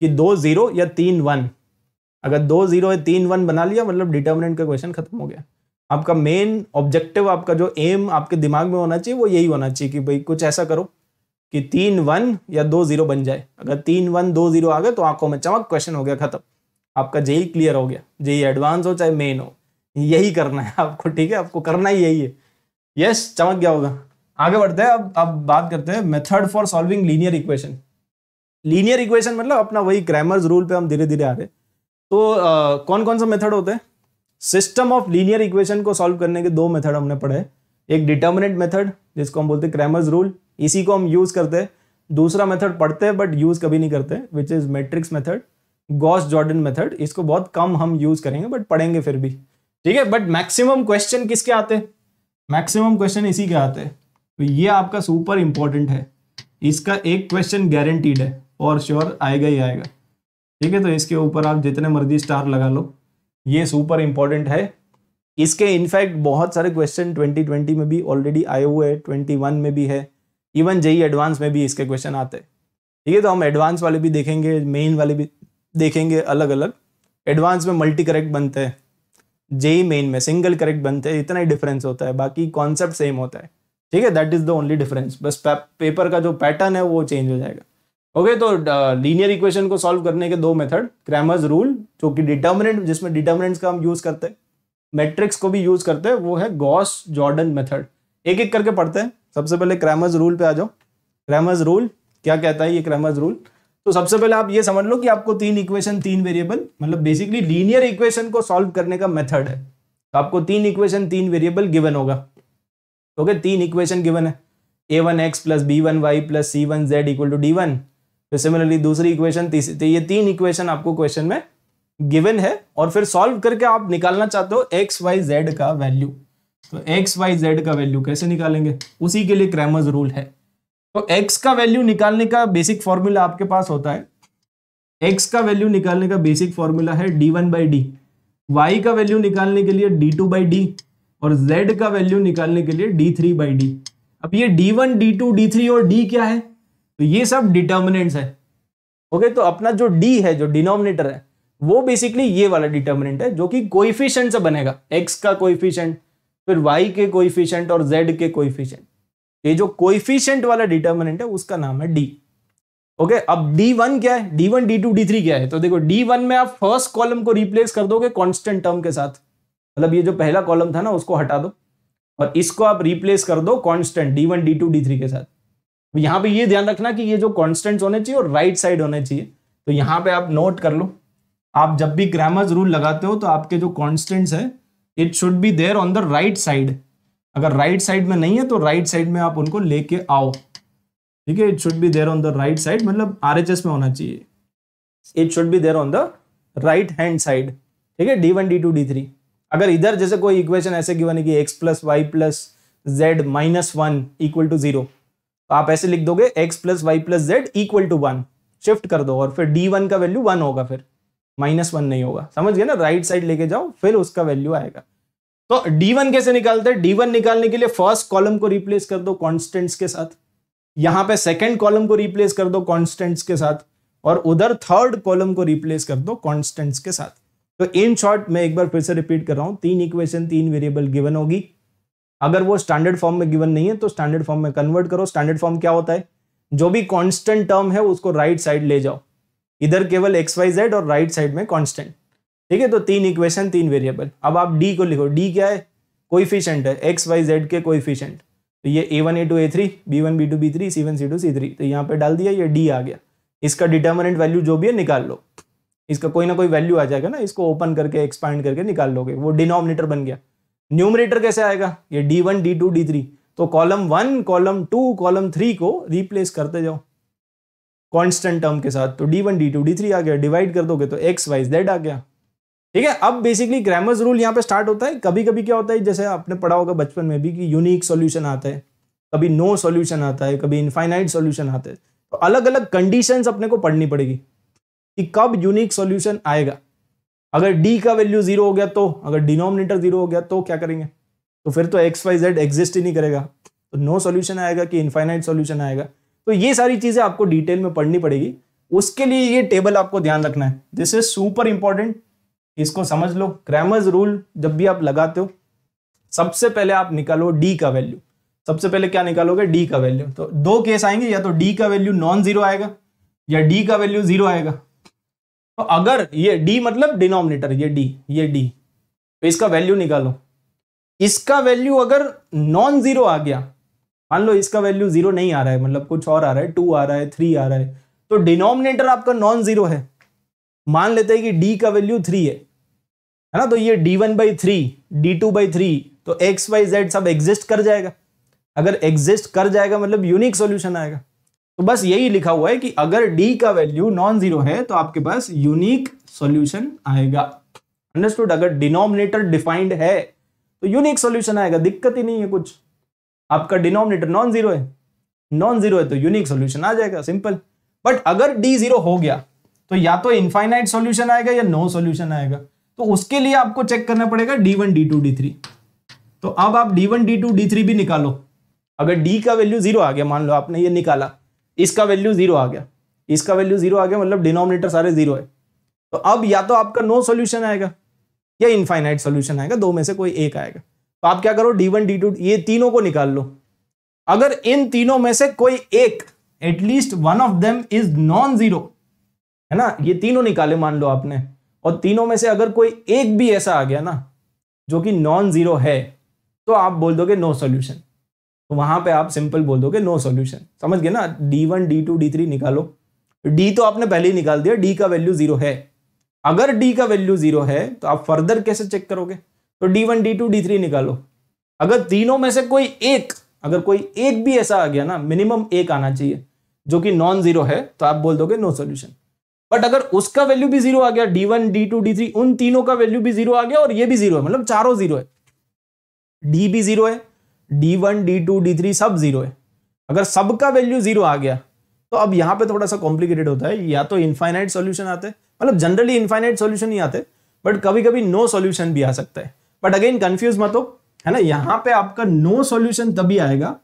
कि दो जीरो या तीन वन अगर दो जीरो या तीन वन बना लिया मतलब डिटर्मिनेंट का क्वेश्चन खत्म हो गया आपका मेन ऑब्जेक्टिव आपका जो एम आपके दिमाग में होना चाहिए वो यही होना चाहिए कि भाई कुछ ऐसा करो कि तीन वन या दो जीरो बन जाए अगर तीन वन दो जीरो आ गए तो आंखों में चमक क्वेश्चन हो गया खत्म आपका जेई क्लियर हो गया जेई एडवांस हो चाहे मेन हो यही करना है आपको ठीक है आपको करना ही यही है यस चमक गया होगा आगे बढ़ते हैं अब अब बात करते हैं method for solving linear equation linear equation मतलब अपना वही ग्रामर रूल पे हम धीरे धीरे आ रहे तो आ, कौन कौन सा मेथड होते हैं सिस्टम ऑफ लीनियर इक्वेशन को सॉल्व करने के दो मेथड हमने पढ़े एक डिटर्मिनेंट मेथड जिसको हम बोलते हैं क्रैमर्स रूल इसी को हम यूज़ करते हैं दूसरा मेथड पढ़ते हैं बट यूज़ कभी नहीं करते which is matrix method Gauss Jordan method इसको बहुत कम हम यूज़ करेंगे बट पढ़ेंगे फिर भी ठीक है बट मैक्सिमम क्वेश्चन किसके आते हैं मैक्सिमम क्वेश्चन इसी के आते हैं तो ये आपका सुपर इंपॉर्टेंट है इसका एक क्वेश्चन गारंटीड है और श्योर आएगा ही आएगा ठीक है तो इसके ऊपर आप जितने मर्जी स्टार लगा लो ये सुपर इंपॉर्टेंट है इसके इनफैक्ट बहुत सारे क्वेश्चन 2020 में भी ऑलरेडी आए हुए हैं 21 में भी है इवन जेई एडवांस में भी इसके क्वेश्चन आते हैं ठीक है तो हम एडवांस वाले भी देखेंगे मेन वाले भी देखेंगे अलग अलग एडवांस में मल्टी करेक्ट बनते हैं जेई मेन e में सिंगल करेक्ट बनते हैं इतना ही डिफरेंस होता है बाकी कॉन्सेप्ट सेम होता है ठीक है that is the only difference बस पेपर का जो पैटर्न है वो चेंज हो जाएगा ओके तो लीनियर uh, इक्वेशन को सॉल्व करने के दो मेथड क्रैमर्स रूल जो कि डिटर्मिनेंट जिसमें डिटर्मिनेंट्स का हम यूज करते हैं मैट्रिक्स को भी यूज करते हैं वो है गॉस जॉर्डन मेथड एक एक करके पढ़ते हैं सबसे पहले क्रैमर्स रूल पे आ जाओ क्रैमर्स रूल क्या कहता है ये क्रैमर्स रूल तो सबसे पहले आप ये समझ लो कि आपको तीन इक्वेशन तीन वेरिएबल मतलब बेसिकली लीनियर इक्वेशन को सॉल्व करने का मेथड है तो आपको तीन इक्वेशन तीन वेरिएबल गिवन होगा ओके तीन इक्वेशन गिवन है A one X plus B one Y plus C one Z equal to D one फिर तो सिमिलरली दूसरी इक्वेशन तो ये तीन इक्वेशन आपको क्वेश्चन में गिवन है और फिर सॉल्व करके आप निकालना चाहते हो एक्स वाई जेड का वैल्यू तो एक्स वाई जेड का वैल्यू कैसे निकालेंगे उसी के लिए क्रैमर्स रूल है तो एक्स का वैल्यू निकालने का बेसिक फॉर्मूला आपके पास होता है एक्स का वैल्यू निकालने का बेसिक फॉर्मूला है D one by D Y का वैल्यू निकालने के लिए डी टू बाई डी और जेड का वैल्यू निकालने के लिए डी थ्री बाई डी अब ये D one D two D three और डी क्या है तो ये सब डिटर्मिनेंट्स है ओके तो अपना जो डी है जो डिनोमिनेटर है वो बेसिकली ये वाला डिटर्मिनेंट है जो कि कोइफिशियंट से बनेगा एक्स का कोइफिशियंट फिर वाई के कोइफिशियंट और जेड के कोइफिशियंट ये जो कोइफिशियंट वाला डिटर्मिनेंट है उसका नाम है डी ओके okay, अब डी वन क्या है D one D two D three क्या है तो देखो डी वन में आप फर्स्ट कॉलम को रिप्लेस कर दोगे कांस्टेंट टर्म के साथ मतलब ये जो पहला कॉलम था ना उसको हटा दो और इसको आप रिप्लेस कर दो constant D one D two D three के साथ तो यहां पे ये ध्यान रखना कि ये जो कॉन्स्टेंट होने चाहिए और राइट साइड होने चाहिए तो यहाँ पे आप नोट कर लो आप जब भी ग्रामर रूल लगाते हो तो आपके जो कॉन्स्टेंट्स है it should be there on the right side अगर राइट right साइड में नहीं है तो राइट right साइड में आप उनको लेके आओ ठीक है it should be there on the right side मतलब आर में होना चाहिए it should be there on the right hand side ठीक है D one D two D three अगर इधर जैसे कोई इक्वेशन ऐसे गिवन है कि X plus Y plus Z minus one equal to zero तो आप ऐसे लिख दोगे X plus Y plus Z equal to one shift कर दो और फिर डी वन का वैल्यू वन होगा फिर माइनस वन नहीं होगा समझ गए ना राइट साइड लेके जाओ फिर उसका वैल्यू आएगा तो डी वन कैसे निकालते हैं डी वन निकालने के लिए फर्स्ट कॉलम को रिप्लेस कर दो कॉन्स्टेंट्स के साथ यहां पे सेकेंड कॉलम को रिप्लेस कर दो कॉन्स्टेंट्स के साथ और उधर थर्ड कॉलम को रिप्लेस कर दो कॉन्स्टेंट्स के साथ तो इन शॉर्ट मैं एक बार फिर से रिपीट कर रहा हूं तीन इक्वेशन तीन वेरिएबल गिवन होगी अगर वो स्टैंडर्ड फॉर्म में गिवन नहीं है तो स्टैंडर्ड फॉर्म में कन्वर्ट करो स्टैंडर्ड फॉर्म क्या होता है जो भी कांस्टेंट टर्म है उसको राइट right साइड ले जाओ इधर केवल एक्स वाई जेड और राइट right साइड में कांस्टेंट ठीक है तो तीन इक्वेशन तीन वेरिएबल अब आप डी को लिखो डी क्या है कोईफिशेंट है एक्स वाई जेड के कोईफिशेंट तो ये A one A two A three B one B two B three C one C two C three तो यहाँ पे डाल दिया ये डी आ गया इसका डिटर्मिनेंट वैल्यू जो भी है निकाल लो इसका कोई ना कोई वैल्यू आ जाएगा ना इसको ओपन करके एक्सपांड करके निकाल लोगे वो डिनोमिनेटर बन गया न्यूमरेटर कैसे आएगा ये d1, d2, d3 तो column one column two column three को रिप्लेस करते जाओ कांस्टेंट टर्म के साथ तो d1, d2, d3 D three आ गया डिवाइड कर दोगे तो x, y, z आ गया ठीक है अब बेसिकली ग्रामर्स रूल यहाँ पे स्टार्ट होता है कभी कभी क्या होता है जैसे आपने पढ़ा होगा बचपन में भी कि यूनिक सोल्यूशन आता है कभी नो सोल्यूशन आता है कभी इनफाइनाइट सोल्यूशन आता है तो अलग अलग कंडीशन अपने को पढ़नी पड़ेगी कि कब यूनिक सॉल्यूशन आएगा अगर डी का वैल्यू जीरो हो गया तो अगर डिनोमिनेटर जीरो हो गया तो क्या करेंगे तो फिर तो एक्स वाई जेड एग्जिस्ट ही नहीं करेगा तो नो सोल्यूशन आएगा कि इनफाइनाइट सोल्यूशन आएगा तो ये सारी चीज़ें आपको डिटेल में पढ़नी पड़ेगी उसके लिए ये टेबल आपको ध्यान रखना है दिस इज सुपर इंपॉर्टेंट इसको समझ लो क्रैमर्स रूल जब भी आप लगाते हो सबसे पहले आप निकालो डी का वैल्यू सबसे पहले क्या निकालोगे डी का वैल्यू तो दो केस आएंगे या तो डी का वैल्यू नॉन जीरो आएगा या डी का वैल्यू जीरो आएगा तो अगर ये d मतलब डिनोमिनेटर ये d ये d तो इसका वैल्यू निकालो इसका वैल्यू अगर नॉन जीरो आ गया मान लो इसका वैल्यू जीरो नहीं आ रहा है मतलब कुछ और आ रहा है टू आ रहा है थ्री आ रहा है तो डिनोमिनेटर आपका नॉन जीरो है मान लेते हैं कि d का वैल्यू थ्री है है ना तो ये D one by three D two by three तो एक्स वाई जेड सब एग्जिस्ट कर जाएगा अगर एग्जिस्ट कर जाएगा मतलब यूनिक सॉल्यूशन आएगा तो बस यही लिखा हुआ है कि अगर डी का वैल्यू नॉन जीरो है तो आपके पास यूनिक सॉल्यूशन आएगा अंडरस्टूड अगर डिनोमिनेटर डिफाइंड है तो यूनिक सॉल्यूशन आएगा दिक्कत ही नहीं है कुछ आपका डिनोमिनेटर नॉन जीरो है नॉन जीरो है तो यूनिक सॉल्यूशन आ जाएगा सिंपल बट अगर डी जीरो हो गया तो या तो इनफाइनाइट सॉल्यूशन आएगा या नो सॉल्यूशन आएगा तो उसके लिए आपको चेक करना पड़ेगा D one D two D three तो अब आप D one D two D three भी निकालो अगर डी का वैल्यू जीरो आ गया मान लो आपने ये निकाला इसका वैल्यू जीरो आ गया इसका वैल्यू जीरो आ गया मतलब डिनोमिनेटर सारे जीरो है तो अब या तो आपका नो सोल्यूशन आएगा या इनफाइनाइट सोल्यूशन आएगा दो में से कोई एक आएगा तो आप क्या करो डी वन ये तीनों को निकाल लो अगर इन तीनों में से कोई एक at least one of them is non zero है ना ये तीनों निकाले मान लो आपने और तीनों में से अगर कोई एक भी ऐसा आ गया ना जो कि नॉन जीरो है तो आप बोल दोगे नो सॉल्यूशन तो वहां पे आप सिंपल बोल दोगे नो सॉल्यूशन समझ गए ना D one D two D three निकालो डी तो आपने पहले ही निकाल दिया डी का वैल्यू जीरो है अगर डी का वैल्यू जीरो है तो आप फर्दर कैसे चेक करोगे तो D one D two D three निकालो अगर तीनों में से कोई एक अगर कोई एक भी ऐसा आ गया ना मिनिमम एक आना चाहिए जो कि नॉन जीरो है तो आप बोल दोगे नो सोल्यूशन बट अगर उसका वैल्यू भी जीरो आ गया D one D two D three उन तीनों का वैल्यू भी जीरो आ गया और ये भी जीरो है मतलब चारों जीरो है डी भी जीरो है D one D two D three सब जीरो है अगर सब का वैल्यू जीरो आ गया तो अब यहाँ पे थोड़ा सा कॉम्प्लिकेटेड होता है या तो इनफाइनाइट सॉल्यूशन आते मतलब जनरली इनफाइनाइट सॉल्यूशन ही आते बट कभी कभी नो सॉल्यूशन भी आ सकता है बट अगेन कंफ्यूज मत हो है ना यहाँ पे आपका नो सॉल्यूशन तभी आएगा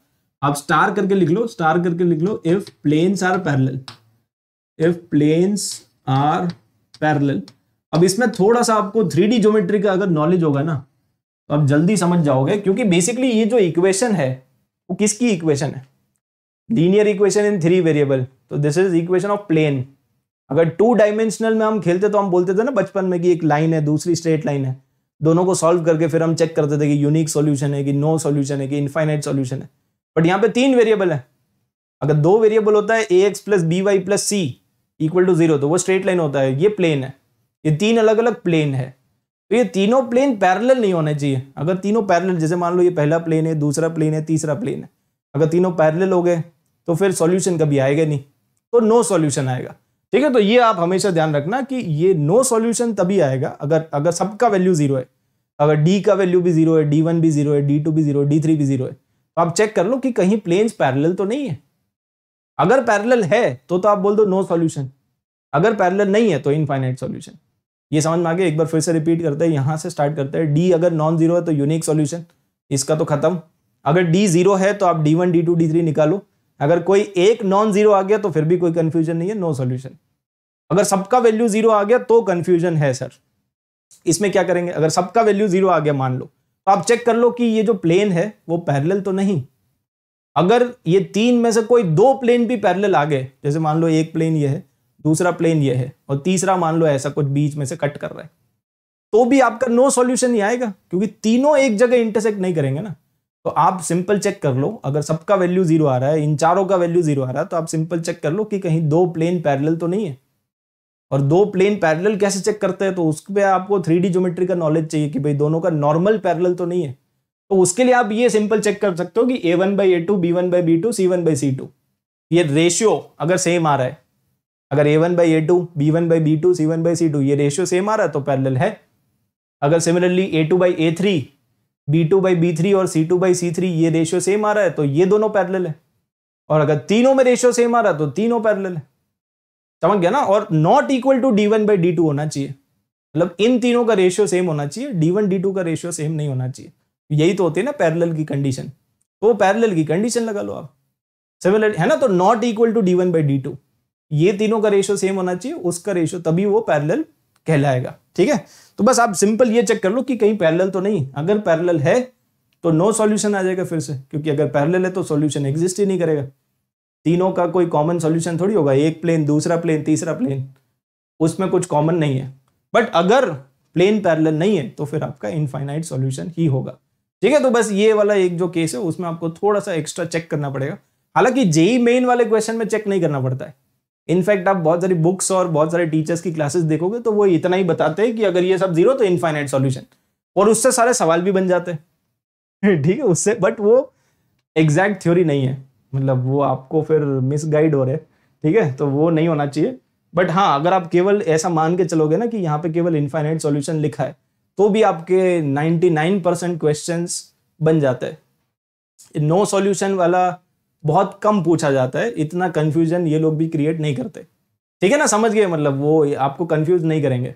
आप स्टार करके लिख लो स्टार करके लिख लो if planes are parallel if planes are parallel अब इसमें थोड़ा सा आपको थ्री डी ज्योमेट्री का अगर नॉलेज होगा ना तो आप जल्दी समझ जाओगे क्योंकि बेसिकली ये जो इक्वेशन है वो किसकी इक्वेशन है linear equation in three variable तो this is equation of plane अगर टू डायमेंशनल में हम खेलते तो हम बोलते थे ना बचपन में कि एक लाइन है दूसरी स्ट्रेट लाइन है दोनों को सॉल्व करके फिर हम चेक करते थे कि यूनिक सॉल्यूशन है कि नो सॉल्यूशन है कि इनफाइनाइट सॉल्यूशन है बट यहाँ पे तीन वेरिएबल है अगर दो वेरिएबल होता है A X plus B Y plus C equal to zero तो वो स्ट्रेट लाइन होता है ये प्लेन है ये तीन अलग अलग प्लेन है तो ये तीनों प्लेन पैरेलल नहीं होने चाहिए अगर तीनों पैरेलल जैसे मान लो ये पहला प्लेन है दूसरा प्लेन है तीसरा प्लेन है अगर तीनों पैरेलल हो गए तो फिर सॉल्यूशन कभी आएगा नहीं तो नो सॉल्यूशन आएगा ठीक है तो ये आप हमेशा ध्यान रखना कि ये नो सॉल्यूशन तभी आएगा अगर अगर सबका वैल्यू जीरो है अगर डी का वैल्यू भी जीरो है डी वन भी जीरो है डी टू भी जीरो है डी भी जीरो है तो आप चेक कर लो कि कहीं प्लेन पैरल तो नहीं है अगर पैरल है तो, तो आप बोल दो नो सोल्यूशन अगर पैरल नहीं है तो इनफाइनाइट सोल्यूशन ये समझ में आगे एक बार फिर से रिपीट करते हैं यहाँ से स्टार्ट करते हैं डी अगर नॉन जीरो है तो यूनिक सॉल्यूशन इसका तो खत्म अगर डी जीरो है तो आप D one D two D three निकालो अगर कोई एक नॉन जीरो आ गया तो फिर भी कोई कन्फ्यूजन नहीं है नो सोल्यूशन अगर सबका वैल्यू जीरो आ गया तो कन्फ्यूजन है सर इसमें क्या करेंगे अगर सबका वैल्यू जीरो आ गया मान लो तो आप चेक कर लो कि ये जो प्लेन है वो पैरल तो नहीं अगर ये तीन में से कोई दो प्लेन भी पैरल आ गए जैसे मान लो एक प्लेन ये है दूसरा प्लेन ये है और तीसरा मान लो ऐसा कुछ बीच में से कट कर रहा है तो भी आपका नो सॉल्यूशन ही आएगा क्योंकि तीनों एक जगह इंटरसेक्ट नहीं करेंगे ना तो आप सिंपल चेक कर लो अगर सबका वैल्यू जीरो आ रहा है इन चारों का वैल्यू जीरो आ रहा है तो आप सिंपल चेक कर लो कि कहीं दो प्लेन पैरेलल तो नहीं है और दो प्लेन पैरेलल कैसे चेक करते हैं तो उस पर आपको थ्री डी ज्योमेट्री का नॉलेज चाहिए कि भाई दोनों का नॉर्मल पैरेलल तो नहीं है तो उसके लिए आप ये सिंपल चेक कर सकते हो कि A one by A two B one by B two C one by C two ये रेशियो अगर सेम आ रहा है अगर A one by A two B one by B two C one by C two ये ratio same आ रहा है तो पैरेलल है अगर similarly A two by A three B two by B three और C two by C three ये ratio same आ रहा है तो ये दोनों पैरेलल है और अगर तीनों में रेशियो सेम आ रहा है तो तीनों पैरेलल है समझ गया ना और not equal to D one by D two होना चाहिए मतलब इन तीनों का रेशियो सेम होना चाहिए डी वन डी टू का रेशियो सेम नहीं होना चाहिए यही तो होती है ना पैरेलल की कंडीशन तो पैरेलल की कंडीशन लगा लो आप सिमिलर है ना तो not equal to D one by D two ये तीनों का रेशो सेम होना चाहिए उसका रेशो तभी वो पैरेलल कहलाएगा ठीक है तो बस आप सिंपल ये चेक कर लो कि कहीं पैरेलल तो नहीं अगर पैरेलल है तो नो सॉल्यूशन आ जाएगा फिर से क्योंकि अगर पैरेलल है तो सॉल्यूशन एग्जिस्ट ही नहीं करेगा तीनों का कोई कॉमन सॉल्यूशन थोड़ी होगा एक प्लेन दूसरा प्लेन तीसरा प्लेन उसमें कुछ कॉमन नहीं है बट अगर प्लेन पैरेलल नहीं है तो फिर आपका इनफाइनाइट सॉल्यूशन ही होगा ठीक है तो बस ये वाला एक जो केस है उसमें आपको थोड़ा सा एक्स्ट्रा चेक करना पड़ेगा हालांकि जेई मेन e वाले क्वेश्चन में चेक नहीं करना पड़ता है इनफैक्ट आप बहुत सारी बुक्स और बहुत सारे टीचर्स की क्लासेस देखोगे तो वो इतना ही बताते हैं कि अगर ये सब जीरो तो इनफाइनाइट सॉल्यूशन और उससे सारे सवाल भी बन जाते हैं [LAUGHS] ठीक है उससे बट वो एग्जैक्ट थ्योरी नहीं है मतलब वो आपको फिर मिस गाइड हो रहे ठीक है तो वो नहीं होना चाहिए बट हाँ अगर आप केवल ऐसा मान के चलोगे ना कि यहाँ पे केवल इन्फाइनाइट सोल्यूशन लिखा है तो भी आपके 99 परसेंट क्वेश्चन बन जाते हैं नो सोल्यूशन वाला बहुत कम पूछा जाता है इतना कन्फ्यूजन ये लोग भी क्रिएट नहीं करते ठीक है ना समझ गए मतलब वो आपको कन्फ्यूज नहीं करेंगे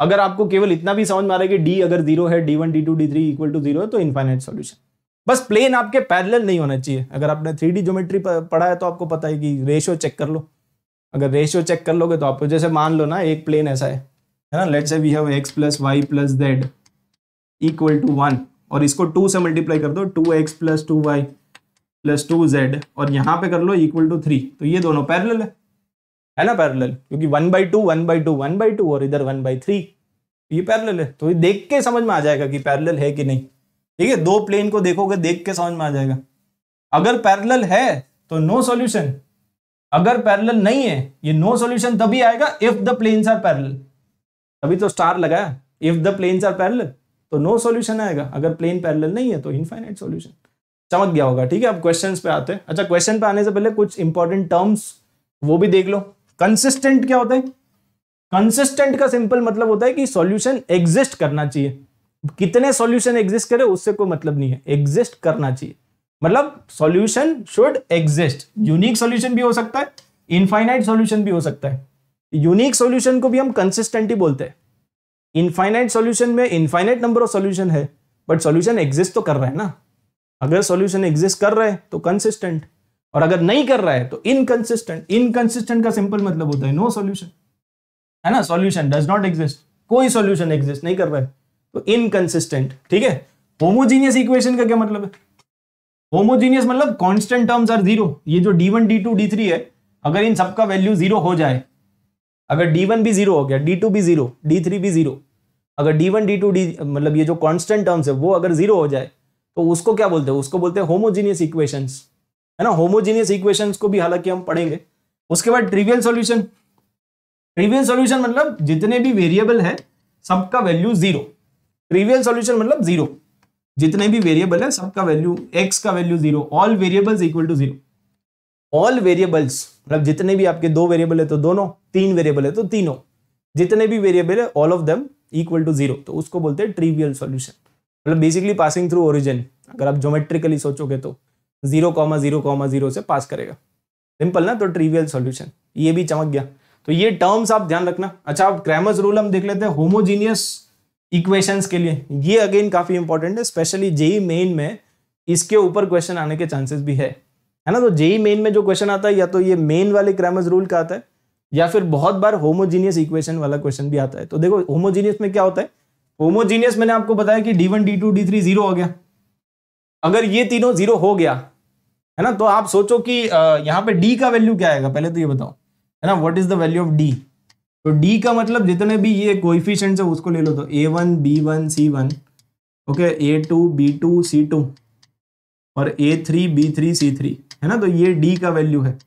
अगर आपको केवल इतना भी समझ में आ रहा है कि डी अगर जीरो है D one D two D three equal to zero है तो इनफाइनाइट सॉल्यूशन बस प्लेन आपके पैरेलल नहीं होना चाहिए अगर आपने थ्री डी ज्योमेट्री पढ़ा है तो आपको पता है कि रेशियो चेक कर लो अगर रेशियो चेक कर लोगे तो आपको जैसे मान लो ना एक प्लेन ऐसा है है ना let's say we have X plus Y plus Z equal to one और इसको टू से मल्टीप्लाई कर दो two X plus two Y plus two Z और यहाँ पे कर लो इक्वल टू थ्री तो ये दोनों पैरेलल है है ना पैरेलल क्योंकि one by two one by two one by two और इधर वन बाई थ्री ये पैरेलल है तो ये देख के समझ में आ जाएगा कि पैरेलल है कि नहीं ठीक है दो प्लेन को देखोगे देख के समझ में आ जाएगा अगर पैरेलल है तो नो सॉल्यूशन अगर पैरेलल नहीं है ये नो सॉल्यूशन तभी आएगा if the planes are parallel तभी तो स्टार लगाया if the planes are parallel तो नो सॉल्यूशन आएगा अगर प्लेन पैरेलल नहीं है तो इनफाइनाइट सॉल्यूशन समझ गया होगा ठीक है अब क्वेश्चन पे आते हैं अच्छा क्वेश्चन पे आने से पहले कुछ इंपॉर्टेंट टर्म्स वो भी देख लो कंसिस्टेंट क्या होता है कंसिस्टेंट का सिंपल मतलब होता है कि सॉल्यूशन एग्जिस्ट करना चाहिए कितने सॉल्यूशन एग्जिस्ट करे उससे कोई मतलब नहीं है एग्जिस्ट करना चाहिए मतलब solution should exist unique solution भी हो सकता है इनफाइनाइट सॉल्यूशन भी हो सकता है यूनिक सॉल्यूशन को भी हम कंसिस्टेंट ही बोलते हैं इनफाइनाइट सॉल्यूशन में इनफाइनाइट नंबर ऑफ सॉल्यूशन है बट सॉल्यूशन एग्जिस्ट तो कर रहा है ना अगर सॉल्यूशन एग्जिस्ट कर रहा है तो कंसिस्टेंट और अगर नहीं कर रहा है तो इनकंसिस्टेंट इनकंसिस्टेंट का सिंपल मतलब होता है नो सॉल्यूशन है ना सॉल्यूशन डज नॉट एग्जिस्ट कोई सॉल्यूशन एग्जिस्ट नहीं कर रहा है तो इनकंसिस्टेंट ठीक है होमोजीनियस इक्वेशन का क्या मतलब है होमोजीनियस मतलब कॉन्स्टेंट टर्म्स आर जीरो ये जो D one D two D three है अगर इन सबका वैल्यू जीरो हो जाए अगर डी वन भी जीरो हो गया डी टू भी जीरो डी थ्री भी जीरो अगर D one D two D मतलब ये जो कॉन्स्टेंट टर्म्स है वो अगर जीरो हो जाए तो उसको क्या बोलते हैं उसको बोलते हैं होमोजीनियस इक्वेशंस है ना होमोजीनियस इक्वेशंस को भी हालांकि हम पढ़ेंगे उसके बाद ट्रिवियल सॉल्यूशन ट्रिवियल सॉल्यूशन मतलब जितने भी वेरिएबल है सबका वैल्यू जीरो ट्रिवियल सॉल्यूशन मतलब जीरो जितने भी वेरिएबल है सबका वैल्यू एक्स का value zero all variables equal to zero all variables मतलब जितने भी आपके दो वेरिएबल है तो दोनों तीन वेरिएबल है तो तीनों जितने भी वेरिएबल है all of them equal to zero तो उसको बोलते हैं ट्रिवियल सॉल्यूशन मतलब बेसिकली पासिंग थ्रू ओरिजिन अगर आप जोमेट्रिकली सोचोगे तो zero comma zero comma zero से पास करेगा सिंपल ना तो ट्रिवियल सॉल्यूशन ये भी चमक गया तो ये टर्म्स आप ध्यान रखना अच्छा आप क्रैमर्स रूल हम देख लेते हैं होमोजीनियस इक्वेशंस के लिए ये अगेन काफ़ी इंपॉर्टेंट है स्पेशली जेई मेन में इसके ऊपर क्वेश्चन आने के चांसेस भी है है ना तो जेई मेन e में जो क्वेश्चन आता है या तो ये मेन वाले क्रैमर्स रूल का आता है या फिर बहुत बार होमोजीनियस इक्वेशन वाला क्वेश्चन भी आता है तो देखो होमोजीनियस में क्या होता है होमोजीनियस मैंने आपको बताया कि D one D two D three zero हो गया अगर ये तीनों जीरो हो गया है ना तो आप सोचो कि यहाँ पे डी का वैल्यू क्या आएगा पहले तो ये बताओ है ना what is the value of D तो डी का मतलब जितने भी ये कोइफिशियंट्स है उसको ले लो तो A one B one C one okay A two B two C two और A three B three C three है ना तो ये डी का वैल्यू है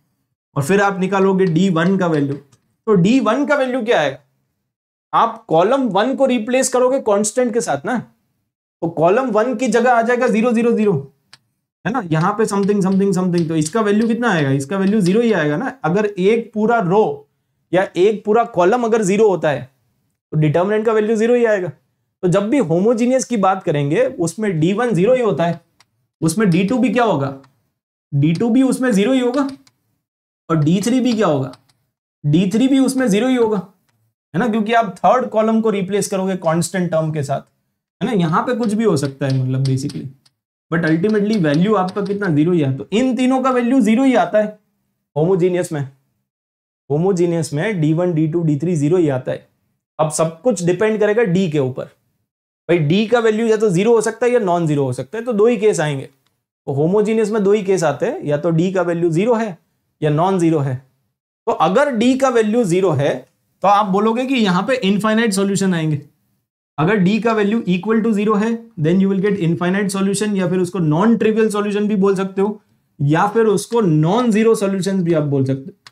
और फिर आप निकालोगे डी वन का वैल्यू तो डी वन का वैल्यू क्या आएगा आप कॉलम वन को रिप्लेस करोगे कांस्टेंट के साथ ना तो कॉलम वन की जगह आ जाएगा जीरो जीरो जीरो है ना यहाँ पे समथिंग समथिंग समथिंग तो इसका वैल्यू कितना आएगा इसका वैल्यू जीरो ही आएगा ना अगर एक पूरा रो या एक पूरा कॉलम अगर जीरो होता है तो डिटर्मिनेंट का वैल्यू जीरो ही आएगा तो जब भी होमोजीनियस की बात करेंगे उसमें डी वन जीरो ही होता है उसमें डी टू भी क्या होगा डी टू भी उसमें जीरो ही होगा और डी थ्री भी क्या होगा डी थ्री भी उसमें जीरो ही होगा है ना क्योंकि आप थर्ड कॉलम को रिप्लेस करोगे कॉन्स्टेंट टर्म के साथ है ना यहाँ पे कुछ भी हो सकता है मतलब बेसिकली बट अल्टीमेटली वैल्यू आपका कितना जीरो ही है तो इन तीनों का वैल्यू जीरो ही आता है होमोजीनियस में होमोजीनियस में D one D two D three zero ही आता है अब सब कुछ डिपेंड करेगा डी के ऊपर भाई डी का वैल्यू या तो जीरो हो सकता है या नॉन जीरो हो सकता है तो दो ही केस आएंगे तो होमोजीनियस में दो ही केस आते हैं या तो डी का वैल्यू जीरो है या नॉन जीरो है तो अगर डी का वैल्यू जीरो है तो आप बोलोगे कि यहाँ पे इनफाइनाइट सॉल्यूशन आएंगे अगर डी का वैल्यू इक्वल टू जीरो है then you will get infinite solution या फिर उसको नॉन ट्रिवियल सॉल्यूशन भी बोल सकते हो या फिर उसको नॉन जीरो सॉल्यूशंस भी आप बोल सकते हो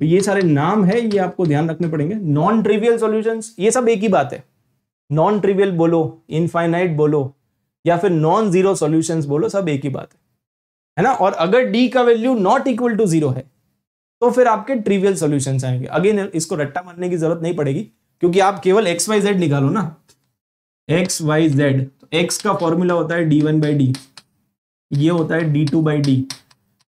तो ये सारे नाम है ये आपको ध्यान रखने पड़ेंगे नॉन ट्रिवियल सोल्यूशन ये सब एक ही बात है नॉन ट्रिवियल बोलो इनफाइनाइट बोलो या फिर नॉन जीरो सोल्यूशन बोलो सब एक ही बात है है ना और अगर डी का value not equal to zero है तो फिर आपके ट्रिवियल सोल्यूशन आएंगे अगेन इसको रट्टा मारने की जरूरत नहीं पड़ेगी क्योंकि आप केवल एक्स वाई जेड निकालो ना एक्स वाई जेड एक्स का फॉर्मूला होता है डी वन बाई डी ये होता है डी टू बाई डी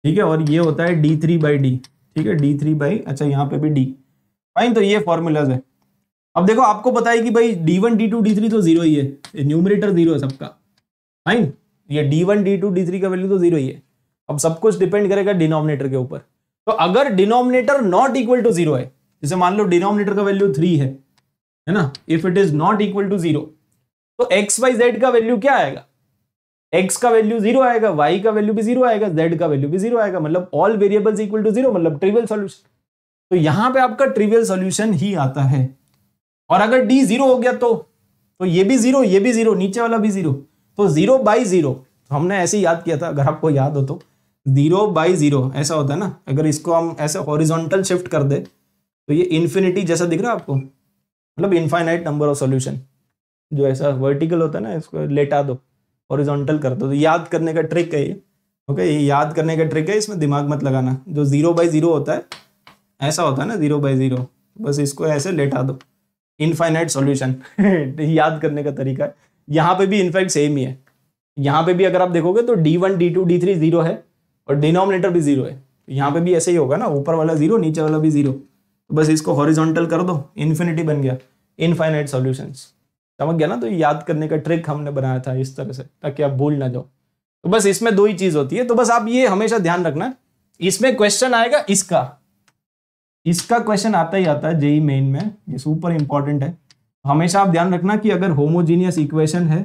ठीक है और ये होता है डी थ्री बाई डी ठीक है डी थ्री बाई अच्छा यहाँ पे भी डी फाइन तो ये फॉर्मूलाज है अब देखो आपको पता है कि भाई D one D two D three तो जीरो ही है न्यूमरेटर जीरो है सबका फाइन ये D one D two D three का वैल्यू तो जीरो ही है अब सब कुछ डिपेंड करेगा डिनोमिनेटर के ऊपर तो अगर denominator not equal to zero है जैसे मान लो डिनोमिनेटर का वैल्यू थ्री है है ना if it is not equal to zero तो एक्स वाई जेड का वैल्यू क्या आएगा एक्स का वैल्यू जीरो आएगा वाई का वैल्यू भी जीरो आएगा जेड का वैल्यू भी जीरो आएगा मतलब all variables equal to zero मतलब ट्रिवियल सॉल्यूशन तो यहां पे आपका ट्रिवियल सॉल्यूशन ही आता है और अगर डी जीरो हो गया तो तो ये भी जीरो ये भी जीरो नीचे वाला भी जीरो तो जीरो बाई जीरो हमने ऐसे याद किया था अगर आपको याद हो तो जीरो बाई जीरो ऐसा होता है ना अगर इसको हम ऐसे हॉरिजॉन्टल शिफ्ट कर दे तो ये इन्फिनिटी जैसा दिख रहा है आपको मतलब इनफाइनाइट नंबर ऑफ सोल्यूशन जो ऐसा वर्टिकल होता है ना इसको लेटा दो हॉरिजॉन्टल कर दो तो याद करने का ट्रिक है ये ओके ये याद करने का ट्रिक है इसमें दिमाग मत लगाना जो जीरो बाई जीरो होता है ऐसा होता है ना जीरो बाई जीरो बस इसको ऐसे लेटा दो इनफाइनाइट सॉल्यूशन [LAUGHS] तो याद करने का तरीका है यहाँ पे भी इनफैक्ट सेम ही है यहाँ पे भी अगर आप देखोगे तो D one D two D three zero है और डिनोमिनेटर भी जीरो है यहाँ पे भी ऐसे ही होगा ना ऊपर वाला जीरो नीचे वाला भी जीरो तो बस इसको हॉरिजॉन्टल कर दो इन्फिनिटी बन गया इनफाइनाइट सॉल्यूशंस समझ गया ना तो याद करने का ट्रिक हमने बनाया था इस तरह से ताकि आप भूल ना जाओ तो बस इसमें दो ही चीज होती है तो बस आप ये हमेशा ध्यान रखना इसमें क्वेश्चन आएगा इसका इसका क्वेश्चन आता ही आता है जेई मेन में ये सुपर इंपॉर्टेंट है हमेशा आप ध्यान रखना कि अगर होमोजीनियस इक्वेशन है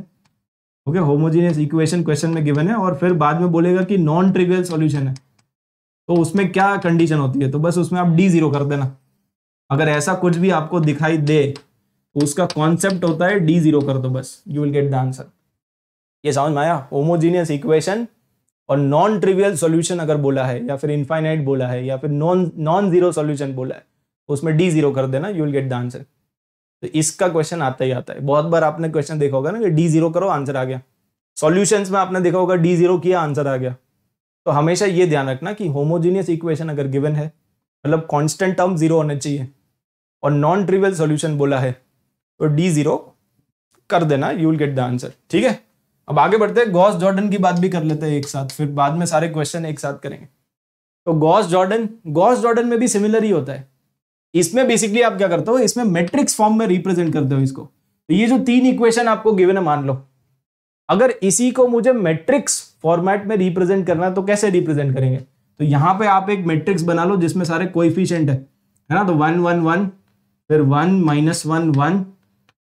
ओके होमोजीनियस इक्वेशन क्वेश्चन में गिवन है और फिर बाद में बोलेगा कि नॉन ट्रिवियल सॉल्यूशन है तो उसमें क्या कंडीशन होती है तो बस उसमें आप डी जीरो कर देना अगर ऐसा कुछ भी आपको दिखाई दे तो उसका कॉन्सेप्ट होता है डी जीरो कर दो बस you will get the answer ये समझ में आया होमोजीनियस इक्वेशन और नॉन ट्रिवियल सॉल्यूशन अगर बोला है या फिर इनफाइनाइट बोला है या फिर नॉन नॉन जीरो सॉल्यूशन बोला है तो उसमें डी जीरो कर देना you will get the answer तो इसका क्वेश्चन आता ही आता है बहुत बार आपने क्वेश्चन देखा होगा ना कि डी जीरो करो आंसर आ गया सॉल्यूशंस में आपने देखा होगा डी जीरो किया आंसर आ गया तो हमेशा ये ध्यान रखना कि होमोजीनियस इक्वेशन अगर गिवन है मतलब कांस्टेंट टर्म जीरो होना चाहिए और नॉन ट्रिवियल सॉल्यूशन बोला है तो डी जीरो कर देना you will get the answer ठीक है अब आगे बढ़ते हैं गॉस जॉर्डन की बात भी कर लेते हैं एक साथ फिर बाद में सारे क्वेश्चन एक साथ करेंगे तो गॉस जॉर्डन गॉस जॉर्डन में भी सिमिलर ही होता है इसमें बेसिकली आप क्या करते हो इसमें मैट्रिक्स फॉर्म में रिप्रेजेंट करते हो इसको तो ये जो तीन इक्वेशन आपको गिवन है मान लो अगर इसी को मुझे मैट्रिक्स फॉर्मेट में रिप्रेजेंट करना है तो कैसे रिप्रेजेंट करेंगे तो यहां पे आप एक मैट्रिक्स बना लो जिसमें सारे कोइफिशियंट है है ना तो वन वन वन फिर वन माइनस वन वन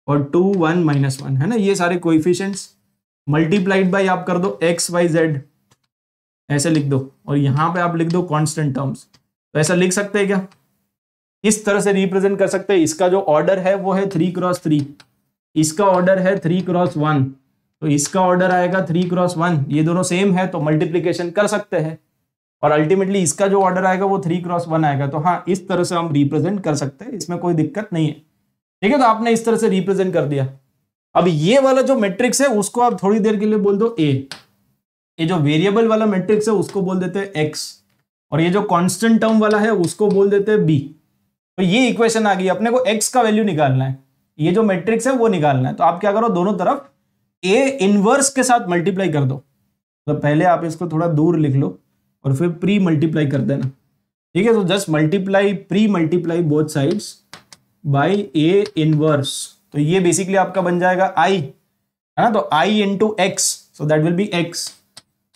और टू वन माइनस वन है ना ये सारे कोइफिशियंट्स मल्टीप्लाइड बाई आप कर दो एक्स वाई जेड ऐसे लिख दो और यहां पर आप लिख दो कॉन्स्टेंट टर्म्स तो ऐसा लिख सकते हैं क्या इस तरह से रिप्रेजेंट कर सकते हैं इसका जो ऑर्डर है वो है थ्री क्रॉस थ्री इसका ऑर्डर है थ्री क्रॉस वन तो इसका ऑर्डर आएगा थ्री क्रॉस वन ये दोनों सेम है तो मल्टीप्लीकेशन कर सकते हैं और अल्टीमेटली इसका जो ऑर्डर आएगा वो थ्री क्रॉस वन आएगा तो हाँ इस तरह से हम रिप्रेजेंट कर सकते हैं इसमें कोई दिक्कत नहीं है ठीक है तो आपने इस तरह से रिप्रेजेंट कर दिया अब ये वाला जो मैट्रिक्स है उसको आप थोड़ी देर के लिए बोल दो ए ये जो वेरिएबल वाला मैट्रिक्स है उसको बोल देते हैं एक्स और ये जो कांस्टेंट टर्म वाला है उसको बोल देते हैं बी तो ये इक्वेशन आ गई अपने को एक्स का वैल्यू निकालना है ये जो मैट्रिक्स है वो निकालना है तो आप क्या करो दोनों तरफ ए इनवर्स के साथ मल्टीप्लाई कर दो तो पहले आप इसको थोड़ा दूर लिख लो और फिर प्री मल्टीप्लाई कर देना ठीक है तो just multiply pre multiply both sides by A inverse तो ये बेसिकली आपका बन जाएगा आई है ना तो I into X so that will be X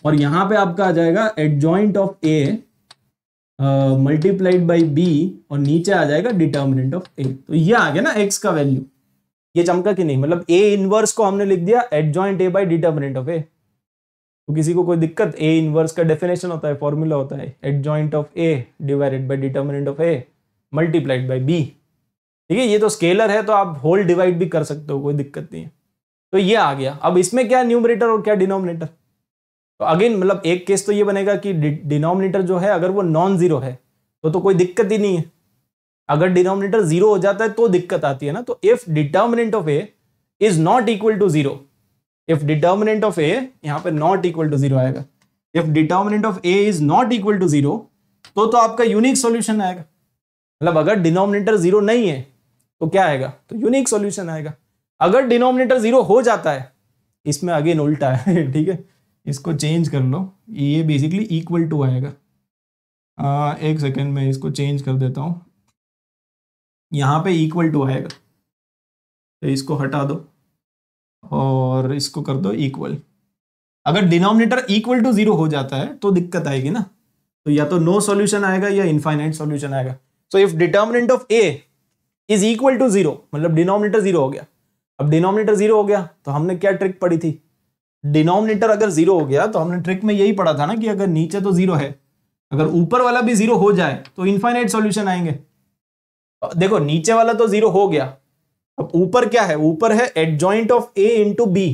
और यहां पे आपका आ जाएगा adjoint of A multiplied by B और नीचे आ जाएगा डिटर्मिनेंट ऑफ ए तो ये आ गया ना एक्स का वैल्यू ये चमका कि नहीं मतलब ए इनवर्स को हमने लिख दिया adjoint A by determinant of A तो किसी को कोई दिक्कत ए इनवर्स का डेफिनेशन होता है फॉर्मूला होता है adjoint of A divided by determinant of A multiplied by B ठीक है ये तो स्केलर है तो आप होल डिवाइड भी कर सकते हो कोई दिक्कत नहीं है तो ये आ गया अब इसमें क्या न्यूमरेटर और क्या डिनोमिनेटर तो अगेन मतलब एक केस तो ये बनेगा कि डिनोमिनेटर जो है अगर वो नॉन जीरो है तो तो कोई दिक्कत ही नहीं है अगर डिनोमिनेटर जीरो हो जाता है तो दिक्कत आती है ना तो if determinant of A is not equal to zero if determinant of A यहाँ पे नॉट इक्वल टू जीरो आएगा if determinant of A is not equal to zero तो तो आपका यूनिक सॉल्यूशन आएगा मतलब अगर डिनोमिनेटर जीरो नहीं है तो क्या आएगा तो यूनिक सॉल्यूशन आएगा अगर डिनोमिनेटर जीरो हो जाता है इसमें अगेन उल्टा है [LAUGHS] ठीक है इसको चेंज कर लो ये बेसिकली इक्वल टू आएगा आ, एक सेकेंड में इसको चेंज कर देता हूँ यहाँ पे इक्वल टू आएगा तो इसको हटा दो और इसको कर दो इक्वल अगर डिनोमिनेटर इक्वल टू जीरो हो जाता है तो दिक्कत आएगी ना तो या तो नो सॉल्यूशन आएगा या इनफाइनाइट सॉल्यूशन आएगा so if determinant of A is equal to zero मतलब डिनोमिनेटर जीरो हो गया अब डिनोमिनेटर जीरो हो गया तो हमने क्या ट्रिक पढ़ी थी डिनोमिनेटर अगर जीरो हो गया तो हमने ट्रिक में यही पढ़ा था ना कि अगर नीचे तो जीरो है अगर ऊपर वाला भी जीरो हो जाए तो इनफाइनाइट सॉल्यूशन आएंगे देखो नीचे वाला तो जीरो हो गया अब ऊपर क्या है ऊपर है adjoint of A into B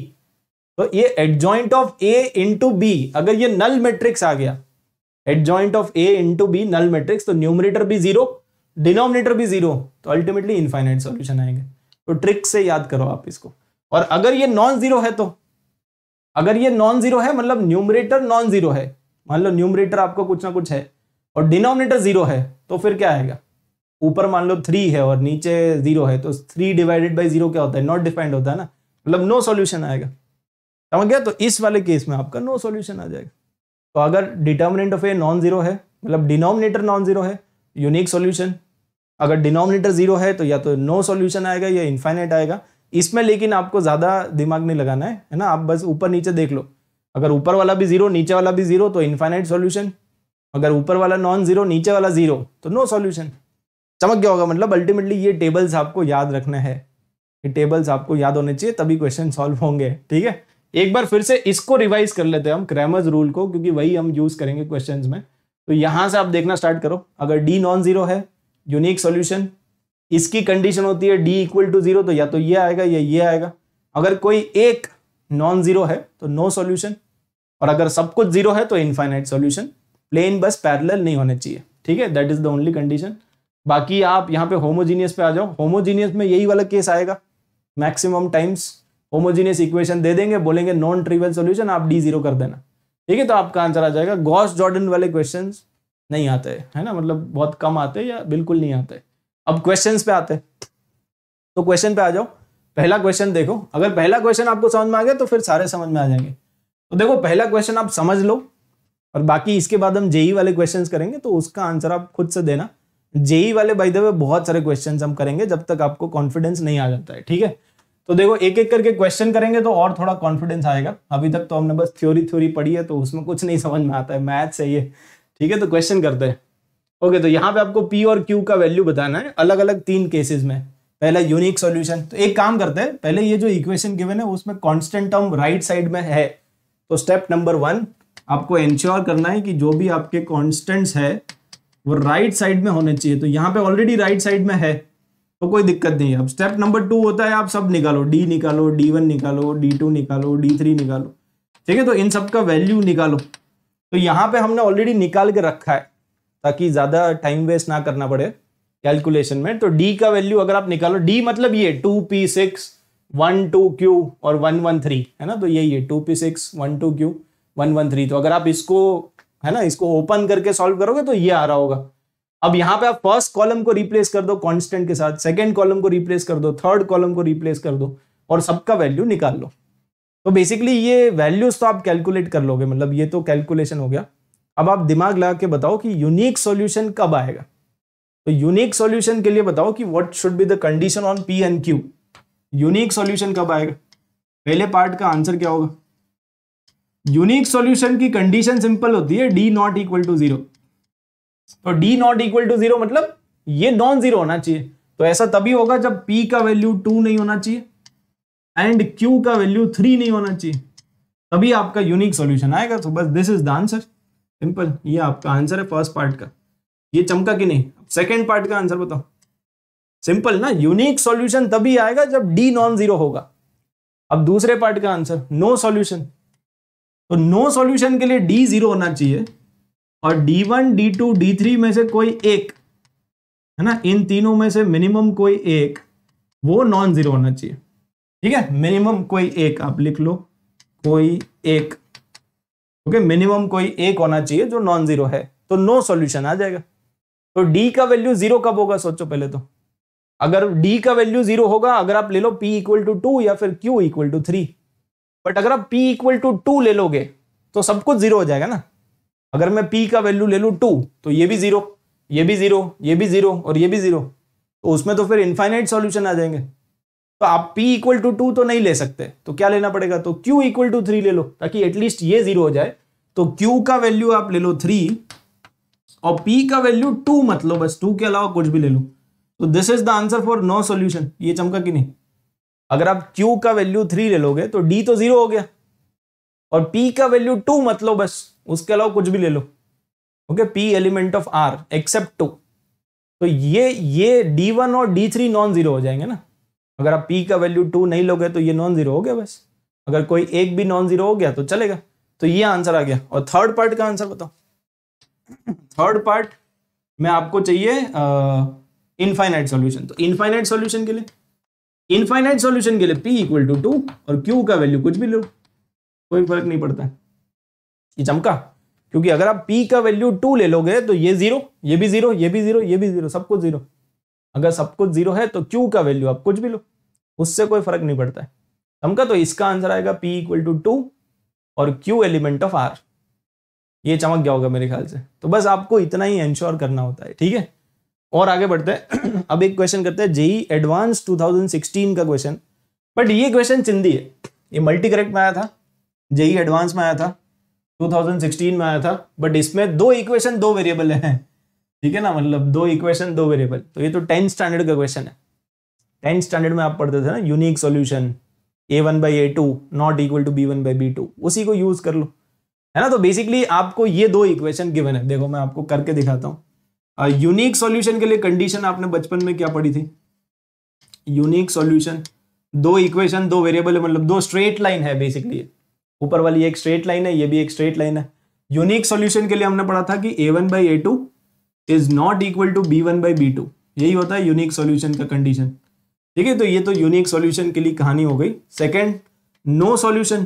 तो ये adjoint of A into B अगर ये नल मैट्रिक्स आ गया adjoint of A into B null matrix तो न्यूमरेटर भी जीरो डिनोमिनेटर भी जीरो तो अल्टीमेटली इनफाइनाइट सॉल्यूशन आएंगे तो ट्रिक से याद करो आप इसको और अगर ये नॉन जीरो है तो अगर ये नॉन जीरो है मतलब न्यूमरेटर नॉन जीरो है मान लो न्यूमरेटर आपका कुछ ना कुछ है और डिनोमिनेटर जीरो है तो फिर क्या आएगा ऊपर मान लो थ्री है और नीचे जीरो है तो थ्री डिवाइडेड बाई जीरो क्या होता है नॉट डिफाइंड होता है ना मतलब नो सॉल्यूशन आएगा समझ गया तो इस वाले केस में आपका नो सॉल्यूशन आ जाएगा तो अगर determinant of A non zero है मतलब डिनोमिनेटर नॉन जीरो है यूनिक सॉल्यूशन अगर डिनोमिनेटर जीरो है तो या तो नो सॉल्यूशन आएगा या इन्फाइनाइट आएगा इसमें लेकिन आपको ज़्यादा दिमाग नहीं लगाना है है ना आप बस ऊपर नीचे देख लो अगर ऊपर वाला भी ज़ीरो नीचे वाला भी ज़ीरो तो इन्फाइनाइट सॉल्यूशन अगर ऊपर वाला नॉन ज़ीरो नीचे वाला ज़ीरो तो नो सॉल्यूशन चमक गया होगा मतलब अल्टीमेटली ये टेबल्स आपको याद रखना है ये टेबल्स आपको याद होने चाहिए तभी क्वेश्चन सॉल्व होंगे ठीक है एक बार फिर से इसको रिवाइज कर लेते हैं हम क्रैमर्स रूल को क्योंकि वही हम यूज़ करेंगे क्वेश्चन में तो यहां से आप देखना स्टार्ट करो अगर डी नॉन ज़ीरो है यूनिक सोल्यूशन इसकी कंडीशन होती है डी इक्वल टू जीरो तो या तो ये आएगा या ये आएगा अगर कोई एक नॉन जीरो है तो नो सॉल्यूशन और अगर सब कुछ जीरो है तो इनफाइनाइट सॉल्यूशन प्लेन बस पैरेलल नहीं होने चाहिए ठीक है that is the only condition बाकी आप यहाँ पे होमोजीनियस पे आ जाओ होमोजीनियस में यही वाला केस आएगा मैक्सिमम टाइम्स होमोजीनियस इक्वेशन दे देंगे बोलेंगे नॉन ट्रिवल सोल्यूशन आप डी जीरो कर देना ठीक है तो आपका आंसर आ जाएगा गॉस जॉर्डन वाले क्वेश्चन नहीं आते है ना मतलब बहुत कम आते या बिल्कुल नहीं आते अब क्वेश्चन पे आते हैं तो क्वेश्चन पे आ जाओ पहला क्वेश्चन देखो अगर पहला क्वेश्चन आपको समझ में आ गया तो फिर सारे समझ में आ जाएंगे तो देखो पहला क्वेश्चन आप समझ लो और बाकी इसके बाद हम जेई वाले क्वेश्चंस करेंगे तो उसका आंसर आप खुद से देना जेई वाले बाई द बहुत सारे क्वेश्चन हम करेंगे जब तक आपको कॉन्फिडेंस नहीं आ जाता है ठीक है तो देखो एक एक करके क्वेश्चन करेंगे तो और थोड़ा कॉन्फिडेंस आएगा अभी तक तो हमने बस थ्योरी थ्योरी पढ़ी है तो उसमें कुछ नहीं समझ में आता है मैथ्स है ये ठीक है तो क्वेश्चन करते हैं ओके तो यहाँ पे आपको पी और क्यू का वैल्यू बताना है अलग अलग तीन केसेस में पहला यूनिक सॉल्यूशन तो एक काम करते हैं पहले ये जो इक्वेशन गिवन है उसमें कांस्टेंट टर्म राइट साइड में है तो स्टेप नंबर वन आपको इंश्योर करना है कि जो भी आपके कांस्टेंट्स है वो राइट साइड में होने चाहिए तो यहाँ पे ऑलरेडी राइट साइड में है तो कोई दिक्कत नहीं है अब स्टेप नंबर टू होता है आप सब निकालो डी निकालो डी वन निकालो डी टू निकालो डी थ्री निकालो ठीक है तो इन सब का वैल्यू निकालो तो यहाँ पे हमने ऑलरेडी निकाल के रखा है ताकि ज़्यादा टाइम वेस्ट ना करना पड़े कैलकुलेशन में तो डी का वैल्यू अगर आप निकालो डी मतलब ये two P six one two Q और वन वन थ्री है ना तो यही है two P six one two Q one one three तो अगर आप इसको है ना इसको ओपन करके सॉल्व करोगे तो ये आ रहा होगा अब यहाँ पे आप फर्स्ट कॉलम को रिप्लेस कर दो कॉन्स्टेंट के साथ सेकेंड कॉलम को रिप्लेस कर दो थर्ड कॉलम को रिप्लेस कर दो और सबका वैल्यू निकाल लो तो बेसिकली ये वैल्यूज तो आप कैलकुलेट कर लोगे मतलब ये तो कैलकुलेशन हो गया अब आप दिमाग लगा के बताओ कि यूनिक सॉल्यूशन कब आएगा तो यूनिक सॉल्यूशन के लिए बताओ कि what should be the condition on P and Q unique solution कब आएगा पहले पार्ट का आंसर क्या होगा यूनिक सॉल्यूशन की कंडीशन सिंपल होती है D not equal to zero तो D not equal to zero मतलब ये नॉन जीरो होना चाहिए तो ऐसा तभी होगा जब p का वैल्यू टू नहीं होना चाहिए एंड q का वैल्यू थ्री नहीं होना चाहिए तभी आपका यूनिक सॉल्यूशन आएगा तो बस this is the answer simple ये आपका आंसर है फर्स्ट पार्ट का ये चमका कि नहीं सेकेंड पार्ट का आंसर बताओ सिंपल ना यूनिक सॉल्यूशन तभी आएगा जब डी नॉन जीरो होगा अब दूसरे पार्ट का आंसर नो सॉल्यूशन तो नो सॉल्यूशन के लिए डी जीरो होना चाहिए और D one D two D three में से कोई एक है ना इन तीनों में से मिनिमम कोई एक वो नॉन जीरो होना चाहिए ठीक है मिनिमम कोई एक आप लिख लो कोई एक क्योंकि मिनिमम कोई एक होना चाहिए जो नॉन जीरो है तो नो सॉल्यूशन आ जाएगा तो डी का वैल्यू जीरो कब होगा सोचो पहले तो अगर डी का वैल्यू जीरो होगा अगर आप ले लो पी इक्वल टू टू या फिर Q equal to three but अगर आप पी इक्वल टू टू ले लोगे तो सब कुछ जीरो हो जाएगा ना अगर मैं पी का वैल्यू ले लू टू तो ये भी जीरो ये भी जीरो ये भी जीरो और ये भी जीरो तो उसमें तो फिर इन्फाइनाइट सोल्यूशन आ जाएंगे तो आप p इक्वल टू टू तो नहीं ले सकते तो क्या लेना पड़ेगा तो q इक्वल टू थ्री ले लो ताकि एटलीस्ट ये जीरो हो जाए तो q का वैल्यू आप ले लो थ्री और p का वैल्यू टू मतलब बस टू के अलावा कुछ भी ले लो तो this is the answer for no solution ये चमका कि नहीं अगर आप q का वैल्यू थ्री ले लोगे तो d तो जीरो हो गया और p का वैल्यू टू मतलब बस उसके अलावा कुछ भी ले लो okay P element of R except two तो ये ये डी वन और डी थ्री नॉन जीरो हो जाएंगे ना अगर आप पी का वैल्यू टू नहीं लोगे तो ये नॉन जीरो हो गया बस अगर कोई एक भी नॉन जीरो हो गया तो चलेगा तो ये आंसर आ गया और थर्ड पार्ट का आंसर बताओ थर्ड पार्ट में आपको चाहिए इनफाइनाइट सॉल्यूशन तो इनफाइनाइट सॉल्यूशन के लिए इनफाइनाइट सॉल्यूशन के लिए पी इक्वल टू टू और क्यू का वैल्यू कुछ भी लो कोई फर्क नहीं पड़ता है ये चमका क्योंकि अगर आप पी का वैल्यू टू ले लोगे तो ये जीरो ये भी जीरो ये भी जीरो ये भी जीरो कुछ जीरो अगर सब कुछ जीरो है तो क्यू का वैल्यू आप कुछ भी लो उससे कोई फर्क नहीं पड़ता है हमका तो इसका आंसर आएगा पी इक्वल टू टू और क्यू एलिमेंट ऑफ आर ये चमक गया होगा मेरे ख्याल से तो बस आपको इतना ही इंश्योर करना होता है ठीक है और आगे बढ़ते हैं [CLEARS THROAT] अब एक क्वेश्चन करते हैं जेई एडवांस 2016 का क्वेश्चन बट ये क्वेश्चन चिंदी है ये मल्टी करेक्ट में आया था जेई एडवांस में आया था 2016 में आया था बट इसमें दो इक्वेशन दो वेरिएबल हैं ठीक है ना मतलब दो इक्वेशन दो वेरिएबल तो ये तो टेंथ स्टैंडर्ड का क्वेश्चन है टेंथ स्टैंडर्ड में आप पढ़ते थे ना unique solution A one by A two not equal to B one by B two उसी को यूज कर लो है ना तो बेसिकली आपको ये दो इक्वेशन गिवन है देखो मैं आपको करके दिखाता हूँ यूनिक सॉल्यूशन के लिए कंडीशन आपने बचपन में क्या पढ़ी थी यूनिक सॉल्यूशन दो इक्वेशन दो वेरिएबल मतलब दो स्ट्रेट लाइन है बेसिकली ऊपर वाली एक स्ट्रेट लाइन है ये भी एक स्ट्रेट लाइन है यूनिक सॉल्यूशन के लिए हमने पढ़ा था कि A one by A two is not equal to B one by B two यही होता है यूनिक सोल्यूशन का कंडीशन ठीक है तो ये तो यूनिक सॉल्यूशन के लिए कहानी हो गई second no solution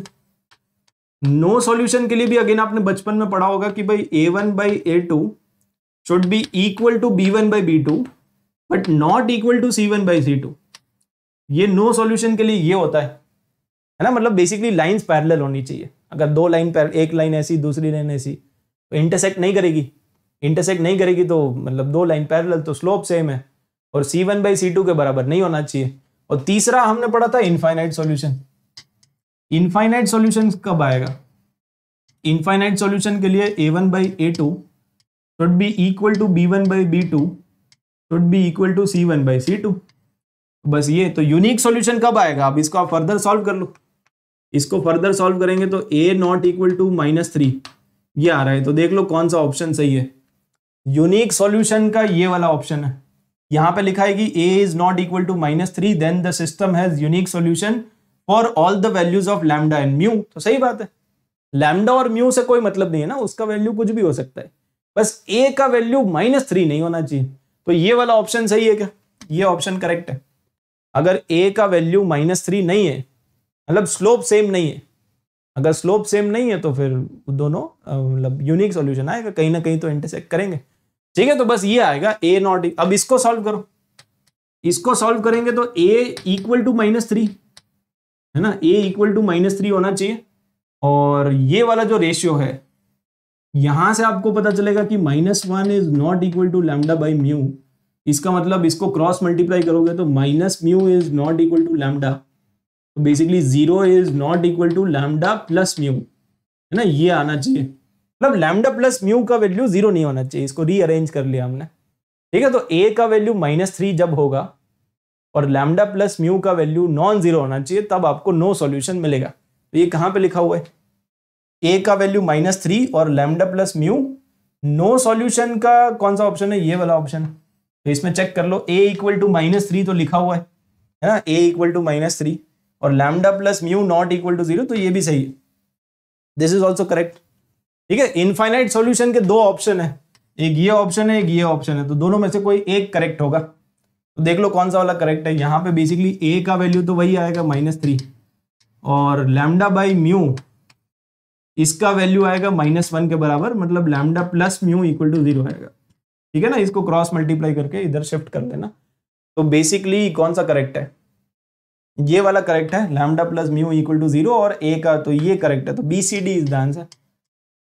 no solution के लिए भी अगेन आपने बचपन में पढ़ा होगा कि भाई A one by A two should be equal to B one by B two but not equal to C one by C two ये नो no सॉल्यूशन के लिए ये होता है है ना मतलब बेसिकली लाइंस पैरेलल होनी चाहिए अगर दो लाइन पैर एक लाइन ऐसी दूसरी लाइन ऐसी तो इंटरसेक्ट नहीं करेगी इंटरसेक्ट नहीं करेगी तो मतलब दो लाइन पैरेलल तो स्लोप सेम है और C one by C two के बराबर नहीं होना चाहिए और तीसरा हमने पढ़ा था इनफाइनाइट सोल्यूशन इनफाइनाइट सोल्यूशन कब आएगा इनफाइनाइट सोल्यूशन के लिए A one by A two should be equal to B one by B two should be equal to C one by C two बस ये तो यूनिक सोल्यूशन कब आएगा अब इसको आप फर्दर सॉल्व कर लो इसको फर्दर सॉल्व करेंगे तो A not equal to minus three ये आ रहा है तो देख लो कौन सा ऑप्शन सही है यूनिक सॉल्यूशन का ये वाला ऑप्शन है यहां पे लिखा है कि a is not equal to minus three then the system has unique solution for all the values of lambda and mu तो सही बात है लैमडा और म्यू से कोई मतलब नहीं है ना उसका वैल्यू कुछ भी हो सकता है बस a का वैल्यू माइनस थ्री नहीं होना चाहिए तो ये वाला ऑप्शन सही है क्या ये ऑप्शन करेक्ट है अगर a का वैल्यू माइनस थ्री नहीं है मतलब स्लोप सेम नहीं है अगर स्लोप सेम नहीं है तो फिर दोनों मतलब यूनिक सॉल्यूशन आएगा कहीं ना कहीं तो इंटरसेक्ट करेंगे ठीक है तो बस ये आएगा ए नॉट e। अब इसको सॉल्व करो इसको सॉल्व करेंगे तो A equal to minus three है ना A equal to minus three होना चाहिए और ये वाला जो रेशियो है यहां से आपको पता चलेगा कि minus one is not equal to lambda by mu इसका मतलब इसको क्रॉस मल्टीप्लाई करोगे तो minus mu is not equal to lambda तो basically zero is not equal to lambda plus mu है ना ये आना चाहिए मतलब लैमडा प्लस म्यू का वैल्यू जीरो नहीं होना चाहिए इसको रीअरेंज कर लिया हमने ठीक है तो ए का वैल्यू माइनस थ्री जब होगा और लैमडा प्लस म्यू का वैल्यू नॉन जीरो होना चाहिए तब आपको नो सॉल्यूशन मिलेगा तो ये कहाँ पे लिखा हुआ है ए का वैल्यू माइनस थ्री और lambda plus mu no solution का कौन सा ऑप्शन है ये वाला ऑप्शन तो इसमें चेक कर लो A equal to minus three तो लिखा हुआ है है ना A equal to minus three और lambda plus mu not equal to zero तो ये भी सही है दिस इज ऑल्सो करेक्ट ठीक है इनफाइनाइट सॉल्यूशन के दो ऑप्शन है एक ये ऑप्शन है एक ये ऑप्शन है तो दोनों में से कोई एक करेक्ट होगा तो देख लो कौन सा वाला करेक्ट है यहाँ पे बेसिकली ए का वैल्यू तो वही आएगा माइनस थ्री और लैमडा बाई म्यू इसका वैल्यू आएगा माइनस वन के बराबर मतलब lambda plus mu equal to zero आएगा ठीक है ना इसको क्रॉस मल्टीप्लाई करके इधर शिफ्ट कर देना तो बेसिकली कौन सा करेक्ट है ये वाला करेक्ट है lambda plus mu equal to zero और ए का तो ये करेक्ट है तो B C D is the answer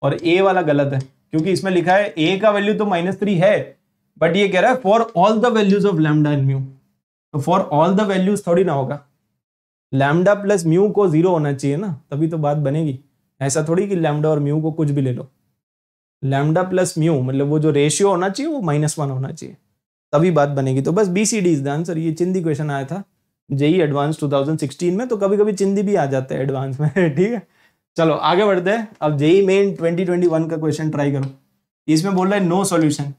और ए वाला गलत है क्योंकि इसमें लिखा है ए का वैल्यू तो माइनस थ्री है बट ये कह रहा है for all the values of lambda and mu तो फॉर ऑल द वैल्यूज थोड़ी ना होगा लैमडा प्लस म्यू को जीरो होना चाहिए ना तभी तो बात बनेगी ऐसा थोड़ी कि लैमडा और म्यू को कुछ भी ले लो लैमडा प्लस म्यू मतलब वो जो रेशियो होना चाहिए वो माइनस वन होना चाहिए तभी बात बनेगी तो बस B C D is the answer ये चिंदी क्वेश्चन आया था जेई एडवांस 2016 में तो कभी कभी चिंदी भी आ जाता है एडवांस में [LAUGHS] ठीक है चलो आगे बढ़ते हैं अब जेई मेन 2021 का क्वेश्चन ट्राई करो इसमें बोल रहा है नो सॉल्यूशन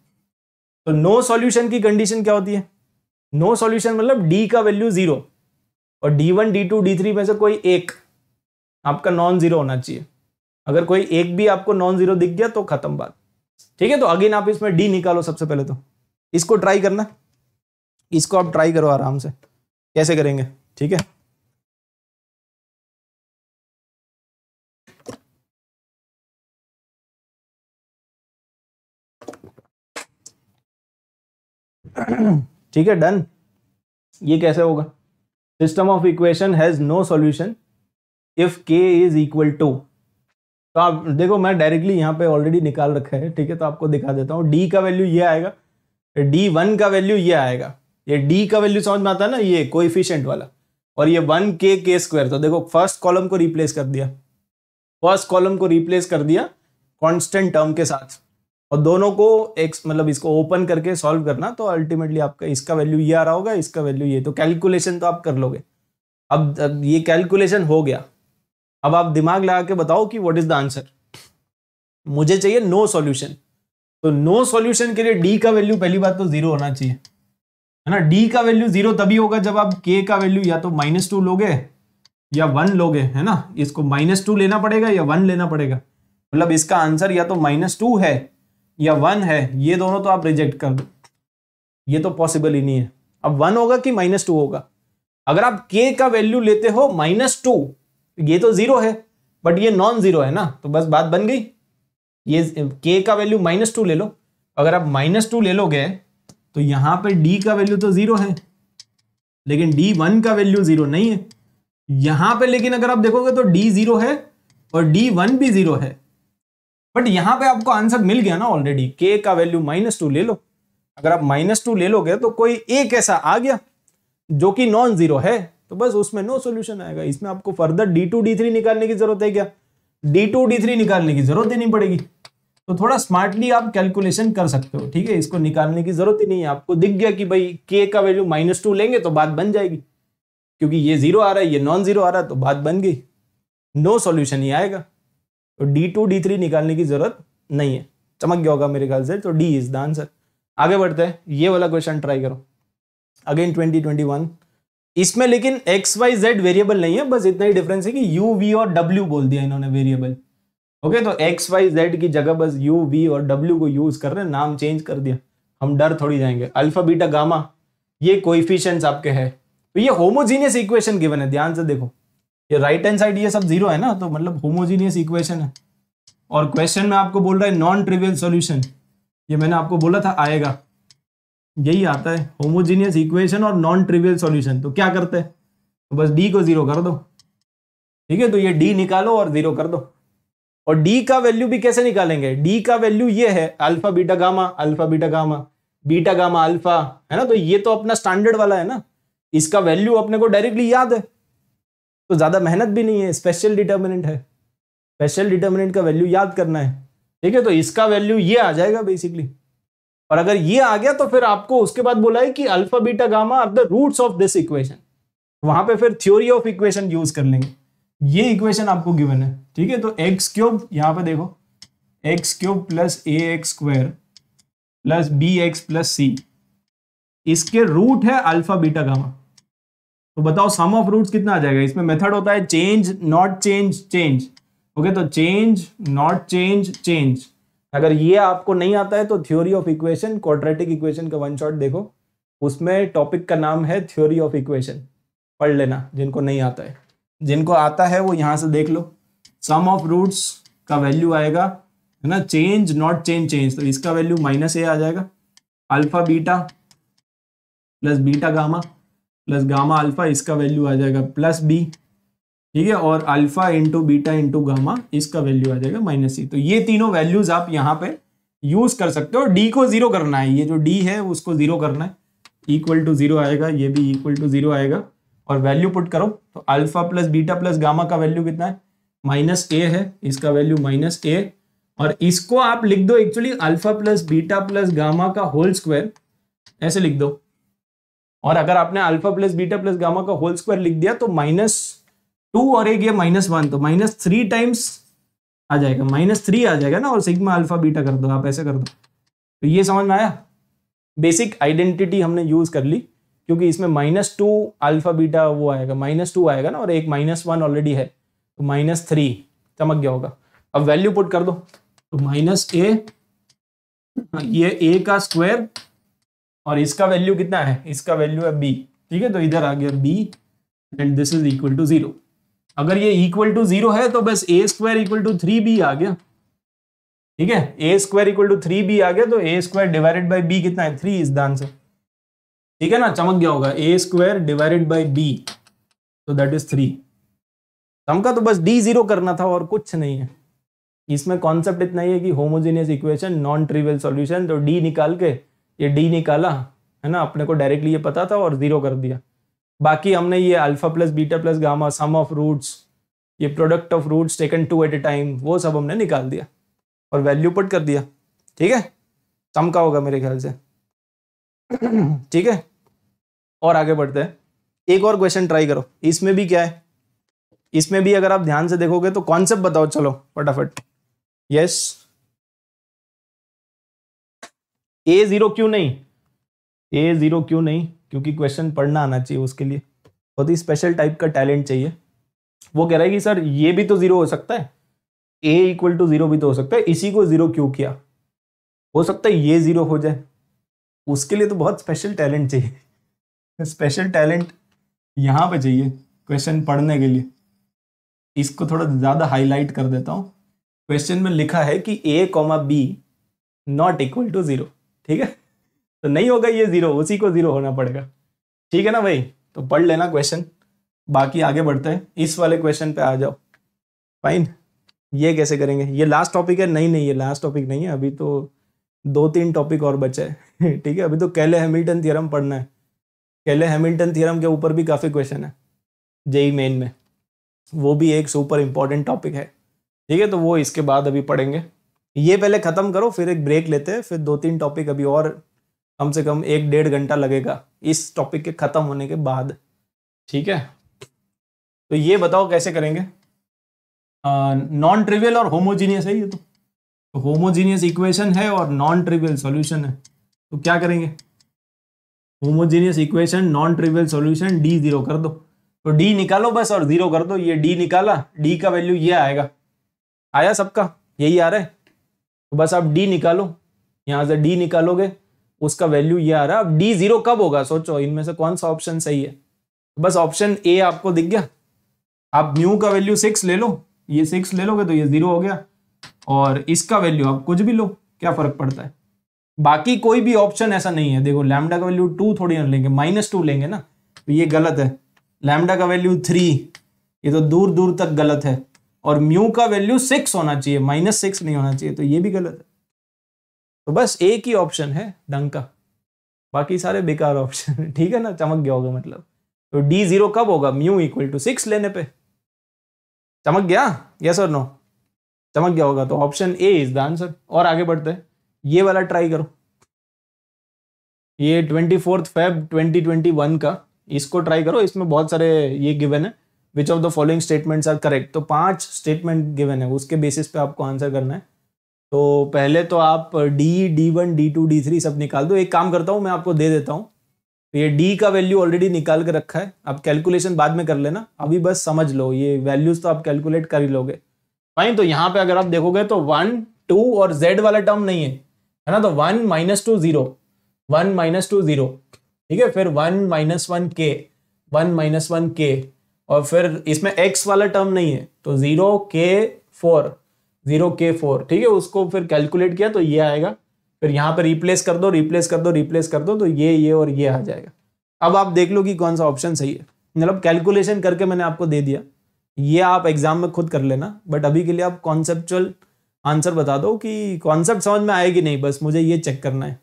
तो नो सॉल्यूशन की कंडीशन क्या होती है नो सॉल्यूशन मतलब डी का वैल्यू जीरो और D one D two D three में से कोई एक आपका नॉन जीरो होना चाहिए अगर कोई एक भी आपको नॉन जीरो दिख गया तो खत्म बात ठीक है तो अगेन आप इसमें डी निकालो सबसे पहले तो इसको ट्राई करना इसको आप ट्राई करो आराम से कैसे करेंगे ठीक है [CLEARS THROAT] ठीक है डन ये कैसे होगा system of equation has no solution if K is equal to तो आप देखो मैं डायरेक्टली यहाँ पे ऑलरेडी निकाल रखा है ठीक है तो आपको दिखा देता हूँ डी का वैल्यू ये आएगा डी वन का वैल्यू ये आएगा ये डी का वैल्यू समझ में आता है ना ये कोइफिशियंट वाला और ये वन के के स्क्वायर तो देखो फर्स्ट कॉलम को रिप्लेस कर दिया फर्स्ट कॉलम को रिप्लेस कर दिया कॉन्स्टेंट टर्म के साथ और दोनों को एक मतलब इसको ओपन करके सॉल्व करना तो अल्टीमेटली आपका इसका वैल्यू ये आ रहा होगा इसका वैल्यू ये तो कैलकुलेशन तो आप कर लोगे अब, अब ये कैलकुलेशन हो गया अब आप दिमाग लगा के बताओ कि व्हाट इज द आंसर मुझे चाहिए नो सॉल्यूशन तो नो सॉल्यूशन के लिए डी का वैल्यू पहली बात तो जीरो होना चाहिए है ना डी का वैल्यू जीरो तभी होगा जब आप के का वैल्यू या तो माइनस टू लोगे या वन लोगे है ना इसको माइनस टू लेना पड़ेगा या वन लेना पड़ेगा मतलब इसका आंसर या तो माइनस टू है या वन है ये दोनों तो आप रिजेक्ट कर दो ये तो पॉसिबल ही नहीं है अब वन होगा कि माइनस टू होगा अगर आप के का वैल्यू लेते हो माइनस टू ये तो जीरो है बट ये नॉन जीरो है ना तो बस बात बन गई ये के का वैल्यू माइनस टू ले लो अगर आप माइनस टू ले लोगे तो यहां पे डी का वैल्यू तो जीरो है लेकिन डी वन का वैल्यू जीरो नहीं है यहां पे लेकिन अगर आप देखोगे तो डी जीरो है और डी वन भी जीरो है बट यहाँ पे आपको आंसर मिल गया ना ऑलरेडी के का वैल्यू माइनस टू ले लो अगर आप माइनस टू ले लोगे तो कोई एक ऐसा आ गया जो कि नॉन जीरो है तो बस उसमें नो सोल्यूशन आएगा इसमें आपको further D two D three निकालने की जरूरत है क्या डी टू डी थ्री निकालने की जरूरत ही नहीं पड़ेगी तो थोड़ा स्मार्टली आप कैलकुलेशन कर सकते हो ठीक है इसको निकालने की जरूरत ही नहीं है आपको दिख गया कि भाई के का वैल्यू माइनस टू लेंगे तो बात बन जाएगी क्योंकि ये जीरो आ रहा है ये नॉन जीरो आ रहा है तो बात बन गई नो सॉल्यूशन ही आएगा तो डी टू डी थ्री निकालने की जरूरत नहीं है चमक गया होगा मेरे ख्याल से तो डी इज द आंसर आगे बढ़ते हैं ये वाला क्वेश्चन ट्राई करो अगेन ट्वेंटी ट्वेंटी वन इसमें लेकिन एक्स वाई जेड वेरिएबल नहीं है बस इतना ही डिफरेंस है कि यू वी और डब्ल्यू बोल दिया इन्होंने वेरिएबल ओके तो एक्स वाई जेड की जगह बस यू वी और डब्ल्यू को यूज कर रहे हैं नाम चेंज कर दिया हम डर थोड़ी जाएंगे अल्फा बीटा गामा ये कोइफिशियंट्स आपके है तो ये होमोजीनियस इक्वेशन गिवन है ध्यान से देखो ये राइट हैंड साइड ये सब जीरो है ना तो मतलब होमोजीनियस इक्वेशन है और क्वेश्चन में आपको बोल रहा है नॉन ट्रिवियल सॉल्यूशन ये मैंने आपको बोला था आएगा यही आता है होमोजीनियस इक्वेशन और नॉन ट्रिवियल सॉल्यूशन तो क्या करते हैं तो बस डी को जीरो कर दो ठीक है तो ये डी निकालो और जीरो कर दो और डी का वैल्यू भी कैसे निकालेंगे डी का वैल्यू ये है alpha beta gamma alpha beta gamma beta gamma alpha है ना तो ये तो अपना स्टैंडर्ड वाला है ना इसका वैल्यू अपने को डायरेक्टली याद है तो ज़्यादा मेहनत भी नहीं है स्पेशल डिटर्मिनेंट है स्पेशल डिटर्मिनेंट का वैल्यू याद करना है ठीक है तो इसका वैल्यू ये आ जाएगा बेसिकली और अगर ये आ गया तो फिर आपको उसके बाद बोला है कि alpha beta gamma are the roots of this equation वहां पे फिर थ्योरी ऑफ इक्वेशन यूज कर लेंगे ये इक्वेशन आपको गिवन है ठीक है तो एक्स क्यूब यहाँ पे देखो X cube plus A X square plus B X plus C इसके रूट है अल्फा बीटा गामा तो बताओ सम ऑफ रूट्स कितना आ जाएगा इसमें मेथड होता है change not change change okay तो चेंज नॉट चेंज चेंज अगर ये आपको नहीं आता है तो theory of equation quadratic equation का वन शॉट देखो उसमें टॉपिक का नाम है थ्योरी ऑफ इक्वेशन पढ़ लेना जिनको नहीं आता है जिनको आता है वो यहाँ से देख लो सम ऑफ रूट्स का वैल्यू आएगा है ना चेंज नॉट चेंज चेंज तो इसका वैल्यू माइनस ए आ जाएगा alpha beta plus beta gamma plus gamma alpha इसका वैल्यू आ जाएगा प्लस बी ठीक है और alpha into beta into gamma इसका वैल्यू आ जाएगा माइनस सी तो ये तीनों वैल्यूज आप यहाँ पे यूज कर सकते हो डी को जीरो करना है ये जो डी है उसको जीरो करना है इक्वल टू जीरो आएगा ये भी इक्वल टू जीरो आएगा और वैल्यू पुट करो तो alpha plus beta plus gamma का वैल्यू कितना है माइनस ए है इसका वैल्यू माइनस ए और इसको आप लिख दो actually alpha plus beta plus gamma का होल स्क्वायर ऐसे लिख दो और अगर आपने alpha plus beta plus gamma का होल स्क्वायर लिख दिया तो माइनस टू और एक ये माइनस वन तो माइनस थ्री टाइम्स आ जाएगा माइनस थ्री आ जाएगा ना और सिग्मा अल्फा बीटा कर दो आप ऐसे कर दो तो ये समझ में आया बेसिक आइडेंटिटी हमने यूज कर ली क्योंकि इसमें माइनस टू अल्फा बीटा वो आएगा माइनस टू आएगा ना और एक माइनस वन ऑलरेडी है तो माइनस थ्री चमक गया होगा अब वैल्यू पुट कर दो तो माइनस ए ये ए का स्क्वायर और इसका वैल्यू कितना है इसका वैल्यू है बी ठीक है तो इधर आ गया B and this is equal to zero अगर ये इक्वल टू जीरो है तो बस A square equal to three B आ गया ठीक है ए square equal to three B आ गया तो ए स्क्वायर डिवाइडेड बाई बी कितना है थ्री इस दान से ठीक है ना चमक गया होगा A square divided by B तो दैट इज थ्री हमका तो बस डी जीरो करना था और कुछ नहीं है इसमें कॉन्सेप्ट इतना ही है कि homogeneous equation non trivial solution तो डी निकाल के ये डी निकाला है ना अपने को डायरेक्टली ये पता था और ज़ीरो कर दिया बाकी हमने ये alpha plus beta plus gamma sum of roots ये product of roots taken two at a time वो सब हमने निकाल दिया और वैल्यू पुट कर दिया ठीक है सम का होगा मेरे ख्याल से [CLEARS THROAT] ठीक है और आगे बढ़ते हैं एक और क्वेश्चन ट्राई करो इसमें भी क्या है इसमें भी अगर आप ध्यान से देखोगे तो कॉन्सेप्ट बताओ चलो फटाफट यस ए जीरो क्यों नहीं ए जीरो क्यों नहीं क्योंकि क्वेश्चन पढ़ना आना चाहिए उसके लिए बहुत ही स्पेशल टाइप का टैलेंट चाहिए वो कह रहा है कि सर ये भी तो जीरो हो सकता है ए इक्वल टू जीरो भी तो हो सकता है इसी को जीरो क्यों किया हो सकता है ये जीरो हो जाए उसके लिए तो बहुत स्पेशल टैलेंट चाहिए स्पेशल टैलेंट यहाँ पे चाहिए क्वेश्चन पढ़ने के लिए इसको थोड़ा ज़्यादा हाईलाइट कर देता हूँ क्वेश्चन में लिखा है कि A comma B not equal to zero ठीक है तो नहीं होगा ये जीरो उसी को जीरो होना पड़ेगा ठीक है ना भाई तो पढ़ लेना क्वेश्चन बाकी आगे बढ़ते हैं इस वाले क्वेश्चन पे आ जाओ फाइन ये कैसे करेंगे ये लास्ट टॉपिक है नहीं नहीं ये लास्ट टॉपिक नहीं है अभी तो दो तीन टॉपिक और बचे हैं [LAUGHS] ठीक है अभी तो कैले हैमिल्टन थियरम पढ़ना है कैले हैमिल्टन थियरम के ऊपर भी काफ़ी क्वेश्चन है जेई मेन में वो भी एक सुपर इम्पॉर्टेंट टॉपिक है ठीक है तो वो इसके बाद अभी पढ़ेंगे ये पहले ख़त्म करो फिर एक ब्रेक लेते हैं फिर दो तीन टॉपिक अभी और कम से कम एक डेढ़ घंटा लगेगा इस टॉपिक के ख़त्म होने के बाद ठीक है तो ये बताओ कैसे करेंगे नॉन ट्रिवियल और होमोजीनियस है ये तो, तो होमोजीनियस इक्वेशन है और नॉन ट्रिवियल सॉल्यूशन है तो क्या करेंगे homogeneous equation non trivial solution D zero कर दो तो डी निकालो बस और जीरो कर दो ये डी निकाला डी का वैल्यू ये आएगा आया सबका यही आ रहा है तो बस आप डी निकालो यहाँ से डी निकालोगे उसका वैल्यू ये आ रहा है अब डी जीरो कब होगा सोचो इनमें से कौन सा ऑप्शन सही है बस ऑप्शन ए आपको दिख गया आप न्यू का वैल्यू सिक्स ले लो ये सिक्स ले लोगे तो ये जीरो हो गया और इसका वैल्यू आप कुछ भी लो क्या फर्क पड़ता है बाकी कोई भी ऑप्शन ऐसा नहीं है देखो लैमडा का वैल्यू टू थोड़ी ना लेंगे माइनस टू लेंगे ना तो ये गलत है लैमडा का वैल्यू थ्री ये तो दूर दूर तक गलत है और म्यू का वैल्यू सिक्स होना चाहिए माइनस सिक्स नहीं होना चाहिए तो ये भी गलत है तो बस एक ही ऑप्शन है डंग का बाकी सारे बेकार ऑप्शन है [LAUGHS] ठीक है ना चमक गया होगा मतलब तो डी जीरो कब होगा म्यू इक्वल टू सिक्स लेने पे चमक गया यस और नो चमक गया होगा तो option A is the answer और आगे बढ़ते हैं ये वाला ट्राई करो ये twenty fourth Feb twenty twenty one का इसको ट्राई करो इसमें बहुत सारे ये गिवन है which of the following statements are correct तो पांच स्टेटमेंट गिवन है उसके बेसिस पे आपको आंसर करना है तो पहले तो आप D D one D two D three सब निकाल दो एक काम करता हूँ मैं आपको दे देता हूँ तो ये डी का वैल्यू ऑलरेडी निकाल के रखा है आप कैलकुलेशन बाद में कर लेना अभी बस समझ लो ये वैल्यूज तो आप कैलकुलेट कर ही लोगे फाइन तो यहाँ पे अगर आप देखोगे तो वन टू और जेड वाला टर्म नहीं है है ना तो one minus two zero one minus two zero ठीक है फिर one minus one K one minus one K और फिर इसमें एक्स वाला टर्म नहीं है तो ज़ीरो के फोर ज़ीरो के फोर ठीक है उसको फिर कैलकुलेट किया तो ये आएगा फिर यहाँ पर रिप्लेस कर दो रिप्लेस कर दो रिप्लेस कर दो तो ये ये और ये आ जाएगा अब आप देख लो कि कौन सा ऑप्शन सही है मतलब कैलकुलेशन करके मैंने आपको दे दिया ये आप एग्जाम में खुद कर लेना बट अभी के लिए आप कॉन्सेप्चुअल आंसर बता दो कि कॉन्सेप्ट समझ में आएगी नहीं बस मुझे ये चेक करना है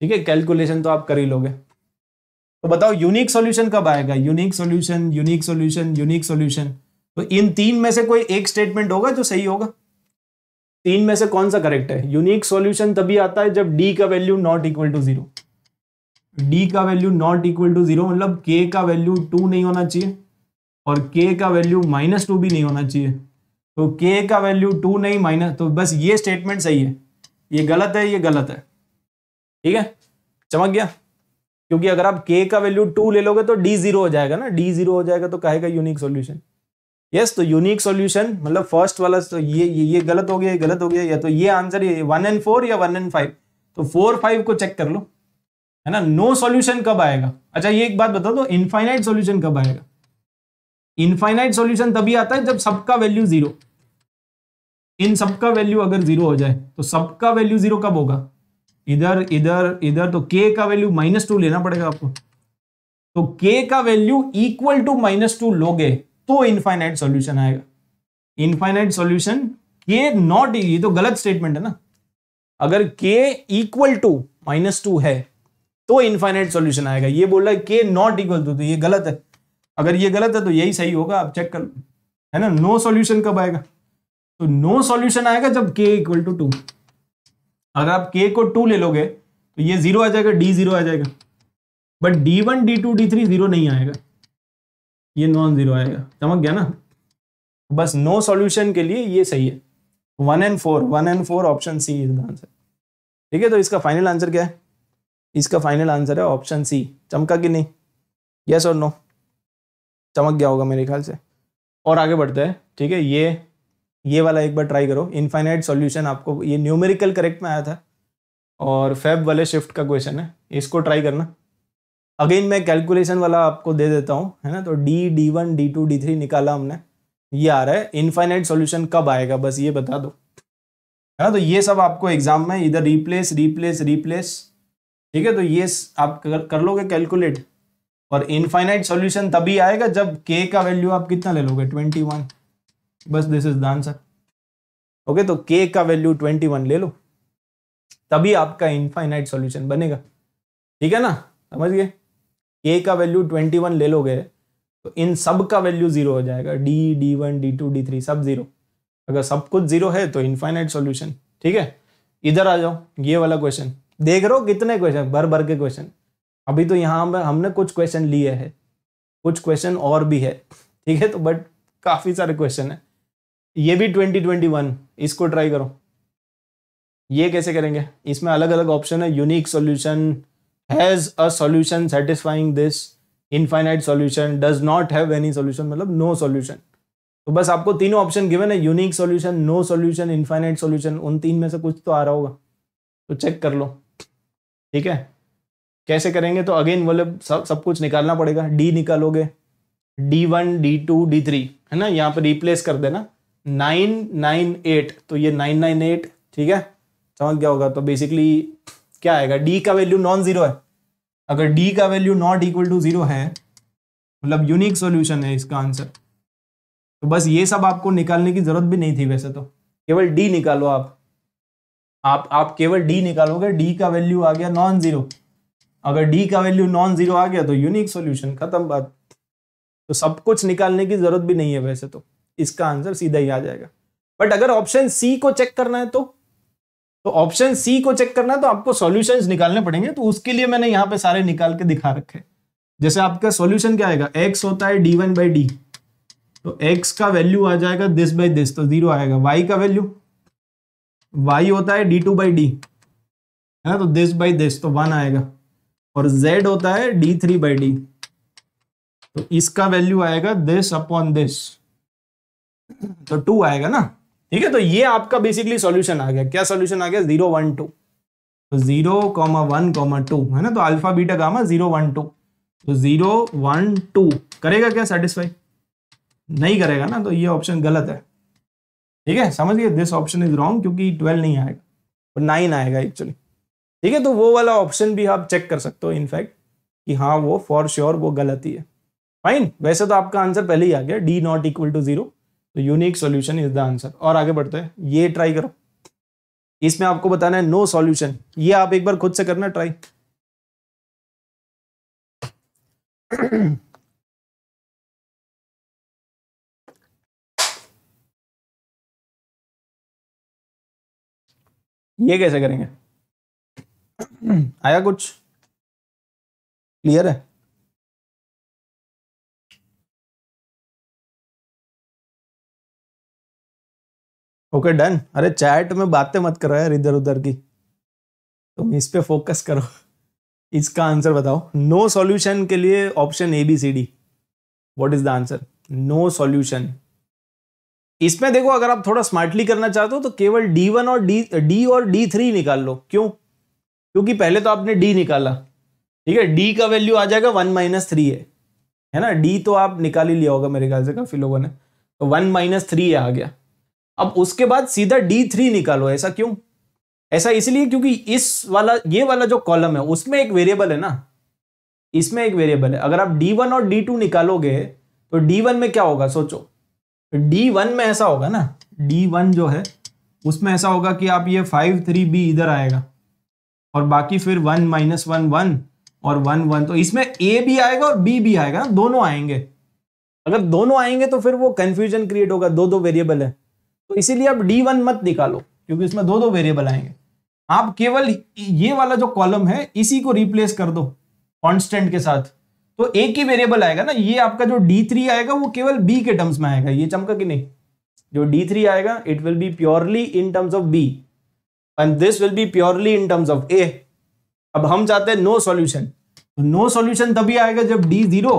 ठीक है कैलकुलेशन तो आप कर ही लोगे तो बताओ यूनिक सॉल्यूशन कब आएगा unique solution unique solution unique solution तो इन तीन में से कोई एक स्टेटमेंट होगा जो सही होगा तीन में से कौन सा करेक्ट है यूनिक सॉल्यूशन तभी आता है जब डी का value not equal to zero D का value not equal to zero मतलब के का वैल्यू टू नहीं होना चाहिए और के का वैल्यू माइनस टू भी नहीं होना चाहिए तो के का वैल्यू टू नहीं माइनस तो बस ये स्टेटमेंट सही है ये गलत है ये गलत है ठीक है चमक गया क्योंकि अगर आप के का वैल्यू टू ले लोगे तो डी जीरो हो जाएगा ना डी जीरो हो जाएगा तो कहेगा यूनिक सोल्यूशन यस तो यूनिक सोल्यूशन मतलब फर्स्ट वाला तो ये ये ये गलत हो गया ये गलत हो गया या तो ये आंसर ये वन एंड फोर या वन एंड फाइव तो फोर फाइव को चेक कर लो है ना नो सोल्यूशन कब आएगा अच्छा ये एक बात बता दो इनफाइनाइट सोल्यूशन कब आएगा इनफाइनाइट सोल्यूशन तभी आता है जब सबका वैल्यू जीरो इन सबका वैल्यू अगर जीरो हो जाए तो सबका वैल्यू जीरो कब होगा इधर इधर इधर तो के का वैल्यू माइनस टू लेना पड़ेगा आपको तो के का value equal to minus two लोगे तो इनफाइनाइट सॉल्यूशन आएगा इनफाइनाइट सॉल्यूशन के नॉट ये तो गलत स्टेटमेंट है ना अगर के इक्वल टू माइनस टू है तो इनफाइनाइट सॉल्यूशन आएगा ये बोल रहा है के नॉट इक्वल टू तो ये गलत है अगर ये गलत है तो यही सही होगा आप चेक कर लो है ना नो सोल्यूशन सॉल्यूशन कब आएगा तो नो सोल्यूशन सॉल्यूशन आएगा जब के इक्वल टू टू अगर आप के को टू ले लोगे तो ये जीरो आ जाएगा डी जीरो आ जाएगा but D one D two D three zero नहीं आएगा ये नॉन जीरो आएगा चमक गया ना बस नो सॉल्यूशन के लिए ये सही है one and four one and four option C is the answer ठीक है तो इसका फाइनल आंसर क्या है इसका फाइनल आंसर है ऑप्शन सी चमका कि नहीं यस और नो चमक गया होगा मेरे ख्याल से और आगे बढ़ते हैं ठीक है ये ये वाला एक बार ट्राई करो इनफाइनाइट सॉल्यूशन आपको ये न्यूमेरिकल करेक्ट में आया था और फेब वाले शिफ्ट का क्वेश्चन है इसको ट्राई करना अगेन मैं कैलकुलेशन वाला आपको दे देता हूँ है ना तो D D one D two D three निकाला हमने ये आ रहा है इनफाइनाइट सॉल्यूशन कब आएगा बस ये बता दो है ना तो ये सब आपको एग्जाम में इधर रिप्लेस रिप्लेस रिप्लेस ठीक है तो ये आप कर, कर लोगे कैलकुलेट और इनफाइनाइट सॉल्यूशन तभी आएगा जब के का वैल्यू आप कितना ले लोगे ट्वेंटी वन बस this is the answer okay तो के का वैल्यू ट्वेंटी वन ले लो तभी आपका इनफाइनाइट सॉल्यूशन बनेगा ठीक है ना समझ गए के का वैल्यू ट्वेंटी वन ले लोगे तो इन सब का वैल्यू जीरो हो जाएगा D D one D two D three सब जीरो अगर सब कुछ जीरो है तो इनफाइनाइट सॉल्यूशन ठीक है इधर आ जाओ ये वाला क्वेश्चन देख रहे हो कितने क्वेश्चन भर भर के क्वेश्चन अभी तो यहाँ पर हमने कुछ क्वेश्चन लिए है कुछ क्वेश्चन और भी है ठीक है तो बट काफ़ी सारे क्वेश्चन है ये भी 2021 इसको ट्राई करो ये कैसे करेंगे इसमें अलग अलग ऑप्शन है unique solution has a solution satisfying this infinite solution does not have any solution मतलब नो सॉल्यूशन तो बस आपको तीनों ऑप्शन गिवन है unique solution no solution infinite solution उन तीन में से कुछ तो आ रहा होगा तो चेक कर लो ठीक है कैसे करेंगे तो अगेन बोले सब सब कुछ निकालना पड़ेगा डी निकालोगे D one D two D three है ना यहाँ पर रिप्लेस कर देना नाइन नाइन एट तो ये नाइन नाइन एट ठीक है समझ गया होगा तो बेसिकली क्या आएगा डी का वैल्यू नॉन जीरो है अगर डी का value not equal to zero है मतलब यूनिक सॉल्यूशन है इसका आंसर तो बस ये सब आपको निकालने की जरूरत भी नहीं थी वैसे तो केवल डी निकालो आप आप आप केवल डी निकालोगे डी का वैल्यू आ गया नॉन जीरो अगर डी का वैल्यू नॉन जीरो आ गया तो यूनिक सॉल्यूशन खत्म बात तो सब कुछ निकालने की जरूरत भी नहीं है वैसे तो इसका आंसर सीधा ही आ जाएगा बट अगर ऑप्शन सी को चेक करना है तो तो ऑप्शन सी को चेक करना है तो आपको सॉल्यूशंस निकालने पड़ेंगे तो उसके लिए मैंने यहां पे सारे निकाल के दिखा रखे जैसे आपका सॉल्यूशन क्या आएगा एक्स होता है डी वन बाई डी तो एक्स का वैल्यू आ जाएगा दिस बाई दिस तो जीरो आएगा वाई का वैल्यू वाई होता है डी टू बाई डी है ना तो दिस बाई दिस तो वन आएगा और जेड होता है डी थ्री बाई डी तो इसका वैल्यू आएगा दिस अपॉन दिस [CLEARS THROAT] तो टू आएगा ना ठीक है तो ये आपका बेसिकली सॉल्यूशन आ गया क्या सॉल्यूशन आ गया जीरो वन टू तो zero comma one comma two है ना तो alpha beta gamma zero one two तो जीरो वन टू करेगा क्या सेटिस्फाई नहीं करेगा ना तो ये ऑप्शन गलत है ठीक है समझिए दिस ऑप्शन इज रॉन्ग क्योंकि ट्वेल्व नहीं आएगा और तो नाइन आएगा एक्चुअली ठीक है तो वो वाला ऑप्शन भी आप चेक कर सकते हो इनफैक्ट कि हाँ वो फॉर श्योर sure वो गलत ही है फाइन वैसे तो आपका आंसर पहले ही आ गया D not equal to zero तो unique solution is the answer और आगे बढ़ते हैं ये ट्राई करो इसमें आपको बताना है नो सॉल्यूशन ये आप एक बार खुद से करना ट्राई ये कैसे करेंगे आया कुछ क्लियर है ओके डन अरे चैट में बातें मत करो यार इधर उधर की तुम इस पे फोकस करो इसका आंसर बताओ नो सॉल्यूशन के लिए option A B C D what is the answer no solution इसमें देखो अगर आप थोड़ा स्मार्टली करना चाहते हो तो केवल डी वन और डी डी और डी थ्री निकाल लो क्यों क्योंकि पहले तो आपने डी निकाला ठीक है डी का वैल्यू आ जाएगा वन माइनस थ्री है है ना डी तो आप निकाल ही लिया होगा मेरे ख्याल से काफी लोगों ने तो वन माइनस थ्री आ गया अब उसके बाद सीधा डी थ्री निकालो ऐसा क्यों ऐसा इसलिए क्योंकि इस वाला ये वाला जो कॉलम है उसमें एक वेरिएबल है ना इसमें एक वेरिएबल है अगर आप डी वन और डी टू निकालोगे तो डी वन में क्या होगा सोचो डी वन में ऐसा होगा ना डी वन जो है उसमें ऐसा होगा कि आप ये फाइव थ्री बी इधर आएगा और बाकी फिर वन माइनस वन वन और वन वन तो इसमें ए भी आएगा और बी भी आएगा दोनों आएंगे अगर दोनों आएंगे तो फिर वो कंफ्यूजन क्रिएट होगा दो दो वेरिएबल है तो इसीलिए आप डी वन मत निकालो क्योंकि इसमें दो दो वेरिएबल आएंगे आप केवल ये वाला जो कॉलम है इसी को रिप्लेस कर दो कॉन्स्टेंट के साथ तो एक ही वेरिएबल आएगा ना ये आपका जो डी थ्री आएगा वो केवल बी के टर्म्स में आएगा ये चमका कि नहीं जो डी थ्री आएगा it will be purely in terms of B and this will be purely in terms of A अब हम चाहते हैं नो सोल्यूशन तो नो सोल्यूशन तभी आएगा जब डी जीरो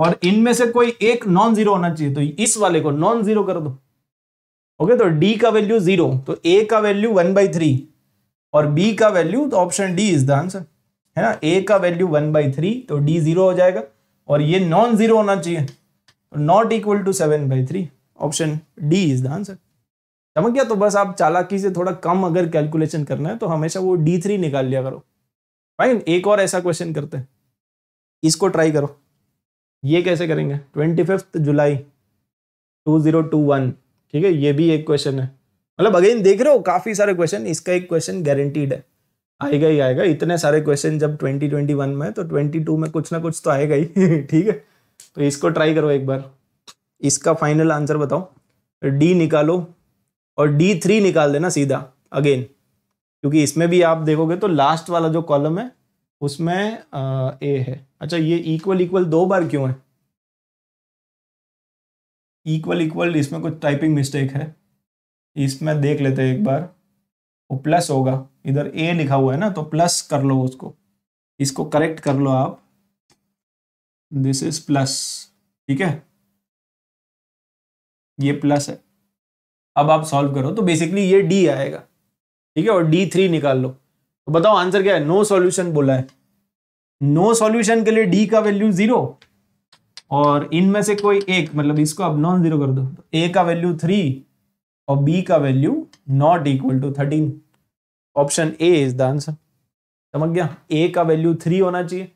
और इनमें से कोई एक नॉन जीरो होना चाहिए तो इस वाले को नॉन जीरो कर दो ओके तो डी का वैल्यू जीरो तो ए का वैल्यू वन बाई थ्री और बी का वैल्यू तो option D is the answer है ना ए का वैल्यू वन बाई थ्री तो डी जीरो हो जाएगा और ये नॉन जीरो होना चाहिए not equal to seven by three option D is the answer समझ गया तो बस आप चालाकी से थोड़ा कम अगर कैलकुलेशन करना है तो हमेशा वो डी थ्री निकाल लिया करो फाइन एक और ऐसा क्वेश्चन करते हैं इसको ट्राई करो ये कैसे करेंगे twenty fifth July two zero two one ठीक है ये भी एक क्वेश्चन है मतलब अगेन देख रहे हो काफ़ी सारे क्वेश्चन इसका एक क्वेश्चन गारंटीड है आएगा ही आएगा इतने सारे क्वेश्चन जब 2021 में तो 22 में कुछ ना कुछ तो आएगा ही [LAUGHS] ठीक है तो इसको ट्राई करो एक बार इसका फाइनल आंसर बताओ डी निकालो और डी थ्री निकाल देना सीधा अगेन क्योंकि इसमें भी आप देखोगे तो लास्ट वाला जो कॉलम है उसमें ए है अच्छा ये इक्वल इक्वल दो बार क्यों है इक्वल इक्वल इसमें कुछ टाइपिंग मिस्टेक है इसमें देख लेते हैं एक बार वो प्लस होगा इधर ए लिखा हुआ है ना तो प्लस कर लो उसको इसको करेक्ट कर लो आप दिस इज प्लस ठीक है ये प्लस है अब आप सॉल्व करो तो बेसिकली ये डी आएगा ठीक है और डी थ्री निकाल लो तो बताओ आंसर क्या है नो no सॉल्यूशन बोला है नो no सॉल्यूशन के लिए डी का वैल्यू जीरो और इनमें से कोई एक मतलब इसको अब नॉन जीरो कर दो ए तो का वैल्यू थ्री और बी का value not equal to thirteen option A is the answer समझ गया ए का वैल्यू थ्री होना चाहिए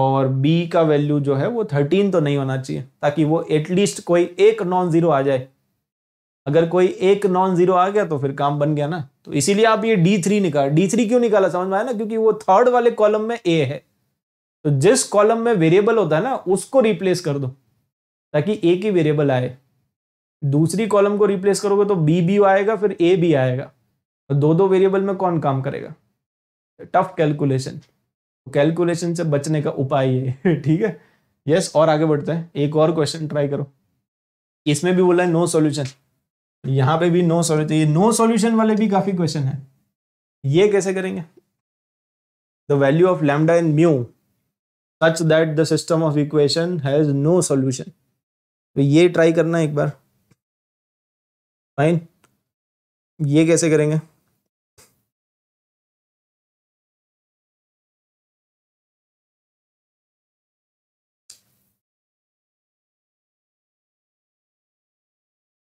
और बी का वैल्यू जो है वो थर्टीन तो नहीं होना चाहिए ताकि वो एटलीस्ट कोई एक नॉन जीरो आ जाए अगर कोई एक नॉन जीरो आ गया तो फिर काम बन गया ना तो इसीलिए आप ये डी थ्री निकाल डी थ्री क्यों निकाला समझ में आया ना क्योंकि वो थर्ड वाले कॉलम में ए है तो जिस कॉलम में वेरिएबल होता है ना उसको रिप्लेस कर दो ताकि एक ही वेरिएबल आए दूसरी कॉलम को रिप्लेस करोगे तो बी भी आएगा फिर ए भी आएगा तो दो दो वेरिएबल में कौन काम करेगा टफ कैलकुलेशन कैलकुलेशन से बचने का उपाय है [LAUGHS] ठीक है यस yes, और आगे बढ़ते हैं एक और क्वेश्चन ट्राई करो इसमें भी बोला है नो सॉल्यूशन यहाँ पे भी नो सॉल्यूशन ये नो सॉल्यूशन वाले भी काफी क्वेश्चन है ये कैसे करेंगे the value of lambda in mu such that the system of equation has no solution तो ये ट्राई करना एक बार फाइन ये कैसे करेंगे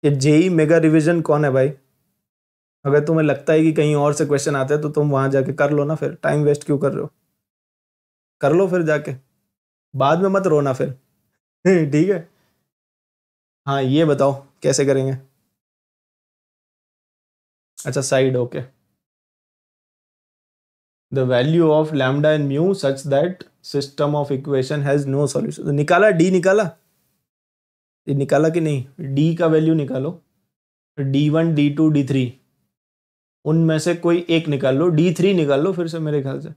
ये जेई मेगा रिवीजन कौन है भाई अगर तुम्हें लगता है कि कहीं और से क्वेश्चन आते हैं तो तुम वहां जाके कर लो ना फिर टाइम वेस्ट क्यों कर रहे हो कर लो फिर जाके बाद में मत रोना फिर [LAUGHS] ठीक है हाँ ये बताओ कैसे करेंगे अच्छा side okay the value of lambda and mu such that system of equation has no solution निकाला डी निकाला ये निकाला कि नहीं डी का वैल्यू निकालो D one D two D three उनमें से कोई एक निकाल लो डी थ्री निकाल लो फिर से मेरे ख्याल से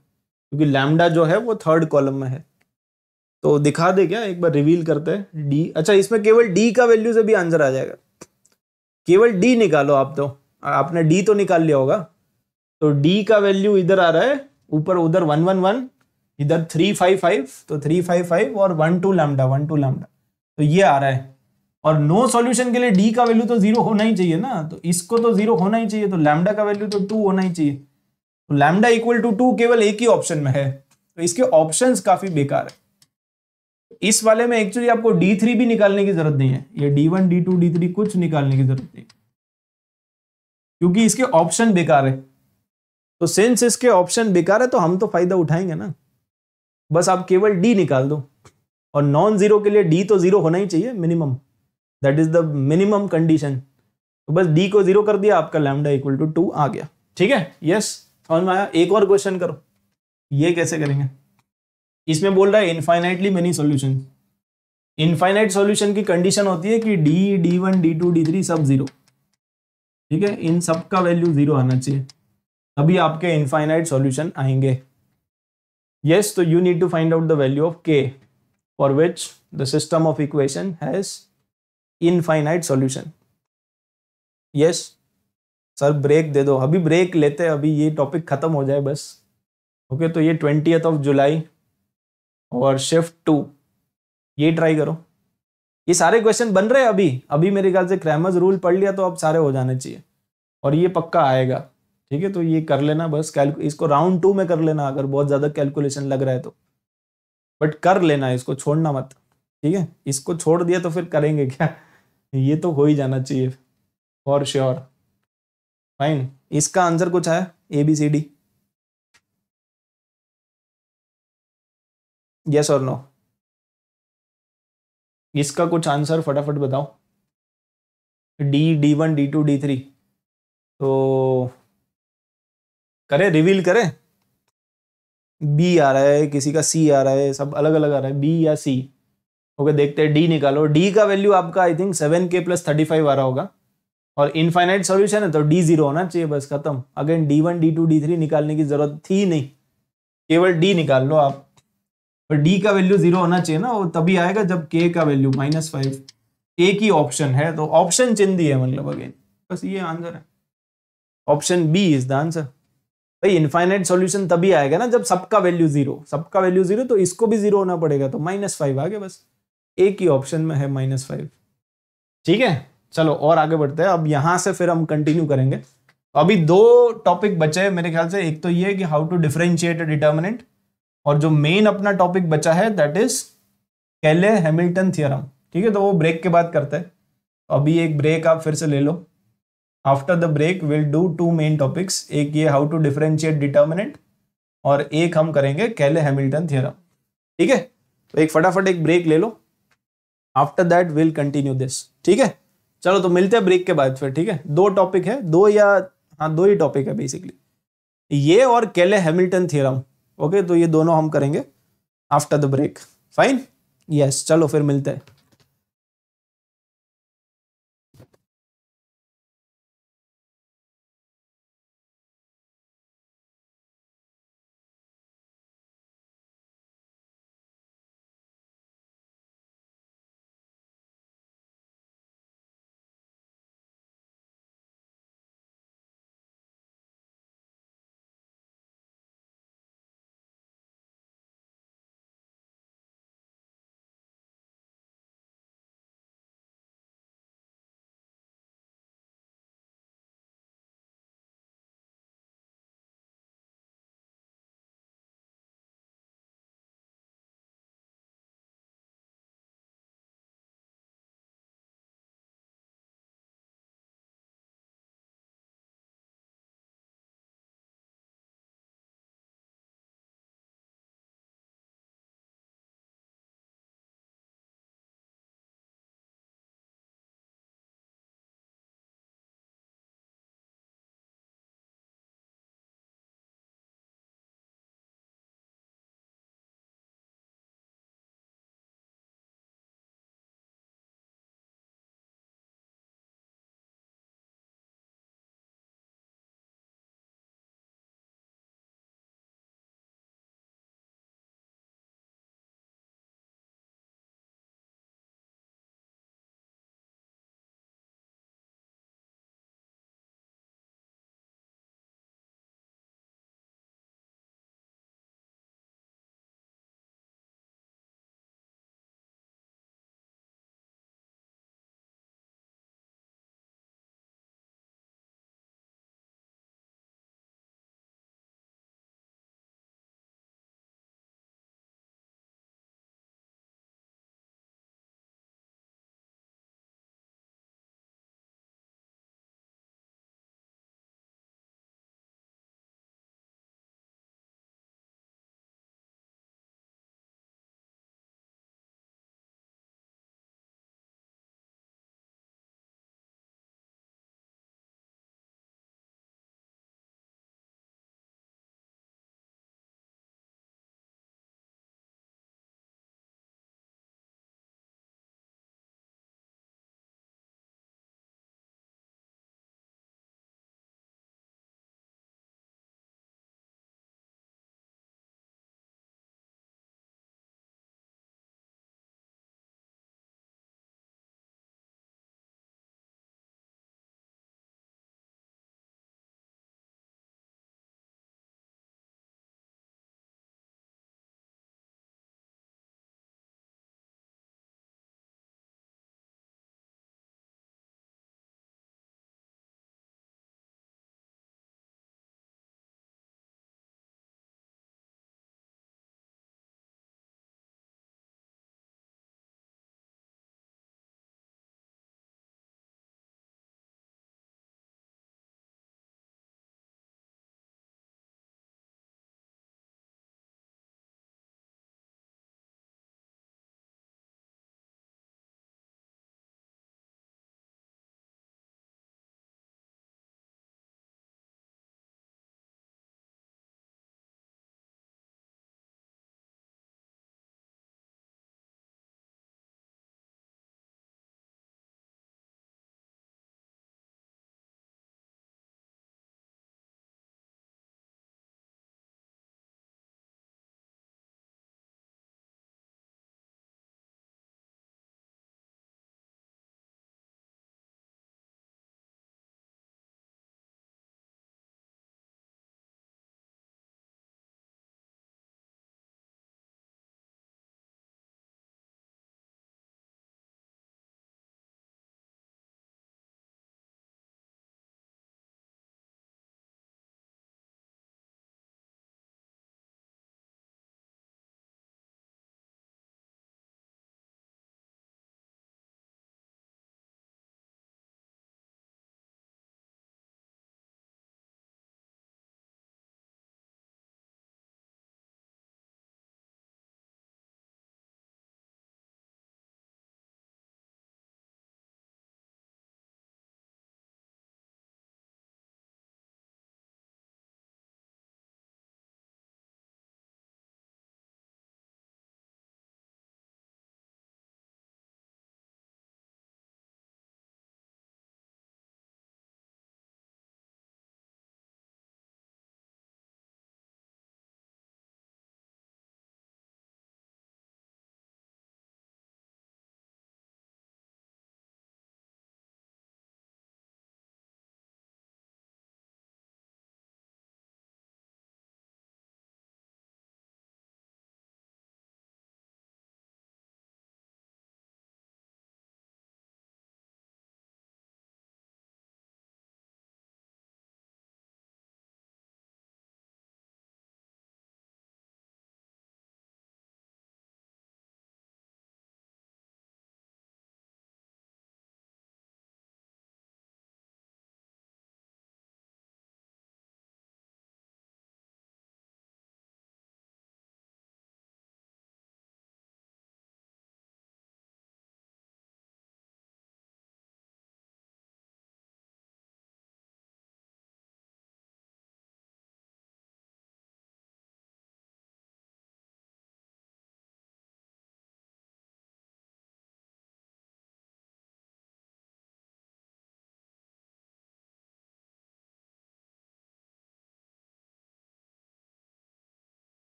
क्योंकि लैमडा जो है वो थर्ड कॉलम में है तो दिखा दे क्या एक बार रिवील करते हैं डी अच्छा इसमें केवल डी का वैल्यू से भी आंसर आ जाएगा केवल डी निकालो आप तो आपने डी तो निकाल लिया होगा तो डी का वैल्यू इधर आ रहा है ऊपर उधर वन वन वन इधर थ्री फाइव फाइव तो थ्री फाइव फाइव और one two lambda one two lambda तो ये आ रहा है और नो no सॉल्यूशन के लिए डी का वैल्यू तो जीरो होना ही चाहिए ना तो इसको तो जीरो होना ही चाहिए तो लैमडा का वैल्यू तो टू होना ही चाहिए तो लैमडा इक्वल टू टू केवल एक ही ऑप्शन में है तो इसके ऑप्शन काफी बेकार है इस वाले में एक्चुअली आपको डी थ्री भी निकालने की जरूरत नहीं है ये D one D two D three कुछ निकालने की जरूरत नहीं क्योंकि इसके ऑप्शन बेकार है तो सिंस इसके ऑप्शन बेकार है तो हम तो फायदा उठाएंगे ना बस आप केवल डी निकाल दो और नॉन जीरो के लिए डी तो जीरो होना ही चाहिए minimum that is the minimum condition तो बस डी को जीरो कर दिया आपका लैमडा इक्वल टू टू आ गया ठीक है यस yes? समझ में आया एक और क्वेश्चन करो ये कैसे करेंगे इसमें बोल रहा है infinitely many solution infinite solution की कंडीशन होती है कि D D one D two D three सब जीरो ठीक है इन सब का वैल्यू जीरो आना चाहिए तभी आपके इनफाइनाइट सॉल्यूशन आएंगे यस तो you need to find out the value of K for which the system of equation has infinite solution yes sir break दे दो अभी ब्रेक लेते हैं अभी ये टॉपिक ख़त्म हो जाए बस ओके तो ये ट्वेंटी ऑफ जुलाई और शिफ्ट टू ये ट्राई करो ये सारे क्वेश्चन बन रहे हैं अभी अभी मेरे ख्याल से क्रैमर्स रूल पढ़ लिया तो अब सारे हो जाने चाहिए और ये पक्का आएगा ठीक है तो ये कर लेना बस कैलकु इसको राउंड टू में कर लेना अगर बहुत ज़्यादा कैलकुलेशन लग रहा है तो बट कर लेना इसको छोड़ना मत ठीक है इसको छोड़ दिया तो फिर करेंगे क्या ये तो हो ही जाना चाहिए फॉर श्योर फाइन इसका आंसर कुछ है A B C D yes और नो इसका कुछ आंसर फटाफट बताओ D D one D two D three तो करें रिवील करे बी आ रहा है किसी का सी आ रहा है सब अलग अलग आ रहा है बी या सी ओके देखते हैं डी निकालो डी का वैल्यू आपका I think seven K plus thirty five आ रहा होगा और इनफाइनाइट सॉल्यूशन है तो डी जीरो होना चाहिए बस खत्म again D one D two D three निकालने की जरूरत थी नहीं केवल डी निकाल लो आप और डी का वैल्यू जीरो होना चाहिए ना वो तभी आएगा जब के का वैल्यू माइनस फाइव ए की ऑप्शन है तो ऑप्शन चिन्ह है मतलब अगेन बस ये आंसर है option B is the answer भाई इनफाइनाइट सॉल्यूशन तभी आएगा ना जब सबका वैल्यू जीरो सबका वैल्यू जीरो तो इसको भी जीरो होना पड़ेगा तो माइनस फाइव आ गया बस ए की ऑप्शन में है माइनस फाइव ठीक है चलो और आगे बढ़ते हैं अब यहाँ से फिर हम कंटिन्यू करेंगे अभी दो टॉपिक बचे हैं मेरे ख्याल से एक तो ये कि हाउ टू डिफरेंशिएट डिटर्मिनेंट और जो मेन अपना टॉपिक बचा है that is Cayley Hamilton theorem ठीक है तो वो ब्रेक के बाद करते हैं अभी एक ब्रेक आप फिर से ले लो after the break will do two main topics एक ये हाउ टू डिफरेंशिएट डिटर्मिनेंट और एक हम करेंगे कैले हैमिल्टन थियरम ठीक है तो एक फटाफट एक ब्रेक ले लो after that will continue this ठीक है चलो तो मिलते हैं ब्रेक के बाद फिर ठीक है दो टॉपिक है दो या हाँ दो ही टॉपिक है बेसिकली ये और केले हैमिल्टन थियरम ओके तो ये दोनों हम करेंगे after the break fine yes चलो फिर मिलते हैं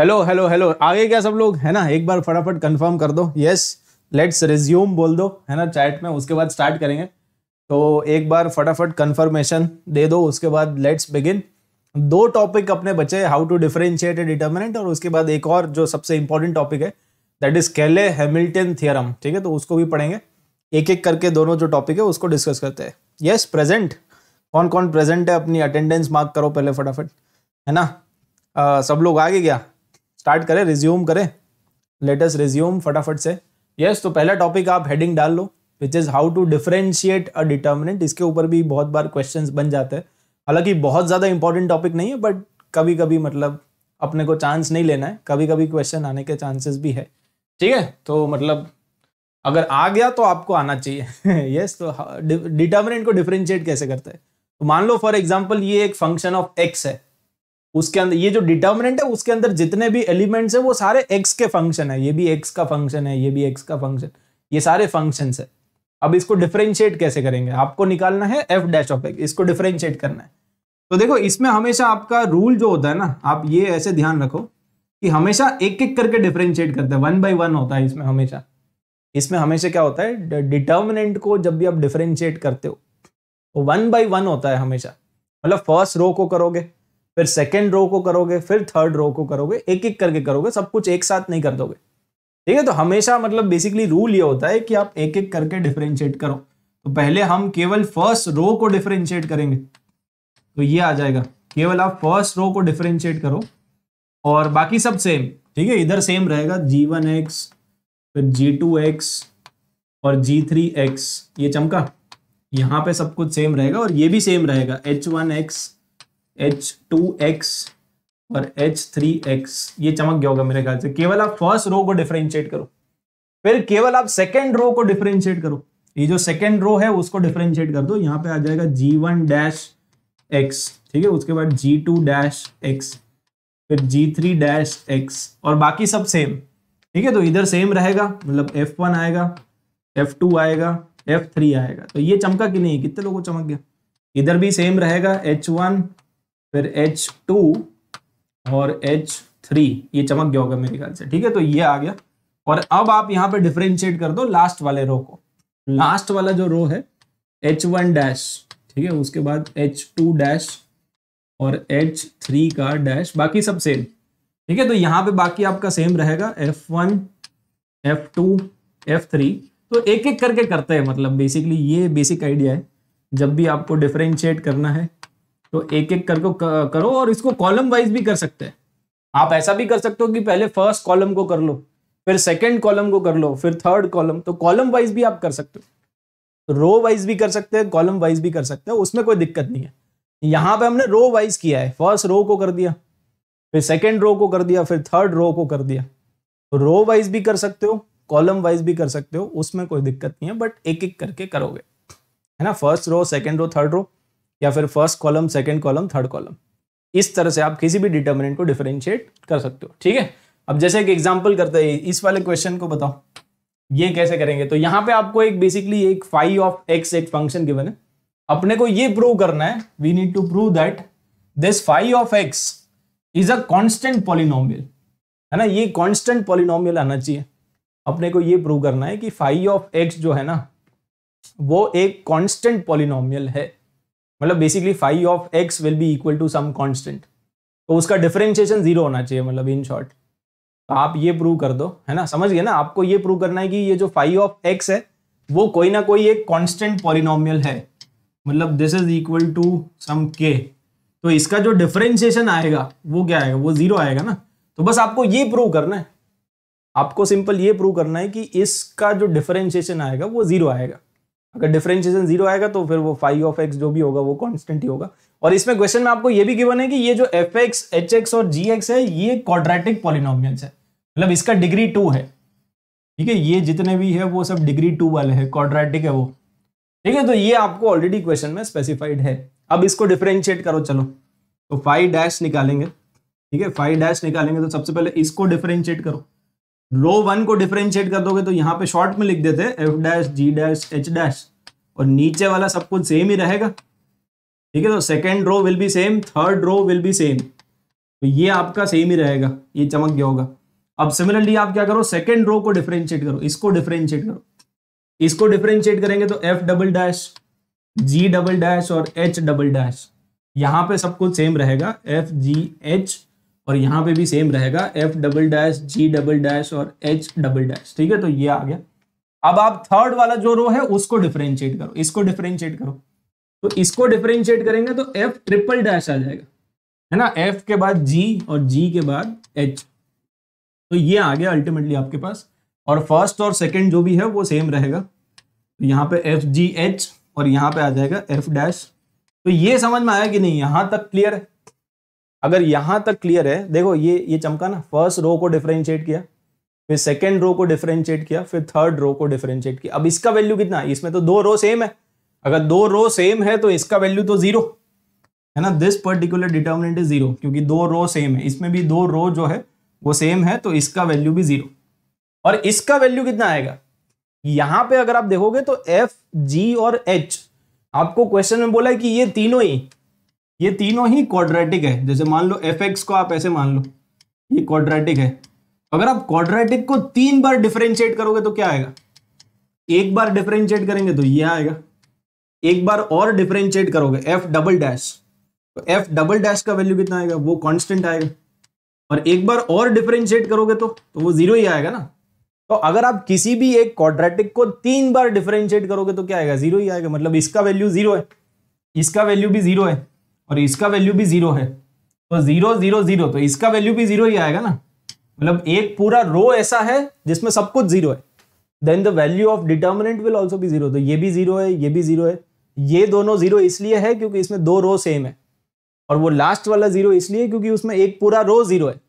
हेलो हेलो हेलो आगे क्या सब लोग है ना एक बार फटाफट कंफर्म कर दो यस लेट्स रिज्यूम बोल दो है ना चैट में उसके बाद स्टार्ट करेंगे तो एक बार फटाफट कंफर्मेशन दे दो उसके बाद लेट्स बिगिन दो टॉपिक अपने बचे हाउ टू डिफरेंशिएट डिटर्मिनेंट और उसके बाद एक और जो सबसे इंपॉर्टेंट टॉपिक है that is Cayley Hamilton theorem ठीक है तो उसको भी पढ़ेंगे एक एक करके दोनों जो टॉपिक है उसको डिस्कस करते हैं यस प्रेजेंट कौन कौन प्रेजेंट है अपनी अटेंडेंस मार्क करो पहले फटाफट है ना आ, सब लोग आगे क्या स्टार्ट करें रिज्यूम करें लेटेस्ट रिज्यूम फटाफट से यस yes, तो पहला टॉपिक आप हेडिंग डाल लो which is how to differentiate a determinant इसके ऊपर भी बहुत बार क्वेश्चन बन जाते हैं हालांकि बहुत ज़्यादा इंपॉर्टेंट टॉपिक नहीं है बट कभी कभी मतलब अपने को चांस नहीं लेना है कभी कभी क्वेश्चन आने के चांसेस भी है ठीक है तो मतलब अगर आ गया तो आपको आना चाहिए यस [LAUGHS] yes, तो डिटर्मिनेंट को डिफ्रेंशिएट कैसे करते हैं तो मान लो फॉर एग्जाम्पल ये एक फंक्शन ऑफ एक्स है उसके अंदर ये जो डिटर्मिनेंट है उसके अंदर जितने भी एलिमेंट्स है वो सारे एक्स के फंक्शन है ये भी एक्स का फंक्शन है ये भी एक्स का फंक्शन ये सारे फंक्शन है अब इसको डिफ्रेंशिएट कैसे करेंगे आपको निकालना है एफ डैश ऑफ एक्स इसको डिफ्रेंशिएट करना है तो देखो इसमें हमेशा आपका रूल जो होता है ना आप ये ऐसे ध्यान रखो कि हमेशा एक एक करके डिफ्रेंशिएट करते हैं वन बाई वन होता है इसमें हमेशा इसमें हमेशा क्या होता है डिटर्मिनेंट को जब भी आप डिफ्रेंशिएट करते हो वन बाई वन होता है हमेशा मतलब फर्स्ट रो को करोगे फिर सेकेंड रो को करोगे फिर थर्ड रो को करोगे एक एक करके करोगे सब कुछ एक साथ नहीं कर दोगे ठीक है तो हमेशा मतलब बेसिकली रूल ये होता है कि आप एक एक करके डिफ्रेंशिएट करो तो पहले हम केवल फर्स्ट रो को डिफ्रेंशिएट करेंगे तो ये आ जाएगा केवल आप फर्स्ट रो को डिफ्रेंशिएट करो और बाकी सब सेम ठीक है इधर सेम रहेगा जी वन एक्स फिर जी टू एक्स और जी थ्री एक्स ये चमका यहाँ पे सब कुछ सेम रहेगा और ये भी सेम रहेगा H one X H two x और एच थ्री एक्स ये चमक गया होगा मेरे ख्याल से केवल आप फर्स्ट रो को डिफ्रेंशिएट करो फिर केवल आप सेकेंड रो को डिफ्रेंशिएट करो ये जो सेकेंड रो है उसको डिफ्रेंशिएट कर दो यहाँ पे आ जाएगा जी वन डैश एक्स ठीक है उसके बाद जी टू डैश एक्स फिर जी थ्री डैश एक्स और बाकी सब सेम ठीक है तो इधर सेम रहेगा मतलब एफ वन आएगा एफ टू आएगा एफ थ्री आएगा तो ये चमका कि नहीं कितने लोगों को चमक गया इधर भी सेम रहेगा एच वन फिर एच टू और एच थ्री ये चमक गया होगा मेरे ख्याल से ठीक है तो ये आ गया और अब आप यहाँ पे डिफ्रेंशिएट कर दो लास्ट वाले रो को लास्ट वाला जो रो है एच वन डैश ठीक है उसके बाद एच टू डैश और एच थ्री का डैश बाकी सब सेम ठीक है तो यहाँ पे बाकी आपका सेम रहेगा F one F two F three तो एक एक करके करते हैं मतलब बेसिकली ये बेसिक आइडिया है जब भी आपको डिफ्रेंशिएट करना है तो एक एक करके करो और इसको कॉलम वाइज भी कर सकते हैं आप ऐसा भी कर सकते हो कि पहले फर्स्ट कॉलम को कर लो फिर सेकंड कॉलम को कर लो फिर थर्ड कॉलम तो कॉलम वाइज भी आप कर सकते हो रो वाइज भी कर सकते हैं कॉलम वाइज भी कर सकते हैं उसमें कोई दिक्कत नहीं है यहाँ पे हमने रो वाइज किया है फर्स्ट रो को कर दिया फिर सेकेंड रो को कर दिया फिर थर्ड रो को कर दिया रो वाइज भी कर सकते हो कॉलम वाइज भी कर सकते हो उसमें कोई दिक्कत नहीं है बट एक एक करके करोगे है ना first row second row third row या फिर first column second column third column इस तरह से आप किसी भी डिटर्मिनेंट को डिफरेंशिएट कर सकते हो ठीक है अब जैसे एक एग्जाम्पल करते हैं इस वाले क्वेश्चन को बताओ ये कैसे करेंगे तो यहाँ पे आपको एक बेसिकली एक फाइव ऑफ एक्स एक फंक्शन गिवन है अपने को ये प्रूव करना है we need to prove that this five of X is a constant polynomial है ना ये कॉन्स्टेंट पॉलिनोमियल आना चाहिए अपने को ये प्रूव करना है कि फाइव ऑफ एक्स जो है ना वो एक कॉन्स्टेंट पॉलिनोमियल है मतलब basically five of X will be equal to some constant तो उसका डिफरेंशिएशन जीरो होना चाहिए मतलब इन शॉर्ट तो आप ये प्रूव कर दो है ना समझ गए ना आपको ये प्रूव करना है कि ये जो फाइव ऑफ एक्स है वो कोई ना कोई एक कांस्टेंट पॉलिनोमियल है मतलब this is equal to some K तो इसका जो डिफरेंशिएशन आएगा वो क्या आएगा वो जीरो आएगा ना तो बस आपको ये प्रूव करना है आपको सिंपल ये प्रूव करना है कि इसका जो डिफरेंशिएशन आएगा वो जीरो आएगा अगर डिफरेंशिएशन जीरो आएगा तो फिर वो फाइव ऑफ एक्स जो भी होगा वो कॉन्स्टेंट ही होगा और इसमें क्वेश्चन में आपको ये भी गिवन है कि ये जो एफ एक्स एच एक्स और जी एक्स है ये क्वाड्रेटिक पॉलिनोमियल्स है मतलब इसका डिग्री टू है ठीक है ये जितने भी है वो सब डिग्री टू वाले है क्वाड्रेटिक है वो ठीक है तो ये आपको ऑलरेडी क्वेश्चन में स्पेसिफाइड है अब इसको डिफ्रेंशिएट करो चलो तो फाइव डैश निकालेंगे ठीक है फाइव डैश निकालेंगे तो सबसे पहले इसको डिफ्रेंशिएट करो रो वन को डिफ्रेंशिएट कर दोगे तो यहाँ पे शॉर्ट में लिख देते F dash G dash H dash और नीचे वाला सब कुछ सेम ही रहेगा ठीक है तो second row will be same third row will be same तो ये आपका सेम ही रहेगा ये चमक गया होगा अब सिमिलरली आप क्या करो सेकेंड रो को डिफ्रेंशिएट करो इसको डिफ्रेंशिएट करो इसको डिफ्रेंशिएट करेंगे तो F double dash G double dash और एच डबल डैश यहाँ पे सब कुछ सेम रहेगा एफ जी एच और यहाँ पे भी सेम रहेगा F double dash G double dash और एच डबल डैश ठीक है तो ये आ गया अब आप थर्ड वाला जो रो है उसको डिफरेंशिएट करो इसको डिफरेंशिएट करो तो इसको डिफरेंशिएट करेंगे तो एफ ट्रिपल डैश आ जाएगा है ना एफ के बाद जी और जी के बाद एच तो ये आ गया अल्टीमेटली आपके पास और फर्स्ट और सेकेंड जो भी है वो सेम रहेगा तो यहाँ पे एफ जी एच और यहाँ पे आ जाएगा एफ डैश तो ये समझ में आया कि नहीं यहां तक क्लियर है अगर यहां तक क्लियर है देखो ये ये चमका ना फर्स्ट रो को डिफरेंशिएट किया फिर सेकेंड रो को डिफरेंशिएट किया फिर थर्ड रो को डिफरेंशिएट किया अब इसका वैल्यू कितना है इसमें तो दो रो सेम है अगर दो रो सेम है तो इसका वैल्यू तो जीरो है ना this particular determinant is zero क्योंकि दो रो सेम है इसमें भी दो रो जो है वो सेम है तो इसका वैल्यू भी जीरो और इसका वैल्यू कितना आएगा यहां पे अगर आप देखोगे तो एफ जी और एच आपको क्वेश्चन में बोला है कि ये तीनों ही ये तीनों ही क्वाड्रेटिक है जैसे मान लो एफ एक्स को आप ऐसे मान लो ये क्वाड्रेटिक है अगर आप क्वाड्रेटिक को तीन बार डिफरेंशिएट करोगे तो क्या आएगा एक बार डिफरेंशिएट करेंगे तो ये आएगा एक बार और डिफरेंशिएट करोगे एफ डबल डैश तो एफ डबल डैश का वैल्यू कितना आएगा वो कॉन्स्टेंट आएगा और एक बार और डिफरेंशिएट करोगे तो तो वो जीरो ही आएगा ना तो अगर आप किसी भी एक क्वाड्रेटिक को तीन बार डिफरेंशिएट करोगे तो क्या आएगा जीरो ही आएगा मतलब इसका वैल्यू जीरो है इसका वैल्यू भी जीरो है और इसका वैल्यू भी जीरो है तो जीरो जीरो जीरो तो इसका वैल्यू भी जीरो ही आएगा ना मतलब एक पूरा रो ऐसा है जिसमें सब कुछ जीरो है then the value of determinant will also भी जीरो तो ये भी जीरो है ये भी जीरो है ये दोनों जीरो इसलिए है क्योंकि इसमें दो रो सेम है और वो लास्ट वाला जीरो इसलिए क्योंकि उसमें एक पूरा रो जीरो है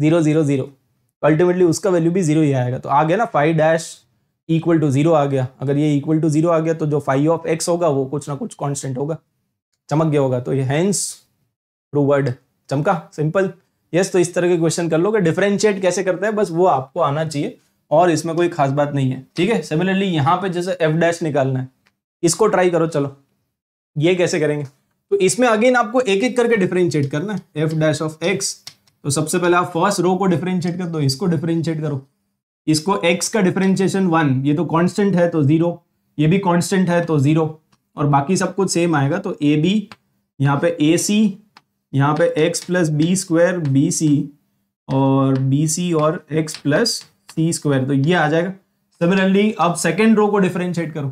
जीरो जीरो जीरो अल्टीमेटली उसका वैल्यू भी जीरो ही आएगा तो आ गया ना five dash equal to zero आ गया अगर ये इक्वल टू जीरो आ गया तो जो फाइव ऑफ एक्स होगा वो कुछ ना कुछ कॉन्स्टेंट होगा चमक गया होगा तो ये हैंस ट्रू वर्ड चमका सिंपल यस तो इस तरह के क्वेश्चन कर लो कि डिफ्रेंशिएट कैसे करते हैं बस वो आपको आना चाहिए और इसमें कोई खास बात नहीं है ठीक है सिमिलरली यहाँ पे जैसे एफ डैश निकालना है इसको ट्राई करो चलो ये कैसे करेंगे तो इसमें अगेन आपको एक एक करके डिफरेंशिएट करना है एफ डैश ऑफ एक्स तो सबसे पहले आप फर्स्ट रो को डिफरेंशिएट कर दो इसको डिफरेंशिएट करो इसको एक्स का डिफरेंशिएशन वन ये तो कॉन्स्टेंट है तो जीरो ये भी कॉन्स्टेंट है तो जीरो और बाकी सब कुछ सेम आएगा तो ए बी यहाँ पे ए सी यहाँ पे X plus B square B C और बी सी और एक्स प्लस सी स्क्वायर तो ये आ जाएगा सिमिलरली अब सेकेंड रो को डिफरेंशिएट करो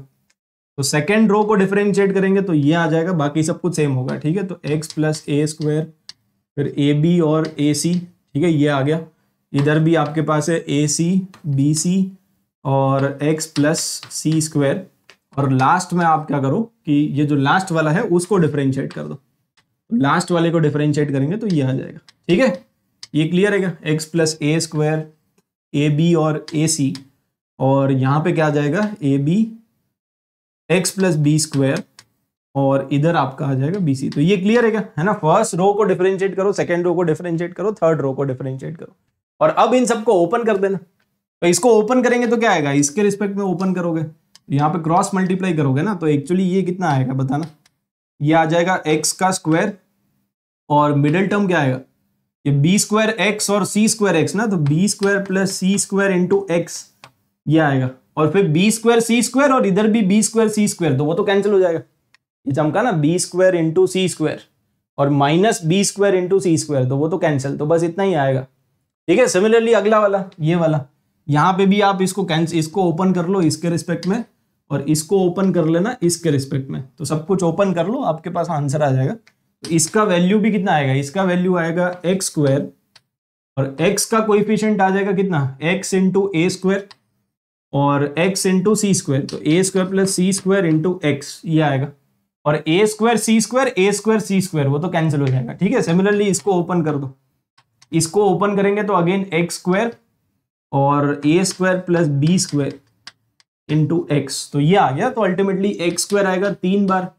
तो सेकेंड रो को डिफरेंशिएट करेंगे तो ये आ जाएगा बाकी सब कुछ सेम होगा ठीक है तो एक्स प्लस ए स्क्वायर फिर ए बी और ए सी ठीक है ये आ गया इधर भी आपके पास है ए सी बी सी और एक्स प्लस सी स्क्वायर और लास्ट में आप क्या करो कि ये जो लास्ट वाला है उसको डिफरेंशिएट कर दो लास्ट वाले को डिफरेंशिएट करेंगे तो ये आ जाएगा ठीक है ये क्लियर है क्या X plus A square A B और ए सी और यहाँ पे क्या आ जाएगा A B X plus B square और इधर आपका आ जाएगा बी सी तो ये क्लियर है क्या है ना फर्स्ट रो को डिफरेंशिएट करो सेकेंड रो को डिफरेंशिएट करो थर्ड रो को डिफरेंशिएट करो और अब इन सबको ओपन कर देना तो इसको ओपन करेंगे तो क्या आएगा इसके रिस्पेक्ट में ओपन करोगे तो यहाँ पे क्रॉस मल्टीप्लाई करोगे ना तो एक्चुअली ये कितना आएगा बताना ये आ जाएगा एक्स का स्क्वायर और मिडिल टर्म क्या आएगा ये बी स्क्वायर एक्स और सी स्क्वायर एक्स ना तो बी स्क्वायर प्लस सी स्क्वायर इंटू एक्स ये आएगा और फिर बी स्क्वायर सी स्क्वायर और इधर भी बी स्क्वायर सी स्क्वायर तो वो तो कैंसिल हो जाएगा ये चमका ना B square into C square और minus B square into C square तो वो तो कैंसिल तो बस इतना ही आएगा ठीक है सिमिलरली अगला वाला ये वाला यहाँ पे भी आप इसको कैंसिल इसको ओपन कर लो इसके रिस्पेक्ट में और इसको ओपन कर लेना इसके रिस्पेक्ट में तो सब कुछ ओपन कर लो आपके पास आंसर आ जाएगा तो इसका वैल्यू भी कितना आएगा इसका वैल्यू आएगा एक्स स्क्वायर और एक्स का कोइफिशियंट आ जाएगा कितना एक्स इंटू ए स्क्वायर और एक्स इंटू सी स्क्वायर तो ए स्क्वायर प्लस सी स्क्वायर इंटू एक्स ये आएगा और A square C square A square C square वो तो कैंसिल हो जाएगा ठीक है सिमिलरली इसको ओपन कर दो इसको ओपन करेंगे तो अगेन एक्स स्क्वायर और A square plus B square into x तो ये आ गया तो अल्टीमेटली एक्स स्क्वायर आएगा तीन बार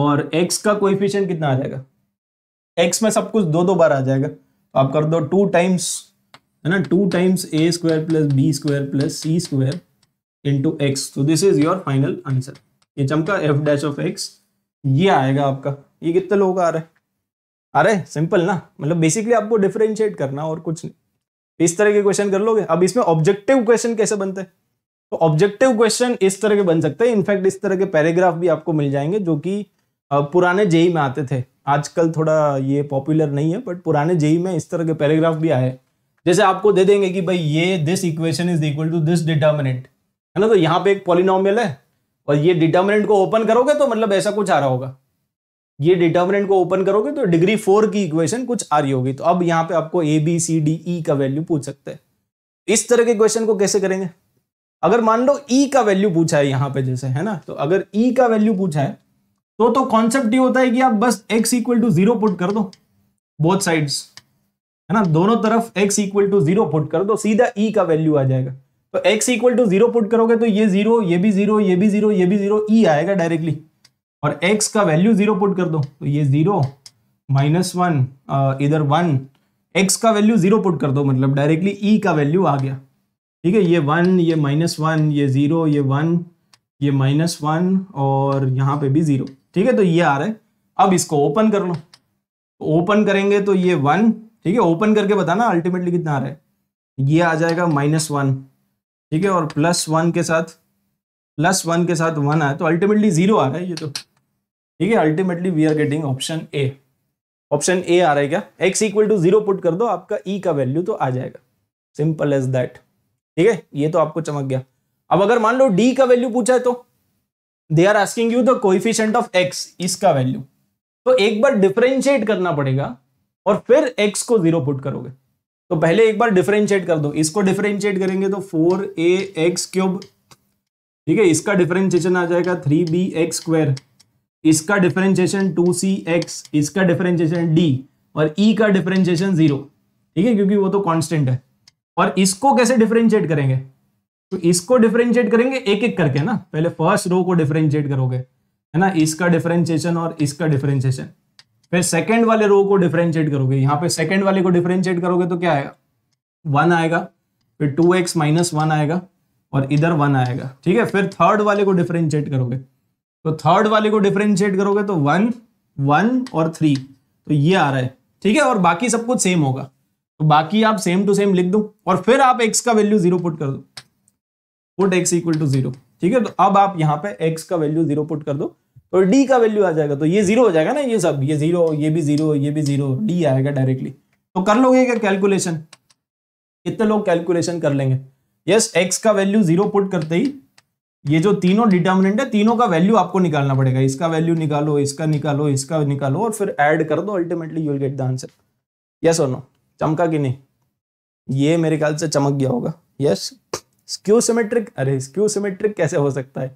और एक्स का कोएफिशिएंट कितना आ जाएगा एक्स में सब कुछ दो दो बार आ जाएगा तो आप कर दो टू टाइम्स है ना two times A square plus B square plus C square into x तो this is your final answer ये चमका एफ डैश ऑफ एक्स ये आएगा आपका ये कितने लोग आ रहे है आ रहा सिंपल ना मतलब बेसिकली आपको डिफ्रेंशिएट करना और कुछ नहीं इस तरह के क्वेश्चन कर लोगे अब इसमें ऑब्जेक्टिव क्वेश्चन कैसे बनते हैं तो ऑब्जेक्टिव क्वेश्चन इस तरह के बन सकते हैं इनफैक्ट इस तरह के पैराग्राफ भी आपको मिल जाएंगे जो कि पुराने जेई में आते थे आजकल थोड़ा ये पॉपुलर नहीं है बट पुराने जेई में इस तरह के पैराग्राफ भी आए जैसे आपको दे देंगे कि भाई ये this equation is equal to this determinant है ना तो यहाँ पे एक पॉलिनॉमियल है और ये डिटर्मिनेंट को ओपन करोगे तो मतलब ऐसा कुछ आ रहा होगा ये डिटर्मिनेंट को ओपन करोगे तो डिग्री फोर की इक्वेशन कुछ आ रही होगी तो अब यहाँ पे आपको A B C D E का वैल्यू पूछ सकते हैं इस तरह के क्वेश्चन को कैसे करेंगे अगर मान लो ई e का वैल्यू पूछा है यहाँ पे जैसे है ना तो अगर ई e का वैल्यू पूछा है तो तो कॉन्सेप्ट ये होता है कि आप बस X equal to zero put कर दो बोथ साइड्स है ना दोनों तरफ X equal to zero put कर दो सीधा ई e का वैल्यू आ जाएगा तो x equal to zero put करोगे तो ये जीरो ये भी जीरो ये भी जीरो ये भी जीरो ई e आएगा डायरेक्टली और x का वैल्यू जीरो पुट कर दो तो ये जीरो माइनस वन इधर वन एक्स का वैल्यू जीरो पुट कर दो मतलब डायरेक्टली ई e का वैल्यू आ गया ठीक है ये वन ये माइनस वन ये ज़ीरो ये वन ये माइनस वन और यहाँ पे भी ज़ीरो ठीक है तो ये आ रहा है अब इसको ओपन कर लो ओपन तो करेंगे तो ये वन ठीक है ओपन करके बताना अल्टीमेटली कितना आ रहा है ये आ जाएगा माइनस वन ठीक है और प्लस वन के साथ प्लस वन के साथ वन आया तो अल्टीमेटली जीरो आ रहा है ये तो ठीक है ultimately we are getting option A option A आ रहा है क्या X equal to zero put कर दो आपका ई e का वैल्यू तो आ जाएगा सिंपल एज दैट ठीक है ये तो आपको चमक गया अब अगर मान लो डी का वैल्यू पूछा है तो they are asking you the coefficient of X इसका वैल्यू तो एक बार डिफ्रेंशिएट करना पड़ेगा और फिर एक्स को जीरो पुट करोगे तो पहले एक बार डिफ्रेंशिएट कर दो इसको डिफ्रेंशिएट करेंगे तो फोर ए एक्स क्यूब ठीक है इसका डिफरेंशिएशन आ जाएगा थ्री बी एक्स स्क्वायर इसका डिफरेंशिएशन टू सी एक्स इसका डिफरेंशिएशन डी और ई e का डिफरेंशिएशन जीरो ठीक है क्योंकि वो तो कांस्टेंट है और इसको कैसे डिफ्रेंशिएट करेंगे तो इसको डिफ्रेंशिएट करेंगे एक एक करके ना पहले फर्स्ट रो को डिफ्रेंशिएट करोगे है ना इसका डिफ्रेंशिएशन और इसका डिफ्रेंशिएशन फिर सेकंड वाले रो को डिफ्रेंशिएट करोगे यहाँ पे सेकंड वाले को डिफ्रेंशिएट करोगे तो क्या आएगा वन आएगा फिर टू एक्स माइनस वन आएगा और इधर वन आएगा ठीक है फिर थर्ड वाले को डिफ्रेंशिएट करोगे तो थर्ड वाले को डिफ्रेंशिएट करोगे तो वन वन और थ्री तो ये आ रहा है ठीक है और बाकी सब कुछ सेम होगा तो बाकी आप सेम टू सेम लिख दो और फिर आप एक्स का वैल्यू जीरो पुट कर दो put X equal to zero ठीक है तो अब आप यहाँ पे एक्स का वैल्यू जीरो पुट कर दो तो डी का वैल्यू आ जाएगा तो ये जीरो हो जाएगा ना ये सब ये जीरो ये भी जीरो ये भी जीरो डी आएगा डायरेक्टली तो कर लोगे क्या कैलकुलेशन कितने लोग कैलकुलेशन कर लेंगे यस एक्स का वैल्यू जीरो पुट करते ही ये जो तीनों डिटर्मिनेंट है तीनों का वैल्यू आपको निकालना पड़ेगा इसका वैल्यू निकालो इसका निकालो इसका निकालो और फिर ऐड कर दो ultimately you will get the answer yes और नो चमका कि नहीं ये मेरे ख्याल से चमक गया होगा यस स्क्यू सिमेट्रिक अरे स्क्यू सिमेट्रिक कैसे हो सकता है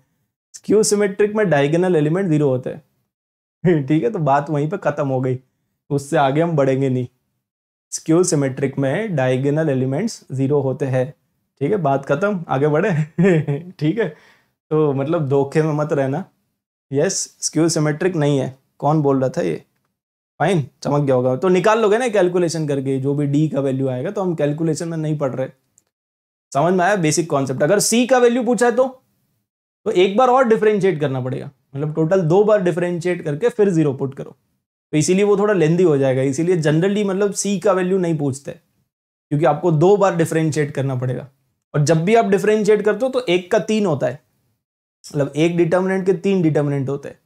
स्क्यू सिमेट्रिक में डायगोनल एलिमेंट जीरो होते हैं [LAUGHS] ठीक है तो बात वहीं पे ख़त्म हो गई उससे आगे हम बढ़ेंगे नहीं स्क्यू सिमेट्रिक में डायगोनल एलिमेंट्स जीरो होते हैं ठीक है बात खत्म आगे बढ़े [LAUGHS] ठीक है तो मतलब धोखे में मत रहना यस स्क्यू सिमेट्रिक नहीं है कौन बोल रहा था ये फाइन चमक गया होगा तो निकाल लोगे ना कैलकुलेशन करके जो भी डी का वैल्यू आएगा तो हम कैलकुलेशन में नहीं पढ़ रहे समझ में आया बेसिक कॉन्सेप्ट अगर सी का वैल्यू पूछा है तो तो एक बार और डिफ्रेंशिएट करना पड़ेगा मतलब टोटल दो बार डिफ्रेंशिएट करके फिर जीरो पुट करो तो इसीलिए वो थोड़ा लेंदी हो जाएगा इसीलिए जनरली मतलब सी का वैल्यू नहीं पूछते क्योंकि आपको दो बार डिफ्रेंशिएट करना पड़ेगा और जब भी आप डिफ्रेंशिएट करते हो तो एक का तीन होता है मतलब एक डिटर्मिनेंट के तीन डिटर्मिनेंट होते हैं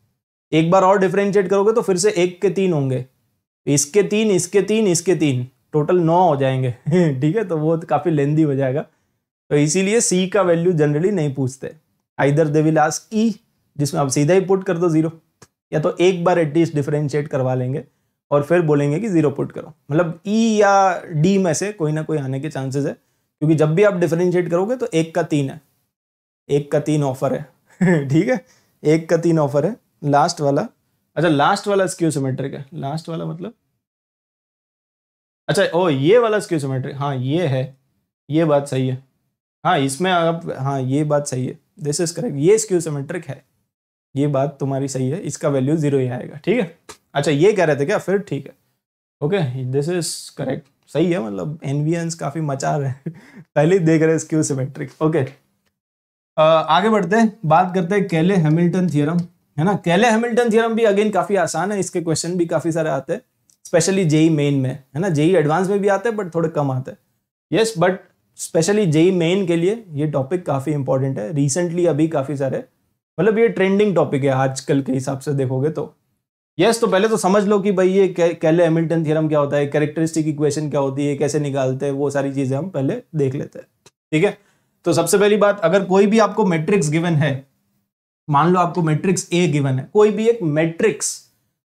एक बार और डिफ्रेंशिएट करोगे तो फिर से एक के तीन होंगे इसके तीन इसके तीन इसके तीन टोटल नौ हो जाएंगे [LAUGHS] ठीक है तो वो तो काफ़ी लेंदी हो जाएगा तो इसीलिए सी का वैल्यू जनरली नहीं पूछते either they will ask E जिसमें आप सीधा ही पुट कर दो ज़ीरो या तो एक बार एटलीस्ट डिफ्रेंशिएट करवा लेंगे और फिर बोलेंगे कि ज़ीरो पुट करो मतलब ई e या डी में से कोई ना कोई आने के चांसेस है क्योंकि जब भी आप डिफ्रेंशिएट करोगे तो एक का तीन है एक का तीन ऑफर है [LAUGHS] ठीक है एक का तीन ऑफर है लास्ट वाला अच्छा लास्ट वाला स्क्यू सिमेट्रिक है लास्ट वाला मतलब अच्छा ओ ये वाला स्क्यू सिमेट्रिक हाँ ये है ये बात सही है हाँ इसमें आप हाँ ये बात सही है दिस इज करेक्ट ये स्क्यू सिमेट्रिक है ये बात तुम्हारी सही है इसका वैल्यू जीरो ही आएगा ठीक है अच्छा ये कह रहे थे क्या फिर ठीक है ओके दिस इज करेक्ट सही है मतलब एनवियंस काफ़ी मचा रहे हैं [LAUGHS] पहले ही देख रहे हैं स्क्यू सिमेट्रिक ओके आगे बढ़ते हैं बात करते हैं केले हैमिल्टन थियरम है ना कैले हैमिल्टन थियरम भी अगेन काफी आसान है इसके क्वेश्चन भी काफी सारे आते हैं स्पेशली जेई मेन में है ना जेई एडवांस में भी आते हैं बट थोड़े कम आते हैं yes but specially JEE main के लिए ये टॉपिक काफ़ी इंपॉर्टेंट है रिसेंटली अभी काफ़ी सारे मतलब ये ट्रेंडिंग टॉपिक है आजकल के हिसाब से देखोगे तो यस yes, तो पहले तो समझ लो कि भाई ये कैले हेमिल्टन थ्योरम क्या होता है कैरेक्टरिस्टिक इक्वेशन क्या होती है कैसे निकालते हैं वो सारी चीज़ें हम पहले देख लेते हैं ठीक है तो सबसे पहली बात अगर कोई भी आपको मैट्रिक्स गिवन है मान लो आपको मैट्रिक्स ए गिवन है कोई भी एक मैट्रिक्स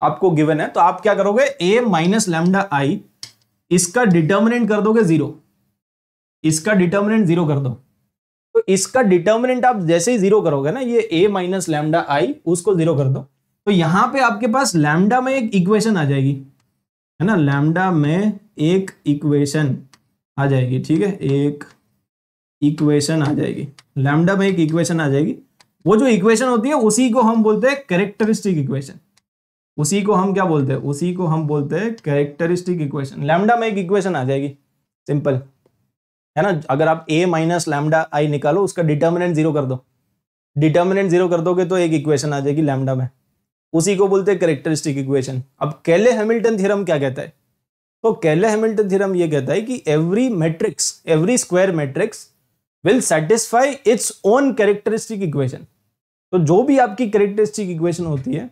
आपको गिवन है तो आप क्या करोगे ए माइनस लेमडा आई इसका डिटर्मिनेंट कर दोगे जीरो इसका डिटर्मिनेंट जीरो कर दो तो इसका डिटर्मिनेंट आप जैसे ही जीरो करोगे ना ये ए माइनस लेमडा आई उसको जीरो कर दो तो यहां पे आपके पास लैमडा में एक इक्वेशन आ जाएगी है ना लैमडा में एक इक्वेशन आ जाएगी ठीक है एक इक्वेशन आ जाएगी लैमडा में एक इक्वेशन आ जाएगी वो जो इक्वेशन होती है उसी को हम बोलते हैं कैरेक्टरिस्टिक इक्वेशन उसी को हम क्या बोलते हैं उसी को हम बोलते हैं कैरेक्टरिस्टिक इक्वेशन लैमडा में एक इक्वेशन आ जाएगी सिंपल है ना अगर आप ए माइनस लैमडा आई निकालो उसका डिटर्मिनेंट जीरो कर दो डिटर्मिनेंट जीरो कर दोगे तो एक इक्वेशन आ जाएगी लैमडा में उसी को बोलते हैं करेक्टरिस्टिक इक्वेशन अब कैले हेमिल्टन थ्योरम क्या कहता है तो कैले हेमिल्टन थ्योरम ये कहता है कि every matrix every square matrix will satisfy its own characteristic equation तो जो भी आपकी कैरेक्टरिस्टिक इक्वेशन होती है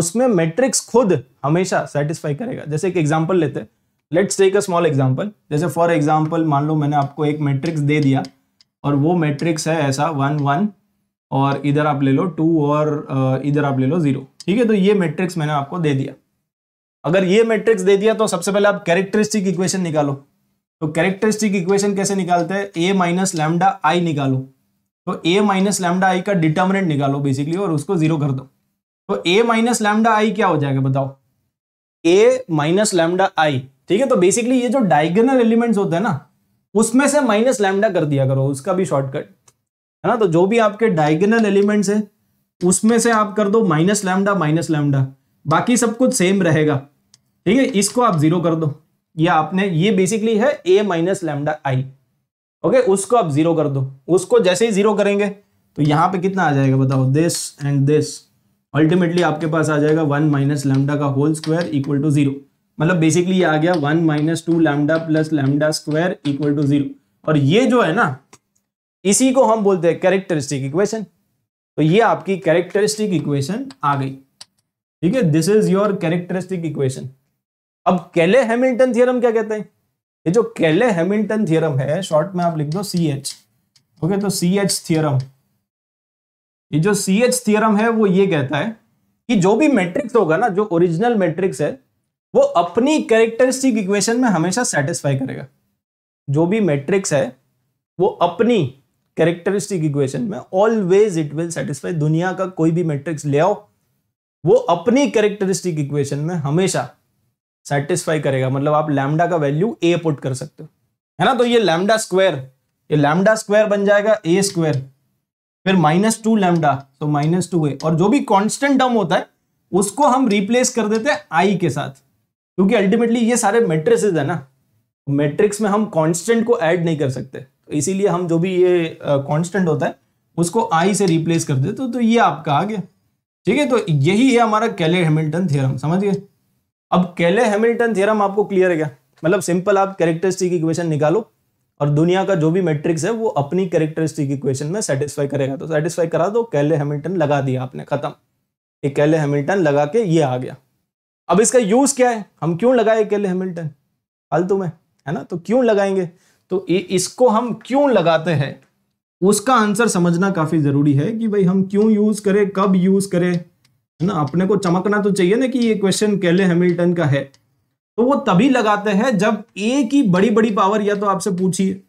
उसमें मैट्रिक्स खुद हमेशा सेटिस्फाई करेगा जैसे एक एग्जाम्पल लेते हैं let's take a small example जैसे फॉर एग्जाम्पल मान लो मैंने आपको एक मैट्रिक्स दे दिया और वो मैट्रिक्स है ऐसा वन वन और इधर आप ले लो टू और इधर आप ले लो जीरो ठीक है तो ये मैट्रिक्स मैंने आपको दे दिया अगर ये मैट्रिक्स दे दिया तो सबसे पहले आप कैरेक्टरिस्टिक इक्वेशन निकालो तो कैरेक्टरिस्टिक इक्वेशन कैसे निकालते हैं ए माइनस लैमडा आई निकालो तो ए माइनस लैमडा आई का डिटर्मिनेंट निकालो बेसिकली और उसको जीरो कर दो तो ए माइनस लैमडा आई क्या हो जाएगा बताओ ए माइनस लैमडा आई ठीक है तो बेसिकली ये जो डायगोनल एलिमेंट्स होते हैं ना उसमें से माइनस लैमडा कर दिया करो उसका भी शॉर्टकट है ना तो जो भी आपके डायगोनल एलिमेंट्स है उसमें से आप कर दो माइनस लैमडा माइनस लैमडा बाकी सब कुछ सेम रहेगा ठीक है इसको आप जीरो कर दो ये आपने ये बेसिकली है A minus lambda I okay उसको आप जीरो कर दो उसको जैसे ही जीरो करेंगे तो यहां पे कितना आ जाएगा बताओ दिस एंड दिस अल्टीमेटली आपके पास आ जाएगा वन माइनस लेमडा का whole square equal to zero मतलब बेसिकली ये आ गया one minus two lambda plus lambda square equal to zero और ये जो है ना इसी को हम बोलते हैं कैरेक्टरिस्टिक इक्वेशन तो ये आपकी कैरेक्टरिस्टिक इक्वेशन आ गई ठीक है this is your characteristic equation अब केले हेमिल्टन थियरम क्या कहते हैं ये जो केले हेमिल्टन थियरम है शॉर्ट में आप लिख दो सी एच ओके तो सी एच थियरम ये जो सी एच थियरम है वो ये कहता है कि जो भी मैट्रिक्स होगा ना जो ओरिजिनल मैट्रिक्स है वो अपनी कैरेक्टरिस्टिक इक्वेशन में हमेशा सेटिस्फाई करेगा जो भी मैट्रिक्स है वो अपनी कैरेक्टरिस्टिक इक्वेशन में ऑलवेज इट विल सेटिस्फाई दुनिया का कोई भी मैट्रिक्स ले आओ वो अपनी कैरेक्टरिस्टिक इक्वेशन में हमेशा सेटिस्फाई करेगा मतलब आप लैमडा का वैल्यू ए पुट कर सकते हो है ना तो ये लैमडा स्क्वायर ये लैमडा स्क्वायर बन जाएगा ए स्क्वायर फिर माइनस टू लैमडा तो माइनस टू ए और जो भी कॉन्स्टेंट टर्म होता है उसको हम रिप्लेस कर देते हैं आई के साथ क्योंकि अल्टीमेटली ये सारे मेट्रिसेस है ना मेट्रिक्स में हम कॉन्स्टेंट को ऐड नहीं कर सकते तो इसीलिए हम जो भी ये कॉन्स्टेंट होता है उसको आई से रिप्लेस कर देते तो, तो ये आपका आ गया ठीक है तो यही है हमारा कैले हेमिल्टन थियरम समझिए अब कैले हैमिल्टन थियरम आपको क्लियर है क्या मतलब सिंपल आप कैरेक्टरिस्टिक इक्वेशन निकालो और दुनिया का जो भी मैट्रिक्स है वो अपनी कैरेक्टरिस्टिक इक्वेशन में सेटिस्फाई करेगा तो सेटिस्फाई करा दो कैले हैमिल्टन लगा दिया आपने खत्म एक कैले हैमिल्टन लगा के ये आ गया अब इसका यूज क्या है हम क्यों लगाए कैले हैमिल्टन फालतू में है ना तो क्यों लगाएंगे तो इसको हम क्यों लगाते हैं उसका आंसर समझना काफी जरूरी है कि भाई हम क्यों यूज करें कब यूज करें ना अपने को चमकना तो चाहिए ना कि ये क्वेश्चन केले हैमिल्टन का है तो वो तभी लगाते हैं जब ए की बड़ी बड़ी पावर या तो आपसे पूछिए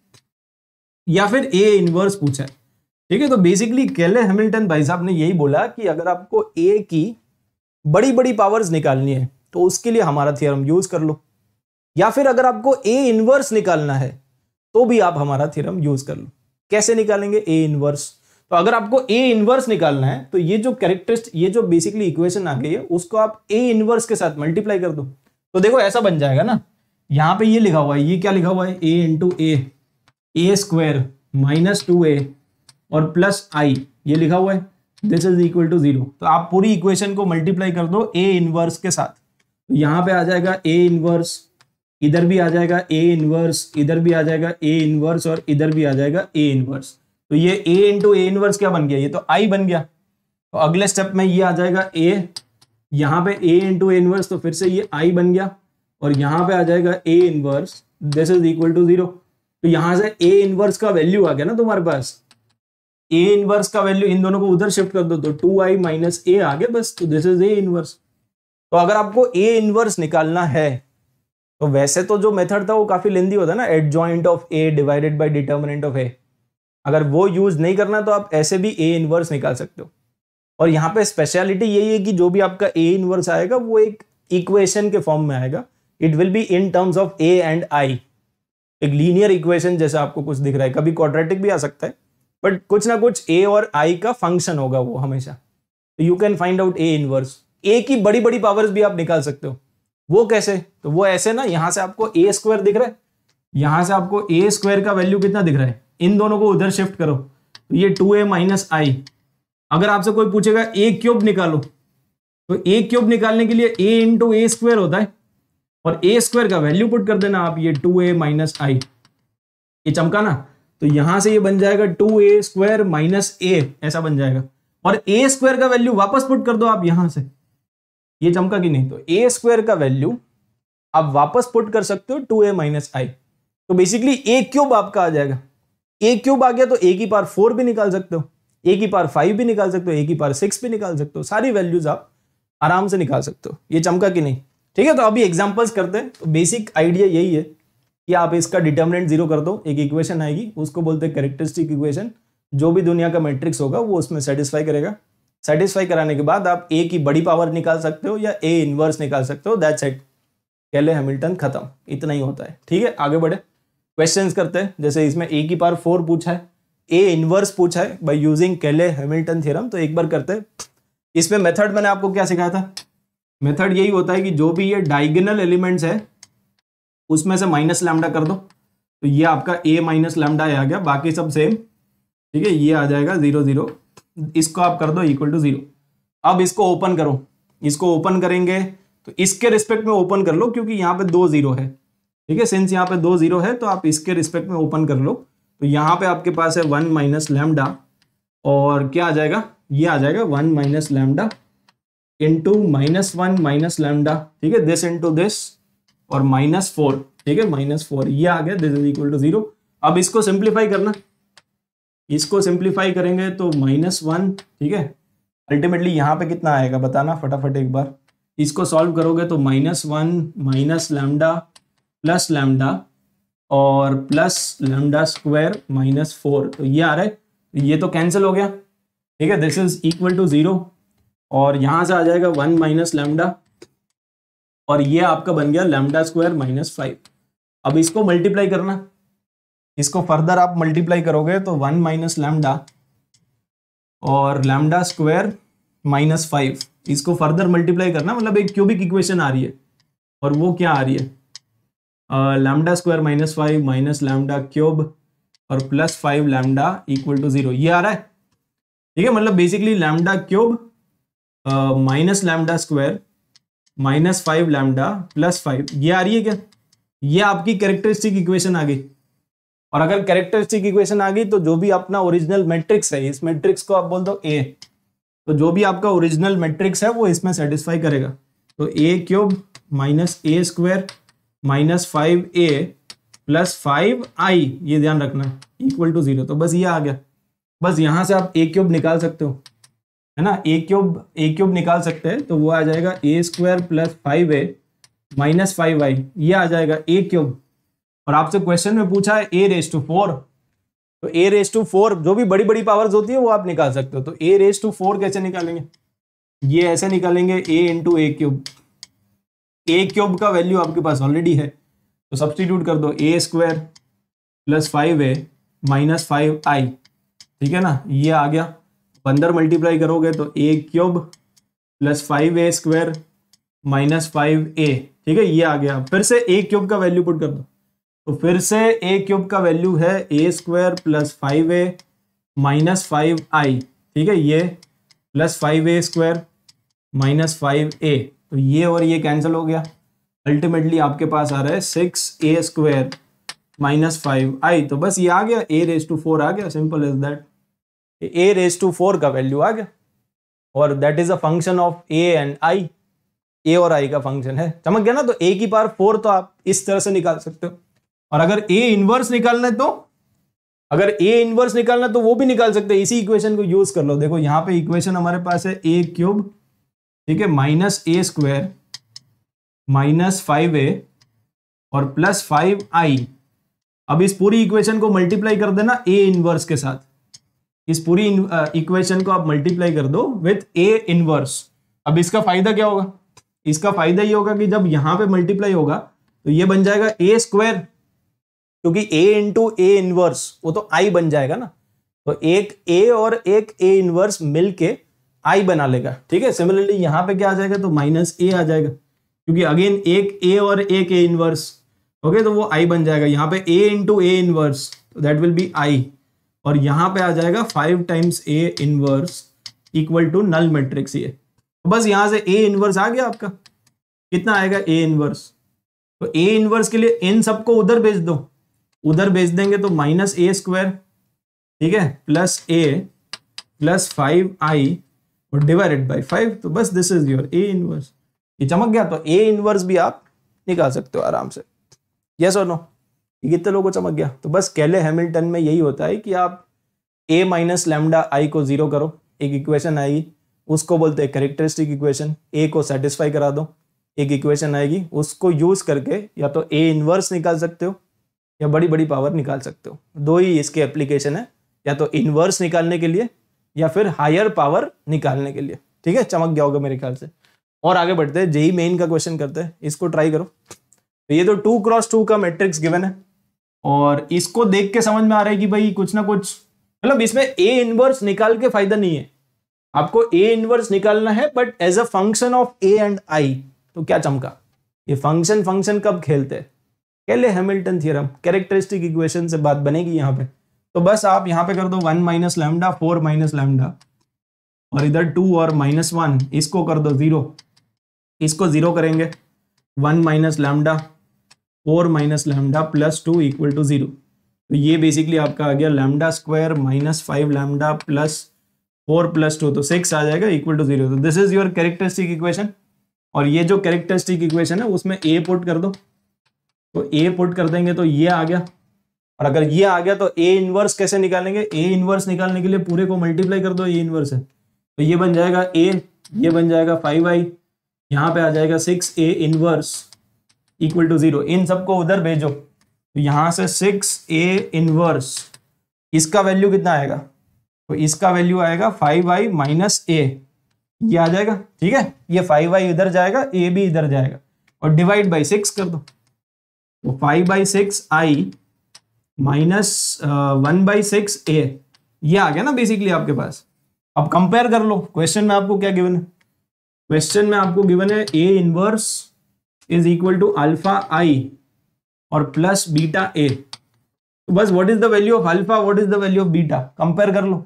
या फिर ए इनवर्स पूछा ठीक है तो बेसिकली केले हैमिल्टन भाई साहब ने यही बोला कि अगर आपको ए की बड़ी बड़ी पावर्स निकालनी है तो उसके लिए हमारा थियरम यूज कर लो या फिर अगर आपको ए इनवर्स निकालना है तो भी आप हमारा थियरम यूज कर लो कैसे निकालेंगे ए इनवर्स तो अगर आपको ए इनवर्स निकालना है तो ये जो कैरेक्टरिस्ट ये जो बेसिकली इक्वेशन आ गई है उसको आप ए इनवर्स के साथ मल्टीप्लाई कर दो तो देखो ऐसा बन जाएगा ना यहाँ पे ये लिखा हुआ है ये क्या लिखा हुआ है A into A A square minus two A और प्लस आई ये लिखा हुआ है this is equal to zero तो आप पूरी इक्वेशन को मल्टीप्लाई कर दो ए इनवर्स के साथ तो यहाँ पे आ जाएगा ए इनवर्स इधर भी आ जाएगा ए इनवर्स इधर भी आ जाएगा ए इनवर्स और इधर भी आ जाएगा ए इनवर्स तो ये ए इंटू ए इनवर्स क्या बन गया ये तो आई बन गया तो अगले स्टेप में ये आ जाएगा ए यहां पे ए इंटू ए इनवर्स तो फिर से ये आई बन गया और यहां पे आ जाएगा A inverse this is equal to zero तो यहां से ए इनवर्स का वैल्यू आ गया ना तुम्हारे पास ए इनवर्स का वैल्यू इन दोनों को उधर शिफ्ट कर दो तो टू आई माइनस ए आ गया बस तो दिस इज ए इनवर्स तो अगर आपको ए इनवर्स निकालना है तो वैसे तो जो मेथड था वो काफी लेंदी होता है ना adjoint of A divided by determinant of A अगर वो यूज़ नहीं करना तो आप ऐसे भी ए इन्वर्स निकाल सकते हो और यहाँ पे स्पेशलिटी यही है कि जो भी आपका ए इन्वर्स आएगा वो एक इक्वेशन के फॉर्म में आएगा it will be in terms of A and I एक लीनियर इक्वेशन जैसा आपको कुछ दिख रहा है कभी क्वाड्रेटिक भी आ सकता है बट कुछ ना कुछ ए और आई का फंक्शन होगा वो हमेशा तो you can find out A inverse A की बड़ी बड़ी पावर्स भी आप निकाल सकते हो वो कैसे तो वो ऐसे ना यहाँ से आपको ए स्क्वायर दिख रहा है यहाँ से आपको ए स्क्वायर का वैल्यू कितना दिख रहा है इन दोनों को उधर शिफ्ट करो तो ये टू ए माइनस आई अगर आपसे कोई पूछेगा ए क्यूब निकालो तो ए क्यूब निकालने के लिए ए इंटू ए स्क्वायर होता है और ए स्क्वायर का वैल्यू पुट कर देना आप ये टू ए माइनस आई ये चमका ना तो यहां से ये बन जाएगा two A square minus A ऐसा बन जाएगा और ए स्क्वायर का वैल्यू वापस पुट कर दो आप यहां से ये चमका कि नहीं तो ए स्क्वायर का वैल्यू आप वापस पुट कर सकते हो टू ए माइनस आई तो बेसिकली ए क्यूब आपका आ जाएगा ए क्यूब आ गया तो ए की पार फोर भी निकाल सकते हो ए की पार फाइव भी निकाल सकते हो ए की पार सिक्स भी निकाल सकते हो सारी वैल्यूज आप आराम से निकाल सकते हो ये चमका कि नहीं ठीक है तो अभी एग्जाम्पल्स करते हैं तो बेसिक आइडिया यही है कि आप इसका डिटर्मिनेंट जीरो कर दो एक इक्वेशन आएगी उसको बोलते हैं कैरेक्टरिस्टिक इक्वेशन जो भी दुनिया का मैट्रिक्स होगा वो उसमें सेटिस्फाई करेगा सेटिस्फाई कराने के बाद आप ए की बड़ी पावर निकाल सकते हो या ए इनवर्स निकाल सकते हो दैट्स इट कहले हैमिल्टन खत्म इतना ही होता है ठीक है आगे बढ़े क्वेश्चन करते हैं जैसे इसमें ए की पार फोर पूछा है ए इनवर्स पूछा है by using Cayley Hamilton theorem तो एक बार करते हैं इसमें मेथड मैंने आपको क्या सिखाया था मेथड यही होता है कि जो भी ये डाइगनल एलिमेंट्स है उसमें से माइनस लैमडा कर दो तो ये आपका ए माइनस लैमडा आ गया बाकी सब सेम ठीक है ये आ जाएगा जीरो जीरो इसको आप कर दो इक्वल टू जीरो अब इसको ओपन करो इसको ओपन करेंगे तो इसके रिस्पेक्ट में ओपन कर लो क्योंकि यहाँ पे दो जीरो है ठीक है सिंस यहाँ पे दो जीरो है तो आप इसके रिस्पेक्ट में ओपन कर लो तो यहाँ पे आपके पास है वन माइनस लेमडा और क्या आ जाएगा ये आ जाएगा one minus lambda into minus one minus lambda ठीक है दिस इंटू दिस और माइनस फोर ठीक है माइनस फोर ये आ गया this is equal to zero अब इसको सिंप्लीफाई करना इसको सिंप्लीफाई करेंगे तो माइनस वन ठीक है अल्टीमेटली यहाँ पे कितना आएगा बताना फटाफट एक बार इसको सॉल्व करोगे तो minus one minus lambda plus lambda और plus lambda square minus four तो ये आ रहा है तो ये तो कैंसिल हो गया ठीक है this is equal to zero और यहां से आ जाएगा वन माइनस लैमडा और ये आपका बन गया लैमडा स्क्वायर माइनस फाइव अब इसको मल्टीप्लाई करना इसको फर्दर आप मल्टीप्लाई करोगे तो वन माइनस लैमडा और लैमडा स्क्वायर माइनस फाइव इसको फर्दर मल्टीप्लाई करना मतलब एक क्यूबिक इक्वेशन आ रही है और वो क्या आ रही है lambda square minus five minus lambda cube और plus five lambda equal to zero ये आ रहा है ठीक है मतलब basically lambda cube minus lambda square minus five lambda plus five ये आ रही है क्या ये आपकी कैरेक्टरिस्टिक इक्वेशन आ गई और अगर कैरेक्टरिस्टिक इक्वेशन आ गई तो जो भी अपना ओरिजिनल मैट्रिक्स है इस मैट्रिक्स को आप बोल दो ए तो जो भी आपका ओरिजिनल मैट्रिक्स है वो इसमें सेटिस्फाई करेगा तो A cube minus A square minus five A plus five I ये ध्यान रखना इक्वल टू जीरो तो बस ये आ गया बस यहाँ से आप ए क्यूब निकाल सकते हो है ना ए क्यूब ए क्यूब निकाल सकते हैं तो वो आ जाएगा ए square plus five A minus five I ये आ जाएगा ए क्यूब और आपसे क्वेश्चन में पूछा है ए रेस टू फोर तो ए रेस टू फोर जो भी बड़ी बड़ी पावर्स होती है वो आप निकाल सकते हो तो ए रेस टू फोर कैसे निकालेंगे ये ऐसे निकालेंगे A into A cube A cube का वैल्यू आपके पास ऑलरेडी है तो सब्सटीट्यूट कर दो A square plus five A minus five I ठीक है ना ये आ गया अंदर मल्टीप्लाई करोगे तो A cube plus five A square minus five A ठीक है ये आ गया फिर से ए क्यूब का वैल्यू पुट कर दो तो फिर से ए क्यूब का वैल्यू है ए square plus five A minus five I ठीक है ये plus five A square minus five A तो ये और ये कैंसिल हो गया अल्टीमेटली आपके पास आ रहा है six A square minus five I तो बस ये आ गया ए रेस टू फोर आ गया simple is that A raise to four का वैल्यू आ गया और that is a function of A and I A और आई का फंक्शन है चमक गया ना तो ए की पावर फोर तो आप इस तरह से निकाल सकते हो और अगर ए इनवर्स निकालना है तो अगर ए इनवर्स निकालना है तो वो भी निकाल सकते हैं इसी इक्वेशन को यूज कर लो देखो यहाँ पे इक्वेशन हमारे पास है ए क्यूब ठीक है minus A square minus five A और प्लस फाइव आई अब इस पूरी इक्वेशन को मल्टीप्लाई कर देना ए इनवर्स के साथ इस पूरी इक्वेशन को आप मल्टीप्लाई कर दो विथ ए इनवर्स अब इसका फायदा क्या होगा इसका फायदा ये होगा कि जब यहां पे मल्टीप्लाई होगा तो ये बन जाएगा ए स्क्वायर क्योंकि ए इंटू ए इनवर्स वो तो आई बन जाएगा ना तो एक ए और एक ए इनवर्स मिलके आई बना लेगा ठीक है सिमिलरली यहां पे क्या आ जाएगा तो माइनस ए आ जाएगा क्योंकि अगेन एक ए और एक ए इनवर्स ओके तो वो आई बन जाएगा यहां पे A into A inverse that will be I और यहां पे आ जाएगा five times A inverse equal to null matrix ये बस यहां से ए इनवर्स आ गया आपका कितना आएगा ए इनवर्स तो ए इनवर्स के लिए इन सबको उधर भेज दो उधर भेज देंगे तो माइनस ए स्क्वायर ठीक है plus A plus five I और डिवाइडेड बाई फाइव तो बस this is your A inverse ये चमक गया तो ए इनवर्स भी आप निकाल सकते हो आराम से यस और नो ये कितने लोगों को चमक गया तो बस कैले हैमिल्टन में यही होता है कि आप ए माइनस लेमडा आई को जीरो करो एक इक्वेशन आएगी उसको बोलते हैं करेक्टरिस्टिक इक्वेशन ए को सेटिस्फाई करा दो एक इक्वेशन आएगी उसको यूज करके या तो ए इनवर्स निकाल सकते हो या बड़ी बड़ी पावर निकाल सकते हो दो ही इसके एप्लीकेशन है या तो इनवर्स निकालने के लिए या फिर हायर पावर निकालने के लिए ठीक है चमक गया होगा मेरे ख्याल से और आगे बढ़ते हैं जेई मेन का क्वेश्चन करते हैं इसको ट्राई करो तो ये तो टू क्रॉस टू का मैट्रिक्स गिवन है और इसको देख के समझ में आ रहा है कि भाई कुछ ना कुछ मतलब इसमें ए इनवर्स निकाल के फायदा नहीं है आपको ए इनवर्स निकालना है but as a function of A and I तो क्या चमका ये फंक्शन फंक्शन कब खेलते हैं कहले हैमिल्टन थियरम कैरेक्टरिस्टिक इक्वेशन से बात बनेगी यहाँ पे तो बस आप यहाँ पे कर दो one minus lambda four minus lambda और इधर टू और माइनस वन इसको कर दो ज़ीरो इसको ज़ीरो करेंगे one minus lambda four minus lambda plus two equal to zero तो ये बेसिकली आपका आ गया lambda square minus five lambda plus four plus two तो सिक्स आ जाएगा इक्वल टू जीरो तो this is your characteristic equation और ये जो कैरेक्टरिस्टिक इक्वेशन है उसमें ए पुट कर दो तो ए पुट कर देंगे तो ये आ गया और अगर ये आ गया तो ए इनवर्स कैसे निकालेंगे ए इनवर्स निकालने के लिए पूरे को मल्टीप्लाई कर दो ए इनवर्स है तो ये बन जाएगा ए ये बन जाएगा फाइव आई यहाँ पे आ जाएगा six A inverse equal to zero इन सबको उधर भेजो तो यहाँ से सिक्स ए इनवर्स इसका वैल्यू कितना आएगा तो इसका वैल्यू आएगा फाइव आई माइनस ए ये आ जाएगा ठीक है ये फाइव आई इधर जाएगा ए भी इधर जाएगा और डिवाइड बाई सिक्स कर दो तो five by six I minus one by six A ये आ गया ना बेसिकली आपके पास अब कंपेयर कर लो क्वेश्चन में आपको क्या गिवन है क्वेश्चन में आपको गिवन है A inverse is equal to alpha I और प्लस बीटा ए तो बस what is the value of alpha what is the value of beta compare कर लो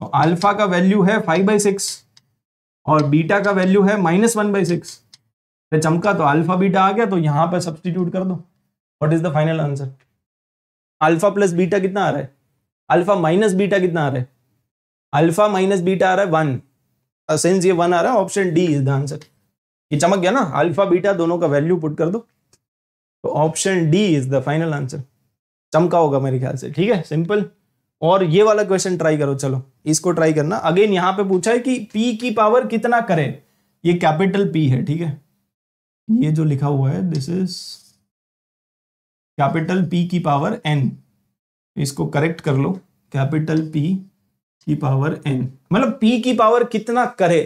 तो अल्फा का वैल्यू है फाइव बाई सिक्स और बीटा का वैल्यू है माइनस वन बाई सिक्स चमका तो अल्फा बीटा आ गया तो यहां पर सब्सटीट्यूट कर दो what is the final answer alpha plus beta कितना आ रहा है अल्फा माइनस बीटा कितना आ रहा है अल्फा माइनस बीटा आ रहा है वन सेंस ये वन आ रहा है option D is the answer ये चमक गया ना अल्फा बीटा दोनों का वैल्यू पुट कर दो तो option D is the final answer चमका होगा मेरे ख्याल से ठीक है सिंपल और ये वाला क्वेश्चन ट्राई करो चलो इसको ट्राई करना अगेन यहां पे पूछा है कि पी की पावर कितना करे ये कैपिटल पी है ठीक है ये जो लिखा हुआ है दिस इज कैपिटल पी की पावर एन इसको करेक्ट कर लो कैपिटल पी की पावर एन मतलब पी की पावर कितना करे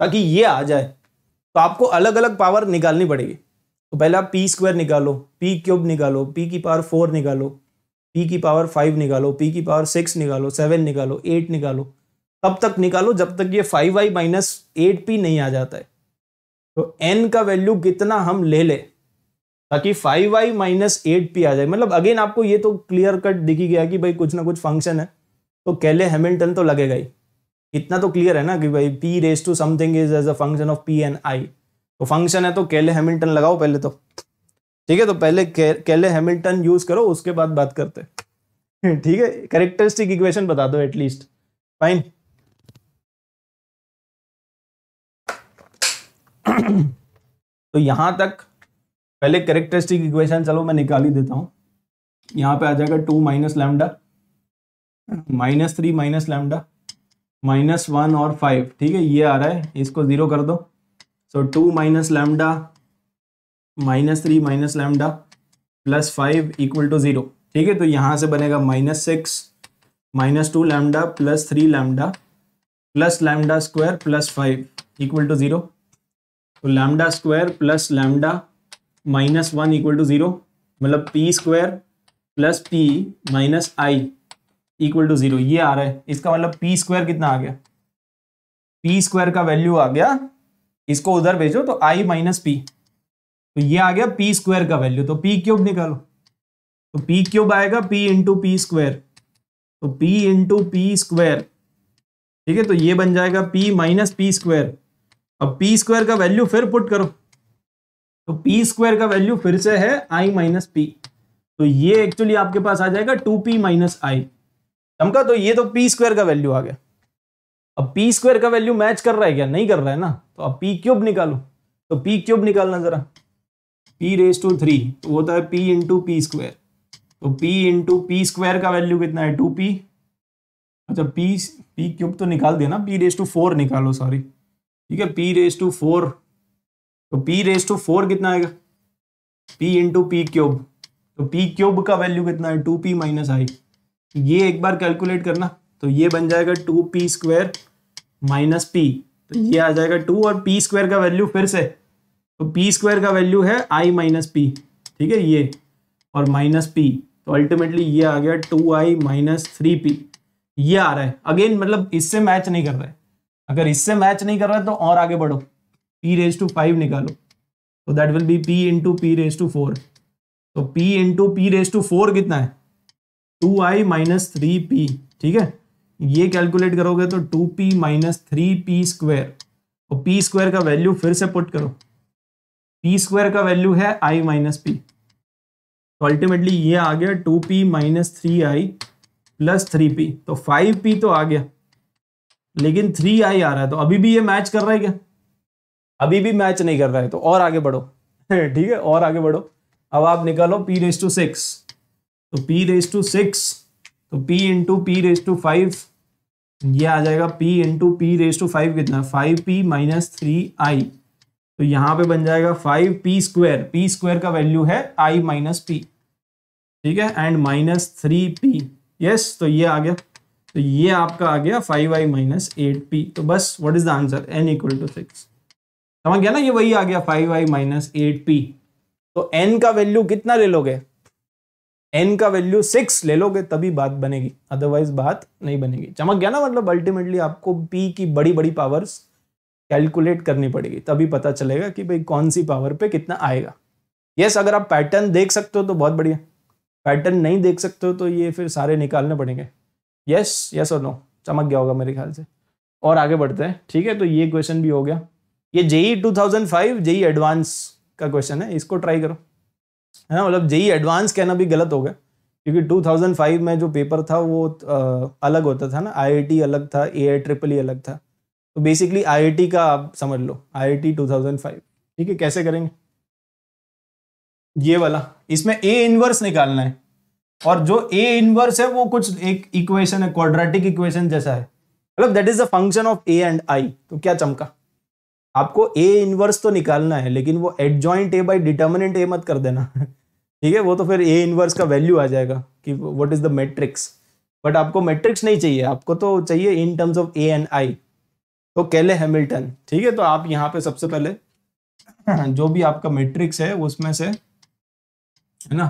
ताकि ये आ जाए तो आपको अलग अलग पावर निकालनी पड़ेगी तो पहले आप पी स्क्वायर निकालो पी क्यूब निकालो पी की पावर फोर निकालो पी की पावर फाइव निकालो पी की पावर सिक्स निकालो सेवन निकालो एट निकालो तब तक निकालो जब तक ये five I minus eight P नहीं आ जाता है तो एन का वैल्यू कितना हम ले लें ताकि five I minus eight P आ जाए मतलब अगेन आपको ये तो क्लियर कट दिखी गया कि भाई कुछ ना कुछ फंक्शन है तो कैले हेमिल्टन तो लगेगा ही इतना तो क्लियर है ना कि भाई P raise to something is as a function of P N I तो फंक्शन है तो कैले हेमिल्टन लगाओ पहले तो ठीक है तो पहले कैले हेमिल्टन यूज करो उसके बाद बात करते [LAUGHS] ठीक है करेक्टरिस्टिक इक्वेशन बता दो एटलीस्ट फाइन [CLEARS THROAT] तो यहां तक पहले करेक्टरिस्टिक इक्वेशन चलो मैं निकाल ही देता हूँ यहाँ पे आ जाएगा two minus lambda minus three minus lambda minus one और फाइव ठीक है ये आ रहा है इसको ज़ीरो कर दो so two minus lambda minus three minus lambda plus five equal to zero ठीक है तो यहाँ से बनेगा minus six minus two lambda plus three lambda plus lambda square plus five equal to zero तो lambda square plus lambda minus one equal to zero मतलब P square plus P minus I equal to zero ये आ रहा है इसका मतलब P square कितना आ गया पी स्क्वायर का वैल्यू आ गया इसको उधर भेजो तो आई माइनस पी तो ये आ गया पी स्क्वायर का वैल्यू तो पी क्यूब निकालो तो पी क्यूब आएगा पी इंटू पी स्क्वायर तो पी इंटू पी स्क्वायर ठीक है तो ये बन जाएगा पी माइनस पी स्क्वायर अब पी स्क्वायर का वैल्यू फिर पुट करो तो पी स्क्वायर का वैल्यू फिर से है आई माइनस पी तो ये एक्चुअली आपके पास आ जाएगा टू पी माइनस आई चमका तो ये तो पी स्क्वायर का वैल्यू आ गया अब पी स्क्वायर का वैल्यू मैच कर रहा है क्या नहीं कर रहा है ना तो अब पी क्यूब निकालो तो पी क्यूब निकालना जरा पी रेस टू थ्री तो होता है पी इंटू पी स्क्वायर तो पी इंटू पी स्क्वायर का वैल्यू कितना है टू पी अच्छा पी पी क्यूब तो निकाल देना पी रेस टू फोर निकालो सॉरी ठीक है पी रेस टू फोर तो p रेस टू फोर कितना आएगा p इंटू पी क्यूब तो p क्यूब का वैल्यू कितना है टू पी माइनस आई ये एक बार कैलकुलेट करना तो ये बन जाएगा two P square minus P तो ये आ जाएगा टू और पी स्क्वायर का वैल्यू फिर से तो पी स्क्वायर का वैल्यू है आई माइनस पी ठीक है ये और माइनस पी तो अल्टीमेटली ये आ गया two I minus three P ये आ रहा है अगेन मतलब इससे मैच नहीं कर रहा है अगर इससे मैच नहीं कर रहा है तो और आगे बढ़ो पी रेज टू फाइव निकालो तो that will be P into P raise to four तो P into P raise to four कितना है two I minus three P ठीक है ये कैलकुलेट करोगे तो two P minus three P square और पी स्क्वायर का वैल्यू फिर से पुट करो पी स्क्वायर का वैल्यू है आई माइनस पी तो अल्टीमेटली ये आ गया two P minus three I plus three P तो फाइव पी तो आ गया लेकिन थ्री आई आ रहा है तो अभी भी ये मैच कर रहा है क्या अभी भी मैच नहीं कर रहा है तो और आगे बढ़ो [LAUGHS] ठीक है और आगे बढ़ो अब आप निकालो पी रेस टू सिक्स तो पी रेस टू सिक्स तो P into P raise to five ये आ जाएगा P into P raise to five कितना five P minus three I तो यहाँ पे बन जाएगा five P square P square का वैल्यू है आई माइनस पी ठीक है and minus three P yes तो ये आ गया तो ये आपका आ गया five I minus eight P तो बस what is the answer N equal to six समझ गया ना ये वही आ गया five I minus eight P तो एन का वैल्यू कितना ले लोगे एन का वैल्यू सिक्स ले लोगे तभी बात बनेगी अदरवाइज बात नहीं बनेगी चमक गया ना मतलब अल्टीमेटली आपको पी की बड़ी बड़ी पावर्स कैलकुलेट करनी पड़ेगी तभी पता चलेगा कि भाई कौन सी पावर पे कितना आएगा यस yes, अगर आप पैटर्न देख सकते हो तो बहुत बढ़िया पैटर्न नहीं देख सकते हो तो ये फिर सारे निकालने पड़ेंगे यस यस और नो चमक गया होगा मेरे ख्याल से और आगे बढ़ते हैं ठीक है तो ये क्वेश्चन भी हो गया ये जेई 2005 जेई एडवांस का क्वेश्चन है इसको ट्राई करो है ना मतलब जेई एडवांस कहना भी गलत होगा क्योंकि 2005 में जो पेपर था वो आ, अलग होता था ना आईआईटी अलग था ए आई ट्रिपल ई अलग था तो बेसिकली आईआईटी का आप समझ लो आईआईटी 2005 ठीक है कैसे करेंगे ये वाला इसमें ए इनवर्स निकालना है और जो ए इनवर्स है वो कुछ एक इक्वेशन है क्वाड्रेटिक इक्वेशन जैसा है मतलब that is the function of A and I तो क्या चमका आपको ए इनवर्स तो निकालना है लेकिन वो adjoint A by determinant A मत कर देना [LAUGHS] ठीक है वो तो फिर ए इनवर्स का वैल्यू आ जाएगा कि what is the matrix but आपको मेट्रिक्स नहीं चाहिए आपको तो चाहिए in terms of A and I तो कैले हैमिल्टन ठीक है तो आप यहाँ पे सबसे पहले [CLEARS THROAT] जो भी आपका मेट्रिक्स है उसमें से है ना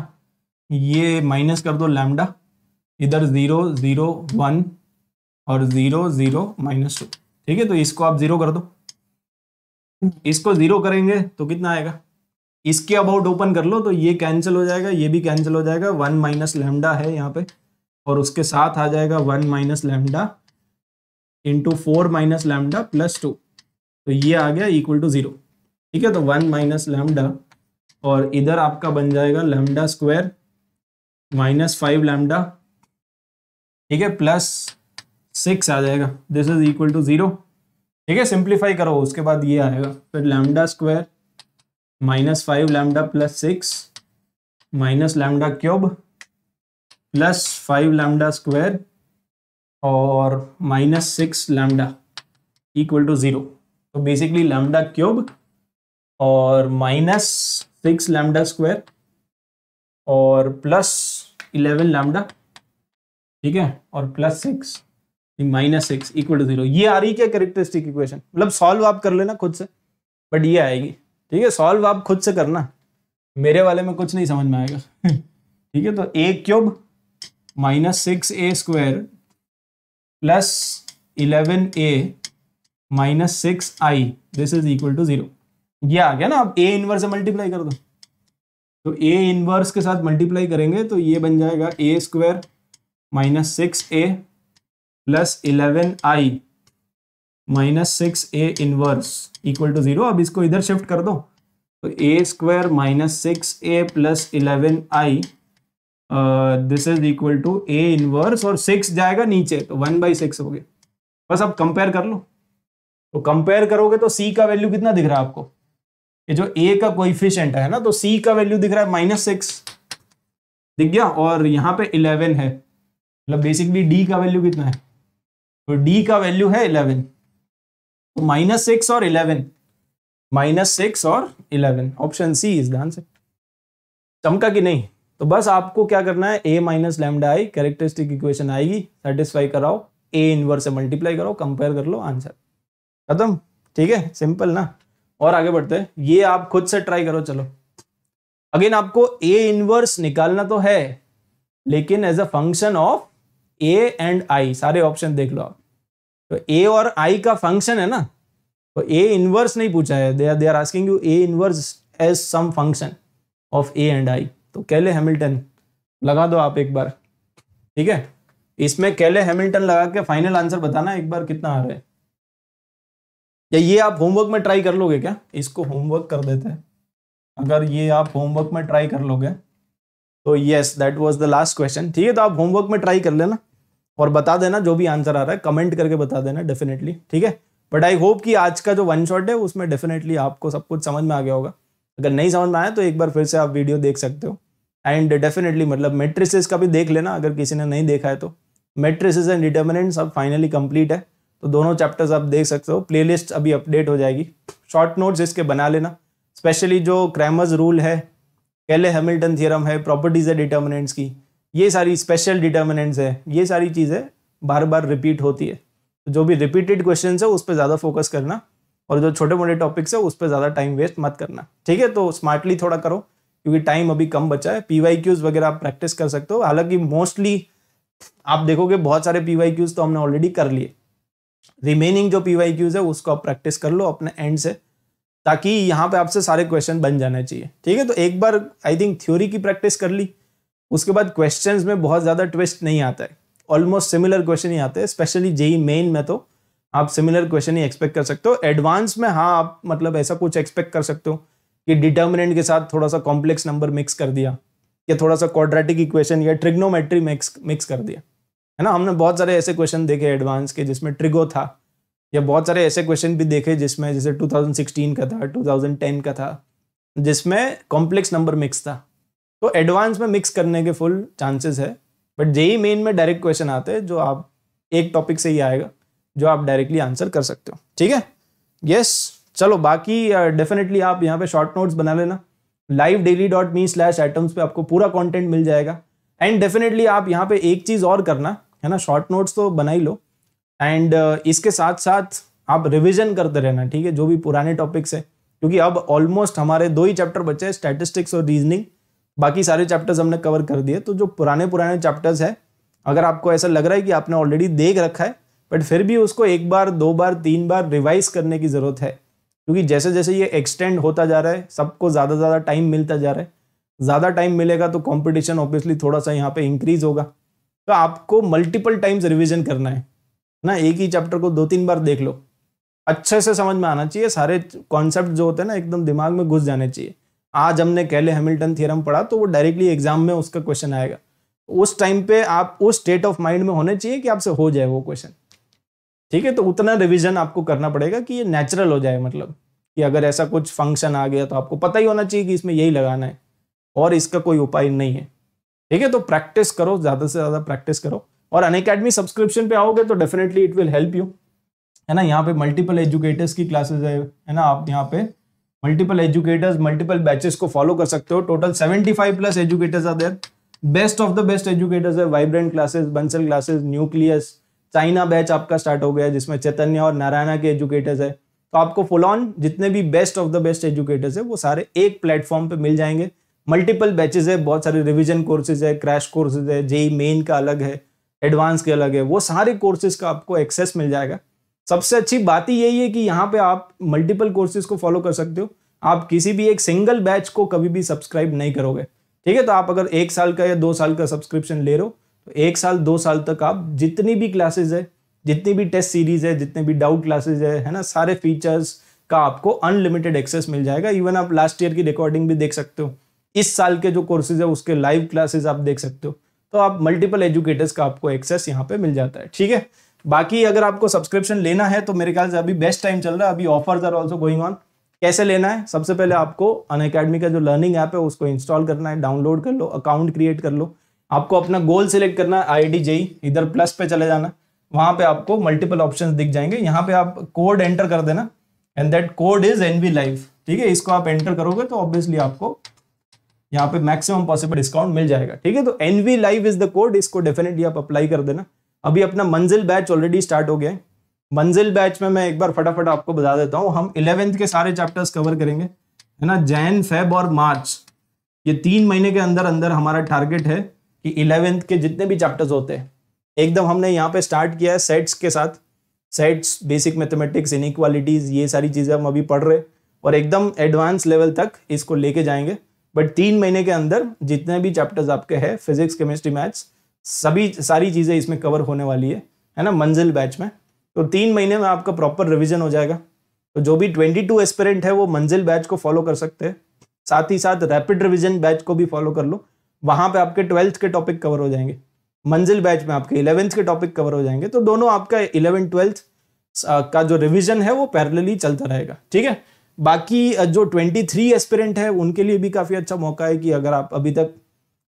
ये माइनस कर दो लैमडा इधर ज़ीरो ज़ीरो वन और ज़ीरो ज़ीरो माइनस टू ठीक है तो इसको आप ज़ीरो कर दो इसको जीरो करेंगे तो कितना आएगा इसके अबाउट ओपन कर लो तो ये कैंसिल हो जाएगा ये भी कैंसिल हो जाएगा वन माइनस लेमडा है यहाँ पे और उसके साथ आ जाएगा one minus lambda into four minus lambda plus two तो ये आ गया इक्वल टू जीरो ठीक है तो वन माइनस लेमडा और इधर आपका बन जाएगा lambda square minus five lambda ठीक है प्लस सिक्स आ जाएगा this is equal to zero ठीक है सिंप्लीफाई करो उसके बाद ये आएगा फिर lambda square minus five lambda plus six minus lambda cube plus five lambda square और minus six lambda equal to zero तो बेसिकली लैमडा क्यूब और माइनस सिक्स लैमडा स्क्वायर और प्लस इलेवन लैमडा ठीक है और plus six minus x equal to zero ये आ रही क्या करेक्टरिस्टिक इक्वेशन मतलब सॉल्व आप कर लेना खुद से बट ये आएगी ठीक है सॉल्व आप खुद से करना मेरे वाले में कुछ नहीं समझ में आएगा [LAUGHS] ठीक है तो A cube minus six A square plus eleven A minus six I this is equal to zero ये आ गया ना आप ए इनवर्स से मल्टीप्लाई कर दो तो ए इनवर्स के साथ मल्टीप्लाई करेंगे तो ये बन जाएगा ए square minus six A plus eleven I minus six A inverse equal to zero अब इसको इधर शिफ्ट कर दो तो ए square minus six A plus eleven I this is equal to A inverse और सिक्स जाएगा नीचे तो वन बाई सिक्स हो गया बस अब कंपेयर कर लो तो कंपेयर करोगे तो सी का वैल्यू कितना दिख रहा है आपको ये जो ए का कोइफिशियंट है ना तो सी का वैल्यू दिख रहा है माइनस सिक्स दिख गया और यहाँ पे इलेवन है मतलब बेसिकली डी का वैल्यू कितना है तो डी का वैल्यू है इलेवन तो माइनस सिक्स और इलेवन माइनस सिक्स और इलेवन ऑप्शन सी इज ध्यान से चमका कि नहीं तो बस आपको क्या करना है A minus lambda I characteristic equation आएगी सेटिस्फाई कराओ ए इनवर्स से मल्टीप्लाई करो कंपेयर कर लो आंसर खत्म ठीक है सिंपल ना और आगे बढ़ते हैं ये आप खुद से ट्राई करो चलो अगेन आपको ए इनवर्स निकालना तो है लेकिन as a function of A and I सारे ऑप्शन देख लो आप तो ए और आई का फंक्शन है ना तो ए इनवर्स नहीं पूछा है they are they are asking you A inverse as some function of A and I तो कैले हैमिल्टन लगा दो आप एक बार ठीक है इसमें कैले हैमिल्टन लगा के फाइनल आंसर बताना एक बार कितना आ रहा है या ये आप होमवर्क में ट्राई कर लोगे क्या इसको होमवर्क कर देते हैं अगर ये आप होमवर्क में ट्राई कर लोगे तो yes that was the last question ठीक है तो आप होमवर्क में ट्राई कर लेना और बता देना जो भी आंसर आ रहा है कमेंट करके बता देना डेफिनेटली ठीक है बट आई होप कि आज का जो वन शॉट है उसमें डेफिनेटली आपको सब कुछ समझ में आ गया होगा अगर नहीं समझ में आया तो एक बार फिर से आप वीडियो देख सकते हो एंड डेफिनेटली मतलब मेट्रिसिस का भी देख लेना अगर किसी ने नहीं देखा है तो मेट्रिसिस एंड डिटर्मिनेंट सब फाइनली कंप्लीट है तो दोनों चैप्टर्स आप देख सकते हो प्लेलिस्ट अभी अपडेट हो जाएगी शॉर्ट नोट्स इसके बना लेना स्पेशली जो क्रैमर्स रूल है केले हैमिल्टन थियरम है प्रॉपर्टीज़ है डिटर्मिनेंट्स की ये सारी स्पेशल डिटर्मिनेंट्स है ये सारी चीज़ें बार बार रिपीट होती है तो जो भी रिपीटेड क्वेश्चन है उस पर ज़्यादा फोकस करना और जो छोटे मोटे टॉपिक्स है उस पर ज़्यादा टाइम वेस्ट मत करना ठीक है तो स्मार्टली थोड़ा करो क्योंकि टाइम अभी कम बचा है पी वाई क्यूज़ वगैरह आप प्रैक्टिस कर सकते हो हालांकि मोस्टली आप देखोगे बहुत सारे पी वाई क्यूज़ तो हमने ऑलरेडी कर लिए रिमेनिंग जो पी क्यूज़ है उसको आप प्रैक्टिस कर लो अपने एंड से ताकि यहाँ पे आपसे सारे क्वेश्चन बन जाने चाहिए ठीक है तो एक बार आई थिंक थ्योरी की प्रैक्टिस कर ली उसके बाद क्वेश्चन में बहुत ज़्यादा ट्विस्ट नहीं आता है ऑलमोस्ट सिमिलर क्वेश्चन ही आते हैं स्पेशली जेई मेन में तो आप सिमिलर क्वेश्चन ही एक्सपेक्ट कर सकते हो एडवांस में हाँ आप मतलब ऐसा कुछ एक्सपेक्ट कर सकते हो कि डिटर्मिनेंट के साथ थोड़ा सा कॉम्प्लेक्स नंबर मिक्स कर दिया या थोड़ा सा क्वाड्रेटिक इक्वेशन या ट्रिग्नोमेट्री मिक्स मिक्स कर दिया है ना हमने बहुत सारे ऐसे क्वेश्चन देखे एडवांस के जिसमें ट्रिगो था या बहुत सारे ऐसे क्वेश्चन भी देखे जिसमें जैसे 2016 का था 2010 का था जिसमें कॉम्प्लेक्स नंबर मिक्स था तो एडवांस में मिक्स करने के फुल चांसेस है बट जेई मेन में डायरेक्ट क्वेश्चन आते हैं जो आप एक टॉपिक से ही आएगा जो आप डायरेक्टली आंसर कर सकते हो ठीक है यस चलो बाकी डेफिनेटली uh, आप यहाँ पे शॉर्ट नोट्स बना लेना live daily dot me slash items पर आपको पूरा कॉन्टेंट मिल जाएगा एंड डेफिनेटली आप यहाँ पे एक चीज़ और करना है ना शॉर्ट नोट्स तो बना ही लो एंड uh, इसके साथ साथ आप रिविजन करते रहना ठीक है जो भी पुराने टॉपिक्स है क्योंकि अब ऑलमोस्ट हमारे दो ही चैप्टर बचे हैं स्टैटिस्टिक्स और रीजनिंग बाकी सारे चैप्टर्स हमने कवर कर दिए तो जो पुराने पुराने चैप्टर्स हैं अगर आपको ऐसा लग रहा है कि आपने ऑलरेडी देख रखा है बट फिर भी उसको एक बार दो बार तीन बार रिवाइज करने की ज़रूरत है क्योंकि जैसे जैसे ये एक्सटेंड होता जा रहा है सबको ज़्यादा ज़्यादा टाइम मिलता जा रहा है ज़्यादा टाइम मिलेगा तो कॉम्पिटिशन ऑब्वियसली थोड़ा सा यहाँ पे इंक्रीज होगा तो आपको मल्टीपल टाइम्स रिविजन करना है ना एक ही चैप्टर को दो तीन बार देख लो अच्छे से समझ में आना चाहिए सारे कॉन्सेप्ट जो होते हैं ना एकदम दिमाग में घुस जाने चाहिए आज हमने कैले हेमिल्टन थियरम पढ़ा तो वो डायरेक्टली एग्जाम में उसका क्वेश्चन आएगा उस टाइम पे आप उस स्टेट ऑफ माइंड में होने चाहिए कि आपसे हो जाए वो क्वेश्चन ठीक है तो उतना रिविजन आपको करना पड़ेगा कि ये नेचुरल हो जाए मतलब कि अगर ऐसा कुछ फंक्शन आ गया तो आपको पता ही होना चाहिए कि इसमें यही लगाना है और इसका कोई उपाय नहीं है ठीक है तो प्रैक्टिस करो ज़्यादा से ज़्यादा प्रैक्टिस करो और अन अकेडमी सब्सक्रिप्शन पे आओगे तो definitely it will help you है ना यहाँ पे मल्टीपल एजुकेटर्स की क्लासेस है है ना आप यहाँ पे मल्टीपल एजुकेटर्स मल्टीपल बैचेस को फॉलो कर सकते हो total 75 plus educators are there best of the best educators है vibrant classes Bansal classes nucleus China batch आपका स्टार्ट हो गया जिसमें चैतन्य और नारायणा के एजुकेटर्स है तो आपको फुल ऑन जितने भी best of the best educators है वो सारे एक प्लेटफॉर्म पे मिल जाएंगे मल्टीपल बैचेज है बहुत सारे रिविजन कोर्सेज है क्रैश कोर्सेज है जेई मेन का अलग है एडवांस के अलग है वो सारे कोर्सेज का आपको एक्सेस मिल जाएगा सबसे अच्छी बात ही यही है कि यहाँ पे आप मल्टीपल कोर्सेज को फॉलो कर सकते हो आप किसी भी एक सिंगल बैच को कभी भी सब्सक्राइब नहीं करोगे ठीक है तो आप अगर एक साल का या दो साल का सब्सक्रिप्शन ले रहे हो तो एक साल दो साल तक आप जितनी भी क्लासेज है जितनी भी टेस्ट सीरीज है जितने भी डाउट क्लासेज है है ना सारे फीचर्स का आपको अनलिमिटेड एक्सेस मिल जाएगा इवन आप लास्ट ईयर की रिकॉर्डिंग भी देख सकते हो इस साल के जो कोर्सेज है उसके लाइव क्लासेज आप देख सकते हो तो आप मल्टीपल एजुकेटर्स का आपको एक्सेस यहाँ पे मिल जाता है ठीक है बाकी अगर आपको सब्सक्रिप्शन लेना है तो मेरे ख्याल से अभी बेस्ट टाइम चल रहा है अभी offers are also going on कैसे लेना है सबसे पहले आपको अन अकेडमी का जो लर्निंग ऐप है उसको इंस्टॉल करना है डाउनलोड कर लो अकाउंट क्रिएट कर लो आपको अपना गोल सिलेक्ट करना है आई जेई e, इधर प्लस पे चले जाना वहाँ पे आपको मल्टीपल ऑप्शंस दिख जाएंगे यहाँ पे आप कोड एंटर कर देना and that code is N B live ठीक है इसको आप एंटर करोगे तो ऑब्वियसली आपको यहाँ पे मैक्सिमम पॉसिबल डिस्काउंट मिल जाएगा ठीक है तो N V live is the code इसको डेफिनेटली आप अप्लाई कर देना अभी अपना मंजिल बैच ऑलरेडी स्टार्ट हो गया है मंजिल बैच में मैं एक बार फटाफट आपको बता देता हूँ हम इलेवेंथ के सारे चैप्टर्स कवर करेंगे है ना जैन फेब और मार्च ये तीन महीने के अंदर अंदर हमारा टारगेट है कि इलेवेंथ के जितने भी चैप्टर्स होते हैं एकदम हमने यहाँ पे स्टार्ट किया है सेट्स के साथ सेट्स बेसिक मैथमेटिक्स इनक्वालिटीज़ ये सारी चीज़ें हम अभी पढ़ रहे और एकदम एडवांस लेवल तक इसको लेके जाएंगे बट तीन महीने के अंदर जितने भी चैप्टर्स आपके हैं फिजिक्स केमिस्ट्री मैथ्स सभी सारी चीज़ें इसमें कवर होने वाली है है ना मंजिल बैच में तो तीन महीने में आपका प्रॉपर रिविजन हो जाएगा तो जो भी ट्वेंटी टू एस्पेरेंट है वो मंजिल बैच को फॉलो कर सकते हैं साथ ही साथ रैपिड रिविजन बैच को भी फॉलो कर लो वहाँ पर आपके ट्वेल्थ के टॉपिक कवर हो जाएंगे मंजिल बैच में आपके इलेवेंथ के टॉपिक कवर हो जाएंगे तो दोनों आपका इलेवन ट्वेल्थ का जो रिविजन है वो पैरेलली चलता रहेगा ठीक है बाकी जो 23 एस्पिरेंट है उनके लिए भी काफ़ी अच्छा मौका है कि अगर आप अभी तक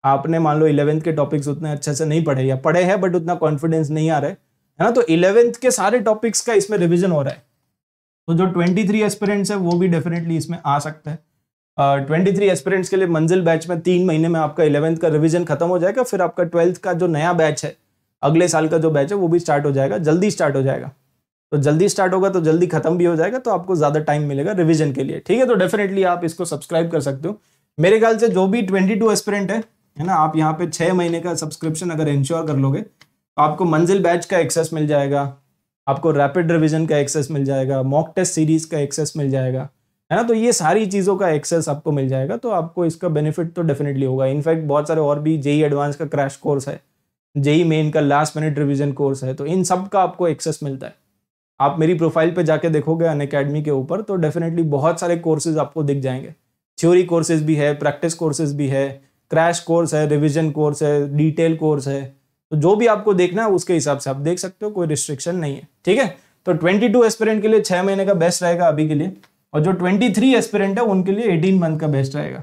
आपने मान लो इलेवेंथ के टॉपिक्स उतने अच्छे से नहीं पढ़े या पढ़े हैं बट उतना कॉन्फिडेंस नहीं आ रहा है ना तो इलेवेंथ के सारे टॉपिक्स का इसमें रिविजन हो रहा है तो जो ट्वेंटी थ्री एस्पिरेंट्स है वो भी डेफिनेटली इसमें आ सकता है ट्वेंटी थ्री एस्पिरेंट्स के लिए मंजिल बैच में तीन महीने में आपका इलेवेंथ का रिविजन खत्म हो जाएगा फिर आपका ट्वेल्थ का जो नया बैच है अगले साल का जो बैच है वो भी स्टार्ट हो जाएगा जल्दी स्टार्ट हो जाएगा तो जल्दी स्टार्ट होगा तो जल्दी खत्म भी हो जाएगा तो आपको ज़्यादा टाइम मिलेगा रिविजन के लिए ठीक है तो डेफिनेटली आप इसको सब्सक्राइब कर सकते हो मेरे ख्याल से जो भी ट्वेंटी टू एस्पिरेंट है है ना आप यहाँ पे छः महीने का सब्सक्रिप्शन अगर इंश्योर कर लोगे तो आपको मंजिल बैच का एक्सेस मिल जाएगा आपको रैपिड रिविजन का एक्सेस मिल जाएगा मॉक टेस्ट सीरीज का एक्सेस मिल जाएगा है ना तो ये सारी चीज़ों का एक्सेस आपको मिल जाएगा तो आपको इसका बेनिफिट तो डेफिनेटली होगा इनफैक्ट बहुत सारे और भी जेई एडवांस का क्रैश कोर्स है जेई मेन का लास्ट मिनट रिविजन कोर्स है तो इन सब का आपको एक्सेस मिलता है आप मेरी प्रोफाइल पे जाके देखोगे अन अकेडमी के ऊपर तो डेफिनेटली बहुत सारे कोर्सेज आपको दिख जाएंगे थ्योरी कोर्सेज भी है प्रैक्टिस कोर्सेज भी है क्रैश कोर्स है रिविजन कोर्स है डिटेल कोर्स है तो जो भी आपको देखना है उसके हिसाब से आप देख सकते हो कोई रिस्ट्रिक्शन नहीं है ठीक है तो ट्वेंटी टू एस्पिरेंट के लिए छह महीने का बेस्ट रहेगा अभी के लिए और जो थ्री एस्पिरेंट है उनके लिए एटीन मंथ का बेस्ट रहेगा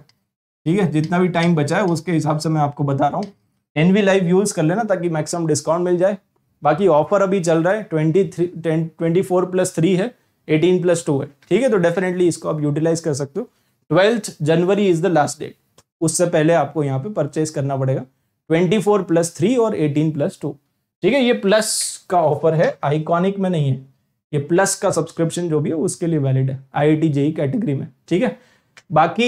ठीक है जितना भी टाइम बचा है उसके हिसाब से मैं आपको बता रहा हूँ एन लाइव यूज़ कर लेना ताकि मैक्सिमम डिस्काउंट मिल जाए बाकी ऑफर अभी चल रहा है twenty three twenty four plus three है एटीन प्लस टू है ठीक है तो डेफिनेटली इसको आप यूटिलाइज कर सकते हो twelfth January is the last date उससे पहले आपको यहाँ पे परचेज करना पड़ेगा ट्वेंटी फोर प्लस थ्री और एटीन प्लस टू ठीक है ये प्लस का ऑफर है आइकॉनिक में नहीं है ये प्लस का सब्सक्रिप्शन जो भी है उसके लिए वैलिड है आई आई कैटेगरी में ठीक है बाकी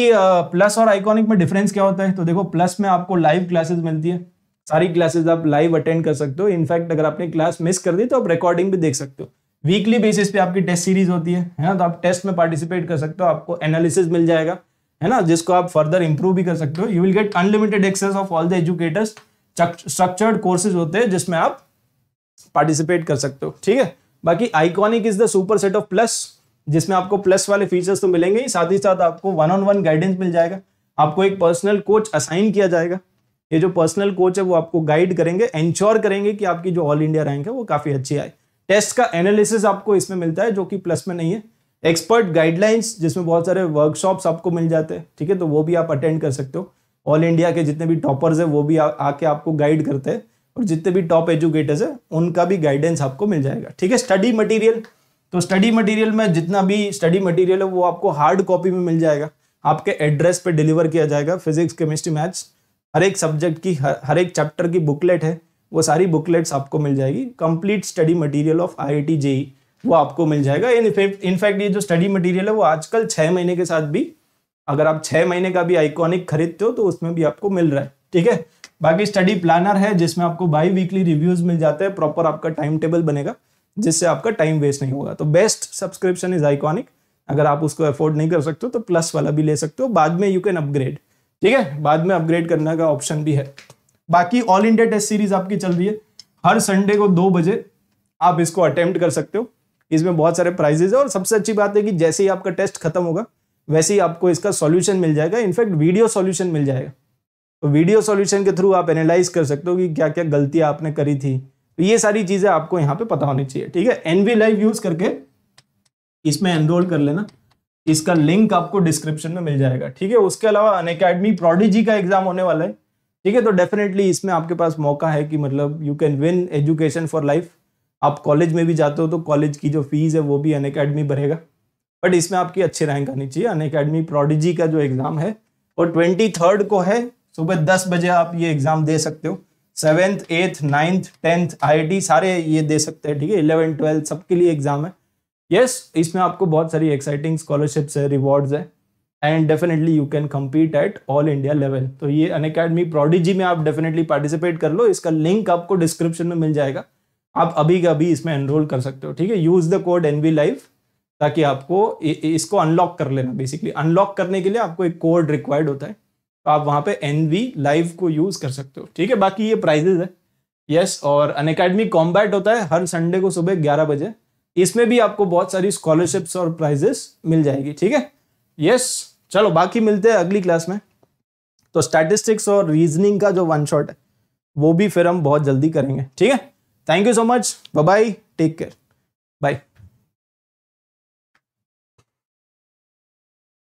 प्लस और आइकॉनिक में डिफरेंस क्या होता है तो देखो प्लस में आपको लाइव क्लासेस मिलती है सारी क्लासेस आप लाइव अटेंड कर सकते हो इनफैक्ट अगर आपने क्लास मिस कर दी तो आप रिकॉर्डिंग भी देख सकते हो वीकली बेसिस पे आपकी टेस्ट सीरीज होती है है हाँ, ना तो आप टेस्ट में पार्टिसिपेट कर सकते हो आपको एनालिसिस मिल जाएगा है ना जिसको आप फर्दर इंप्रूव भी कर सकते हो you will get unlimited access of all the educators structured courses होते हैं जिसमें आप पार्टिसिपेट कर सकते हो ठीक है बाकी iconic is the super set of plus जिसमें आपको प्लस वाले फीचर्स तो मिलेंगे ही साथ ही साथ आपको वन ऑन वन गाइडेंस मिल जाएगा आपको एक पर्सनल कोच असाइन किया जाएगा ये जो पर्सनल कोच है वो आपको गाइड करेंगे एंश्योर करेंगे कि आपकी जो ऑल इंडिया रैंक है वो काफ़ी अच्छी आए टेस्ट का एनालिसिस आपको इसमें मिलता है जो कि प्लस में नहीं है एक्सपर्ट गाइडलाइंस जिसमें बहुत सारे वर्कशॉप्स आपको मिल जाते हैं ठीक है तो वो भी आप अटेंड कर सकते हो ऑल इंडिया के जितने भी टॉपर्स हैं वो भी आके आपको गाइड करते हैं और जितने भी टॉप एजुकेटर्स हैं उनका भी गाइडेंस आपको मिल जाएगा ठीक है स्टडी मटेरियल तो स्टडी मटेरियल में जितना भी स्टडी मटेरियल है वो आपको हार्ड कॉपी में मिल जाएगा आपके एड्रेस पे डिलीवर किया जाएगा फिजिक्स केमिस्ट्री मैथ्स हर एक सब्जेक्ट की हर, हर एक चैप्टर की बुकलेट है वो सारी बुकलेट्स आपको मिल जाएगी complete study material of I I T JEE वो आपको मिल जाएगा इनफैक्ट इनफैक्ट ये जो स्टडी मटेरियल है वो आजकल छह महीने के साथ भी अगर आप छह महीने का भी आइकॉनिक खरीदते हो तो उसमें भी आपको मिल रहा है ठीक है बाकी स्टडी प्लानर है जिसमें आपको बाई वीकली रिव्यूज मिल जाते हैं प्रॉपर आपका टाइम टेबल बनेगा जिससे आपका टाइम वेस्ट नहीं होगा तो बेस्ट सब्सक्रिप्शन इज आइकॉनिक अगर आप उसको अफोर्ड नहीं कर सकते हो तो प्लस वाला भी ले सकते हो बाद में यू कैन अपग्रेड ठीक है बाद में अपग्रेड करने का ऑप्शन भी है बाकी ऑल इंडिया टेस्ट सीरीज आपकी चल रही है हर संडे को दो बजे आप इसको अटेम्प्ट कर सकते हो इसमें बहुत सारे प्राइजेज है और सबसे अच्छी बात है कि जैसे ही आपका टेस्ट खत्म होगा वैसे ही आपको इसका सॉल्यूशन मिल जाएगा इनफैक्ट वीडियो सॉल्यूशन मिल जाएगा तो वीडियो सॉल्यूशन के थ्रू आप एनालाइज कर सकते हो कि क्या क्या गलतियाँ आपने करी थी तो ये सारी चीज़ें आपको यहाँ पे पता होनी चाहिए ठीक है एनवी लाइव यूज़ करके इसमें एनरोल कर लेना इसका लिंक आपको डिस्क्रिप्शन में मिल जाएगा ठीक है उसके अलावा अन अकेडमी प्रोडिजी का एग्जाम होने वाला है ठीक है तो डेफिनेटली इसमें आपके पास मौका है कि मतलब you can win education for life आप कॉलेज में भी जाते हो तो कॉलेज की जो फीस है वो भी अन अकेडमी भरेगा बट इसमें आपकी अच्छी रैंक आनी चाहिए अन अकेडमी प्रोडिजी का जो एग्ज़ाम है वो ट्वेंटी थर्ड को है सुबह दस बजे आप ये एग्ज़ाम दे सकते हो seventh eighth ninth tenth I सारे ये दे सकते हैं ठीक है इलेवन ट्वेल्थ सबके लिए एग्ज़ाम है यस yes, इसमें आपको बहुत सारी एक्साइटिंग स्कॉलरशिप्स है रिवॉर्ड्स है and definitely you can compete at all India level तो ये अन अकेडमी प्रोडिजी में आप डेफिनेटली पार्टिसिपेट कर लो इसका लिंक आपको डिस्क्रिप्शन में मिल जाएगा आप अभी के अभी इसमें एनरोल कर सकते हो ठीक है use the code N live ताकि आपको इसको अनलॉक कर लेना बेसिकली अनलॉक करने के लिए आपको एक कोड रिक्वायर्ड होता है तो आप वहाँ पे एन लाइव को यूज़ कर सकते हो ठीक है बाकी ये प्राइजेज है यस और अन अकेडमी कॉम्बैट होता है हर संडे को सुबह ग्यारह बजे इसमें भी आपको बहुत सारी स्कॉलरशिप्स और प्राइजेस मिल जाएगी ठीक है यस चलो बाकी मिलते हैं अगली क्लास में तो स्टैटिस्टिक्स और रीजनिंग का जो वन शॉट है वो भी फिर हम बहुत जल्दी करेंगे ठीक है Thank you so much. Bye bye. Take care. Bye.